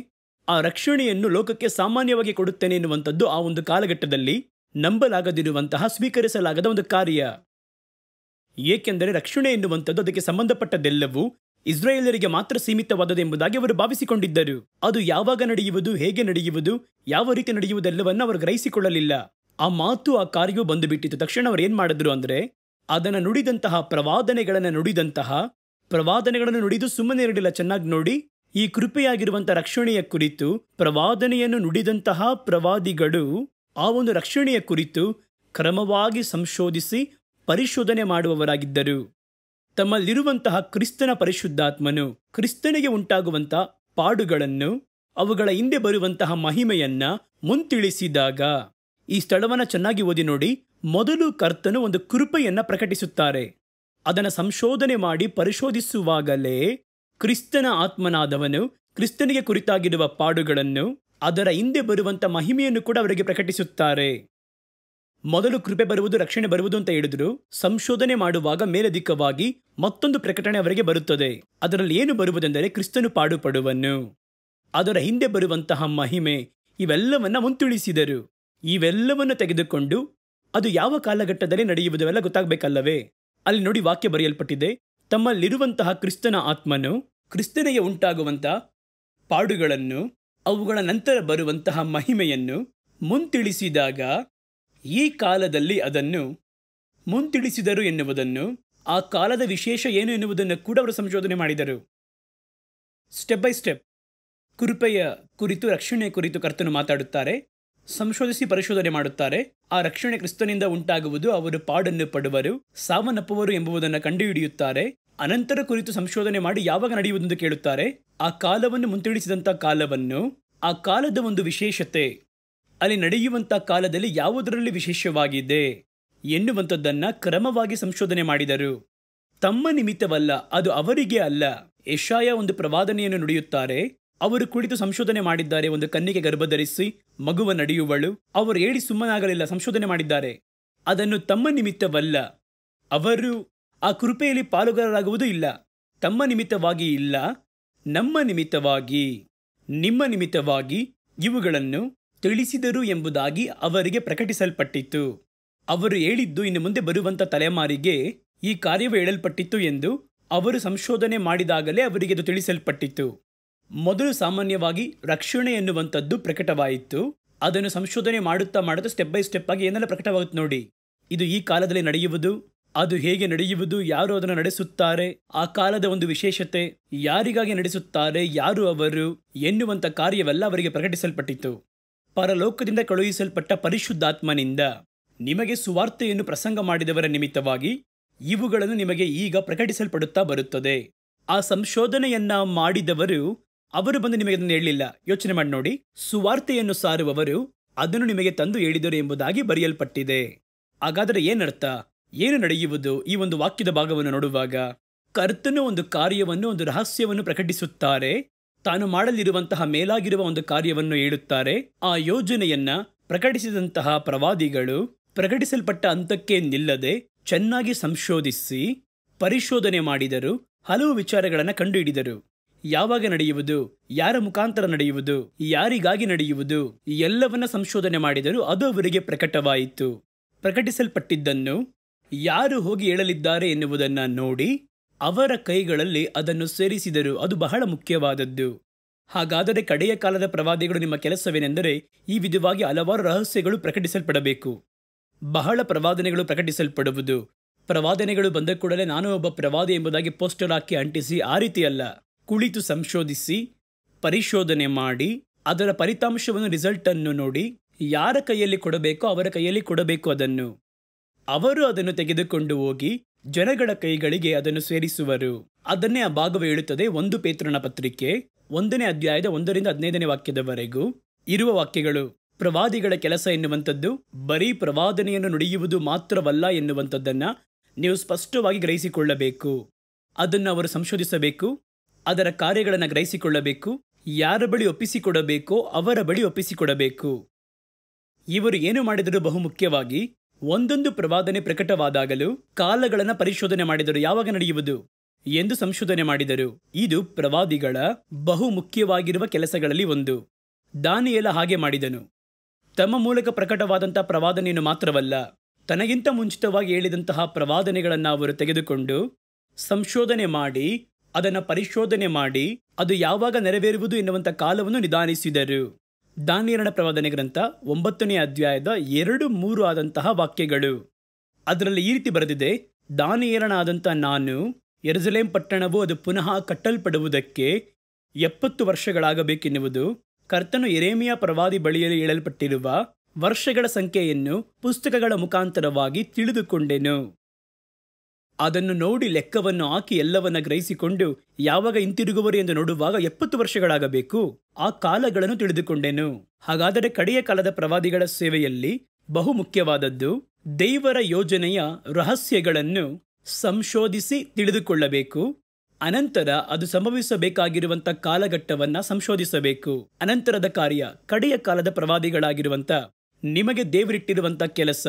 ಆ ರಕ್ಷಣೆಯನ್ನು ಲೋಕಕ್ಕೆ ಸಾಮಾನ್ಯವಾಗಿ ಕೊಡುತ್ತೇನೆ ಎನ್ನುವಂಥದ್ದು ಆ ಒಂದು ಕಾಲಘಟ್ಟದಲ್ಲಿ ನಂಬಲಾಗದಿರುವಂತಹ ಸ್ವೀಕರಿಸಲಾಗದ ಒಂದು ಕಾರ್ಯ ಏಕೆಂದರೆ ರಕ್ಷಣೆ ಎನ್ನುವಂಥದ್ದು ಅದಕ್ಕೆ ಸಂಬಂಧಪಟ್ಟದೆಲ್ಲವೂ ಇಸ್ರೇಲರಿಗೆ ಮಾತ್ರ ಸೀಮಿತವಾದದೆಂಬುದಾಗಿ ಅವರು ಭಾವಿಸಿಕೊಂಡಿದ್ದರು ಅದು ಯಾವಾಗ ನಡೆಯುವುದು ಹೇಗೆ ನಡೆಯುವುದು ಯಾವ ರೀತಿ ನಡೆಯುವುದೆಲ್ಲವನ್ನು ಅವರು ಗ್ರಹಿಸಿಕೊಳ್ಳಲಿಲ್ಲ ಆ ಮಾತು ಆ ಕಾರ್ಯವು ಬಂದು ಬಿಟ್ಟಿತ್ತು ತಕ್ಷಣ ಅವರು ಏನು ಮಾಡಿದ್ರು ಅಂದರೆ ಅದನ್ನು ನುಡಿದಂತಹ ಪ್ರವಾದನೆಗಳನ್ನು ನುಡಿದಂತಹ ಪ್ರವಾದನೆಗಳನ್ನು ನುಡಿದು ಸುಮ್ಮನೆ ಇರಲಿಲ್ಲ ಚೆನ್ನಾಗಿ ನೋಡಿ ಈ ಕೃಪೆಯಾಗಿರುವಂಥ ರಕ್ಷಣೆಯ ಕುರಿತು ಪ್ರವಾದನೆಯನ್ನು ನುಡಿದಂತಹ ಪ್ರವಾದಿಗಳು ಆ ಒಂದು ರಕ್ಷಣೆಯ ಕುರಿತು ಕ್ರಮವಾಗಿ ಸಂಶೋಧಿಸಿ ಪರಿಶೋಧನೆ ಮಾಡುವವರಾಗಿದ್ದರು ತಮ್ಮಲ್ಲಿರುವಂತಹ ಕ್ರಿಸ್ತನ ಪರಿಶುದ್ಧಾತ್ಮನು ಕ್ರಿಸ್ತನಿಗೆ ಉಂಟಾಗುವಂತಹ ಪಾಡುಗಳನ್ನು ಅವುಗಳ ಹಿಂದೆ ಬರುವಂತಹ ಮಹಿಮೆಯನ್ನ ಮುಂತಿಳಿಸಿದಾಗ ಈ ಸ್ಥಳವನ್ನು ಚೆನ್ನಾಗಿ ಓದಿ ನೋಡಿ ಮೊದಲು ಕರ್ತನು ಒಂದು ಕೃಪೆಯನ್ನು ಪ್ರಕಟಿಸುತ್ತಾರೆ ಅದನ್ನು ಸಂಶೋಧನೆ ಮಾಡಿ ಪರಿಶೋಧಿಸುವಾಗಲೇ ಕ್ರಿಸ್ತನ ಆತ್ಮನಾದವನು ಕ್ರಿಸ್ತನಿಗೆ ಕುರಿತಾಗಿರುವ ಪಾಡುಗಳನ್ನು ಅದರ ಹಿಂದೆ ಬರುವಂಥ ಮಹಿಮೆಯನ್ನು ಕೂಡ ಅವರಿಗೆ ಪ್ರಕಟಿಸುತ್ತಾರೆ ಮೊದಲು ಕೃಪೆ ಬರುವುದು ರಕ್ಷಣೆ ಬರುವುದು ಅಂತ ಹೇಳಿದ್ರು ಸಂಶೋಧನೆ ಮಾಡುವಾಗ ಮೇಲಧಿಕವಾಗಿ ಮತ್ತೊಂದು ಪ್ರಕಟಣೆ ಅವರಿಗೆ ಬರುತ್ತದೆ ಅದರಲ್ಲಿ ಏನು ಬರುವುದೆಂದರೆ ಕ್ರಿಸ್ತನು ಪಾಡುಪಡುವನು ಅದರ ಹಿಂದೆ ಬರುವಂತಹ ಮಹಿಮೆ ಇವೆಲ್ಲವನ್ನ ಮುಂತಿಳಿಸಿದರು ಇವೆಲ್ಲವನ್ನು ತೆಗೆದುಕೊಂಡು ಅದು ಯಾವ ಕಾಲಘಟ್ಟದಲ್ಲಿ ಎಲ್ಲ ಗೊತ್ತಾಗಬೇಕಲ್ಲವೇ ಅಲ್ಲಿ ನೋಡಿ ವಾಕ್ಯ ಬರೆಯಲ್ಪಟ್ಟಿದೆ ತಮ್ಮಲ್ಲಿರುವಂತಹ ಕ್ರಿಸ್ತನ ಆತ್ಮನು ಕ್ರಿಸ್ತನಿಗೆ ಉಂಟಾಗುವಂತಹ ಪಾಡುಗಳನ್ನು ಅವುಗಳ ನಂತರ ಬರುವಂತಹ ಮಹಿಮೆಯನ್ನು ಮುಂತಿಳಿಸಿದಾಗ ಈ ಕಾಲದಲ್ಲಿ ಅದನ್ನು ಮುಂತಿಳಿಸಿದರು ಎನ್ನುವುದನ್ನು ಆ ಕಾಲದ ವಿಶೇಷ ಏನು ಎನ್ನುವುದನ್ನು ಕೂಡ ಅವರು ಸಂಶೋಧನೆ ಮಾಡಿದರು ಸ್ಟೆಪ್ ಬೈ ಸ್ಟೆಪ್ ಕೃಪೆಯ ಕುರಿತು ರಕ್ಷಣೆ ಕುರಿತು ಕರ್ತನು ಮಾತಾಡುತ್ತಾರೆ ಸಂಶೋಧಿಸಿ ಪರಿಶೋಧನೆ ಮಾಡುತ್ತಾರೆ ಆ ರಕ್ಷಣೆ ಕ್ರಿಸ್ತನಿಂದ ಉಂಟಾಗುವುದು ಅವರು ಪಾಡನ್ನು ಪಡುವರು ಸಾವನ್ನಪ್ಪುವರು ಎಂಬುದನ್ನು ಕಂಡುಹಿಡಿಯುತ್ತಾರೆ ಅನಂತರ ಕುರಿತು ಸಂಶೋಧನೆ ಮಾಡಿ ಯಾವಾಗ ನಡೆಯುವುದೆಂದು ಕೇಳುತ್ತಾರೆ ಆ ಕಾಲವನ್ನು ಮುಂತಿಳಿಸಿದಂಥ ಕಾಲವನ್ನು ಆ ಕಾಲದ ಒಂದು ವಿಶೇಷತೆ ಅಲ್ಲಿ ನಡೆಯುವಂಥ ಕಾಲದಲ್ಲಿ ಯಾವುದರಲ್ಲಿ ವಿಶೇಷವಾಗಿದೆ ಎನ್ನುವಂಥದ್ದನ್ನು ಕ್ರಮವಾಗಿ ಸಂಶೋಧನೆ ಮಾಡಿದರು ತಮ್ಮ ನಿಮಿತ್ತವಲ್ಲ ಅದು ಅವರಿಗೆ ಅಲ್ಲ ಯಶಾಯ ಒಂದು ಪ್ರವಾದನೆಯನ್ನು ನುಡಿಯುತ್ತಾರೆ ಅವರು ಕುಳಿತು ಸಂಶೋಧನೆ ಮಾಡಿದ್ದಾರೆ ಒಂದು ಕನ್ನಿಗೆ ಗರ್ಭಧರಿಸಿ ಮಗುವ ನಡೆಯುವಳು ಅವರು ಏಡಿ ಸುಮ್ಮನಾಗಲಿಲ್ಲ ಸಂಶೋಧನೆ ಮಾಡಿದ್ದಾರೆ ಅದನ್ನು ತಮ್ಮ ನಿಮಿತ್ತವಲ್ಲ ಅವರು ಆ ಕೃಪೆಯಲ್ಲಿ ಪಾಲುಗಾರರಾಗುವುದೂ ಇಲ್ಲ ತಮ್ಮ ನಿಮಿತ್ತವಾಗಿ ಇಲ್ಲ ನಮ್ಮ ನಿಮಿತ್ತವಾಗಿ ನಿಮ್ಮ ನಿಮಿತ್ತವಾಗಿ ಇವುಗಳನ್ನು ತಿಳಿಸಿದರು ಎಂಬುದಾಗಿ ಅವರಿಗೆ ಪ್ರಕಟಿಸಲ್ಪಟ್ಟಿತ್ತು ಅವರು ಹೇಳಿದ್ದು ಇನ್ನು ಮುಂದೆ ಬರುವಂಥ ತಲೆಮಾರಿಗೆ ಈ ಕಾರ್ಯವು ಹೇಳಲ್ಪಟ್ಟಿತ್ತು ಎಂದು ಅವರು ಸಂಶೋಧನೆ ಮಾಡಿದಾಗಲೇ ಅವರಿಗೆ ಅದು ತಿಳಿಸಲ್ಪಟ್ಟಿತ್ತು ಮೊದಲು ಸಾಮಾನ್ಯವಾಗಿ ರಕ್ಷಣೆ ಎನ್ನುವಂಥದ್ದು ಪ್ರಕಟವಾಯಿತು ಅದನ್ನು ಸಂಶೋಧನೆ ಮಾಡುತ್ತಾ ಮಾಡುತ್ತಾ ಸ್ಟೆಪ್ ಬೈ ಸ್ಟೆಪ್ ಆಗಿ ಏನೆಲ್ಲ ಪ್ರಕಟವಾಗುತ್ತೆ ನೋಡಿ ಇದು ಈ ಕಾಲದಲ್ಲಿ ನಡೆಯುವುದು ಅದು ಹೇಗೆ ನಡೆಯುವುದು ಯಾರು ಅದನ್ನು ನಡೆಸುತ್ತಾರೆ ಆ ಕಾಲದ ಒಂದು ವಿಶೇಷತೆ ಯಾರಿಗಾಗಿ ನಡೆಸುತ್ತಾರೆ ಯಾರು ಅವರು ಎನ್ನುವಂಥ ಕಾರ್ಯವೆಲ್ಲ ಅವರಿಗೆ ಪ್ರಕಟಿಸಲ್ಪಟ್ಟಿತು ಪರಲೋಕದಿಂದ ಕಳುಹಿಸಲ್ಪಟ್ಟ ಪರಿಶುದ್ಧಾತ್ಮನಿಂದ ನಿಮಗೆ ಸುವಾರ್ತೆಯನ್ನು ಪ್ರಸಂಗ ಮಾಡಿದವರ ನಿಮಿತ್ತವಾಗಿ ಇವುಗಳನ್ನು ನಿಮಗೆ ಈಗ ಪ್ರಕಟಿಸಲ್ಪಡುತ್ತಾ ಬರುತ್ತದೆ ಆ ಸಂಶೋಧನೆಯನ್ನ ಮಾಡಿದವರು ಅವರು ಬಂದು ನಿಮಗೆ ಅದನ್ನು ಹೇಳಲಿಲ್ಲ ಯೋಚನೆ ಮಾಡಿ ನೋಡಿ ಸುವಾರ್ತೆಯನ್ನು ಸಾರುವವರು ಅದನ್ನು ನಿಮಗೆ ತಂದು ಹೇಳಿದರು ಎಂಬುದಾಗಿ ಬರೆಯಲ್ಪಟ್ಟಿದೆ ಹಾಗಾದರೆ ಏನರ್ಥ ಏನು ನಡೆಯುವುದು ಈ ಒಂದು ವಾಕ್ಯದ ಭಾಗವನ್ನು ನೋಡುವಾಗ ಕರ್ತನು ಒಂದು ಕಾರ್ಯವನ್ನು ಒಂದು ರಹಸ್ಯವನ್ನು ಪ್ರಕಟಿಸುತ್ತಾರೆ ತಾನು ಮಾಡಲಿರುವಂತಹ ಮೇಲಾಗಿರುವ ಒಂದು ಕಾರ್ಯವನ್ನು ಹೇಳುತ್ತಾರೆ ಆ ಯೋಜನೆಯನ್ನ ಪ್ರಕಟಿಸಿದಂತಹ ಪ್ರವಾದಿಗಳು ಪ್ರಕಟಿಸಲ್ಪಟ್ಟ ಹಂತಕ್ಕೆ ನಿಲ್ಲದೆ ಚೆನ್ನಾಗಿ ಸಂಶೋಧಿಸಿ ಪರಿಶೋಧನೆ ಮಾಡಿದರು ಹಲವು ವಿಚಾರಗಳನ್ನು ಕಂಡುಹಿಡಿದರು ಯಾವಾಗ ನಡೆಯುವುದು ಯಾರ ಮುಖಾಂತರ ನಡೆಯುವುದು ಯಾರಿಗಾಗಿ ನಡೆಯುವುದು ಎಲ್ಲವನ್ನ ಸಂಶೋಧನೆ ಮಾಡಿದರು ಅದು ಅವರಿಗೆ ಪ್ರಕಟವಾಯಿತು ಪ್ರಕಟಿಸಲ್ಪಟ್ಟಿದ್ದನ್ನು ಯಾರು ಹೋಗಿ ಏಳಲಿದ್ದಾರೆ ಎನ್ನುವುದನ್ನು ನೋಡಿ ಅವರ ಕೈಗಳಲ್ಲಿ ಅದನ್ನು ಸೇರಿಸಿದರು ಅದು ಬಹಳ ಮುಖ್ಯವಾದದ್ದು ಹಾಗಾದರೆ ಕಡೆಯ ಕಾಲದ ಪ್ರವಾದಿಗಳು ನಿಮ್ಮ ಕೆಲಸವೇನೆಂದರೆ ಈ ವಿಧವಾಗಿ ಹಲವಾರು ರಹಸ್ಯಗಳು ಪ್ರಕಟಿಸಲ್ಪಡಬೇಕು ಬಹಳ ಪ್ರವಾದನೆಗಳು ಪ್ರಕಟಿಸಲ್ಪಡುವುದು ಪ್ರವಾದನೆಗಳು ಬಂದ ಕೂಡಲೇ ನಾನು ಒಬ್ಬ ಪ್ರವಾದಿ ಎಂಬುದಾಗಿ ಪೋಸ್ಟರ್ ಹಾಕಿ ಅಂಟಿಸಿ ಆ ರೀತಿಯಲ್ಲ ಕುಳಿತು ಸಂಶೋಧಿಸಿ ಪರಿಶೋಧನೆ ಮಾಡಿ ಅದರ ಫಲಿತಾಂಶವನ್ನು ರಿಸಲ್ಟನ್ನು ನೋಡಿ ಯಾರ ಕೈಯಲ್ಲಿ ಕೊಡಬೇಕೋ ಅವರ ಕೈಯಲ್ಲಿ ಕೊಡಬೇಕು ಅದನ್ನು ಅವರು ಅದನ್ನು ತೆಗೆದುಕೊಂಡು ಹೋಗಿ ಜನಗಳ ಕೈಗಳಿಗೆ ಅದನ್ನು ಸೇರಿಸುವರು ಅದನ್ನೇ ಆ ಭಾಗವು ಹೇಳುತ್ತದೆ ಒಂದು ಪೇತ್ರನ ಪತ್ರಿಕೆ ಒಂದನೇ ಅಧ್ಯಾಯದ ಒಂದರಿಂದ ಹದಿನೈದನೇ ವಾಕ್ಯದವರೆಗೂ ಇರುವ ವಾಕ್ಯಗಳು ಪ್ರವಾದಿಗಳ ಕೆಲಸ ಎನ್ನುವಂಥದ್ದು ಬರೀ ಪ್ರವಾದನೆಯನ್ನು ನುಡಿಯುವುದು ಮಾತ್ರವಲ್ಲ ಎನ್ನುವಂಥದ್ದನ್ನು ನೀವು ಸ್ಪಷ್ಟವಾಗಿ ಗ್ರಹಿಸಿಕೊಳ್ಳಬೇಕು ಅದನ್ನು ಅವರು ಸಂಶೋಧಿಸಬೇಕು ಅದರ ಕಾರ್ಯಗಳನ್ನು ಗ್ರಹಿಸಿಕೊಳ್ಳಬೇಕು ಯಾರ ಬಳಿ ಒಪ್ಪಿಸಿಕೊಡಬೇಕೋ ಅವರ ಬಳಿ ಒಪ್ಪಿಸಿಕೊಡಬೇಕು ಇವರು ಏನು ಮಾಡಿದರೂ ಬಹುಮುಖ್ಯವಾಗಿ ಒಂದೊಂದು ಪ್ರವಾದನೆ ಪ್ರಕಟವಾದಾಗಲೂ ಕಾಲಗಳನ್ನು ಪರಿಶೋಧನೆ ಮಾಡಿದರು ಯಾವಾಗ ನಡೆಯುವುದು ಎಂದು ಸಂಶೋಧನೆ ಮಾಡಿದರು ಇದು ಪ್ರವಾದಿಗಳ ಬಹು ಮುಖ್ಯವಾಗಿರುವ ಕೆಲಸಗಳಲ್ಲಿ ಒಂದು ದಾನಿಯೆಲ ಹಾಗೆ ಮಾಡಿದನು ತಮ್ಮ ಮೂಲಕ ಪ್ರಕಟವಾದಂಥ ಪ್ರವಾದನೆಯನ್ನು ಮಾತ್ರವಲ್ಲ ತನಗಿಂತ ಮುಂಚಿತವಾಗಿ ಹೇಳಿದಂತಹ ಪ್ರವಾದನೆಗಳನ್ನು ಅವರು ತೆಗೆದುಕೊಂಡು ಸಂಶೋಧನೆ ಮಾಡಿ ಅದನ್ನು ಪರಿಶೋಧನೆ ಮಾಡಿ ಅದು ಯಾವಾಗ ನೆರವೇರುವುದು ಎನ್ನುವಂಥ ಕಾಲವನ್ನು ನಿಧಾನಿಸಿದರು ದಾನಿಯರಣ ಪ್ರವಾದನೆ ಗ್ರಂಥ ಒಂಬತ್ತನೇ ಅಧ್ಯಾಯದ ಎರಡು ಮೂರು ಆದಂತಹ ವಾಕ್ಯಗಳು ಅದರಲ್ಲಿ ಈ ರೀತಿ ಬರೆದಿದೆ ದಾನಿಯರಣಾದಂಥ ನಾನು ಎರಜಲೇಂ ಪಟ್ಟಣವು ಅದು ಪುನಃ ಕಟ್ಟಲ್ಪಡುವುದಕ್ಕೆ ಎಪ್ಪತ್ತು ವರ್ಷಗಳಾಗಬೇಕೆನ್ನುವುದು ಕರ್ತನು ಎರೇಮಿಯ ಪ್ರವಾದಿ ಬಳಿಯಲ್ಲಿ ಹೇಳಲ್ಪಟ್ಟಿರುವ ವರ್ಷಗಳ ಸಂಖ್ಯೆಯನ್ನು ಪುಸ್ತಕಗಳ ಮುಖಾಂತರವಾಗಿ ತಿಳಿದುಕೊಂಡೆನು ಅದನ್ನು ನೋಡಿ ಲೆಕ್ಕವನ್ನು ಹಾಕಿ ಎಲ್ಲವನ್ನ ಗ್ರಹಿಸಿಕೊಂಡು ಯಾವಾಗ ಹಿಂತಿರುಗುವರು ಎಂದು ನೋಡುವಾಗ ಎಪ್ಪತ್ತು ವರ್ಷಗಳಾಗಬೇಕು ಆ ಕಾಲಗಳನ್ನು ತಿಳಿದುಕೊಂಡೆನು ಹಾಗಾದರೆ ಕಡೆಯ ಕಾಲದ ಪ್ರವಾದಿಗಳ ಸೇವೆಯಲ್ಲಿ ಬಹು ಮುಖ್ಯವಾದದ್ದು ದೈವರ ಯೋಜನೆಯ ರಹಸ್ಯಗಳನ್ನು ಸಂಶೋಧಿಸಿ ತಿಳಿದುಕೊಳ್ಳಬೇಕು ಅನಂತರ ಅದು ಸಂಭವಿಸಬೇಕಾಗಿರುವಂತ ಕಾಲಘಟ್ಟವನ್ನ ಸಂಶೋಧಿಸಬೇಕು ಅನಂತರದ ಕಾರ್ಯ ಕಡೆಯ ಕಾಲದ ಪ್ರವಾದಿಗಳಾಗಿರುವಂತ ನಿಮಗೆ ದೇವರಿಟ್ಟಿರುವಂತ ಕೆಲಸ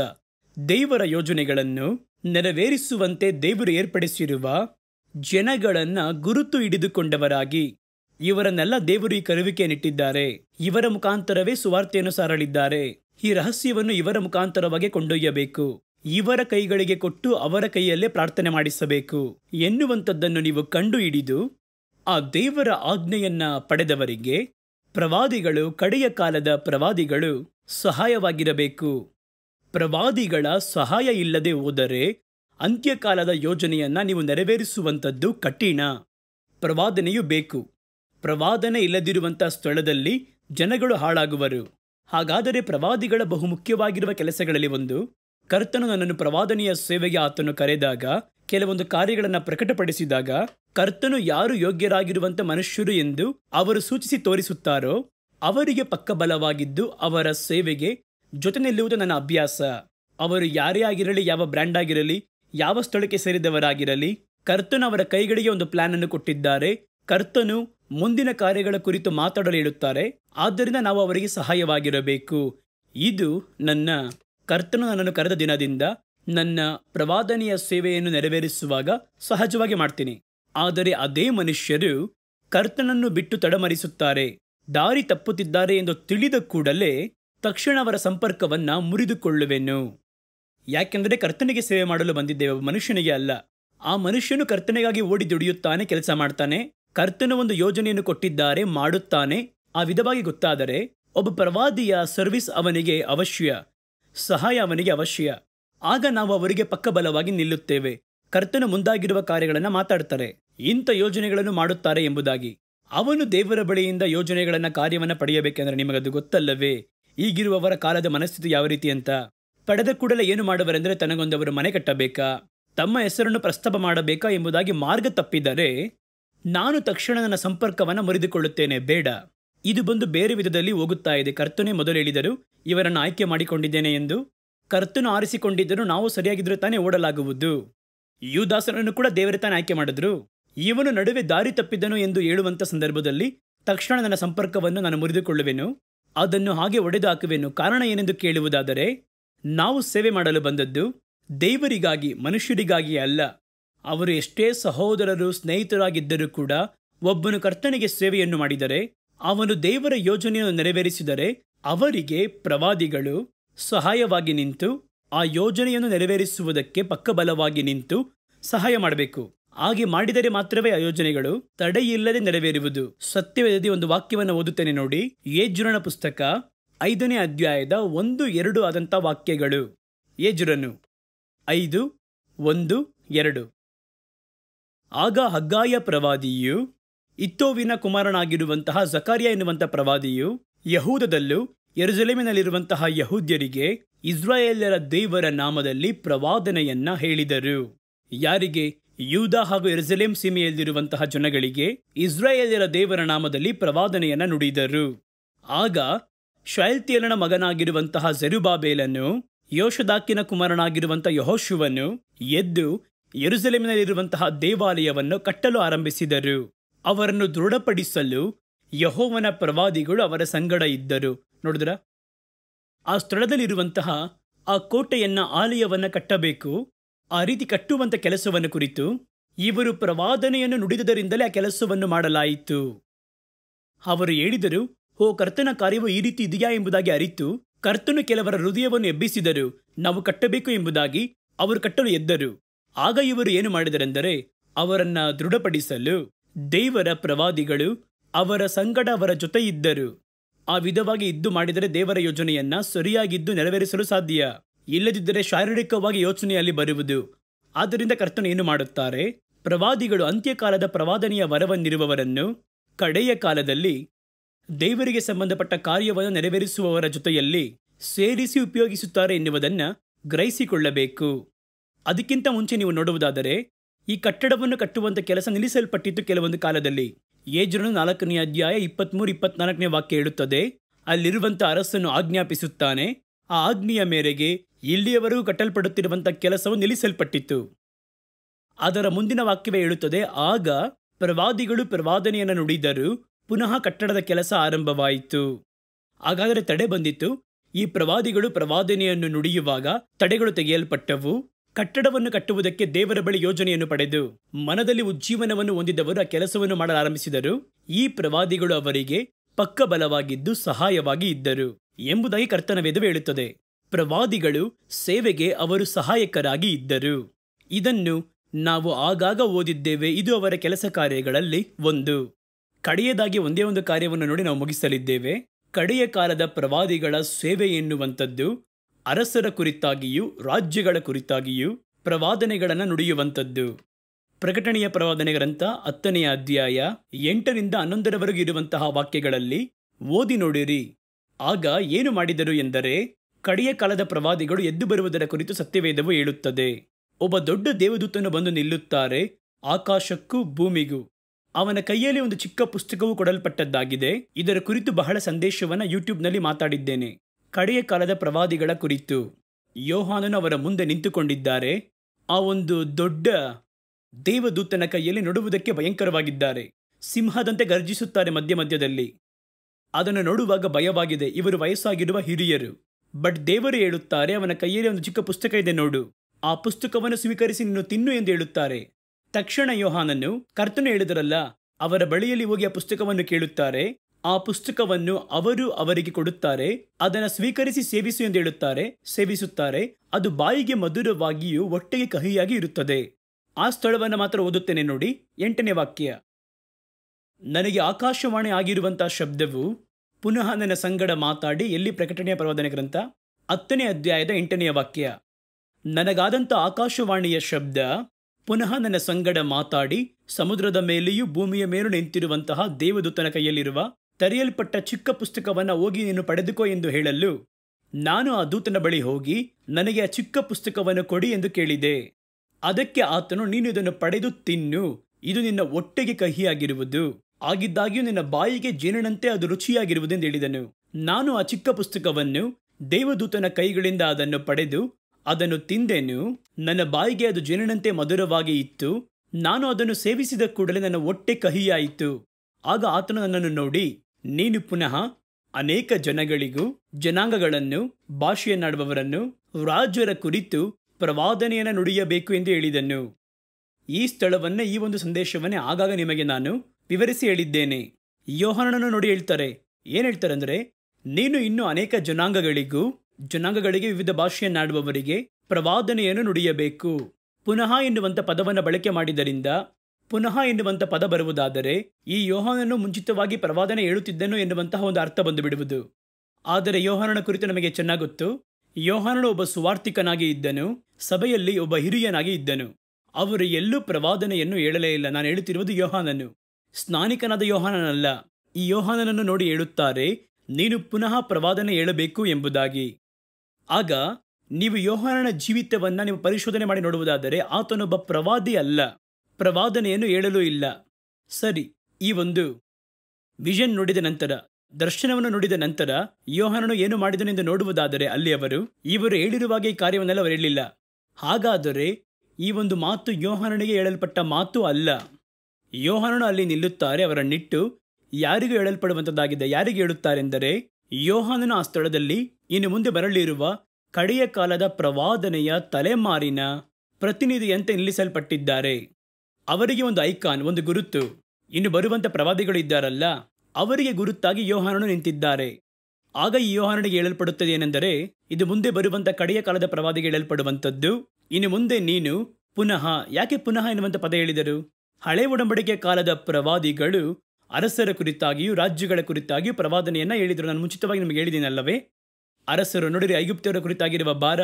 ದೈವರ ಯೋಜನೆಗಳನ್ನು ನೆರವೇರಿಸುವಂತೆ ದೇವರು ಏರ್ಪಡಿಸಿರುವ ಜನಗಳನ್ನು ಗುರುತು ಹಿಡಿದುಕೊಂಡವರಾಗಿ ಇವರನ್ನೆಲ್ಲ ದೇವರು ಈ ಕರುವಿಕೆ ನಿಟ್ಟಿದ್ದಾರೆ ಇವರ ಮುಖಾಂತರವೇ ಸುವಾರ್ತೆಯನ್ನು ಸಾರಲಿದ್ದಾರೆ ಈ ರಹಸ್ಯವನ್ನು ಇವರ ಮುಖಾಂತರವಾಗಿ ಕೊಂಡೊಯ್ಯಬೇಕು ಇವರ ಕೈಗಳಿಗೆ ಕೊಟ್ಟು ಅವರ ಕೈಯಲ್ಲೇ ಪ್ರಾರ್ಥನೆ ಮಾಡಿಸಬೇಕು ಎನ್ನುವಂಥದ್ದನ್ನು ನೀವು ಕಂಡು ಹಿಡಿದು ಆ ದೇವರ ಆಜ್ಞೆಯನ್ನ ಪಡೆದವರಿಗೆ ಪ್ರವಾದಿಗಳು ಕಡೆಯ ಕಾಲದ ಪ್ರವಾದಿಗಳು ಸಹಾಯವಾಗಿರಬೇಕು ಪ್ರವಾದಿಗಳ ಸಹಾಯ ಇಲ್ಲದೆ ಹೋದರೆ ಅಂತ್ಯಕಾಲದ ಯೋಜನೆಯನ್ನು ನೀವು ನೆರವೇರಿಸುವಂಥದ್ದು ಕಠಿಣ ಪ್ರವಾದನೆಯು ಬೇಕು ಪ್ರವಾದನೆ ಇಲ್ಲದಿರುವಂಥ ಸ್ಥಳದಲ್ಲಿ ಜನಗಳು ಹಾಳಾಗುವರು ಹಾಗಾದರೆ ಪ್ರವಾದಿಗಳ ಬಹುಮುಖ್ಯವಾಗಿರುವ ಕೆಲಸಗಳಲ್ಲಿ ಒಂದು ಕರ್ತನು ನನ್ನನ್ನು ಪ್ರವಾದನೆಯ ಸೇವೆಗೆ ಆತನು ಕರೆದಾಗ ಕೆಲವೊಂದು ಕಾರ್ಯಗಳನ್ನು ಪ್ರಕಟಪಡಿಸಿದಾಗ ಕರ್ತನು ಯಾರು ಯೋಗ್ಯರಾಗಿರುವಂಥ ಮನುಷ್ಯರು ಎಂದು ಅವರು ಸೂಚಿಸಿ ತೋರಿಸುತ್ತಾರೋ ಅವರಿಗೆ ಪಕ್ಕಬಲವಾಗಿದ್ದು ಅವರ ಸೇವೆಗೆ ಜೊತೆ ನಿಲ್ಲುವುದು ನನ್ನ ಅಭ್ಯಾಸ ಅವರು ಯಾರೇ ಆಗಿರಲಿ ಯಾವ ಬ್ರ್ಯಾಂಡ್ ಆಗಿರಲಿ ಯಾವ ಸ್ಥಳಕ್ಕೆ ಸೇರಿದವರಾಗಿರಲಿ ಕರ್ತನು ಅವರ ಕೈಗಳಿಗೆ ಒಂದು ಪ್ಲಾನ್ ಅನ್ನು ಕೊಟ್ಟಿದ್ದಾರೆ ಕರ್ತನು ಮುಂದಿನ ಕಾರ್ಯಗಳ ಕುರಿತು ಮಾತಾಡಲು ಹೇಳುತ್ತಾರೆ ಆದ್ದರಿಂದ ನಾವು ಅವರಿಗೆ ಸಹಾಯವಾಗಿರಬೇಕು ಇದು ನನ್ನ ಕರ್ತನು ನನ್ನನ್ನು ಕರೆದ ದಿನದಿಂದ ನನ್ನ ಪ್ರವಾದನೆಯ ಸೇವೆಯನ್ನು ನೆರವೇರಿಸುವಾಗ ಸಹಜವಾಗಿ ಮಾಡ್ತೀನಿ ಆದರೆ ಅದೇ ಮನುಷ್ಯರು ಕರ್ತನನ್ನು ಬಿಟ್ಟು ತಡಮರಿಸುತ್ತಾರೆ ದಾರಿ ತಪ್ಪುತ್ತಿದ್ದಾರೆ ಎಂದು ತಿಳಿದ ಕೂಡಲೇ ತಕ್ಷಣ ಅವರ ಸಂಪರ್ಕವನ್ನು ಮುರಿದುಕೊಳ್ಳುವೆನು ಯಾಕೆಂದರೆ ಕರ್ತನಿಗೆ ಸೇವೆ ಮಾಡಲು ಬಂದಿದ್ದೇವೆ ಮನುಷ್ಯನಿಗೆ ಅಲ್ಲ ಆ ಮನುಷ್ಯನು ಕರ್ತನೆಗಾಗಿ ಓಡಿ ದುಡಿಯುತ್ತಾನೆ ಕೆಲಸ ಮಾಡ್ತಾನೆ ಕರ್ತನ ಒಂದು ಯೋಜನೆಯನ್ನು ಕೊಟ್ಟಿದ್ದಾರೆ ಮಾಡುತ್ತಾನೆ ಆ ವಿಧವಾಗಿ ಗೊತ್ತಾದರೆ ಒಬ್ಬ ಪ್ರವಾದಿಯ ಸರ್ವಿಸ್ ಅವನಿಗೆ ಅವಶ್ಯ ಸಹಾಯ ಅವನಿಗೆ ಅವಶ್ಯ ಆಗ ನಾವು ಅವರಿಗೆ ಪಕ್ಕಬಲವಾಗಿ ನಿಲ್ಲುತ್ತೇವೆ ಕರ್ತನ ಮುಂದಾಗಿರುವ ಕಾರ್ಯಗಳನ್ನು ಮಾತಾಡ್ತಾರೆ ಇಂಥ ಯೋಜನೆಗಳನ್ನು ಮಾಡುತ್ತಾರೆ ಎಂಬುದಾಗಿ ಅವನು ದೇವರ ಬಳಿಯಿಂದ ಯೋಜನೆಗಳನ್ನು ಕಾರ್ಯವನ್ನು ಪಡೆಯಬೇಕೆಂದರೆ ನಿಮಗದು ಗೊತ್ತಲ್ಲವೇ ಈಗಿರುವವರ ಕಾಲದ ಮನಸ್ಥಿತಿ ಯಾವ ರೀತಿ ಅಂತ ಪಡೆದ ಕೂಡಲೇ ಏನು ಮಾಡುವರೆಂದರೆ ತನಗೊಂದವರು ಮನೆ ಕಟ್ಟಬೇಕಾ ತಮ್ಮ ಹೆಸರನ್ನು ಪ್ರಸ್ತಾಪ ಮಾಡಬೇಕಾ ಎಂಬುದಾಗಿ ಮಾರ್ಗ ತಪ್ಪಿದರೆ ನಾನು ತಕ್ಷಣ ನನ್ನ ಸಂಪರ್ಕವನ್ನು ಮುರಿದುಕೊಳ್ಳುತ್ತೇನೆ ಬೇಡ ಇದು ಬಂದು ಬೇರೆ ವಿಧದಲ್ಲಿ ಹೋಗುತ್ತಾ ಇದೆ ಕರ್ತನೇ ಮೊದಲು ಹೇಳಿದರು ಇವರನ್ನು ಆಯ್ಕೆ ಮಾಡಿಕೊಂಡಿದ್ದೇನೆ ಎಂದು ಕರ್ತನು ಆರಿಸಿಕೊಂಡಿದ್ದರೂ ನಾವು ಸರಿಯಾಗಿದ್ದರೂ ತಾನೇ ಓಡಲಾಗುವುದು ಯುದಾಸನನ್ನು ಕೂಡ ದೇವರೇ ತಾನೇ ಆಯ್ಕೆ ಮಾಡಿದ್ರು ಇವನು ನಡುವೆ ದಾರಿ ತಪ್ಪಿದನು ಎಂದು ಹೇಳುವಂಥ ಸಂದರ್ಭದಲ್ಲಿ ತಕ್ಷಣ ನನ್ನ ಸಂಪರ್ಕವನ್ನು ನಾನು ಮುರಿದುಕೊಳ್ಳುವೆನು ಅದನ್ನು ಹಾಗೆ ಒಡೆದು ಹಾಕುವೆನು ಕಾರಣ ಏನೆಂದು ಕೇಳುವುದಾದರೆ ನಾವು ಸೇವೆ ಮಾಡಲು ಬಂದದ್ದು ದೇವರಿಗಾಗಿ ಮನುಷ್ಯರಿಗಾಗಿ ಅಲ್ಲ ಅವರು ಎಷ್ಟೇ ಸಹೋದರರು ಸ್ನೇಹಿತರಾಗಿದ್ದರೂ ಕೂಡ ಒಬ್ಬನು ಕರ್ತನಿಗೆ ಸೇವೆಯನ್ನು ಮಾಡಿದರೆ ಅವನು ದೇವರ ಯೋಜನೆಯನ್ನು ನೆರವೇರಿಸಿದರೆ ಅವರಿಗೆ ಪ್ರವಾದಿಗಳು ಸಹಾಯವಾಗಿ ನಿಂತು ಆ ಯೋಜನೆಯನ್ನು ನೆರವೇರಿಸುವುದಕ್ಕೆ ಪಕ್ಕಬಲವಾಗಿ ನಿಂತು ಸಹಾಯ ಮಾಡಬೇಕು ಹಾಗೆ ಮಾಡಿದರೆ ಮಾತ್ರವೇ ಆಯೋಜನೆಗಳು ತಡೆಯಿಲ್ಲದೆ ನೆರವೇರುವುದು ಸತ್ಯವೇದಿ ಒಂದು ವಾಕ್ಯವನ್ನು ಓದುತ್ತೇನೆ ನೋಡಿ ಏಜುರನ ಪುಸ್ತಕ ಐದನೇ ಅಧ್ಯಾಯದ ಒಂದು ಎರಡು ಆದಂಥ ವಾಕ್ಯಗಳು ಏಜುರನು ಐದು ಒಂದು ಎರಡು ಆಗ ಹಗ್ಗಾಯ ಪ್ರವಾದಿಯು ಇತ್ತೋವಿನ ಕುಮಾರನಾಗಿರುವಂತಹ ಜಕಾರಿಯ ಎನ್ನುವಂಥ ಪ್ರವಾದಿಯು ಯಹೂದದಲ್ಲೂ ಎರುಜಲೇಮಿನಲ್ಲಿರುವಂತಹ ಯಹೂದ್ಯರಿಗೆ ಇಸ್ರಾಯೇಲರ ದೇವರ ನಾಮದಲ್ಲಿ ಪ್ರವಾದನೆಯನ್ನ ಹೇಳಿದರು ಯಾರಿಗೆ ಯೂದ ಹಾಗೂ ಎರುಸಲೇಂ ಸೀಮೆಯಲ್ಲಿರುವಂತಹ ಜನಗಳಿಗೆ ಇಸ್ರಾಯೇಲರ ದೇವರ ನಾಮದಲ್ಲಿ ಪ್ರವಾದನೆಯನ್ನು ನುಡಿದರು ಆಗ ಶೈಲ್ತಿಯಲನ ಮಗನಾಗಿರುವಂತಹ ಜೆರುಬಾಬೇಲನ್ನು ಯೋಶದಾಕಿನ ಕುಮಾರನಾಗಿರುವಂತಹ ಯಹೋಶುವನ್ನು ಎದ್ದು ಯೆರೂಸಲೇಮಿನಲ್ಲಿರುವಂತಹ ದೇವಾಲಯವನ್ನು ಕಟ್ಟಲು ಆರಂಭಿಸಿದರು ಅವರನ್ನು ದೃಢಪಡಿಸಲು ಯಹೋವನ ಪ್ರವಾದಿಗಳು ಅವರ ಸಂಗಡ ಇದ್ದರು ನೋಡಿದ್ರ ಆ ಸ್ಥಳದಲ್ಲಿರುವಂತಹ ಆ ಕೋಟೆಯನ್ನ ಆಲಯವನ್ನು ಕಟ್ಟಬೇಕು ಆ ರೀತಿ ಕಟ್ಟುವಂಥ ಕೆಲಸವನ್ನು ಕುರಿತು ಇವರು ಪ್ರವಾದನೆಯನ್ನು ನುಡಿದುದರಿಂದಲೇ ಆ ಕೆಲಸವನ್ನು ಮಾಡಲಾಯಿತು ಅವರು ಹೇಳಿದರು ಹೋ ಕರ್ತನ ಕಾರ್ಯವು ಈ ರೀತಿ ಇದೆಯಾ ಎಂಬುದಾಗಿ ಅರಿತು ಕರ್ತನು ಕೆಲವರ ಹೃದಯವನ್ನು ಎಬ್ಬಿಸಿದರು ನಾವು ಕಟ್ಟಬೇಕು ಎಂಬುದಾಗಿ ಅವರು ಕಟ್ಟಲು ಎದ್ದರು ಆಗ ಇವರು ಏನು ಮಾಡಿದರೆಂದರೆ ಅವರನ್ನ ದೃಢಪಡಿಸಲು ದೇವರ ಪ್ರವಾದಿಗಳು ಅವರ ಸಂಗಡ ಅವರ ಜೊತೆ ಇದ್ದರು ಆ ವಿಧವಾಗಿ ಇದ್ದು ಮಾಡಿದರೆ ದೇವರ ಯೋಜನೆಯನ್ನ ಸರಿಯಾಗಿದ್ದು ನೆರವೇರಿಸಲು ಸಾಧ್ಯ ಇಲ್ಲದಿದ್ದರೆ ಶಾರೀರಿಕವಾಗಿ ಯೋಚನೆಯಲ್ಲಿ ಬರುವುದು ಆದ್ದರಿಂದ ಕರ್ತನು ಏನು ಮಾಡುತ್ತಾರೆ ಪ್ರವಾದಿಗಳು ಅಂತ್ಯಕಾಲದ ಪ್ರವಾದನೆಯ ವರವನ್ನಿರುವವರನ್ನು ಕಡೆಯ ಕಾಲದಲ್ಲಿ ದೇವರಿಗೆ ಸಂಬಂಧಪಟ್ಟ ಕಾರ್ಯವನ್ನು ನೆರವೇರಿಸುವವರ ಜೊತೆಯಲ್ಲಿ ಸೇರಿಸಿ ಉಪಯೋಗಿಸುತ್ತಾರೆ ಎನ್ನುವುದನ್ನು ಗ್ರಹಿಸಿಕೊಳ್ಳಬೇಕು ಅದಕ್ಕಿಂತ ಮುಂಚೆ ನೀವು ನೋಡುವುದಾದರೆ ಈ ಕಟ್ಟಡವನ್ನು ಕಟ್ಟುವಂಥ ಕೆಲಸ ನಿಲ್ಲಿಸಲ್ಪಟ್ಟಿತ್ತು ಕೆಲವೊಂದು ಕಾಲದಲ್ಲಿ ಏಜನು ನಾಲ್ಕನೇ ಅಧ್ಯಾಯ ಇಪ್ಪತ್ತ್ಮೂರು ಇಪ್ಪತ್ನಾಲ್ಕನೇ ವಾಕ್ಯ ಹೇಳುತ್ತದೆ ಅಲ್ಲಿರುವಂಥ ಅರಸನ್ನು ಆಜ್ಞಾಪಿಸುತ್ತಾನೆ ಆ ಆಜ್ಞೆಯ ಮೇರೆಗೆ ಇಲ್ಲಿಯವರೆಗೂ ಕಟ್ಟಲ್ಪಡುತ್ತಿರುವಂಥ ಕೆಲಸವು ನಿಲ್ಲಿಸಲ್ಪಟ್ಟಿತ್ತು ಅದರ ಮುಂದಿನ ವಾಕ್ಯವೇ ಹೇಳುತ್ತದೆ ಆಗ ಪ್ರವಾದಿಗಳು ಪ್ರವಾದನೆಯನ್ನು ನುಡಿದರೂ ಪುನಃ ಕಟ್ಟಡದ ಕೆಲಸ ಆರಂಭವಾಯಿತು ಹಾಗಾದರೆ ತಡೆ ಬಂದಿತ್ತು ಈ ಪ್ರವಾದಿಗಳು ಪ್ರವಾದನೆಯನ್ನು ನುಡಿಯುವಾಗ ತಡೆಗಳು ತೆಗೆಯಲ್ಪಟ್ಟವು ಕಟ್ಟಡವನ್ನು ಕಟ್ಟುವುದಕ್ಕೆ ದೇವರ ಬಳಿ ಯೋಜನೆಯನ್ನು ಪಡೆದು ಮನದಲ್ಲಿ ಉಜ್ಜೀವನವನ್ನು ಹೊಂದಿದವರು ಆ ಕೆಲಸವನ್ನು ಮಾಡಲಾರಂಭಿಸಿದರು ಈ ಪ್ರವಾದಿಗಳು ಅವರಿಗೆ ಪಕ್ಕ ಬಲವಾಗಿದ್ದು ಸಹಾಯವಾಗಿ ಇದ್ದರು ಎಂಬುದಾಗಿ ಕರ್ತನ ಹೇಳುತ್ತದೆ ಪ್ರವಾದಿಗಳು ಸೇವೆಗೆ ಅವರು ಸಹಾಯಕರಾಗಿ ಇದ್ದರು ಇದನ್ನು ನಾವು ಆಗಾಗ ಓದಿದ್ದೇವೆ ಇದು ಅವರ ಕೆಲಸ ಕಾರ್ಯಗಳಲ್ಲಿ ಒಂದು ಕಡೆಯದಾಗಿ ಒಂದೇ ಒಂದು ಕಾರ್ಯವನ್ನು ನೋಡಿ ನಾವು ಮುಗಿಸಲಿದ್ದೇವೆ ಕಡೆಯ ಕಾಲದ ಪ್ರವಾದಿಗಳ ಸೇವೆ ಎನ್ನುವಂಥದ್ದು ಅರಸರ ಕುರಿತಾಗಿಯೂ ರಾಜ್ಯಗಳ ಕುರಿತಾಗಿಯೂ ಪ್ರವಾದನೆಗಳನ್ನು ನುಡಿಯುವಂಥದ್ದು ಪ್ರಕಟಣೆಯ ಪ್ರವಾದನೆ ಗ್ರಂಥ ಹತ್ತನೆಯ ಅಧ್ಯಾಯ ಎಂಟರಿಂದ ಹನ್ನೊಂದರವರೆಗೂ ಇರುವಂತಹ ವಾಕ್ಯಗಳಲ್ಲಿ ಓದಿ ನೋಡಿರಿ ಆಗ ಏನು ಮಾಡಿದರು ಎಂದರೆ ಕಡೆಯ ಕಾಲದ ಪ್ರವಾದಿಗಳು ಎದ್ದು ಬರುವುದರ ಕುರಿತು ಸತ್ಯವೇದವು ಹೇಳುತ್ತದೆ ಒಬ್ಬ ದೊಡ್ಡ ದೇವದೂತನು ಬಂದು ನಿಲ್ಲುತ್ತಾರೆ ಆಕಾಶಕ್ಕೂ ಭೂಮಿಗೂ ಅವನ ಕೈಯಲ್ಲಿ ಒಂದು ಚಿಕ್ಕ ಪುಸ್ತಕವು ಕೊಡಲ್ಪಟ್ಟದ್ದಾಗಿದೆ ಇದರ ಕುರಿತು ಬಹಳ ಸಂದೇಶವನ್ನು ಯೂಟ್ಯೂಬ್ನಲ್ಲಿ ಮಾತಾಡಿದ್ದೇನೆ ಕಡೆಯ ಕಾಲದ ಪ್ರವಾದಿಗಳ ಕುರಿತು ಯೋಹಾನನು ಅವರ ಮುಂದೆ ನಿಂತುಕೊಂಡಿದ್ದಾರೆ ಆ ಒಂದು ದೊಡ್ಡ ದೇವದೂತನ ಕೈಯಲ್ಲಿ ನೋಡುವುದಕ್ಕೆ ಭಯಂಕರವಾಗಿದ್ದಾರೆ ಸಿಂಹದಂತೆ ಗರ್ಜಿಸುತ್ತಾರೆ ಮಧ್ಯ ಮಧ್ಯದಲ್ಲಿ ಅದನ್ನು ನೋಡುವಾಗ ಭಯವಾಗಿದೆ ಇವರು ವಯಸ್ಸಾಗಿರುವ ಹಿರಿಯರು ಬಟ್ ದೇವರು ಹೇಳುತ್ತಾರೆ ಅವನ ಕೈಯಲ್ಲಿ ಒಂದು ಚಿಕ್ಕ ಪುಸ್ತಕ ಇದೆ ನೋಡು ಆ ಪುಸ್ತಕವನ್ನು ಸ್ವೀಕರಿಸಿ ನೀನು ತಿನ್ನು ಎಂದು ಹೇಳುತ್ತಾರೆ ತಕ್ಷಣ ಯೋಹಾನನ್ನು ಕರ್ತನು ಹೇಳಿದರಲ್ಲ ಅವರ ಬಳಿಯಲ್ಲಿ ಹೋಗಿ ಆ ಪುಸ್ತಕವನ್ನು ಕೇಳುತ್ತಾರೆ ಆ ಪುಸ್ತಕವನ್ನು ಅವರು ಅವರಿಗೆ ಕೊಡುತ್ತಾರೆ ಅದನ್ನು ಸ್ವೀಕರಿಸಿ ಸೇವಿಸು ಎಂದು ಹೇಳುತ್ತಾರೆ ಸೇವಿಸುತ್ತಾರೆ ಅದು ಬಾಯಿಗೆ ಮಧುರವಾಗಿಯೂ ಒಟ್ಟಿಗೆ ಕಹಿಯಾಗಿ ಇರುತ್ತದೆ ಆ ಸ್ಥಳವನ್ನು ಮಾತ್ರ ಓದುತ್ತೇನೆ ನೋಡಿ ಎಂಟನೇ ವಾಕ್ಯ ನನಗೆ ಆಕಾಶವಾಣಿ ಆಗಿರುವಂತಹ ಶಬ್ದವು ಪುನಃ ನನ್ನ ಸಂಗಡ ಮಾತಾಡಿ ಎಲ್ಲಿ ಪ್ರಕಟಣೆಯ ಪ್ರವಾದನೆ ಗ್ರಂಥ ಹತ್ತನೇ ಅಧ್ಯಾಯದ ಎಂಟನೆಯ ವಾಕ್ಯ ನನಗಾದಂಥ ಆಕಾಶವಾಣಿಯ ಶಬ್ದ ಪುನಃ ನನ್ನ ಸಂಗಡ ಮಾತಾಡಿ ಸಮುದ್ರದ ಮೇಲೆಯೂ ಭೂಮಿಯ ಮೇಲೂ ನಿಂತಿರುವಂತಹ ದೇವದೂತನ ಕೈಯಲ್ಲಿರುವ ತರೆಯಲ್ಪಟ್ಟ ಚಿಕ್ಕ ಪುಸ್ತಕವನ್ನು ಹೋಗಿ ನೀನು ಪಡೆದುಕೋ ಎಂದು ಹೇಳಲು ನಾನು ಆ ದೂತನ ಬಳಿ ಹೋಗಿ ನನಗೆ ಆ ಚಿಕ್ಕ ಪುಸ್ತಕವನ್ನು ಕೊಡಿ ಎಂದು ಕೇಳಿದೆ ಅದಕ್ಕೆ ಆತನು ನೀನು ಇದನ್ನು ಪಡೆದು ತಿನ್ನು ಇದು ನಿನ್ನ ಒಟ್ಟೆಗೆ ಕಹಿಯಾಗಿರುವುದು ಆಗಿದ್ದಾಗಿಯೂ ನಿನ್ನ ಬಾಯಿಗೆ ಜೇನಿನಂತೆ ಅದು ರುಚಿಯಾಗಿರುವುದೆಂದು ಹೇಳಿದನು ನಾನು ಆ ಚಿಕ್ಕ ಪುಸ್ತಕವನ್ನು ದೇವದೂತನ ಕೈಗಳಿಂದ ಅದನ್ನು ಪಡೆದು ಅದನ್ನು ತಿಂದೆನು ನನ್ನ ಬಾಯಿಗೆ ಅದು ಜೇನಿನಂತೆ ಮಧುರವಾಗಿ ಇತ್ತು ನಾನು ಅದನ್ನು ಸೇವಿಸಿದ ಕೂಡಲೇ ನನ್ನ ಒಟ್ಟೆ ಕಹಿಯಾಯಿತು ಆಗ ಆತನು ನನ್ನನ್ನು ನೋಡಿ ನೀನು ಪುನಃ ಅನೇಕ ಜನಗಳಿಗೂ ಜನಾಂಗಗಳನ್ನು ಭಾಷೆಯನ್ನಾಡುವವರನ್ನು ರಾಜ್ಯರ ಕುರಿತು ಪ್ರವಾದನೆಯನ್ನು ನುಡಿಯಬೇಕು ಎಂದು ಹೇಳಿದನು ಈ ಸ್ಥಳವನ್ನೇ ಈ ಒಂದು ಸಂದೇಶವನ್ನೇ ಆಗಾಗ ನಿಮಗೆ ನಾನು ವಿವರಿಸಿ ಹೇಳಿದ್ದೇನೆ ಯೋಹನನ್ನು ನೋಡಿ ಹೇಳ್ತಾರೆ ಏನ್ ಹೇಳ್ತಾರೆ ಅಂದ್ರೆ ನೀನು ಇನ್ನೂ ಅನೇಕ ಜನಾಂಗಗಳಿಗೂ ಜನಾಂಗಗಳಿಗೆ ವಿವಿಧ ಭಾಷೆಯನ್ನಾಡುವವರಿಗೆ ಪ್ರವಾದನೆಯನ್ನು ನುಡಿಯಬೇಕು ಪುನಃ ಎನ್ನುವಂಥ ಪದವನ್ನು ಬಳಕೆ ಮಾಡಿದ್ದರಿಂದ ಪುನಃ ಎನ್ನುವಂಥ ಪದ ಬರುವುದಾದರೆ ಈ ಯೋಹನನ್ನು ಮುಂಚಿತವಾಗಿ ಪ್ರವಾದನೆ ಹೇಳುತ್ತಿದ್ದನು ಎನ್ನುವಂತಹ ಒಂದು ಅರ್ಥ ಬಂದು ಬಿಡುವುದು ಆದರೆ ಯೋಹನನ ಕುರಿತು ನಮಗೆ ಚೆನ್ನಾಗೊತ್ತು ಯೋಹನನು ಒಬ್ಬ ಸುವಾರ್ಥಿಕನಾಗಿ ಇದ್ದನು ಸಭೆಯಲ್ಲಿ ಒಬ್ಬ ಹಿರಿಯನಾಗಿ ಇದ್ದನು ಅವರು ಎಲ್ಲೂ ಪ್ರವಾದನೆಯನ್ನು ಹೇಳಲೇ ಇಲ್ಲ ನಾನು ಹೇಳುತ್ತಿರುವುದು ಯೋಹಾನನು ಸ್ನಾನಿಕನಾದ ಯೋಹಾನನಲ್ಲ ಈ ಯೋಹಾನನನ್ನು ನೋಡಿ ಹೇಳುತ್ತಾರೆ ನೀನು ಪುನಃ ಪ್ರವಾದನೆ ಹೇಳಬೇಕು ಎಂಬುದಾಗಿ ಆಗ ನೀವು ಯೋಹಾನನ ಜೀವಿತವನ್ನು ನೀವು ಪರಿಶೋಧನೆ ಮಾಡಿ ನೋಡುವುದಾದರೆ ಆತನೊಬ್ಬ ಪ್ರವಾದಿ ಅಲ್ಲ ಪ್ರವಾದನೆಯನ್ನು ಹೇಳಲು ಇಲ್ಲ ಸರಿ ಈ ಒಂದು ವಿಷನ್ ನೋಡಿದ ನಂತರ ದರ್ಶನವನ್ನು ನೋಡಿದ ನಂತರ ಯೋಹಾನನು ಏನು ಮಾಡಿದನೆಂದು ನೋಡುವುದಾದರೆ ಅಲ್ಲಿ ಅವರು ಇವರು ಹೇಳಿರುವಾಗ ಈ ಕಾರ್ಯವನ್ನೆಲ್ಲ ಅವರು ಹಾಗಾದರೆ ಈ ಒಂದು ಮಾತು ಯೋಹಾನನಿಗೆ ಹೇಳಲ್ಪಟ್ಟ ಮಾತು ಅಲ್ಲ ಯೋಹಾನನು ಅಲ್ಲಿ ನಿಲ್ಲುತ್ತಾರೆ ಅವರ ನಿಟ್ಟು ಯಾರಿಗೂ ಹೇಳಲ್ಪಡುವಂಥದ್ದಾಗಿದೆ ಯಾರಿಗೆ ಹೇಳುತ್ತಾರೆಂದರೆ ಯೋಹಾನನ ಆ ಸ್ಥಳದಲ್ಲಿ ಇನ್ನು ಮುಂದೆ ಬರಲಿರುವ ಕಡೆಯ ಕಾಲದ ಪ್ರವಾದನೆಯ ತಲೆಮಾರಿನ ಪ್ರತಿನಿಧಿಯಂತೆ ನಿಲ್ಲಿಸಲ್ಪಟ್ಟಿದ್ದಾರೆ ಅವರಿಗೆ ಒಂದು ಐಕಾನ್ ಒಂದು ಗುರುತು ಇನ್ನು ಬರುವಂಥ ಪ್ರವಾದಿಗಳು ಇದ್ದಾರಲ್ಲ ಅವರಿಗೆ ಗುರುತಾಗಿ ಯೋಹಾನನು ನಿಂತಿದ್ದಾರೆ ಆಗ ಈ ಯೋಹಾನನಿಗೆ ಹೇಳಲ್ಪಡುತ್ತದೆ ಏನೆಂದರೆ ಇದು ಮುಂದೆ ಬರುವಂಥ ಕಡೆಯ ಕಾಲದ ಪ್ರವಾದಿಗೆ ಹೇಳಲ್ಪಡುವಂಥದ್ದು ಇನ್ನು ಮುಂದೆ ನೀನು ಪುನಃ ಯಾಕೆ ಪುನಃ ಎನ್ನುವಂಥ ಪದ ಹೇಳಿದರು ಹಳೆ ಒಡಂಬಡಿಕೆ ಕಾಲದ ಪ್ರವಾದಿಗಳು ಅರಸರ ಕುರಿತಾಗಿಯೂ ರಾಜ್ಯಗಳ ಕುರಿತಾಗಿಯೂ ಪ್ರವಾದನೆಯನ್ನು ಹೇಳಿದರು ನಾನು ಮುಂಚಿತವಾಗಿ ನಿಮಗೆ ಹೇಳಿದ್ದೀನಲ್ಲವೇ ಅರಸರು ನೋಡಿರಿ ಐಗುಪ್ತರ ಕುರಿತಾಗಿರುವ ಭಾರ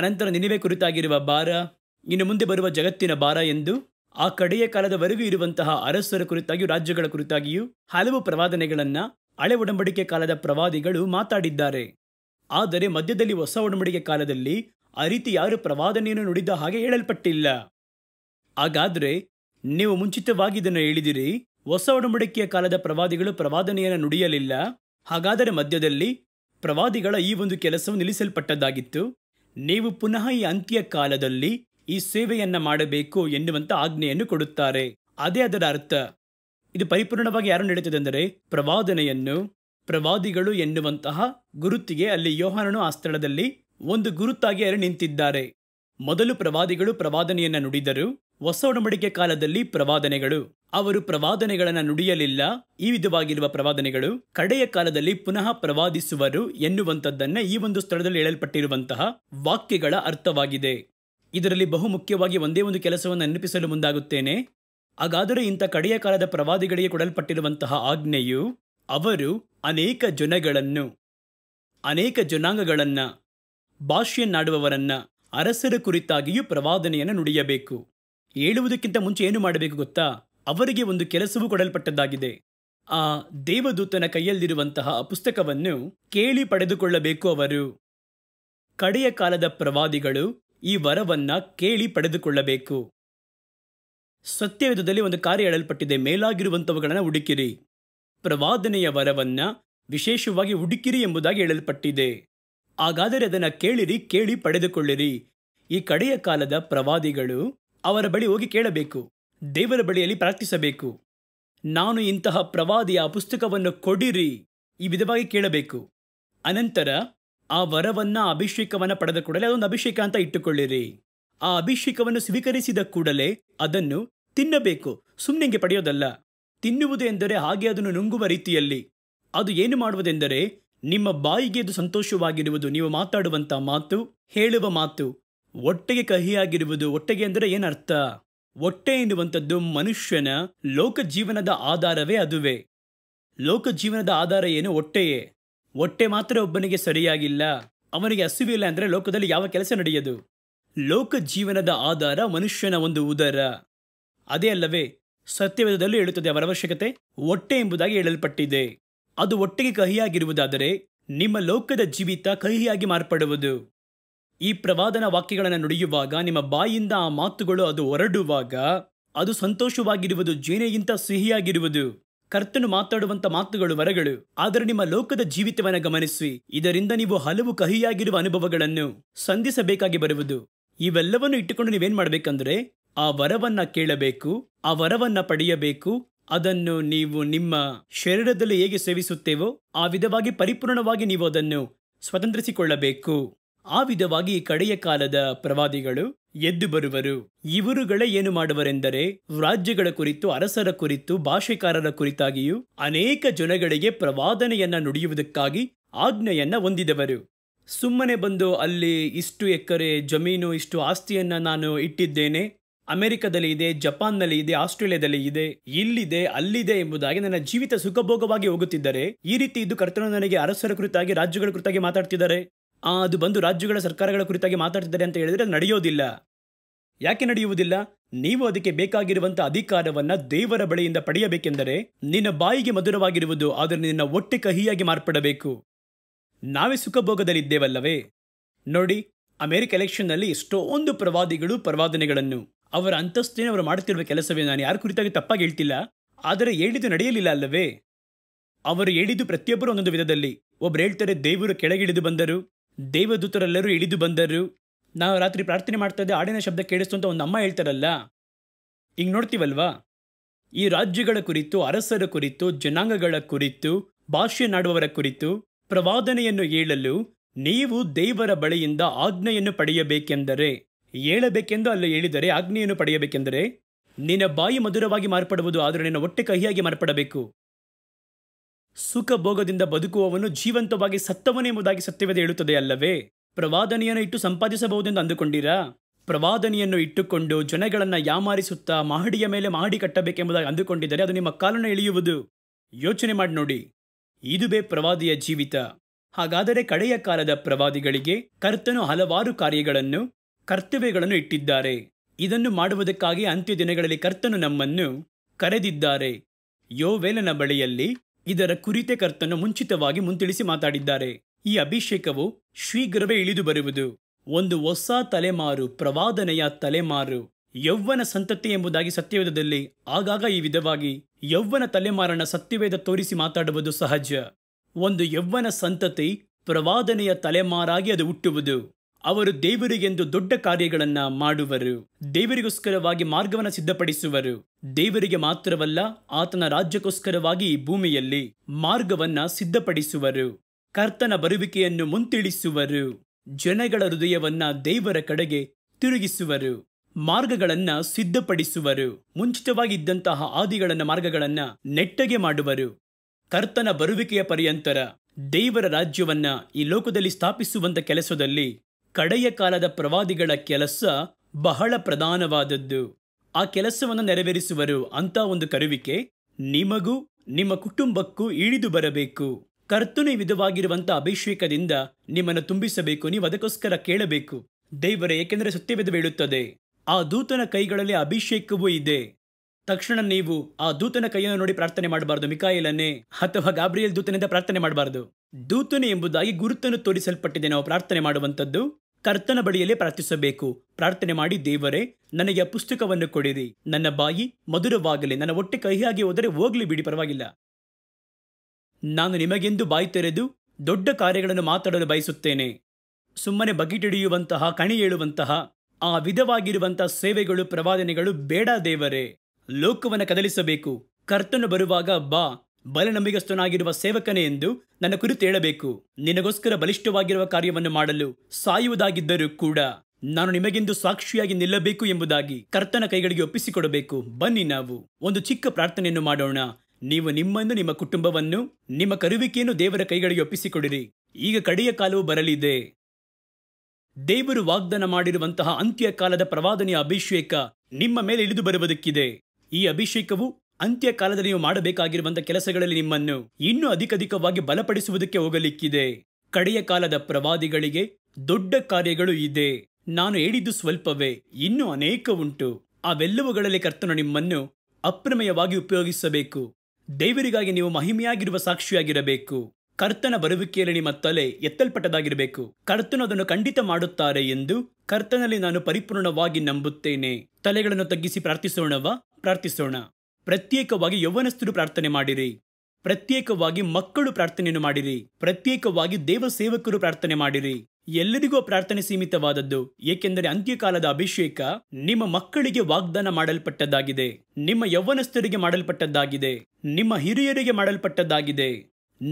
ಅನಂತರ ನಿನಿವೆ ಕುರಿತಾಗಿರುವ ಭಾರ ಇನ್ನು ಮುಂದೆ ಬರುವ ಜಗತ್ತಿನ ಭಾರ ಎಂದು ಆ ಕಡೆಯ ಕಾಲದವರೆಗೂ ಇರುವಂತಹ ಅರಸರ ಕುರಿತಾಗಿಯೂ ರಾಜ್ಯಗಳ ಕುರಿತಾಗಿಯೂ ಹಲವು ಪ್ರವಾದನೆಗಳನ್ನು ಹಳೆ ಒಡಂಬಡಿಕೆ ಕಾಲದ ಪ್ರವಾದಿಗಳು ಮಾತಾಡಿದ್ದಾರೆ ಆದರೆ ಮಧ್ಯದಲ್ಲಿ ಹೊಸ ಒಡಂಬಡಿಕೆ ಕಾಲದಲ್ಲಿ ಆ ರೀತಿ ಯಾರು ಪ್ರವಾದನೆಯನ್ನು ನುಡಿದ ಹಾಗೆ ಹೇಳಲ್ಪಟ್ಟಿಲ್ಲ ಹಾಗಾದರೆ ನೀವು ಮುಂಚಿತವಾಗಿ ಇದನ್ನು ಹೇಳಿದಿರಿ ಹೊಸ ಒಡಂಬಡಿಕೆಯ ಕಾಲದ ಪ್ರವಾದಿಗಳು ಪ್ರವಾದನೆಯನ್ನು ನುಡಿಯಲಿಲ್ಲ ಹಾಗಾದರೆ ಮಧ್ಯದಲ್ಲಿ ಪ್ರವಾದಿಗಳ ಈ ಒಂದು ಕೆಲಸವು ನಿಲ್ಲಿಸಲ್ಪಟ್ಟದ್ದಾಗಿತ್ತು ನೀವು ಪುನಃ ಈ ಅಂತ್ಯ ಕಾಲದಲ್ಲಿ ಈ ಸೇವೆಯನ್ನ ಮಾಡಬೇಕು ಎನ್ನುವಂತ ಆಜ್ಞೆಯನ್ನು ಕೊಡುತ್ತಾರೆ ಅದೇ ಅದರ ಅರ್ಥ ಇದು ಪರಿಪೂರ್ಣವಾಗಿ ಯಾರು ನಡೀತದೆ ಅಂದರೆ ಪ್ರವಾದನೆಯನ್ನು ಪ್ರವಾದಿಗಳು ಎನ್ನುವಂತಹ ಗುರುತಿಗೆ ಅಲ್ಲಿ ಯೋಹಾನನು ಆ ಸ್ಥಳದಲ್ಲಿ ಒಂದು ಗುರುತಾಗಿ ಅಲ್ಲಿ ನಿಂತಿದ್ದಾರೆ ಮೊದಲು ಪ್ರವಾದಿಗಳು ಪ್ರವಾದನೆಯನ್ನು ನುಡಿದರು ಹೊಸ ಒಡಂಬಡಿಕೆ ಕಾಲದಲ್ಲಿ ಪ್ರವಾದನೆಗಳು ಅವರು ಪ್ರವಾದನೆಗಳನ್ನು ನುಡಿಯಲಿಲ್ಲ ಈ ವಿಧವಾಗಿರುವ ಪ್ರವಾದನೆಗಳು ಕಡೆಯ ಕಾಲದಲ್ಲಿ ಪುನಃ ಪ್ರವಾದಿಸುವರು ಎನ್ನುವಂಥದ್ದನ್ನ ಈ ಒಂದು ಸ್ಥಳದಲ್ಲಿ ಹೇಳಲ್ಪಟ್ಟಿರುವಂತಹ ವಾಕ್ಯಗಳ ಅರ್ಥವಾಗಿದೆ ಇದರಲ್ಲಿ ಬಹು ಮುಖ್ಯವಾಗಿ ಒಂದೇ ಒಂದು ಕೆಲಸವನ್ನು ನೆನಪಿಸಲು ಮುಂದಾಗುತ್ತೇನೆ ಹಾಗಾದರೆ ಇಂಥ ಕಡೆಯ ಕಾಲದ ಪ್ರವಾದಿಗಳಿಗೆ ಕೊಡಲ್ಪಟ್ಟಿರುವಂತಹ ಆಜ್ಞೆಯು ಅವರು ಅನೇಕ ಜನಗಳನ್ನು ಅನೇಕ ಜನಾಂಗಗಳನ್ನು ಭಾಷೆಯನ್ನಾಡುವವರನ್ನ ಅರಸರ ಕುರಿತಾಗಿಯೂ ಪ್ರವಾದನೆಯನ್ನು ನುಡಿಯಬೇಕು ಹೇಳುವುದಕ್ಕಿಂತ ಮುಂಚೆ ಏನು ಮಾಡಬೇಕು ಗೊತ್ತಾ ಅವರಿಗೆ ಒಂದು ಕೆಲಸವೂ ಕೊಡಲ್ಪಟ್ಟದ್ದಾಗಿದೆ ಆ ದೇವದೂತನ ಕೈಯಲ್ಲಿರುವಂತಹ ಪುಸ್ತಕವನ್ನು ಕೇಳಿ ಪಡೆದುಕೊಳ್ಳಬೇಕು ಅವರು ಕಡೆಯ ಕಾಲದ ಪ್ರವಾದಿಗಳು ಈ ವರವನ್ನ ಕೇಳಿ ಪಡೆದುಕೊಳ್ಳಬೇಕು ಸತ್ಯವಿಧದಲ್ಲಿ ಒಂದು ಕಾರ್ಯ ಹೇಳಲ್ಪಟ್ಟಿದೆ ಮೇಲಾಗಿರುವಂಥವುಗಳನ್ನು ಹುಡುಕಿರಿ ಪ್ರವಾದನೆಯ ವರವನ್ನ ವಿಶೇಷವಾಗಿ ಹುಡುಕಿರಿ ಎಂಬುದಾಗಿ ಹೇಳಲ್ಪಟ್ಟಿದೆ ಹಾಗಾದರೆ ಅದನ್ನು ಕೇಳಿರಿ ಕೇಳಿ ಪಡೆದುಕೊಳ್ಳಿರಿ ಈ ಕಡೆಯ ಕಾಲದ ಪ್ರವಾದಿಗಳು ಅವರ ಬಳಿ ಹೋಗಿ ಕೇಳಬೇಕು ದೇವರ ಬಳಿಯಲ್ಲಿ ಪ್ರಾರ್ಥಿಸಬೇಕು ನಾನು ಇಂತಹ ಪ್ರವಾದಿಯ ಪುಸ್ತಕವನ್ನು ಕೊಡಿರಿ ಈ ವಿಧವಾಗಿ ಕೇಳಬೇಕು ಅನಂತರ ಆ ವರವನ್ನು ಅಭಿಷೇಕವನ್ನು ಪಡೆದ ಕೂಡಲೇ ಅದೊಂದು ಅಭಿಷೇಕ ಅಂತ ಇಟ್ಟುಕೊಳ್ಳಿರಿ ಆ ಅಭಿಷೇಕವನ್ನು ಸ್ವೀಕರಿಸಿದ ಕೂಡಲೇ ಅದನ್ನು ತಿನ್ನಬೇಕು ಸುಮ್ಮನೆಗೆ ಪಡೆಯೋದಲ್ಲ ತಿನ್ನುವುದು ಎಂದರೆ ಹಾಗೆ ಅದನ್ನು ನುಂಗುವ ರೀತಿಯಲ್ಲಿ ಅದು ಏನು ಮಾಡುವುದೆಂದರೆ ನಿಮ್ಮ ಬಾಯಿಗೆ ಅದು ಸಂತೋಷವಾಗಿರುವುದು ನೀವು ಮಾತಾಡುವಂಥ ಮಾತು ಹೇಳುವ ಮಾತು ಒಟ್ಟಿಗೆ ಕಹಿಯಾಗಿರುವುದು ಒಟ್ಟಿಗೆ ಅಂದರೆ ಏನರ್ಥ ಒಟ್ಟೆ ಎನ್ನುವಂಥದ್ದು ಮನುಷ್ಯನ ಲೋಕ ಜೀವನದ ಆಧಾರವೇ ಅದುವೇ ಲೋಕ ಜೀವನದ ಆಧಾರ ಏನು ಒಟ್ಟೆಯೇ ಒಟ್ಟೆ ಮಾತ್ರ ಒಬ್ಬನಿಗೆ ಸರಿಯಾಗಿಲ್ಲ ಅವನಿಗೆ ಹಸಿವಿಲ್ಲ ಅಂದರೆ ಲೋಕದಲ್ಲಿ ಯಾವ ಕೆಲಸ ನಡೆಯದು ಲೋಕ ಜೀವನದ ಆಧಾರ ಮನುಷ್ಯನ ಒಂದು ಉದರ ಅದೇ ಅಲ್ಲವೇ ಸತ್ಯವೇದದಲ್ಲಿ ಹೇಳುತ್ತದೆ ಅವರ ಅವಶ್ಯಕತೆ ಒಟ್ಟೆ ಎಂಬುದಾಗಿ ಹೇಳಲ್ಪಟ್ಟಿದೆ ಅದು ಒಟ್ಟಿಗೆ ಕಹಿಯಾಗಿರುವುದಾದರೆ ನಿಮ್ಮ ಲೋಕದ ಜೀವಿತ ಕಹಿಯಾಗಿ ಮಾರ್ಪಡುವುದು ಈ ಪ್ರವಾದನ ವಾಕ್ಯಗಳನ್ನು ನುಡಿಯುವಾಗ ನಿಮ್ಮ ಬಾಯಿಂದ ಆ ಮಾತುಗಳು ಅದು ಹೊರಡುವಾಗ ಅದು ಸಂತೋಷವಾಗಿರುವುದು ಜೇನೆಗಿಂತ ಸಿಹಿಯಾಗಿರುವುದು ಕರ್ತನು ಮಾತಾಡುವಂತ ಮಾತುಗಳು ವರಗಳು ಆದರೆ ನಿಮ್ಮ ಲೋಕದ ಜೀವಿತವನ್ನು ಗಮನಿಸಿ ಇದರಿಂದ ನೀವು ಹಲವು ಕಹಿಯಾಗಿರುವ ಅನುಭವಗಳನ್ನು ಸಂಧಿಸಬೇಕಾಗಿ ಬರುವುದು ಇವೆಲ್ಲವನ್ನು ಇಟ್ಟುಕೊಂಡು ನೀವೇನ್ ಮಾಡಬೇಕಂದ್ರೆ ಆ ವರವನ್ನ ಕೇಳಬೇಕು ಆ ವರವನ್ನ ಪಡೆಯಬೇಕು ಅದನ್ನು ನೀವು ನಿಮ್ಮ ಶರೀರದಲ್ಲಿ ಹೇಗೆ ಸೇವಿಸುತ್ತೇವೋ ಆ ವಿಧವಾಗಿ ಪರಿಪೂರ್ಣವಾಗಿ ನೀವು ಅದನ್ನು ಸ್ವತಂತ್ರಿಸಿಕೊಳ್ಳಬೇಕು ಆ ವಿಧವಾಗಿ ಕಡೆಯ ಕಾಲದ ಪ್ರವಾದಿಗಳು ಎದ್ದು ಬರುವರು ಇವರುಗಳೇ ಏನು ಮಾಡುವರೆಂದರೆ ರಾಜ್ಯಗಳ ಕುರಿತು ಅರಸರ ಕುರಿತು ಭಾಷೆಕಾರರ ಕುರಿತಾಗಿಯೂ ಅನೇಕ ಜನಗಳಿಗೆ ಪ್ರವಾದನೆಯನ್ನ ನುಡಿಯುವುದಕ್ಕಾಗಿ ಆಜ್ಞೆಯನ್ನ ಹೊಂದಿದವರು ಸುಮ್ಮನೆ ಬಂದು ಅಲ್ಲಿ ಇಷ್ಟು ಎಕರೆ ಜಮೀನು ಇಷ್ಟು ಆಸ್ತಿಯನ್ನ ನಾನು ಇಟ್ಟಿದ್ದೇನೆ ಅಮೆರಿಕದಲ್ಲಿ ಇದೆ ಜಪಾನ್ನಲ್ಲಿ ಇದೆ ಆಸ್ಟ್ರೇಲಿಯಾದಲ್ಲಿ ಇದೆ ಇಲ್ಲಿದೆ ಅಲ್ಲಿದೆ ಎಂಬುದಾಗಿ ನನ್ನ ಜೀವಿತ ಸುಖಭೋಗವಾಗಿ ಹೋಗುತ್ತಿದ್ದರೆ ಈ ರೀತಿ ಇದು ಕರ್ತನ ನನಗೆ ಅರಸರ ಕುರಿತಾಗಿ ರಾಜ್ಯಗಳ ಕುರಿತಾಗಿ ಮಾತಾಡ್ತಿದ್ದಾರೆ ಅದು ಬಂದು ರಾಜ್ಯಗಳ ಸರ್ಕಾರಗಳ ಕುರಿತಾಗಿ ಮಾತಾಡ್ತಿದ್ದಾರೆ ಅಂತ ಹೇಳಿದರೆ ನಡೆಯೋದಿಲ್ಲ ಯಾಕೆ ನಡೆಯುವುದಿಲ್ಲ ನೀವು ಅದಕ್ಕೆ ಬೇಕಾಗಿರುವಂಥ ಅಧಿಕಾರವನ್ನು ದೇವರ ಬಳಿಯಿಂದ ಪಡೆಯಬೇಕೆಂದರೆ ನಿನ್ನ ಬಾಯಿಗೆ ಮಧುರವಾಗಿರುವುದು ಆದರೆ ನಿನ್ನ ಒಟ್ಟೆ ಕಹಿಯಾಗಿ ಮಾರ್ಪಡಬೇಕು ನಾವೇ ಸುಖಭೋಗದಲ್ಲಿದ್ದೇವಲ್ಲವೇ ನೋಡಿ ಅಮೆರಿಕ ಎಲೆಕ್ಷನ್ನಲ್ಲಿ ಎಷ್ಟೊಂದು ಪ್ರವಾದಿಗಳು ಪ್ರವಾದನೆಗಳನ್ನು ಅವರ ಅಂತಸ್ತೇನೆ ಅವರು ಮಾಡುತ್ತಿರುವ ಕೆಲಸವೇ ನಾನು ಯಾರ ಕುರಿತಾಗಿ ತಪ್ಪಾಗಿ ಹೇಳ್ತಿಲ್ಲ ಆದರೆ ಹೇಳಿದ್ದು ನಡೆಯಲಿಲ್ಲ ಅಲ್ಲವೇ ಅವರು ಹೇಳಿದ್ದು ಪ್ರತಿಯೊಬ್ಬರು ಒಂದೊಂದು ವಿಧದಲ್ಲಿ ಒಬ್ಬರು ಹೇಳ್ತಾರೆ ದೇವರು ಕೆಳಗಿಳಿದು ಬಂದರು ದೇವದೂತರೆಲ್ಲರೂ ಇಳಿದು ಬಂದರು ನಾವು ರಾತ್ರಿ ಪ್ರಾರ್ಥನೆ ಮಾಡ್ತಾ ಇದ್ದೆ ಆಡಿನ ಶಬ್ದ ಕೇಳಿಸ್ತು ಅಂತ ಒಂದು ಅಮ್ಮ ಹೇಳ್ತಾರಲ್ಲ ಹಿಂಗ್ ನೋಡ್ತೀವಲ್ವಾ ಈ ರಾಜ್ಯಗಳ ಕುರಿತು ಅರಸರ ಕುರಿತು ಜನಾಂಗಗಳ ಕುರಿತು ಭಾಷೆ ನಾಡುವವರ ಕುರಿತು ಪ್ರವಾದನೆಯನ್ನು ಏಳಲು ನೀವು ದೇವರ ಬಳಿಯಿಂದ ಆಜ್ಞೆಯನ್ನು ಪಡೆಯಬೇಕೆಂದರೆ ಹೇಳಬೇಕೆಂದು ಅಲ್ಲಿ ಹೇಳಿದರೆ ಆಜ್ಞೆಯನ್ನು ಪಡೆಯಬೇಕೆಂದರೆ ನಿನ್ನ ಬಾಯಿ ಮಧುರವಾಗಿ ಮಾರ್ಪಡುವುದು ಆದರೆ ನಿನ್ನ ಹೊಟ್ಟೆ ಕಹಿಯಾಗಿ ಮಾರ್ಪಡಬೇಕು ಸುಖ ಭೋಗದಿಂದ ಬದುಕುವವನು ಜೀವಂತವಾಗಿ ಸತ್ತವನೇ ಎಂಬುದಾಗಿ ಸತ್ಯವೇದ ಹೇಳುತ್ತದೆ ಅಲ್ಲವೇ ಪ್ರವಾದನೆಯನ್ನು ಇಟ್ಟು ಸಂಪಾದಿಸಬಹುದೆಂದು ಅಂದುಕೊಂಡಿರಾ ಪ್ರವಾದನೆಯನ್ನು ಇಟ್ಟುಕೊಂಡು ಜನಗಳನ್ನು ಯಾಮಾರಿಸುತ್ತಾ ಮಹಡಿಯ ಮೇಲೆ ಮಹಡಿ ಕಟ್ಟಬೇಕೆಂಬುದಾಗಿ ಅಂದುಕೊಂಡಿದ್ದರೆ ಅದು ನಿಮ್ಮ ಕಾಲನ್ನು ಎಳೆಯುವುದು ಯೋಚನೆ ಮಾಡಿ ನೋಡಿ ಇದುವೇ ಪ್ರವಾದಿಯ ಜೀವಿತ ಹಾಗಾದರೆ ಕಡೆಯ ಕಾಲದ ಪ್ರವಾದಿಗಳಿಗೆ ಕರ್ತನು ಹಲವಾರು ಕಾರ್ಯಗಳನ್ನು ಕರ್ತವ್ಯಗಳನ್ನು ಇಟ್ಟಿದ್ದಾರೆ ಇದನ್ನು ಮಾಡುವುದಕ್ಕಾಗಿ ಅಂತ್ಯ ದಿನಗಳಲ್ಲಿ ಕರ್ತನು ನಮ್ಮನ್ನು ಕರೆದಿದ್ದಾರೆ ಯೋವೇಲನ ಬಳಿಯಲ್ಲಿ ಇದರ ಕುರಿತೆ ಕರ್ತನು ಮುಂಚಿತವಾಗಿ ಮುಂತಿಳಿಸಿ ಮಾತಾಡಿದ್ದಾರೆ ಈ ಅಭಿಷೇಕವು ಶೀಘ್ರವೇ ಇಳಿದು ಬರುವುದು ಒಂದು ಹೊಸ ತಲೆಮಾರು ಪ್ರವಾದನೆಯ ತಲೆಮಾರು ಯೌವ್ವನ ಸಂತತಿ ಎಂಬುದಾಗಿ ಸತ್ಯವೇದದಲ್ಲಿ ಆಗಾಗ ಈ ವಿಧವಾಗಿ ಯೌವ್ವನ ತಲೆಮಾರನ ಸತ್ಯವೇದ ತೋರಿಸಿ ಮಾತಾಡುವುದು ಸಹಜ ಒಂದು ಯೌವ್ವನ ಸಂತತಿ ಪ್ರವಾದನೆಯ ತಲೆಮಾರಾಗಿ ಅದು ಹುಟ್ಟುವುದು ಅವರು ದೇವರಿಗೆಂದು ದೊಡ್ಡ ಕಾರ್ಯಗಳನ್ನು ಮಾಡುವರು ದೇವರಿಗೋಸ್ಕರವಾಗಿ ಮಾರ್ಗವನ್ನು ಸಿದ್ಧಪಡಿಸುವರು ದೇವರಿಗೆ ಮಾತ್ರವಲ್ಲ ಆತನ ರಾಜ್ಯಕ್ಕೋಸ್ಕರವಾಗಿ ಭೂಮಿಯಲ್ಲಿ ಮಾರ್ಗವನ್ನ ಸಿದ್ಧಪಡಿಸುವರು ಕರ್ತನ ಬರುವಿಕೆಯನ್ನು ಮುಂತಿಳಿಸುವರು ಜನಗಳ ಹೃದಯವನ್ನ ದೇವರ ಕಡೆಗೆ ತಿರುಗಿಸುವರು ಮಾರ್ಗಗಳನ್ನ ಸಿದ್ಧಪಡಿಸುವರು ಮುಂಚಿತವಾಗಿದ್ದಂತಹ ಆದಿಗಳನ್ನ ಮಾರ್ಗಗಳನ್ನ ನೆಟ್ಟಗೆ ಮಾಡುವರು ಕರ್ತನ ಬರುವಿಕೆಯ ಪರ್ಯಂತರ ದೇವರ ರಾಜ್ಯವನ್ನ ಈ ಲೋಕದಲ್ಲಿ ಸ್ಥಾಪಿಸುವಂತ ಕೆಲಸದಲ್ಲಿ ಕಡೆಯ ಕಾಲದ ಪ್ರವಾದಿಗಳ ಕೆಲಸ ಬಹಳ ಪ್ರಧಾನವಾದದ್ದು ಆ ಕೆಲಸವನ್ನು ನೆರವೇರಿಸುವರು ಅಂತ ಒಂದು ಕರುವಿಕೆ ನಿಮಗೂ ನಿಮ್ಮ ಕುಟುಂಬಕ್ಕೂ ಇಳಿದು ಬರಬೇಕು ಕರ್ತನ ವಿಧವಾಗಿರುವಂತಹ ಅಭಿಷೇಕದಿಂದ ನಿಮ್ಮನ್ನು ತುಂಬಿಸಬೇಕು ನೀವು ಅದಕ್ಕೋಸ್ಕರ ಕೇಳಬೇಕು ದೇವರೇ ಏಕೆಂದರೆ ಸತ್ಯವಿಧ ಬೀಳುತ್ತದೆ ಆ ದೂತನ ಕೈಗಳಲ್ಲಿ ಅಭಿಷೇಕವೂ ಇದೆ ತಕ್ಷಣ ನೀವು ಆ ದೂತನ ಕೈಯನ್ನು ನೋಡಿ ಪ್ರಾರ್ಥನೆ ಮಾಡಬಾರ್ದು ಮಿಕಾಯಿಲನ್ನೇ ಅಥವಾ ಗಾಬ್ರಿಯಲ್ ದೂತನಿಂದ ಪ್ರಾರ್ಥನೆ ಮಾಡಬಾರ್ದು ದೂತನೆ ಎಂಬುದಾಗಿ ಗುರುತನ್ನು ತೋರಿಸಲ್ಪಟ್ಟಿದೆ ನಾವು ಪ್ರಾರ್ಥನೆ ಮಾಡುವಂಥದ್ದು ಕರ್ತನ ಬಳಿಯಲ್ಲೇ ಪ್ರಾರ್ಥಿಸಬೇಕು ಪ್ರಾರ್ಥನೆ ಮಾಡಿ ದೇವರೇ ನನಗೆ ಆ ಪುಸ್ತಕವನ್ನು ಕೊಡಿರಿ ನನ್ನ ಬಾಯಿ ಮಧುರವಾಗಲಿ ನನ್ನ ಒಟ್ಟೆ ಕಹಿಯಾಗಿ ಹೋದರೆ ಹೋಗ್ಲಿ ಬಿಡಿ ಪರವಾಗಿಲ್ಲ ನಾನು ನಿಮಗೆಂದು ಬಾಯಿ ತೆರೆದು ದೊಡ್ಡ ಕಾರ್ಯಗಳನ್ನು ಮಾತಾಡಲು ಬಯಸುತ್ತೇನೆ ಸುಮ್ಮನೆ ಬಗೆಟಿಡಿಯುವಂತಹ ಕಣಿ ಹೇಳುವಂತಹ ಆ ವಿಧವಾಗಿರುವಂತಹ ಸೇವೆಗಳು ಪ್ರವಾದನೆಗಳು ಬೇಡ ದೇವರೇ ಲೋಕವನ್ನು ಕದಲಿಸಬೇಕು ಕರ್ತನು ಬರುವಾಗ ಬಾ ಬಲ ನಂಬಿಗಸ್ತನಾಗಿರುವ ಸೇವಕನೇ ಎಂದು ನನ್ನ ಕುರಿತು ಹೇಳಬೇಕು ನಿನಗೋಸ್ಕರ ಬಲಿಷ್ಠವಾಗಿರುವ ಕಾರ್ಯವನ್ನು ಮಾಡಲು ಸಾಯುವುದಾಗಿದ್ದರೂ ಕೂಡ ನಾನು ನಿಮಗೆಂದು ಸಾಕ್ಷಿಯಾಗಿ ನಿಲ್ಲಬೇಕು ಎಂಬುದಾಗಿ ಕರ್ತನ ಕೈಗಳಿಗೆ ಒಪ್ಪಿಸಿಕೊಡಬೇಕು ಬನ್ನಿ ನಾವು ಒಂದು ಚಿಕ್ಕ ಪ್ರಾರ್ಥನೆಯನ್ನು ಮಾಡೋಣ ನೀವು ನಿಮ್ಮನ್ನು ನಿಮ್ಮ ಕುಟುಂಬವನ್ನು ನಿಮ್ಮ ಕರುವಿಕೆಯನ್ನು ದೇವರ ಕೈಗಳಿಗೆ ಒಪ್ಪಿಸಿಕೊಡಿರಿ ಈಗ ಕಡೆಯ ಕಾಲವು ಬರಲಿದೆ ದೇವರು ವಾಗ್ದಾನ ಮಾಡಿರುವಂತಹ ಅಂತ್ಯ ಕಾಲದ ಪ್ರವಾದನೆಯ ಅಭಿಷೇಕ ನಿಮ್ಮ ಮೇಲೆ ಇಳಿದು ಬರುವುದಕ್ಕಿದೆ ಈ ಅಭಿಷೇಕವು ಅಂತ್ಯಕಾಲದಲ್ಲಿ ನೀವು ಮಾಡಬೇಕಾಗಿರುವಂತಹ ಕೆಲಸಗಳಲ್ಲಿ ನಿಮ್ಮನ್ನು ಇನ್ನೂ ಅಧಿಕಧಿಕವಾಗಿ ಬಲಪಡಿಸುವುದಕ್ಕೆ ಹೋಗಲಿಕ್ಕಿದೆ ಕಡೆಯ ಕಾಲದ ಪ್ರವಾದಿಗಳಿಗೆ ದೊಡ್ಡ ಕಾರ್ಯಗಳು ಇದೆ ನಾನು ಹೇಳಿದ್ದು ಸ್ವಲ್ಪವೇ ಇನ್ನೂ ಅನೇಕ ಉಂಟು ಅವೆಲ್ಲವುಗಳಲ್ಲಿ ಕರ್ತನು ನಿಮ್ಮನ್ನು ಅಪ್ರಮೇಯವಾಗಿ ಉಪಯೋಗಿಸಬೇಕು ದೇವರಿಗಾಗಿ ನೀವು ಮಹಿಮೆಯಾಗಿರುವ ಸಾಕ್ಷಿಯಾಗಿರಬೇಕು ಕರ್ತನ ಬರುವಿಕೆಯಲ್ಲಿ ನಿಮ್ಮ ತಲೆ ಎತ್ತಲ್ಪಟ್ಟದಾಗಿರಬೇಕು ಕರ್ತನು ಅದನ್ನು ಖಂಡಿತ ಮಾಡುತ್ತಾರೆ ಎಂದು ಕರ್ತನಲ್ಲಿ ನಾನು ಪರಿಪೂರ್ಣವಾಗಿ ನಂಬುತ್ತೇನೆ ತಲೆಗಳನ್ನು ತಗ್ಗಿಸಿ ಪ್ರಾರ್ಥಿಸೋಣವಾ ಪ್ರಾರ್ಥಿಸೋಣ ಪ್ರತ್ಯೇಕವಾಗಿ ಯೌವನಸ್ಥರು ಪ್ರಾರ್ಥನೆ ಮಾಡಿರಿ ಪ್ರತ್ಯೇಕವಾಗಿ ಮಕ್ಕಳು ಪ್ರಾರ್ಥನೆಯನ್ನು ಮಾಡಿರಿ ಪ್ರತ್ಯೇಕವಾಗಿ ದೇವ ಸೇವಕರು ಪ್ರಾರ್ಥನೆ ಮಾಡಿರಿ ಎಲ್ಲರಿಗೂ ಪ್ರಾರ್ಥನೆ ಸೀಮಿತವಾದದ್ದು ಏಕೆಂದರೆ ಅಂತ್ಯಕಾಲದ ಅಭಿಷೇಕ ನಿಮ್ಮ ಮಕ್ಕಳಿಗೆ ವಾಗ್ದಾನ ಮಾಡಲ್ಪಟ್ಟದ್ದಾಗಿದೆ ನಿಮ್ಮ ಯೌವನಸ್ಥರಿಗೆ ಮಾಡಲ್ಪಟ್ಟದ್ದಾಗಿದೆ ನಿಮ್ಮ ಹಿರಿಯರಿಗೆ ಮಾಡಲ್ಪಟ್ಟದ್ದಾಗಿದೆ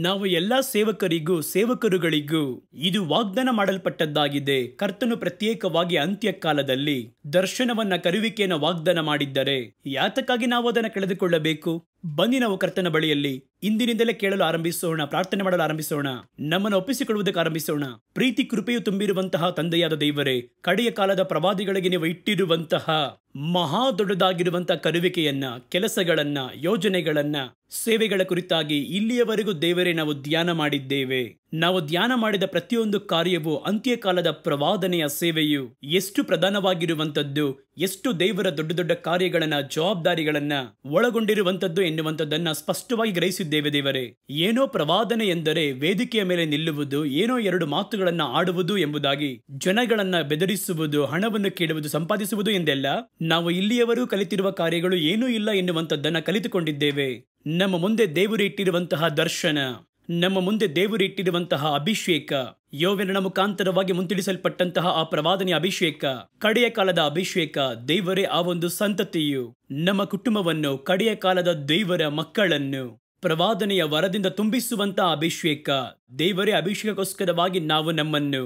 ನಾವು ಎಲ್ಲ ಸೇವಕರಿಗೂ ಸೇವಕರುಗಳಿಗೂ ಇದು ವಾಗ್ದಾನ ಮಾಡಲ್ಪಟ್ಟದ್ದಾಗಿದೆ ಕರ್ತನು ಪ್ರತ್ಯೇಕವಾಗಿ ಅಂತ್ಯಕಾಲದಲ್ಲಿ ದರ್ಶನವನ್ನ ಕರುವಿಕೆಯನ್ನು ವಾಗ್ದಾನ ಮಾಡಿದ್ದರೆ ಯಾತಕ್ಕಾಗಿ ನಾವು ಅದನ್ನು ಕಳೆದುಕೊಳ್ಳಬೇಕು ಬನ್ನಿ ನಾವು ಕರ್ತನ ಬಳಿಯಲ್ಲಿ ಇಂದಿನಿಂದಲೇ ಕೇಳಲು ಆರಂಭಿಸೋಣ ಪ್ರಾರ್ಥನೆ ಮಾಡಲು ಆರಂಭಿಸೋಣ ನಮ್ಮನ್ನು ಒಪ್ಪಿಸಿಕೊಳ್ಳುವುದಕ್ಕೆ ಆರಂಭಿಸೋಣ ಪ್ರೀತಿ ಕೃಪೆಯು ತುಂಬಿರುವಂತಹ ತಂದೆಯಾದ ದೇವರೇ ಕಡೆಯ ಕಾಲದ ಪ್ರವಾದಿಗಳಿಗೆ ನೀವು ಇಟ್ಟಿರುವಂತಹ ಮಹಾ ದೊಡ್ಡದಾಗಿರುವಂತಹ ಕರುವಿಕೆಯನ್ನ ಕೆಲಸಗಳನ್ನ ಯೋಜನೆಗಳನ್ನ ಸೇವೆಗಳ ಕುರಿತಾಗಿ ಇಲ್ಲಿಯವರೆಗೂ ದೇವರೇ ನಾವು ಧ್ಯಾನ ಮಾಡಿದ್ದೇವೆ ನಾವು ಧ್ಯಾನ ಮಾಡಿದ ಪ್ರತಿಯೊಂದು ಕಾರ್ಯವು ಅಂತ್ಯಕಾಲದ ಪ್ರವಾದನೆಯ ಸೇವೆಯು ಎಷ್ಟು ಪ್ರಧಾನವಾಗಿರುವಂಥದ್ದು ಎಷ್ಟು ದೇವರ ದೊಡ್ಡ ದೊಡ್ಡ ಕಾರ್ಯಗಳನ್ನ ಜವಾಬ್ದಾರಿಗಳನ್ನ ಒಳಗೊಂಡಿರುವಂಥದ್ದು ಎನ್ನುವಂಥದ್ದನ್ನ ಸ್ಪಷ್ಟವಾಗಿ ಗ್ರಹಿಸಿದ್ದೇವೆ ದೇವರೇ ಏನೋ ಪ್ರವಾದನೆ ಎಂದರೆ ವೇದಿಕೆಯ ಮೇಲೆ ನಿಲ್ಲುವುದು ಏನೋ ಎರಡು ಮಾತುಗಳನ್ನ ಆಡುವುದು ಎಂಬುದಾಗಿ ಜನಗಳನ್ನ ಬೆದರಿಸುವುದು ಹಣವನ್ನು ಕೇಳುವುದು ಸಂಪಾದಿಸುವುದು ಎಂದೆಲ್ಲ ನಾವು ಇಲ್ಲಿಯವರೂ ಕಲಿತಿರುವ ಕಾರ್ಯಗಳು ಏನೂ ಇಲ್ಲ ಎನ್ನುವಂಥದ್ದನ್ನ ಕಲಿತುಕೊಂಡಿದ್ದೇವೆ ನಮ್ಮ ಮುಂದೆ ದೇವರು ಇಟ್ಟಿರುವಂತಹ ದರ್ಶನ ನಮ್ಮ ಮುಂದೆ ದೇವರು ಇಟ್ಟಿರುವಂತಹ ಅಭಿಷೇಕ ಯೋವೆನ ಮುಖಾಂತರವಾಗಿ ಮುಂತಿಳಿಸಲ್ಪಟ್ಟಂತಹ ಆ ಪ್ರವಾದನೆಯ ಅಭಿಷೇಕ ಕಡೆಯ ಕಾಲದ ಅಭಿಷೇಕ ದೇವರೇ ಆ ಒಂದು ಸಂತತಿಯು ನಮ್ಮ ಕುಟುಂಬವನ್ನು ಕಡೆಯ ಕಾಲದ ದೇವರ ಮಕ್ಕಳನ್ನು ಪ್ರವಾದನೆಯ ವರದಿಂದ ತುಂಬಿಸುವಂತಹ ಅಭಿಷೇಕ ದೇವರೇ ಅಭಿಷೇಕಕ್ಕೋಸ್ಕರವಾಗಿ ನಾವು ನಮ್ಮನ್ನು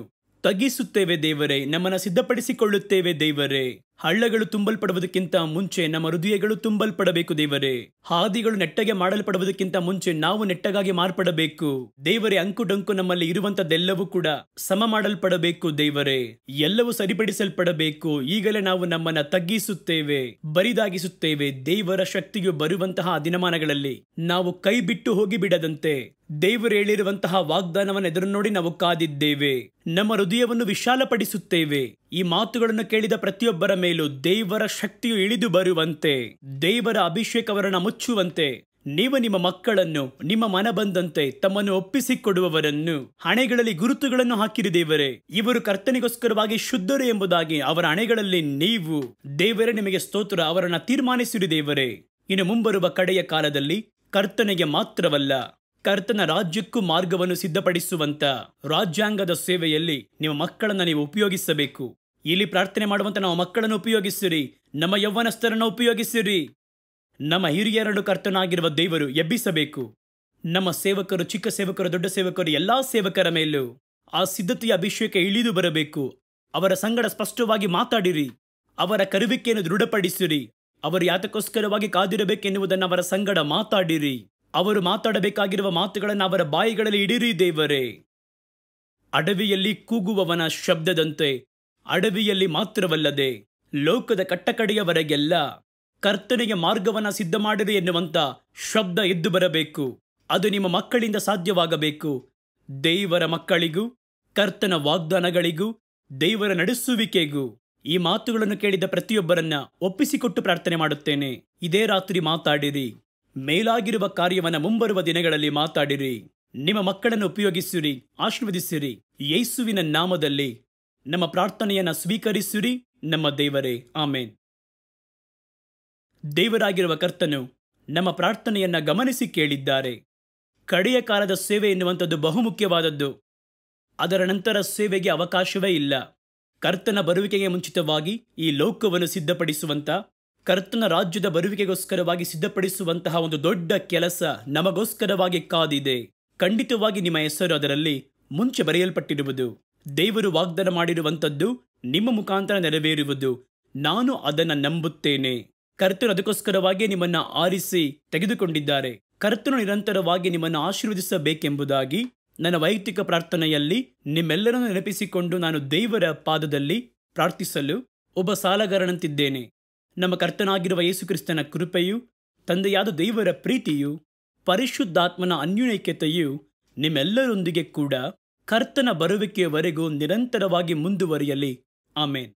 ತಗ್ಗಿಸುತ್ತೇವೆ ದೇವರೇ ನಮ್ಮನ್ನು ಸಿದ್ಧಪಡಿಸಿಕೊಳ್ಳುತ್ತೇವೆ ದೇವರೇ ಹಳ್ಳಗಳು ತುಂಬಲ್ಪಡುವುದಕ್ಕಿಂತ ಮುಂಚೆ ನಮ್ಮ ಹೃದಯಗಳು ತುಂಬಲ್ಪಡಬೇಕು ದೇವರೇ ಹಾದಿಗಳು ನೆಟ್ಟಗೆ ಮಾಡಲ್ಪಡುವುದಕ್ಕಿಂತ ಮುಂಚೆ ನಾವು ನೆಟ್ಟಗಾಗಿ ಮಾರ್ಪಡಬೇಕು ದೇವರೇ ಡಂಕು ನಮ್ಮಲ್ಲಿ ಇರುವಂತದ್ದೆಲ್ಲವೂ ಕೂಡ ಸಮ ಮಾಡಲ್ಪಡಬೇಕು ದೇವರೇ ಎಲ್ಲವೂ ಸರಿಪಡಿಸಲ್ಪಡಬೇಕು ಈಗಲೇ ನಾವು ನಮ್ಮನ್ನ ತಗ್ಗಿಸುತ್ತೇವೆ ಬರಿದಾಗಿಸುತ್ತೇವೆ ದೇವರ ಶಕ್ತಿಯು ಬರುವಂತಹ ದಿನಮಾನಗಳಲ್ಲಿ ನಾವು ಕೈ ಬಿಟ್ಟು ಹೋಗಿ ಬಿಡದಂತೆ ದೇವರು ಹೇಳಿರುವಂತಹ ವಾಗ್ದಾನವನ್ನು ಎದುರು ನೋಡಿ ನಾವು ಕಾದಿದ್ದೇವೆ ನಮ್ಮ ಹೃದಯವನ್ನು ವಿಶಾಲಪಡಿಸುತ್ತೇವೆ ಈ ಮಾತುಗಳನ್ನು ಕೇಳಿದ ಪ್ರತಿಯೊಬ್ಬರ ಮೇಲೂ ದೇವರ ಶಕ್ತಿಯು ಇಳಿದು ಬರುವಂತೆ ದೇವರ ಅಭಿಷೇಕವರನ್ನ ಮುಚ್ಚುವಂತೆ ನೀವು ನಿಮ್ಮ ಮಕ್ಕಳನ್ನು ನಿಮ್ಮ ಮನ ಬಂದಂತೆ ತಮ್ಮನ್ನು ಒಪ್ಪಿಸಿಕೊಡುವವರನ್ನು ಹಣೆಗಳಲ್ಲಿ ಗುರುತುಗಳನ್ನು ಹಾಕಿರಿ ದೇವರೇ ಇವರು ಕರ್ತನಿಗೋಸ್ಕರವಾಗಿ ಶುದ್ಧರು ಎಂಬುದಾಗಿ ಅವರ ಹಣೆಗಳಲ್ಲಿ ನೀವು ದೇವರೇ ನಿಮಗೆ ಸ್ತೋತ್ರ ಅವರನ್ನು ತೀರ್ಮಾನಿಸಿರಿ ದೇವರೇ ಇನ್ನು ಮುಂಬರುವ ಕಡೆಯ ಕಾಲದಲ್ಲಿ ಕರ್ತನಿಗೆ ಮಾತ್ರವಲ್ಲ ಕರ್ತನ ರಾಜ್ಯಕ್ಕೂ ಮಾರ್ಗವನ್ನು ಸಿದ್ಧಪಡಿಸುವಂತ ರಾಜ್ಯಾಂಗದ ಸೇವೆಯಲ್ಲಿ ನಿಮ್ಮ ಮಕ್ಕಳನ್ನು ನೀವು ಉಪಯೋಗಿಸಬೇಕು ಇಲ್ಲಿ ಪ್ರಾರ್ಥನೆ ಮಾಡುವಂತ ನಾವು ಮಕ್ಕಳನ್ನು ಉಪಯೋಗಿಸಿರಿ ನಮ್ಮ ಯೌವನಸ್ಥರನ್ನು ಉಪಯೋಗಿಸಿರಿ ನಮ್ಮ ಹಿರಿಯರನ್ನು ಕರ್ತನಾಗಿರುವ ದೇವರು ಎಬ್ಬಿಸಬೇಕು ನಮ್ಮ ಸೇವಕರು ಚಿಕ್ಕ ಸೇವಕರು ದೊಡ್ಡ ಸೇವಕರು ಎಲ್ಲಾ ಸೇವಕರ ಮೇಲೂ ಆ ಸಿದ್ಧತೆಯ ಅಭಿಷೇಕ ಇಳಿದು ಬರಬೇಕು ಅವರ ಸಂಗಡ ಸ್ಪಷ್ಟವಾಗಿ ಮಾತಾಡಿರಿ ಅವರ ಕರುವಿಕೆಯನ್ನು ದೃಢಪಡಿಸಿರಿ ಅವರು ಯಾತಕ್ಕೋಸ್ಕರವಾಗಿ ಕಾದಿರಬೇಕೆನ್ನುವುದನ್ನು ಅವರ ಸಂಗಡ ಮಾತಾಡಿರಿ ಅವರು ಮಾತಾಡಬೇಕಾಗಿರುವ ಮಾತುಗಳನ್ನು ಅವರ ಬಾಯಿಗಳಲ್ಲಿ ಇಡಿರಿ ದೇವರೇ ಅಡವಿಯಲ್ಲಿ ಕೂಗುವವನ ಶಬ್ದದಂತೆ ಅಡವಿಯಲ್ಲಿ ಮಾತ್ರವಲ್ಲದೆ ಲೋಕದ ಕಟ್ಟಕಡೆಯವರೆಗೆಲ್ಲ ಕರ್ತನಿಗೆ ಮಾರ್ಗವನ್ನು ಸಿದ್ಧ ಮಾಡಿರಿ ಎನ್ನುವಂಥ ಶಬ್ದ ಎದ್ದು ಬರಬೇಕು ಅದು ನಿಮ್ಮ ಮಕ್ಕಳಿಂದ ಸಾಧ್ಯವಾಗಬೇಕು ದೇವರ ಮಕ್ಕಳಿಗೂ ಕರ್ತನ ವಾಗ್ದಾನಗಳಿಗೂ ದೇವರ ನಡೆಸುವಿಕೆಗೂ ಈ ಮಾತುಗಳನ್ನು ಕೇಳಿದ ಪ್ರತಿಯೊಬ್ಬರನ್ನ ಒಪ್ಪಿಸಿಕೊಟ್ಟು ಪ್ರಾರ್ಥನೆ ಮಾಡುತ್ತೇನೆ ಇದೇ ರಾತ್ರಿ ಮಾತಾಡಿರಿ ಮೇಲಾಗಿರುವ ಕಾರ್ಯವನ್ನು ಮುಂಬರುವ ದಿನಗಳಲ್ಲಿ ಮಾತಾಡಿರಿ ನಿಮ್ಮ ಮಕ್ಕಳನ್ನು ಉಪಯೋಗಿಸಿರಿ ಆಶೀರ್ವದಿಸಿರಿ ಯೇಸುವಿನ ನಾಮದಲ್ಲಿ ನಮ್ಮ ಪ್ರಾರ್ಥನೆಯನ್ನು ಸ್ವೀಕರಿಸಿರಿ ನಮ್ಮ ದೇವರೇ ಆಮೇನ್ ದೇವರಾಗಿರುವ ಕರ್ತನು ನಮ್ಮ ಪ್ರಾರ್ಥನೆಯನ್ನು ಗಮನಿಸಿ ಕೇಳಿದ್ದಾರೆ ಕಡೆಯ ಕಾಲದ ಸೇವೆ ಎನ್ನುವಂಥದ್ದು ಬಹುಮುಖ್ಯವಾದದ್ದು ಅದರ ನಂತರ ಸೇವೆಗೆ ಅವಕಾಶವೇ ಇಲ್ಲ ಕರ್ತನ ಬರುವಿಕೆಗೆ ಮುಂಚಿತವಾಗಿ ಈ ಲೋಕವನ್ನು ಸಿದ್ಧಪಡಿಸುವಂಥ ಕರ್ತನ ರಾಜ್ಯದ ಬರುವಿಕೆಗೋಸ್ಕರವಾಗಿ ಸಿದ್ಧಪಡಿಸುವಂತಹ ಒಂದು ದೊಡ್ಡ ಕೆಲಸ ನಮಗೋಸ್ಕರವಾಗಿ ಕಾದಿದೆ ಖಂಡಿತವಾಗಿ ನಿಮ್ಮ ಹೆಸರು ಅದರಲ್ಲಿ ಮುಂಚೆ ಬರೆಯಲ್ಪಟ್ಟಿರುವುದು ದೇವರು ವಾಗ್ದಾನ ಮಾಡಿರುವಂಥದ್ದು ನಿಮ್ಮ ಮುಖಾಂತರ ನೆರವೇರುವುದು ನಾನು ಅದನ್ನು ನಂಬುತ್ತೇನೆ ಕರ್ತನು ಅದಕ್ಕೋಸ್ಕರವಾಗಿ ನಿಮ್ಮನ್ನು ಆರಿಸಿ ತೆಗೆದುಕೊಂಡಿದ್ದಾರೆ ಕರ್ತನು ನಿರಂತರವಾಗಿ ನಿಮ್ಮನ್ನು ಆಶೀರ್ವದಿಸಬೇಕೆಂಬುದಾಗಿ ನನ್ನ ವೈಯಕ್ತಿಕ ಪ್ರಾರ್ಥನೆಯಲ್ಲಿ ನಿಮ್ಮೆಲ್ಲರನ್ನು ನೆನಪಿಸಿಕೊಂಡು ನಾನು ದೇವರ ಪಾದದಲ್ಲಿ ಪ್ರಾರ್ಥಿಸಲು ಒಬ್ಬ ಸಾಲಗಾರನಂತಿದ್ದೇನೆ ನಮ್ಮ ಕರ್ತನಾಗಿರುವ ಯೇಸುಕ್ರಿಸ್ತನ ಕೃಪೆಯು ತಂದೆಯಾದ ದೈವರ ಪ್ರೀತಿಯು ಪರಿಶುದ್ಧಾತ್ಮನ ಅನ್ಯುನೈಕ್ಯತೆಯು ನಿಮ್ಮೆಲ್ಲರೊಂದಿಗೆ ಕೂಡ ಕರ್ತನ ಬರುವಿಕೆಯವರೆಗೂ ನಿರಂತರವಾಗಿ ಮುಂದುವರಿಯಲಿ ಆಮೇನ್